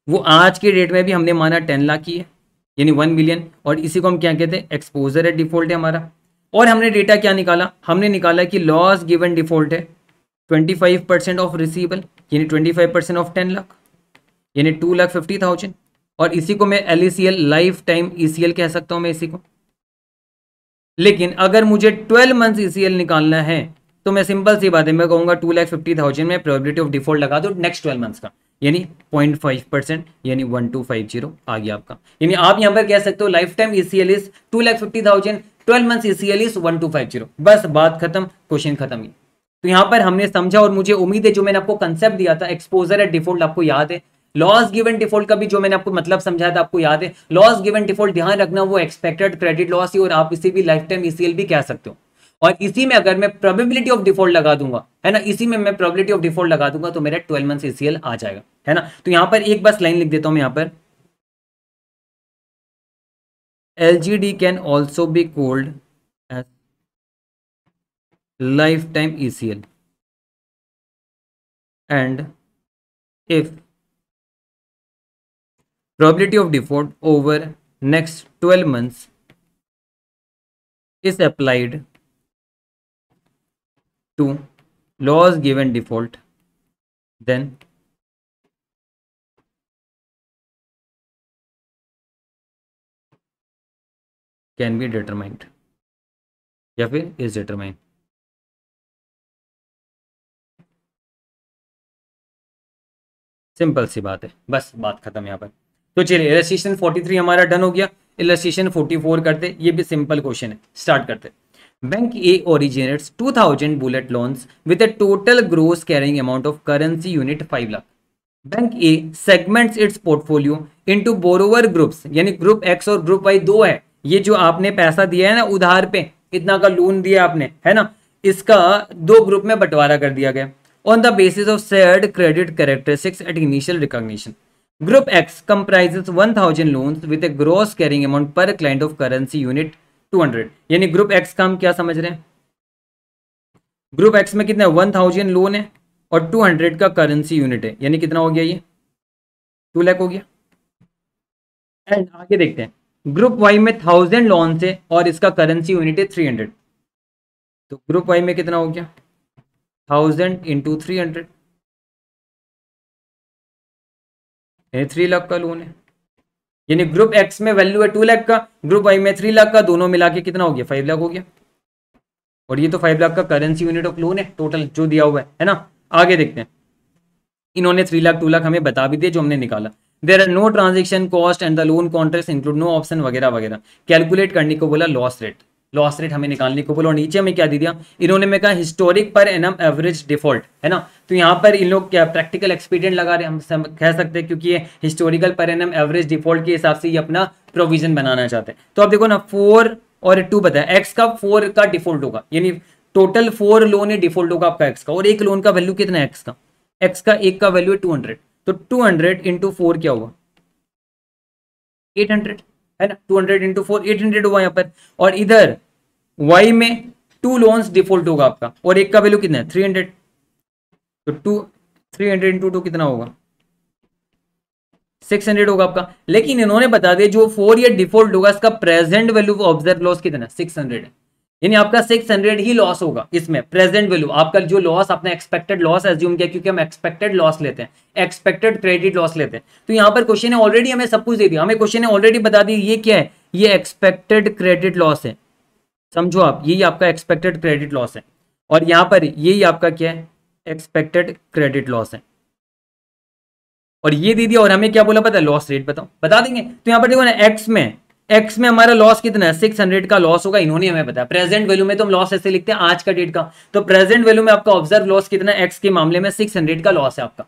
S1: वो आज के डेट में भी हमने माना टेन लाख की है यानी वन मिलियन और इसी को हम क्या कहते हैं एक्सपोजर है डिफॉल्ट है हमारा और हमने डेटा क्या निकाला हमने निकाला कि लॉस गिवन डिफॉल्ट है twenty five percent of receivable यानी twenty five percent of ten lakh यानी टू लाख फिफ्टी थाउजेंड और इसी को मैं L E C L life time E C L कह सकता हूँ मैं इसी को लेकिन अगर मुझे twelve month E C L निकालना है तो मैं सिंपल सी बात है मैं कहूँगा टू लाख फिफ्टी थाउजेंड में प्रोबेबिलिटी ऑफ डिफॉल्ट लगा दो नेक्स्ट ट्वेल्व मंथ्स का यानी पॉइंट फाइव परसेंट यानी वन टू फाइव जीरो आ गया आपका यानी आप यहाँ पर कह सकते हो life time E C L is two lakh fifty thousand twelve month E C L is one two five zero बस बात खत्म क्वेश्चन खत्म ही तो यहाँ पर हमने समझा और मुझे उम्मीद है जो मैंने आपको कंसेप्ट दिया था एक्सपोजर एट डिफॉल्ट आपको याद है लॉस गिवन डिफॉल्ट का भी जो मैंने आपको मतलब समझाया था आपको याद है लॉस गिवन डिफॉल्ट ध्यान रखना वो एक्सपेक्टेड क्रेडिट लॉस ही और आप इसी भी लाइफ टाइम ईसीएल भी कह सकते हो और इसी में अगर मैं प्रोबेबिलिटी ऑफ डिफॉल्ट लगा दूंगा है ना इसी में मैं प्रोबेबिलिटी ऑफ डिफॉल्ट लगा दूंगा तो मेरा ट्वेल्व मंथ ईसीएल आ जाएगा है ना
S2: तो यहाँ पर एक बस लाइन लिख देता हूँ यहां पर L G D can also be called lifetime ECL and if probability of default over next 12 months is applied
S3: to loss given default then can be determined या फिर is determined सिंपल
S2: सी बात है बस बात खत्म यहाँ पर
S3: तो चलिए इलेस्ट्रेशन 43 हमारा डन हो गया इलेस्ट्रेशन
S1: 44 करते ये भी सिंपल क्वेश्चन है स्टार्ट करते bank A originates 2000 bullet loans with a total gross carrying amount of currency unit 5 lakh bank A segments its portfolio into borrower groups यानी ग्रुप एक्स और ग्रुप वाई दो है ये जो आपने पैसा दिया है ना उधार पे इतना का लोन दिया आपने है ना इसका दो ग्रुप में बंटवारा कर दिया गया on the basis of said credit characteristics at initial recognition group X comprises 1000 thousand loan with a gross carrying amount per client of currency unit 200 यानी ग्रुप एक्स का हम क्या समझ रहे हैं ग्रुप एक्स में कितने 1000 लोन है और 200 का करेंसी यूनिट है यानी कितना हो गया ये
S2: 2 लाख हो गया एंड आगे देखते हैं ग्रुप वाई में थाउजेंड लोन से और इसका करेंसी यूनिट है हंड्रेड तो ग्रुप वाई में कितना हो गया थाउजेंड इंटू थ्री हंड्रेड यानी थ्री लाख का लोन है यानी ग्रुप एक्स में वैल्यू है टू लाख का ग्रुप
S1: वाई में थ्री लाख का दोनों मिला के कितना हो गया फाइव लाख हो गया और ये तो फाइव लाख का करेंसी यूनिट ऑफ लोन है टोटल जो दिया हुआ है है ना आगे देखते हैं इन्होंने थ्री लाख टू लाख हमें बता भी दिए जो हमने निकाला there are no transaction cost and the loan contracts include no option वगैरह वगैरह कैलकुलेट करने को बोला लॉस रेट लॉस रेट हमें निकालने को बोलो नीचे हमें क्या दे दिया इन्होंने मैं कहा historic per annum average default है ना तो यहाँ पर इन लोग क्या प्रैक्टिकल एक्सपीरियंट लगा रहे हम कह सकते हैं क्योंकि ये historical per annum average default के हिसाब से ये अपना प्रोविजन बनाना चाहते हैं तो आप देखो ना फोर और टू बताया एक्स का फोर का डिफॉल्ट होगा यानी टोटल फोर लोन है डिफॉल्ट होगा आपका एक्स का और एक लोन का वैल्यू कितना है एक्स का एक्स का एक का वैल्यू है टू हंड्रेड तो टू हंड्रेड इंटू फोर क्या हुआ एट हंड्रेड है ना two hundred into four eight hundred हुआ यहाँ पर और इधर वाई में टू लोन्स डिफॉल्ट होगा आपका और एक का वैल्यू कितना है थ्री हंड्रेड तो two three hundred into two कितना होगा सिक्स हंड्रेड होगा आपका लेकिन इन्होंने बता दिया जो फोर ईयर डिफॉल्ट होगा इसका प्रेजेंट वैल्यू ऑब्जर्व लॉस कितना सिक्स हंड्रेड यानी आपका सिक्स हंड्रेड ही लॉस होगा इसमें प्रेजेंट वैल्यू आपका जो लॉस आपने एक्सपेक्टेड लॉस एज्यूम किया क्योंकि हम एक्सपेक्टेड लॉस लेते हैं एक्सपेक्टेड क्रेडिट लॉस लेते हैं तो यहाँ पर क्वेश्चन ने ऑलरेडी हमें सब कुछ दे दिया हमें क्वेश्चन ने ऑलरेडी बता दी ये क्या है ये एक्सपेक्टेड क्रेडिट लॉस है समझो आप यही आपका एक्सपेक्टेड क्रेडिट लॉस है और यहां पर यही आपका क्या है एक्सपेक्टेड क्रेडिट लॉस है और ये दे दिया और हमें क्या बोला पता है लॉस रेट बताओ बता देंगे तो यहां पर देखो ना एक्स में एक्स में हमारा लॉस कितना है सिक्स हंड्रेड का लॉस होगा इन्होंने हमें बताया प्रेजेंट वैल्यू में तो हम लॉस ऐसे लिखते हैं आज का डेट का तो प्रेजेंट वैल्यू में आपका ऑब्जर्व लॉस कितना एक्स के मामले में सिक्स हंड्रेड का लॉस है आपका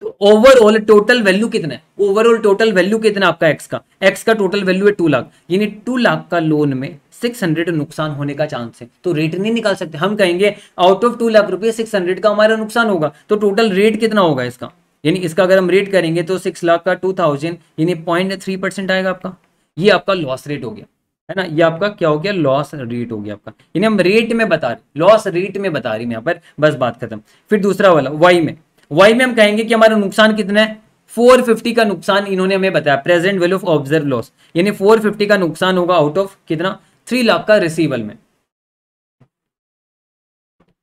S1: तो ओवरऑल टोटल वैल्यू कितना है ओवरऑल टोटल वैल्यू कितना आपका एक्स का एक्स का टोटल वैल्यू है टू लाख यानी टू लाख का लोन में सिक्स हंड्रेड नुकसान होने का चांस है तो रेट नहीं निकाल सकते हम कहेंगे आउट ऑफ टू लाख रुपये सिक्स हंड्रेड का हमारा नुकसान होगा तो टोटल रेट कितना होगा इसका यानी इसका अगर हम रेट करेंगे तो सिक्स लाख का टू थाउजेंड यानी पॉइंट थ्री परसेंट आएगा आपका ये आपका लॉस रेट हो गया है ना ये आपका क्या हो गया लॉस रेट हो गया आपका यानी हम रेट में बता रहे लॉस रेट में बता रही यहाँ पर बस बात खत्म फिर दूसरा वाला वाई में वाई में हम कहेंगे कि हमारा नुकसान कितना है 450 का नुकसान इन्होंने हमें बताया present value of observe loss यानी 450 का नुकसान होगा आउट ऑफ कितना थ्री लाख का रिसीवल में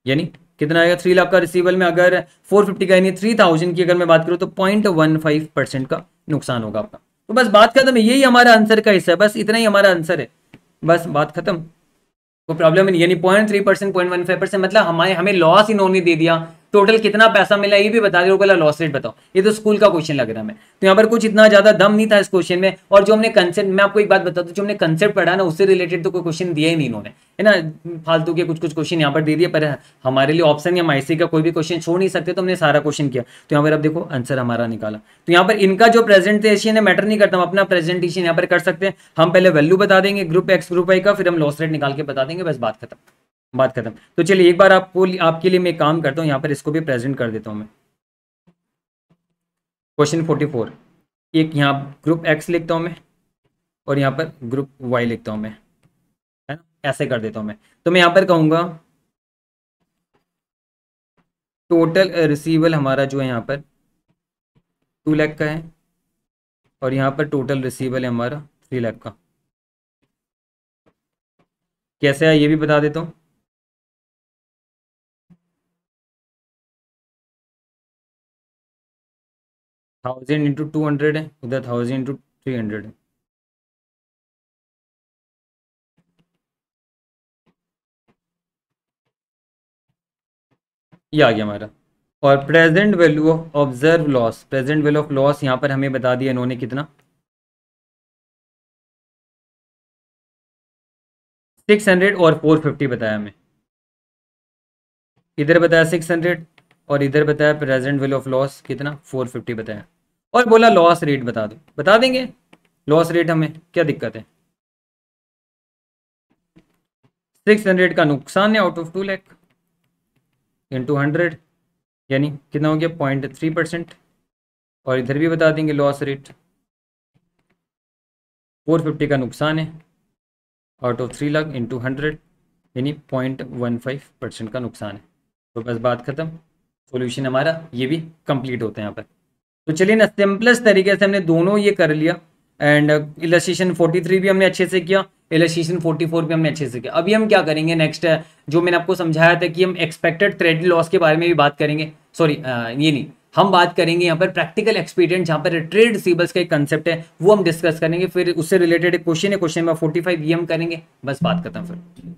S1: यानी कितना आएगा थ्री लाख का रिसीवल में अगर फोर फिफ्टी का यानी थ्री थाउजेंड की अगर मैं बात करूं तो पॉइंट वन फाइव परसेंट का नुकसान होगा आपका तो बस बात खत्म है यही हमारा आंसर का हिस्सा है बस इतना ही हमारा आंसर है बस बात खत्म कोई प्रॉब्लम नहीं यानी point three percent point one five percent मतलब हमारे हमें लॉस इन्होंने दे दिया टोटल कितना पैसा मिला ये भी बता दे पहले लॉस रेट बताओ ये तो स्कूल का क्वेश्चन लग रहा है तो यहाँ पर कुछ इतना ज्यादा दम नहीं था इस क्वेश्चन में और जो हमने कंसेप्ट मैं आपको एक बात बता दू जो हमने कंसेप्ट पढ़ा ना उससे रिलेटेड तो कोई क्वेश्चन दिया ही नहीं इन्होंने है ना फालतू के कुछ कुछ क्वेश्चन यहाँ पर दे दिए पर हमारे लिए ऑप्शन या माइसी का कोई भी क्वेश्चन छोड़ नहीं सकते तो हमने सारा क्वेश्चन किया तो यहाँ पर अब देखो आंसर हमारा निकाला तो यहाँ पर इनका जो प्रेजेंटेशन है मैटर नहीं करता हम अपना प्रेजेंटेशन यहाँ पर कर सकते हैं हम पहले वैल्यू बता देंगे ग्रुप एक्स ग्रुप आई का फिर हम लॉस रेट निकाल के बता देंगे बस बात खत्म बात खत्म तो चलिए एक बार आपको आपके लिए मैं काम करता हूँ यहाँ पर इसको भी प्रेजेंट कर देता हूँ मैं क्वेश्चन फोर्टी फोर एक यहाँ ग्रुप एक्स लिखता हूँ मैं और यहाँ पर ग्रुप वाई
S2: लिखता हूँ मैं है ना ऐसे कर देता हूँ मैं तो मैं यहाँ पर कहूँगा टोटल रिसीवल हमारा जो है यहाँ पर टू लैख का है और यहाँ पर टोटल रिसीवल है हमारा थ्री लैख का
S3: कैसे है ये भी बता देता हूँ थाउजेंड इंटू टू हंड्रेड है उधर थाउजेंड इंटू थ्री हंड्रेड है
S2: ये आ गया हमारा और present value of observe loss present value of
S3: loss यहाँ पर हमें बता दिया इन्होंने कितना सिक्स हंड्रेड और फोर फिफ्टी बताया हमें
S2: इधर बताया सिक्स हंड्रेड और इधर बताया प्रेजेंट वैल्यू ऑफ लॉस कितना फोर फिफ्टी बताया और बोला लॉस रेट बता दो बता देंगे लॉस रेट हमें क्या दिक्कत है सिक्स हंड्रेड का नुकसान है out of two lakh into hundred यानी कितना हो गया पॉइंट थ्री परसेंट और इधर भी बता देंगे लॉस रेट फोर फिफ्टी का नुकसान है out of three lakh into hundred यानी पॉइंट वन फाइव परसेंट का नुकसान है
S1: तो बस बात ख़त्म सोल्यूशन हमारा ये भी कंप्लीट होता है यहाँ पर तो चलिए ना सिंपलेस्ट तरीके से हमने दोनों ये कर लिया एंड फोर्टी थ्री भी हमने अच्छे से किया फोर्टी फोर भी हमने अच्छे से किया अभी हम क्या करेंगे नेक्स्ट जो मैंने आपको समझाया था कि हम एक्सपेक्टेड क्रेडिट लॉस के बारे में भी बात करेंगे सॉरी ये नहीं हम बात करेंगे यहाँ पर प्रैक्टिकल एक्सपीरियंस जहाँ पर ट्रेड सीबल्स का एक कंसेप्ट है वो हम डिस्कस करेंगे फिर उससे रिलेटेड एक क्वेश्चन है क्वेश्चन नंबर फाइव ये हम
S2: करेंगे बस बात करता हूँ फिर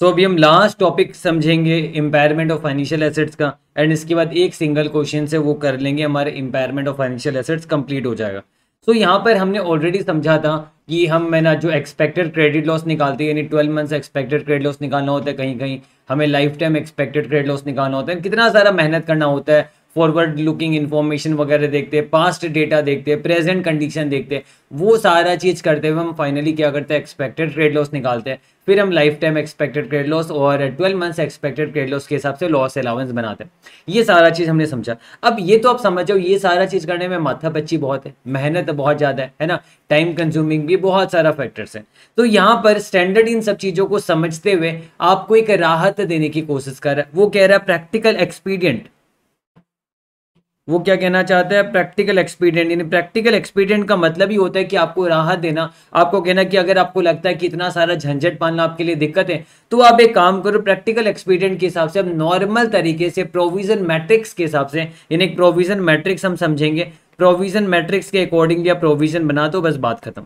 S2: सो तो अभी हम लास्ट टॉपिक समझेंगे इंपायरमेंट ऑफ फाइनेंशियल एसेट्स का एंड इसके बाद एक
S1: सिंगल क्वेश्चन से वो कर लेंगे हमारे impairment of financial assets complete हो जाएगा सो तो so, यहाँ पर हमने ऑलरेडी समझा था कि हम मैंने जो एक्सपेक्टेड क्रेडिट लॉस निकालते हैं यानी twelve months expected credit loss निकालना होता है कहीं कहीं हमें life time expected credit loss निकालना होता है कितना सारा मेहनत करना होता है फॉरवर्ड लुकिंग इन्फॉर्मेशन वगैरह देखते हैं पास्ट डेटा देखते हैं प्रेजेंट कंडीशन देखते हैं वो सारा चीज़ करते हुए हम फाइनली क्या करते हैं एक्सपेक्टेड ट्रेड लॉस निकालते हैं फिर हम life time expected trade loss और twelve months expected trade loss के हिसाब से लॉस अलाउंस बनाते हैं ये सारा चीज़ हमने समझा अब ये तो आप समझ जाओ ये सारा चीज़ करने में माथा पच्ची बहुत है मेहनत बहुत ज़्यादा है है ना टाइम कंज्यूमिंग भी बहुत सारा फैक्टर्स है तो यहाँ पर स्टैंडर्ड इन सब चीज़ों को समझते हुए आपको एक राहत देने की कोशिश कर रहा है वो कह रहा है प्रैक्टिकल एक्सपीडियंट वो क्या कहना चाहता है प्रैक्टिकल एक्सपीडेंट यानी प्रैक्टिकल एक्सपीडेंट का मतलब ही होता है कि आपको राहत देना आपको कहना कि अगर आपको लगता है कि इतना सारा झंझट पालना आपके लिए दिक्कत है तो आप एक काम करो प्रैक्टिकल एक्सपीडेंट के हिसाब से आप नॉर्मल तरीके से प्रोविजन मैट्रिक्स के हिसाब से यानी प्रोविजन मैट्रिक्स हम समझेंगे प्रोविजन मैट्रिक्स के अकॉर्डिंगली आप प्रोविजन बना दो बस बात खत्म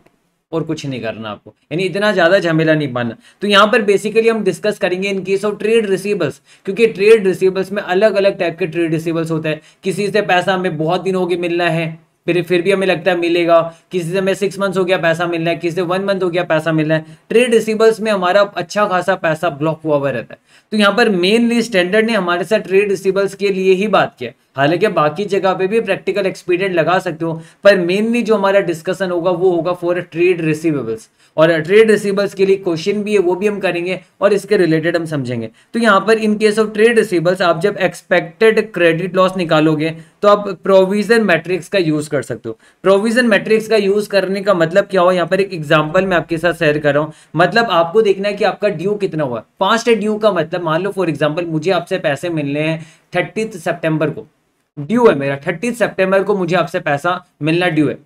S1: और कुछ नहीं करना आपको यानी इतना ज़्यादा झमेला नहीं पाना तो यहाँ पर बेसिकली हम डिस्कस करेंगे in case of trade receivables क्योंकि ट्रेड रिसीबल्स में अलग अलग टाइप के ट्रेड रिसीबल्स होता है किसी से पैसा हमें बहुत दिन हो गए मिलना है फिर फिर भी हमें लगता है मिलेगा किसी से हमें सिक्स मंथ हो गया पैसा मिलना है किसी से वन मंथ हो गया पैसा मिलना है ट्रेड रिसीवर्स में हमारा अच्छा खासा पैसा ब्लॉक हुआ हुआ रहता है तो यहाँ पर मेनली स्टैंडर्ड ने हमारे साथ ट्रेड रिसीवर्स के लिए ही बात किया हालांकि बाकी जगह पे भी प्रैक्टिकल एक्सपीरियंट लगा सकते हो पर मेनली जो हमारा डिस्कशन होगा वो होगा फॉर ट्रेड रिसीवेबल्स और ट्रेड रिसीवेबल्स के लिए क्वेश्चन भी है वो भी हम करेंगे और इसके रिलेटेड हम समझेंगे तो यहाँ पर in case of trade receivables आप जब एक्सपेक्टेड क्रेडिट लॉस निकालोगे तो आप प्रोविजन मैट्रिक्स का यूज कर सकते हो प्रोविजन मैट्रिक्स का यूज करने का मतलब क्या हो यहाँ पर एक एग्जाम्पल मैं आपके साथ शेयर कर रहा हूँ मतलब आपको देखना है कि आपका ड्यू कितना हुआ पास्ट ड्यू का मतलब मान लो फॉर एग्जाम्पल मुझे आपसे पैसे मिलने हैं थर्टी सेप्टेम्बर को ड्यू है मेरा थर्टी सेप्टेम्बर को मुझे आपसे पैसा मिलना ड्यू है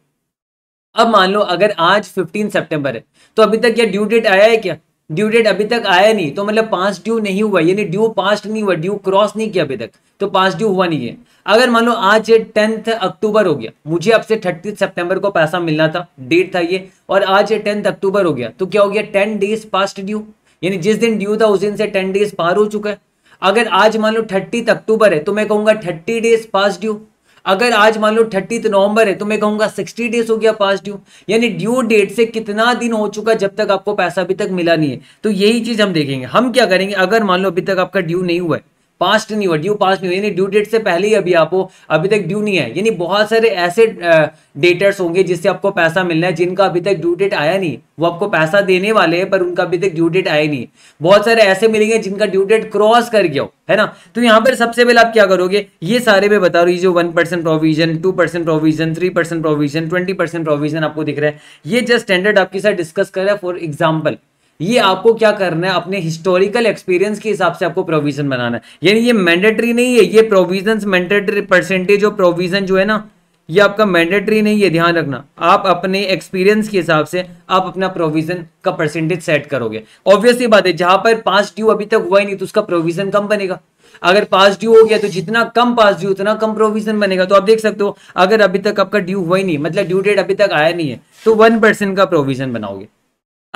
S1: अब मान लो अगर आज फिफ्टीन सेप्टेम्बर है तो अभी तक क्या ड्यू डेट आया है क्या ड्यू डेट अभी तक आया नहीं तो मतलब पास ड्यू नहीं हुआ यानी ड्यू पास्ट नहीं हुआ ड्यू क्रॉस नहीं किया अभी तक तो पास ड्यू हुआ नहीं है अगर मान लो आज टेंथ अक्टूबर हो गया मुझे आपसे थर्टी सितंबर को पैसा मिलना था डेट था ये और आज टेंथ अक्टूबर हो गया तो क्या हो गया टेन डेज पास्ट ड्यू यानी जिस दिन ड्यू था उस दिन से टेन डेज पार हो चुका है अगर आज मान लो थर्टी अक्टूबर है तो मैं कहूंगा थर्टी डेज पास ड्यू अगर आज मान लो थर्टी नवंबर है तो मैं कहूंगा सिक्सटी डेज हो गया पास ड्यू यानी ड्यू डेट से कितना दिन हो चुका जब तक आपको पैसा अभी तक मिला नहीं है तो यही चीज़ हम देखेंगे हम क्या करेंगे अगर मान लो अभी तक आपका ड्यू नहीं हुआ है पास्ट नहीं हुआ ड्यू पास्ट नहीं हुआ ड्यू डेट से पहले ही अभी आपको अभी तक ड्यू नहीं है यानी बहुत सारे ऐसे डेटर्स होंगे जिससे आपको पैसा मिलना है जिनका अभी तक ड्यू डेट आया नहीं वो आपको पैसा देने वाले हैं पर उनका अभी तक ड्यू डेट आया नहीं बहुत सारे ऐसे मिलेंगे जिनका ड्यू डेट क्रॉस कर गया है ना तो यहाँ पर सबसे पहले आप क्या करोगे ये सारे में बता रही जो one percent provision two percent provision three percent provision twenty percent provision आपको दिख रहा है ये जस्ट स्टैंडर्ड आपके साथ डिस्कस कर रहे हैं फॉर एग्जाम्पल ये आपको क्या करना है अपने हिस्टोरिकल एक्सपीरियंस के हिसाब से आपको प्रोविजन बनाना है यानी ये मैंडेटरी नहीं है ये provision mandatory percentage of provision जो है ना ये आपका मैंडेटरी नहीं है ध्यान रखना आप अपने एक्सपीरियंस के हिसाब से आप अपना प्रोविजन का परसेंटेज सेट करोगे ऑब्वियसली बात है जहां पर पास ड्यू अभी तक हुआ ही नहीं तो उसका प्रोविजन कम बनेगा अगर पास ड्यू हो गया तो जितना कम पास ड्यू उतना कम प्रोविजन बनेगा तो आप देख सकते हो अगर अभी तक आपका ड्यू हुआ ही नहीं मतलब ड्यू डेट अभी तक आया नहीं है तो वन परसेंट का प्रोविजन बनाओगे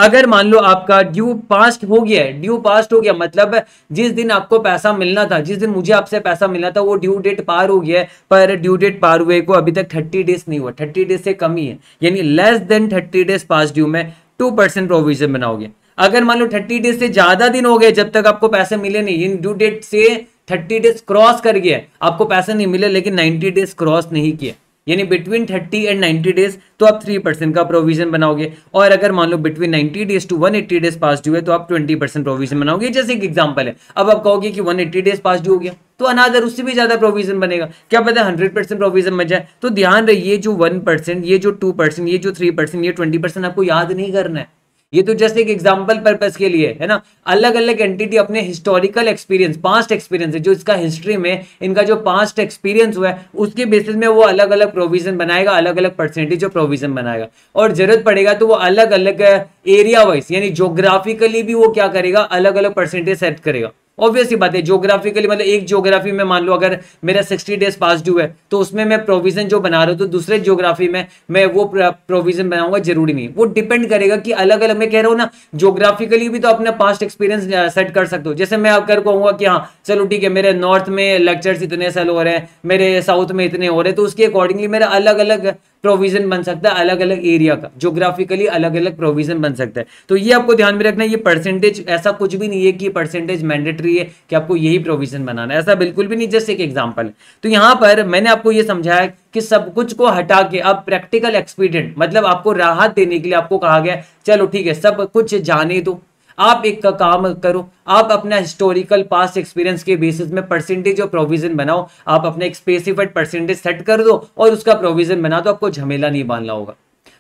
S1: अगर मान लो आपका ड्यू पास्ट हो गया है ड्यू पास्ट हो गया मतलब जिस दिन आपको पैसा मिलना था जिस दिन मुझे आपसे पैसा मिलना था वो ड्यू डेट पार हो गया है पर ड्यू डेट पार हुए को अभी तक थर्टी डेज नहीं हुआ थर्टी डेज से कम ही है यानी less than thirty days past due में टू परसेंट प्रोविजन बनाओगे अगर मान लो थर्टी डेज से ज्यादा दिन हो गए जब तक आपको पैसे मिले नहीं ड्यू डेट से थर्टी डेज क्रॉस कर गया आपको पैसे नहीं मिले लेकिन नाइन्टी डेज क्रॉस नहीं किया यानी बिटवीन 30 एंड 90 डेज तो आप 3 परसेंट का प्रोविजन बनाओगे और अगर मान लो between 90 days to 180 days past due है तो आप 20 परसेंट प्रोविजन बनाओगे जैसे एक एग्जांपल है अब आप कहोगे कि 180 डेज पास ड्यू हो गया तो अनादर उससे भी ज्यादा प्रोविजन बनेगा क्या पता हंड्रेड परसेंट प्रोविजन बन जाए तो ध्यान रहे ये जो वन परसेंट ये जो टू परसेंट ये जो थ्री परसेंट ये ट्वेंटी परसेंट आपको याद नहीं करना है ये तो जस्ट एक एग्जाम्पल पर्पज के लिए है ना अलग अलग एंटिटी अपने हिस्टोरिकल एक्सपीरियंस पास्ट एक्सपीरियंस है जो इसका हिस्ट्री में इनका जो पास्ट एक्सपीरियंस हुआ है उसके बेसिस में वो अलग अलग प्रोविजन बनाएगा अलग अलग परसेंटेज ऑफ प्रोविजन बनाएगा और जरूरत पड़ेगा तो वो अलग अलग एरिया वाइज यानी जोग्राफिकली भी वो क्या करेगा अलग अलग परसेंटेज सेट करेगा ऑब्वियस ही बात है जोग्राफिकली मतलब एक जोग्राफी में मान लो अगर मेरा सिक्सटी डेज पास ड्यू है तो उसमें मैं प्रोविजन जो बना रहा हूँ तो दूसरे जियोग्राफी में मैं वो प्रोविजन बनाऊंगा जरूरी नहीं वो डिपेंड करेगा कि अलग अलग मैं कह रहा हूँ ना ज्योग्राफिकली भी तो अपना पास्ट एक्सपीरियंस सेट कर सकते हो जैसे मैं अगर कहूँगा कि हाँ चलो ठीक है मेरे नॉर्थ में लेक्चर्स इतने सेल हो रहे हैं मेरे साउथ में इतने हो रहे हैं तो उसके अकॉर्डिंगली मेरा अलग अलग प्रोविजन बन सकता है अलग अलग एरिया का जोग्राफिकली अलग अलग प्रोविजन बन सकता है तो ये आपको ध्यान में रखना ये परसेंटेज ऐसा कुछ भी नहीं है कि परसेंटेज मैंडेटरी है कि आपको यही प्रोविजन बनाना है ऐसा बिल्कुल भी नहीं जस्ट एक एग्जाम्पल तो यहाँ पर मैंने आपको ये समझाया कि सब कुछ को हटा के अब प्रैक्टिकल एक्सपीडेंट मतलब आपको राहत देने के लिए आपको कहा गया चलो ठीक है सब कुछ जाने दो आप एक का काम करो आप अपना हिस्टोरिकल पास्ट एक्सपीरियंस के बेसिस में परसेंटेज और प्रोविजन बनाओ आप अपने एक स्पेसिफाइड परसेंटेज सेट कर दो और उसका प्रोविजन बना दो आपको झमेला नहीं बांधना होगा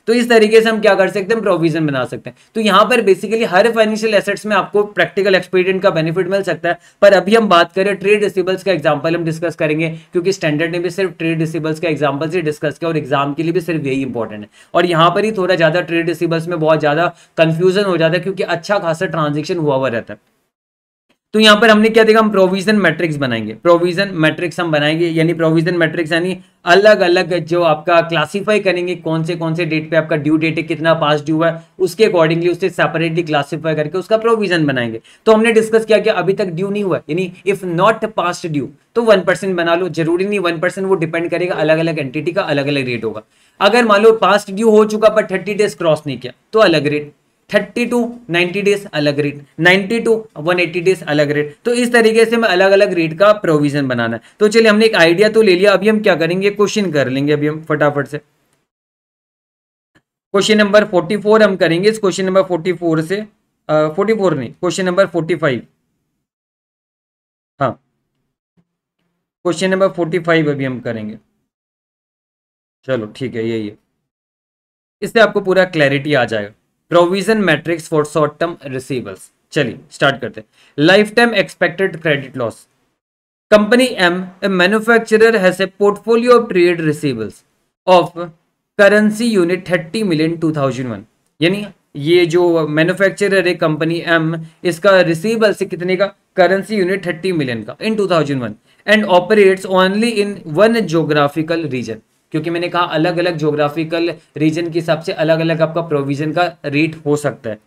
S1: तो इस तरीके से हम क्या कर सकते हैं प्रोविजन बना सकते हैं तो यहाँ पर बेसिकली हर फाइनेंशियल एसेट्स में आपको प्रैक्टिकल एक्सपीरियंट का बेनिफिट मिल सकता है पर अभी हम बात करें ट्रेड रिसिबल्स का एग्जाम्पल हम डिस्कस करेंगे क्योंकि स्टैंडर्ड ने भी सिर्फ ट्रेड डिसेबल्स का एग्जाम्पल से डिस्कस किया और एग्जाम के लिए भी सिर्फ यही इंपॉर्टेंट है और यहां पर ही थोड़ा ज़्यादा ट्रेड रिसिबल्स में बहुत ज़्यादा कंफ्यूजन हो जाता है क्योंकि अच्छा खासा ट्रांजेक्शन हुआ हुआ रहता है तो यहाँ पर हमने क्या देखा हम प्रोविजन मैट्रिक्स बनाएंगे प्रोविजन मैट्रिक्स हम बनाएंगे यानी प्रोविजन मैट्रिक्स यानी अलग अलग जो आपका क्लासिफाई करेंगे कौन से कौन से डेट पे आपका ड्यू डेट है कितना पास ड्यू है उसके अकॉर्डिंगली उसे सेपरेटली क्लासिफाई करके उसका प्रोविजन बनाएंगे तो हमने डिस्कस किया कि अभी तक ड्यू नहीं हुआ यानी इफ नॉट पास्ट ड्यू तो वन परसेंट बना लो जरूरी नहीं वन परसेंट वो डिपेंड करेगा अलग अलग एंटिटी का अलग अलग रेट होगा अगर मान लो पास्ट ड्यू हो चुका पर थर्टी डेज क्रॉस नहीं किया तो अलग rate thirty to ninety days अलग rate ninety to one eighty days अलग रेट तो इस तरीके से हमें अलग अलग रेट का प्रोविजन बनाना है तो चलिए हमने एक आइडिया तो ले लिया अभी हम क्या करेंगे क्वेश्चन कर लेंगे अभी हम फटाफट से क्वेश्चन
S2: नंबर फोर्टी फोर हम करेंगे इस क्वेश्चन नंबर फोर्टी फोर से फोर्टी फोर नहीं क्वेश्चन नंबर फोर्टी फाइव हाँ क्वेश्चन नंबर फोर्टी फाइव अभी हम करेंगे चलो ठीक है यही है इससे आपको पूरा क्लैरिटी आ जाएगा provision matrix for short term receivables चलिए स्टार्ट करते
S1: हैं life time expected credit loss company M A manufacturer has a portfolio of trade receivables of currency unit thirty million two thousand one यानी ये जो manufacturer है company M इसका रिसीवल कितने का करेंसी यूनिट थर्टी मिलियन का in two thousand one and operates only in one geographical region क्योंकि मैंने कहा अलग अलग जोग्राफिकल रीजन के हिसाब से अलग अलग आपका प्रोविजन का रेट हो सकता है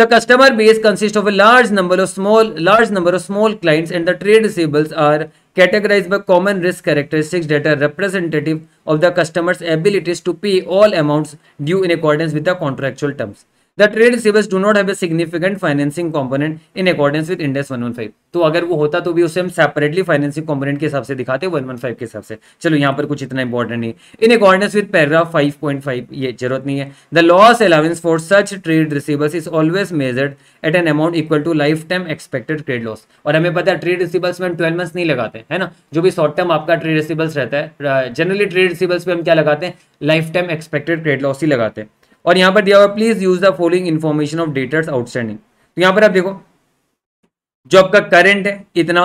S1: the customer base consist of a large number of small large number of small clients and the trade receivables are categorize by common risk characteristics data representative of the customers abilities to pay all amounts due in accordance with the contractual terms the trade receivables do not have a significant financing component in accordance with Ind AS 115 तो अगर वो होता तो भी उसे हम separately financing component के हिसाब से दिखाते 115 के हिसाब से चलो यहाँ पर कुछ इतना इंपॉर्टेंट नहीं इन अकॉर्डेंस विद पैराग्राफ 5.5 ये जरूरत नहीं है the loss allowance for such trade receivables is always measured at an amount equal to life time expected trade loss और हमें पता है ट्रेड रिसीवर्स में हम ट्वेल्व मंथ्स नहीं लगाते हैं ना जो भी शॉर्ट टर्म आपका ट्रेड रिसीवर्स रहता है जनरली ट्रेड रिसीवर्स पे हम क्या लगाते हैं life time expected trade loss ही लगाते हैं और यहां पर दिया हुआ please use the following information of debtors outstanding तो यहाँ पर आप देखो जो आपका करंट है कितना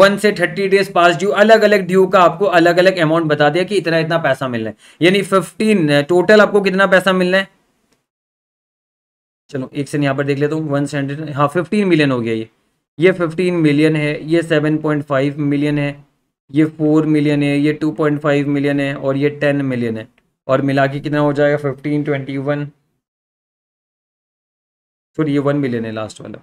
S1: वन से थर्टी डेज पास ड्यू अलग अलग ड्यू का आपको अलग अलग अमाउंट बता दिया कि इतना इतना पैसा मिलना है यानी फिफ्टीन टोटल आपको कितना पैसा मिलना है चलो एक से यहां पर देख लेता हूँ वन हंड्रेड हाँ फिफ्टीन मिलियन हो गया ये ये फिफ्टीन मिलियन है ये सेवन पॉइंट फाइव मिलियन है ये फोर
S2: मिलियन है ये टू पॉइंट फाइव मिलियन है और ये टेन मिलियन है और मिला के कितना हो जाएगा फिफ्टीन ट्वेंटी वन सॉरी ये वन मिलियन है लास्ट वाला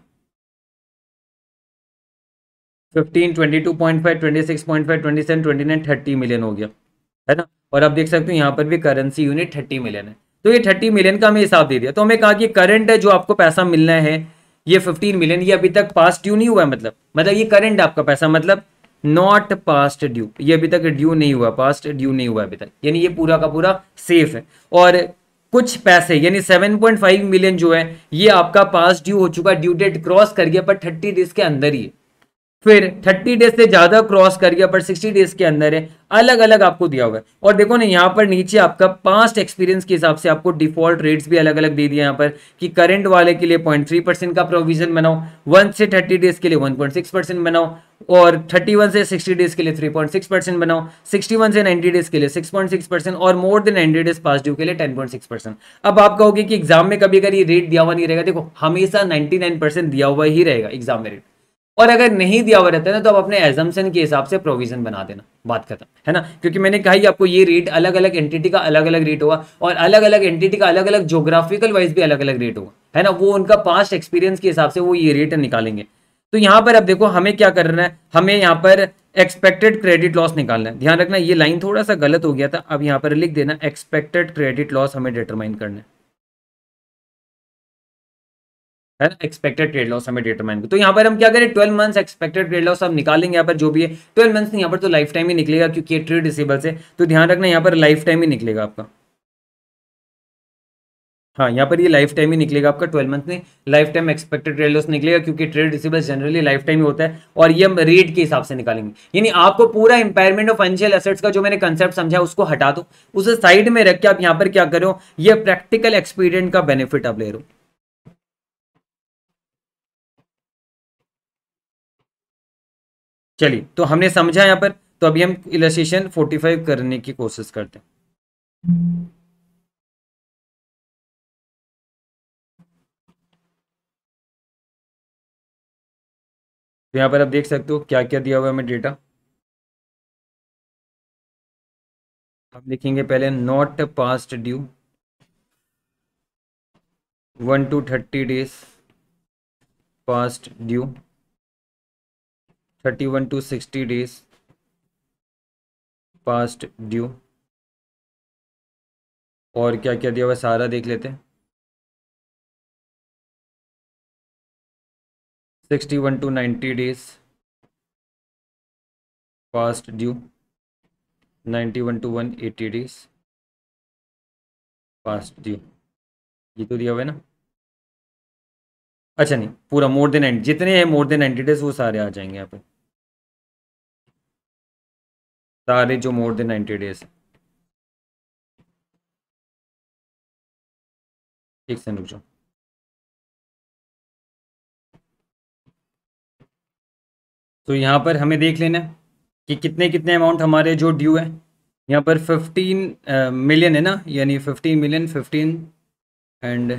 S2: fifteen twenty two point five twenty six point five twenty seven twenty nine
S1: thirty million हो गया है ना और आप देख सकते हो यहाँ पर भी करेंसी यूनिट थर्टी मिलियन है तो ये थर्टी मिलियन का हमें हिसाब दे दिया तो हमें कहा कि करंट है जो आपको पैसा मिलना है ये फिफ्टीन मिलियन ये अभी तक पास ड्यू नहीं हुआ है मतलब मतलब ये करंट आपका पैसा मतलब नॉट पास्ट ड्यू ये अभी तक ड्यू नहीं हुआ पास्ट ड्यू नहीं हुआ अभी तक यानी ये पूरा का पूरा सेफ है और कुछ पैसे यानी 7.5 मिलियन जो है ये आपका पास ड्यू हो चुका ड्यू डेट क्रॉस कर गया पर 30 डेज के अंदर ही फिर 30 डेज से ज़्यादा क्रॉस कर गया बट 60 डेज के अंदर है अलग अलग आपको दिया हुआ है और देखो ना यहाँ पर नीचे आपका पास्ट एक्सपीरियंस के हिसाब से आपको डिफॉल्ट रेट्स भी अलग अलग दे दिया यहाँ पर कि करंट वाले के लिए 0.3 परसेंट का प्रोविजन बनाओ वन से 30 डेज के लिए 1.6 परसेंट बनाओ और 31 से 60 डेज के लिए 3.6 परसेंट बनाओ 61 से 90 डेज के लिए 6.6 परसेंट और more than 90 days past due के लिए 10.6 परसेंट अब आप कहोगे कि एग्जाम में कभी अगर ये रेट दिया हुआ नहीं रहेगा देखो हमेशा 99 परसेंट दिया हुआ ही रहेगा एग्जाम में रेट और अगर नहीं दिया हुआ रहता है ना तो आप अपने एजम्सन के हिसाब से प्रोविजन बना देना बात खत्म है ना क्योंकि मैंने कहा ही आपको ये रेट अलग अलग एंटिटी का अलग अलग रेट होगा और अलग अलग एंटिटी का अलग अलग जोग्राफिकल वाइज भी अलग अलग रेट होगा है ना वो उनका पास्ट एक्सपीरियंस के हिसाब से वो ये रेट निकालेंगे तो यहाँ पर अब देखो हमें क्या करना है हमें यहाँ पर एक्सपेक्टेड क्रेडिट लॉस निकालना है
S2: ध्यान रखना ये लाइन थोड़ा सा गलत हो गया था अब यहाँ पर लिख देना एक्सपेक्टेड क्रेडिट लॉस हमें डिटरमाइन करना है है ना एक्सपेक्टेड ट्रेड लॉस हमें डिटरमाइन तो
S1: यहाँ पर हम क्या करें twelve months expected trade loss हम निकालेंगे यहाँ पर जो भी है ट्वेल्व मंथ्स यहाँ पर तो लाइफ टाइम ही निकलेगा क्योंकि ये ट्रेड डिसेबल से तो ध्यान रखना यहाँ पर लाइफ टाइम ही निकलेगा आपका हाँ यहाँ पर ये लाइफ टाइम ही निकलेगा आपका ट्वेल्व मंथ में life time expected trade loss निकलेगा क्योंकि trade receivable generally life time ही होता है और ये हम रेट के हिसाब से निकालेंगे यानी आपको पूरा इंपायरमेंट ऑफ फाइनेंशियल एसेट्स का जो मैंने कंसेप्ट समझा उसको हटा दो उसे साइड में रख के आप यहाँ पर क्या करो ये प्रैक्टिकल
S2: एक्सपीरियंट का बेनिफिट आप ले रहे हो चलिए तो हमने समझा यहाँ पर तो अभी हम इलेन
S3: 45 करने की कोशिश करते हैं तो यहाँ पर आप देख सकते हो क्या क्या दिया हुआ है हमें डेटा
S2: हम लिखेंगे पहले not past due one to thirty days past due 31 to 60 days
S3: past due और क्या क्या दिया हुआ सारा देख लेते हैं sixty one to ninety days past due
S2: ninety one to one eighty days past due
S3: ये तो दिया हुआ है ना अच्छा नहीं पूरा मोर देन एंड जितने हैं मोर देन नाइन्टी डेज वो सारे आ जाएंगे यहाँ पे सारे जो मोर देन नाइन्टी डेज एक सेकंड रुक जाओ तो यहाँ पर हमें देख लेना कि कितने कितने अमाउंट हमारे
S2: जो ड्यू है यहाँ पर फिफ्टीन मिलियन है ना यानी fifteen million fifteen and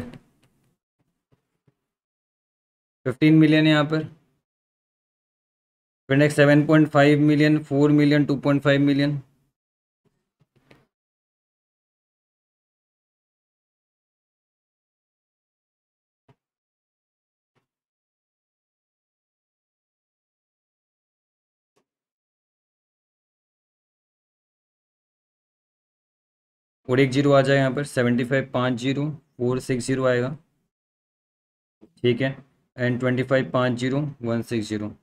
S2: fifteen million है यहाँ पर
S3: फिर next seven point five million four million two point five million और एक जीरो आ जाएगा यहाँ पर सेवेंटी फाइव पाँच जीरो
S2: फोर सिक्स जीरो आएगा ठीक है एंड ट्वेंटी फाइव पाँच zero one six zero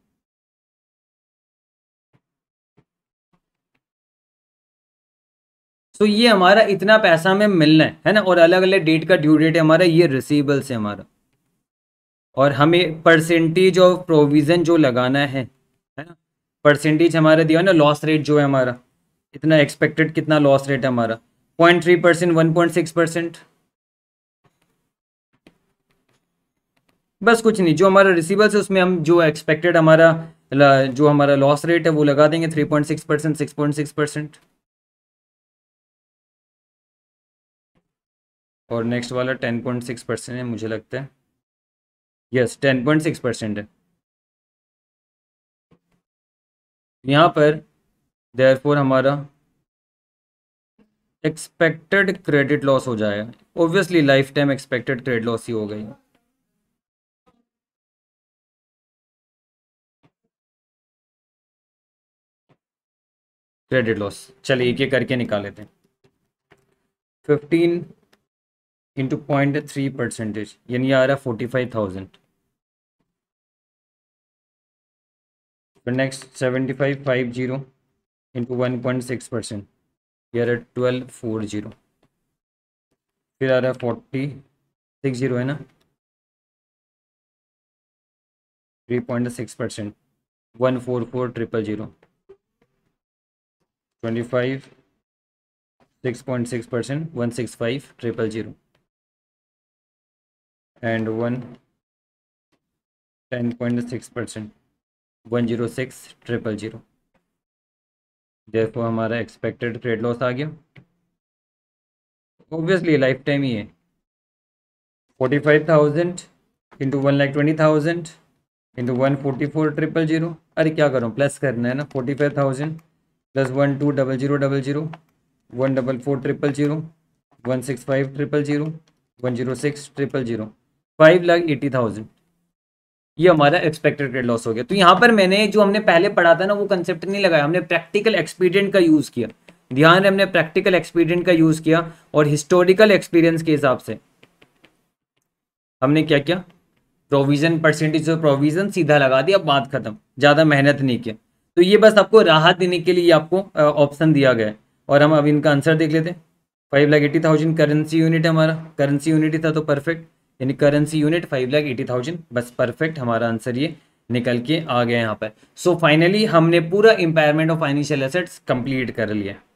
S2: so तो ये हमारा इतना पैसा हमें मिलना है है ना और अलग अलग डेट
S1: का ड्यू डेट है हमारा ये रिसीबल्स है हमारा और हमें परसेंटेज ऑफ प्रोविज़न जो लगाना है है ना परसेंटेज हमारा दिया ना लॉस रेट जो है हमारा इतना एक्सपेक्टेड कितना लॉस रेट है हमारा point three percent one point six percent बस कुछ नहीं जो हमारा रिसीवल्स है उसमें हम
S2: जो एक्सपेक्टेड हमारा जो हमारा लॉस रेट है वो लगा देंगे three point six percent six point six percent और नेक्स्ट वाला टेन पॉइंट सिक्स परसेंट है मुझे लगता है yes ten point six percent है यहाँ पर देयरफॉर हमारा एक्सपेक्टेड क्रेडिट लॉस हो जाएगा obviously
S3: life time expected credit loss ही हो गई क्रेडिट लॉस चलिए एक एक करके निकाल लेते हैं fifteen
S2: into point three percentage यानी आ रहा है फोर्टी फाइव थाउजेंड फिर next seventy five five zero into one point
S3: six percent ये आ रहा है ट्वेल्व फोर जीरो फिर आ रहा है फोर्टी सिक्स जीरो है ना three
S2: point six percent one four four triple zero twenty five six point six percent one six five triple zero
S3: and one ten point six percent one zero six triple zero देखो
S2: हमारा expected trade loss आ गया obviously life time ही है forty five thousand into one lakh twenty thousand into one forty four triple zero अरे क्या करूँ plus करना है ना forty five thousand plus one two double zero double zero one double four triple zero one six five triple zero one zero six triple zero five lakh eighty thousand ये हमारा expected
S1: credit loss हो गया तो यहाँ पर मैंने जो हमने पहले पढ़ा था ना वो कंसेप्ट नहीं लगाया हमने प्रैक्टिकल एक्सपीरियंट का यूज़ किया ध्यान हमने प्रैक्टिकल एक्सपीरियंट का यूज़ किया और हिस्टोरिकल एक्सपीरियंस के हिसाब से हमने क्या किया प्रोविजन परसेंटेज ऑफ प्रोविजन सीधा लगा दिया बात खत्म ज़्यादा मेहनत नहीं किया तो ये बस आपको राहत देने के लिए आपको ऑप्शन दिया गया है और हम अब इनका आंसर देख लेते हैं five lakh eighty thousand currency unit हमारा करेंसी यूनिट ही था तो परफेक्ट यानी currency unit five lakh eighty thousand बस परफेक्ट हमारा आंसर ये
S2: निकल के आ गया यहाँ पर सो फाइनली हमने पूरा impairment of financial assets complete
S3: कर लिया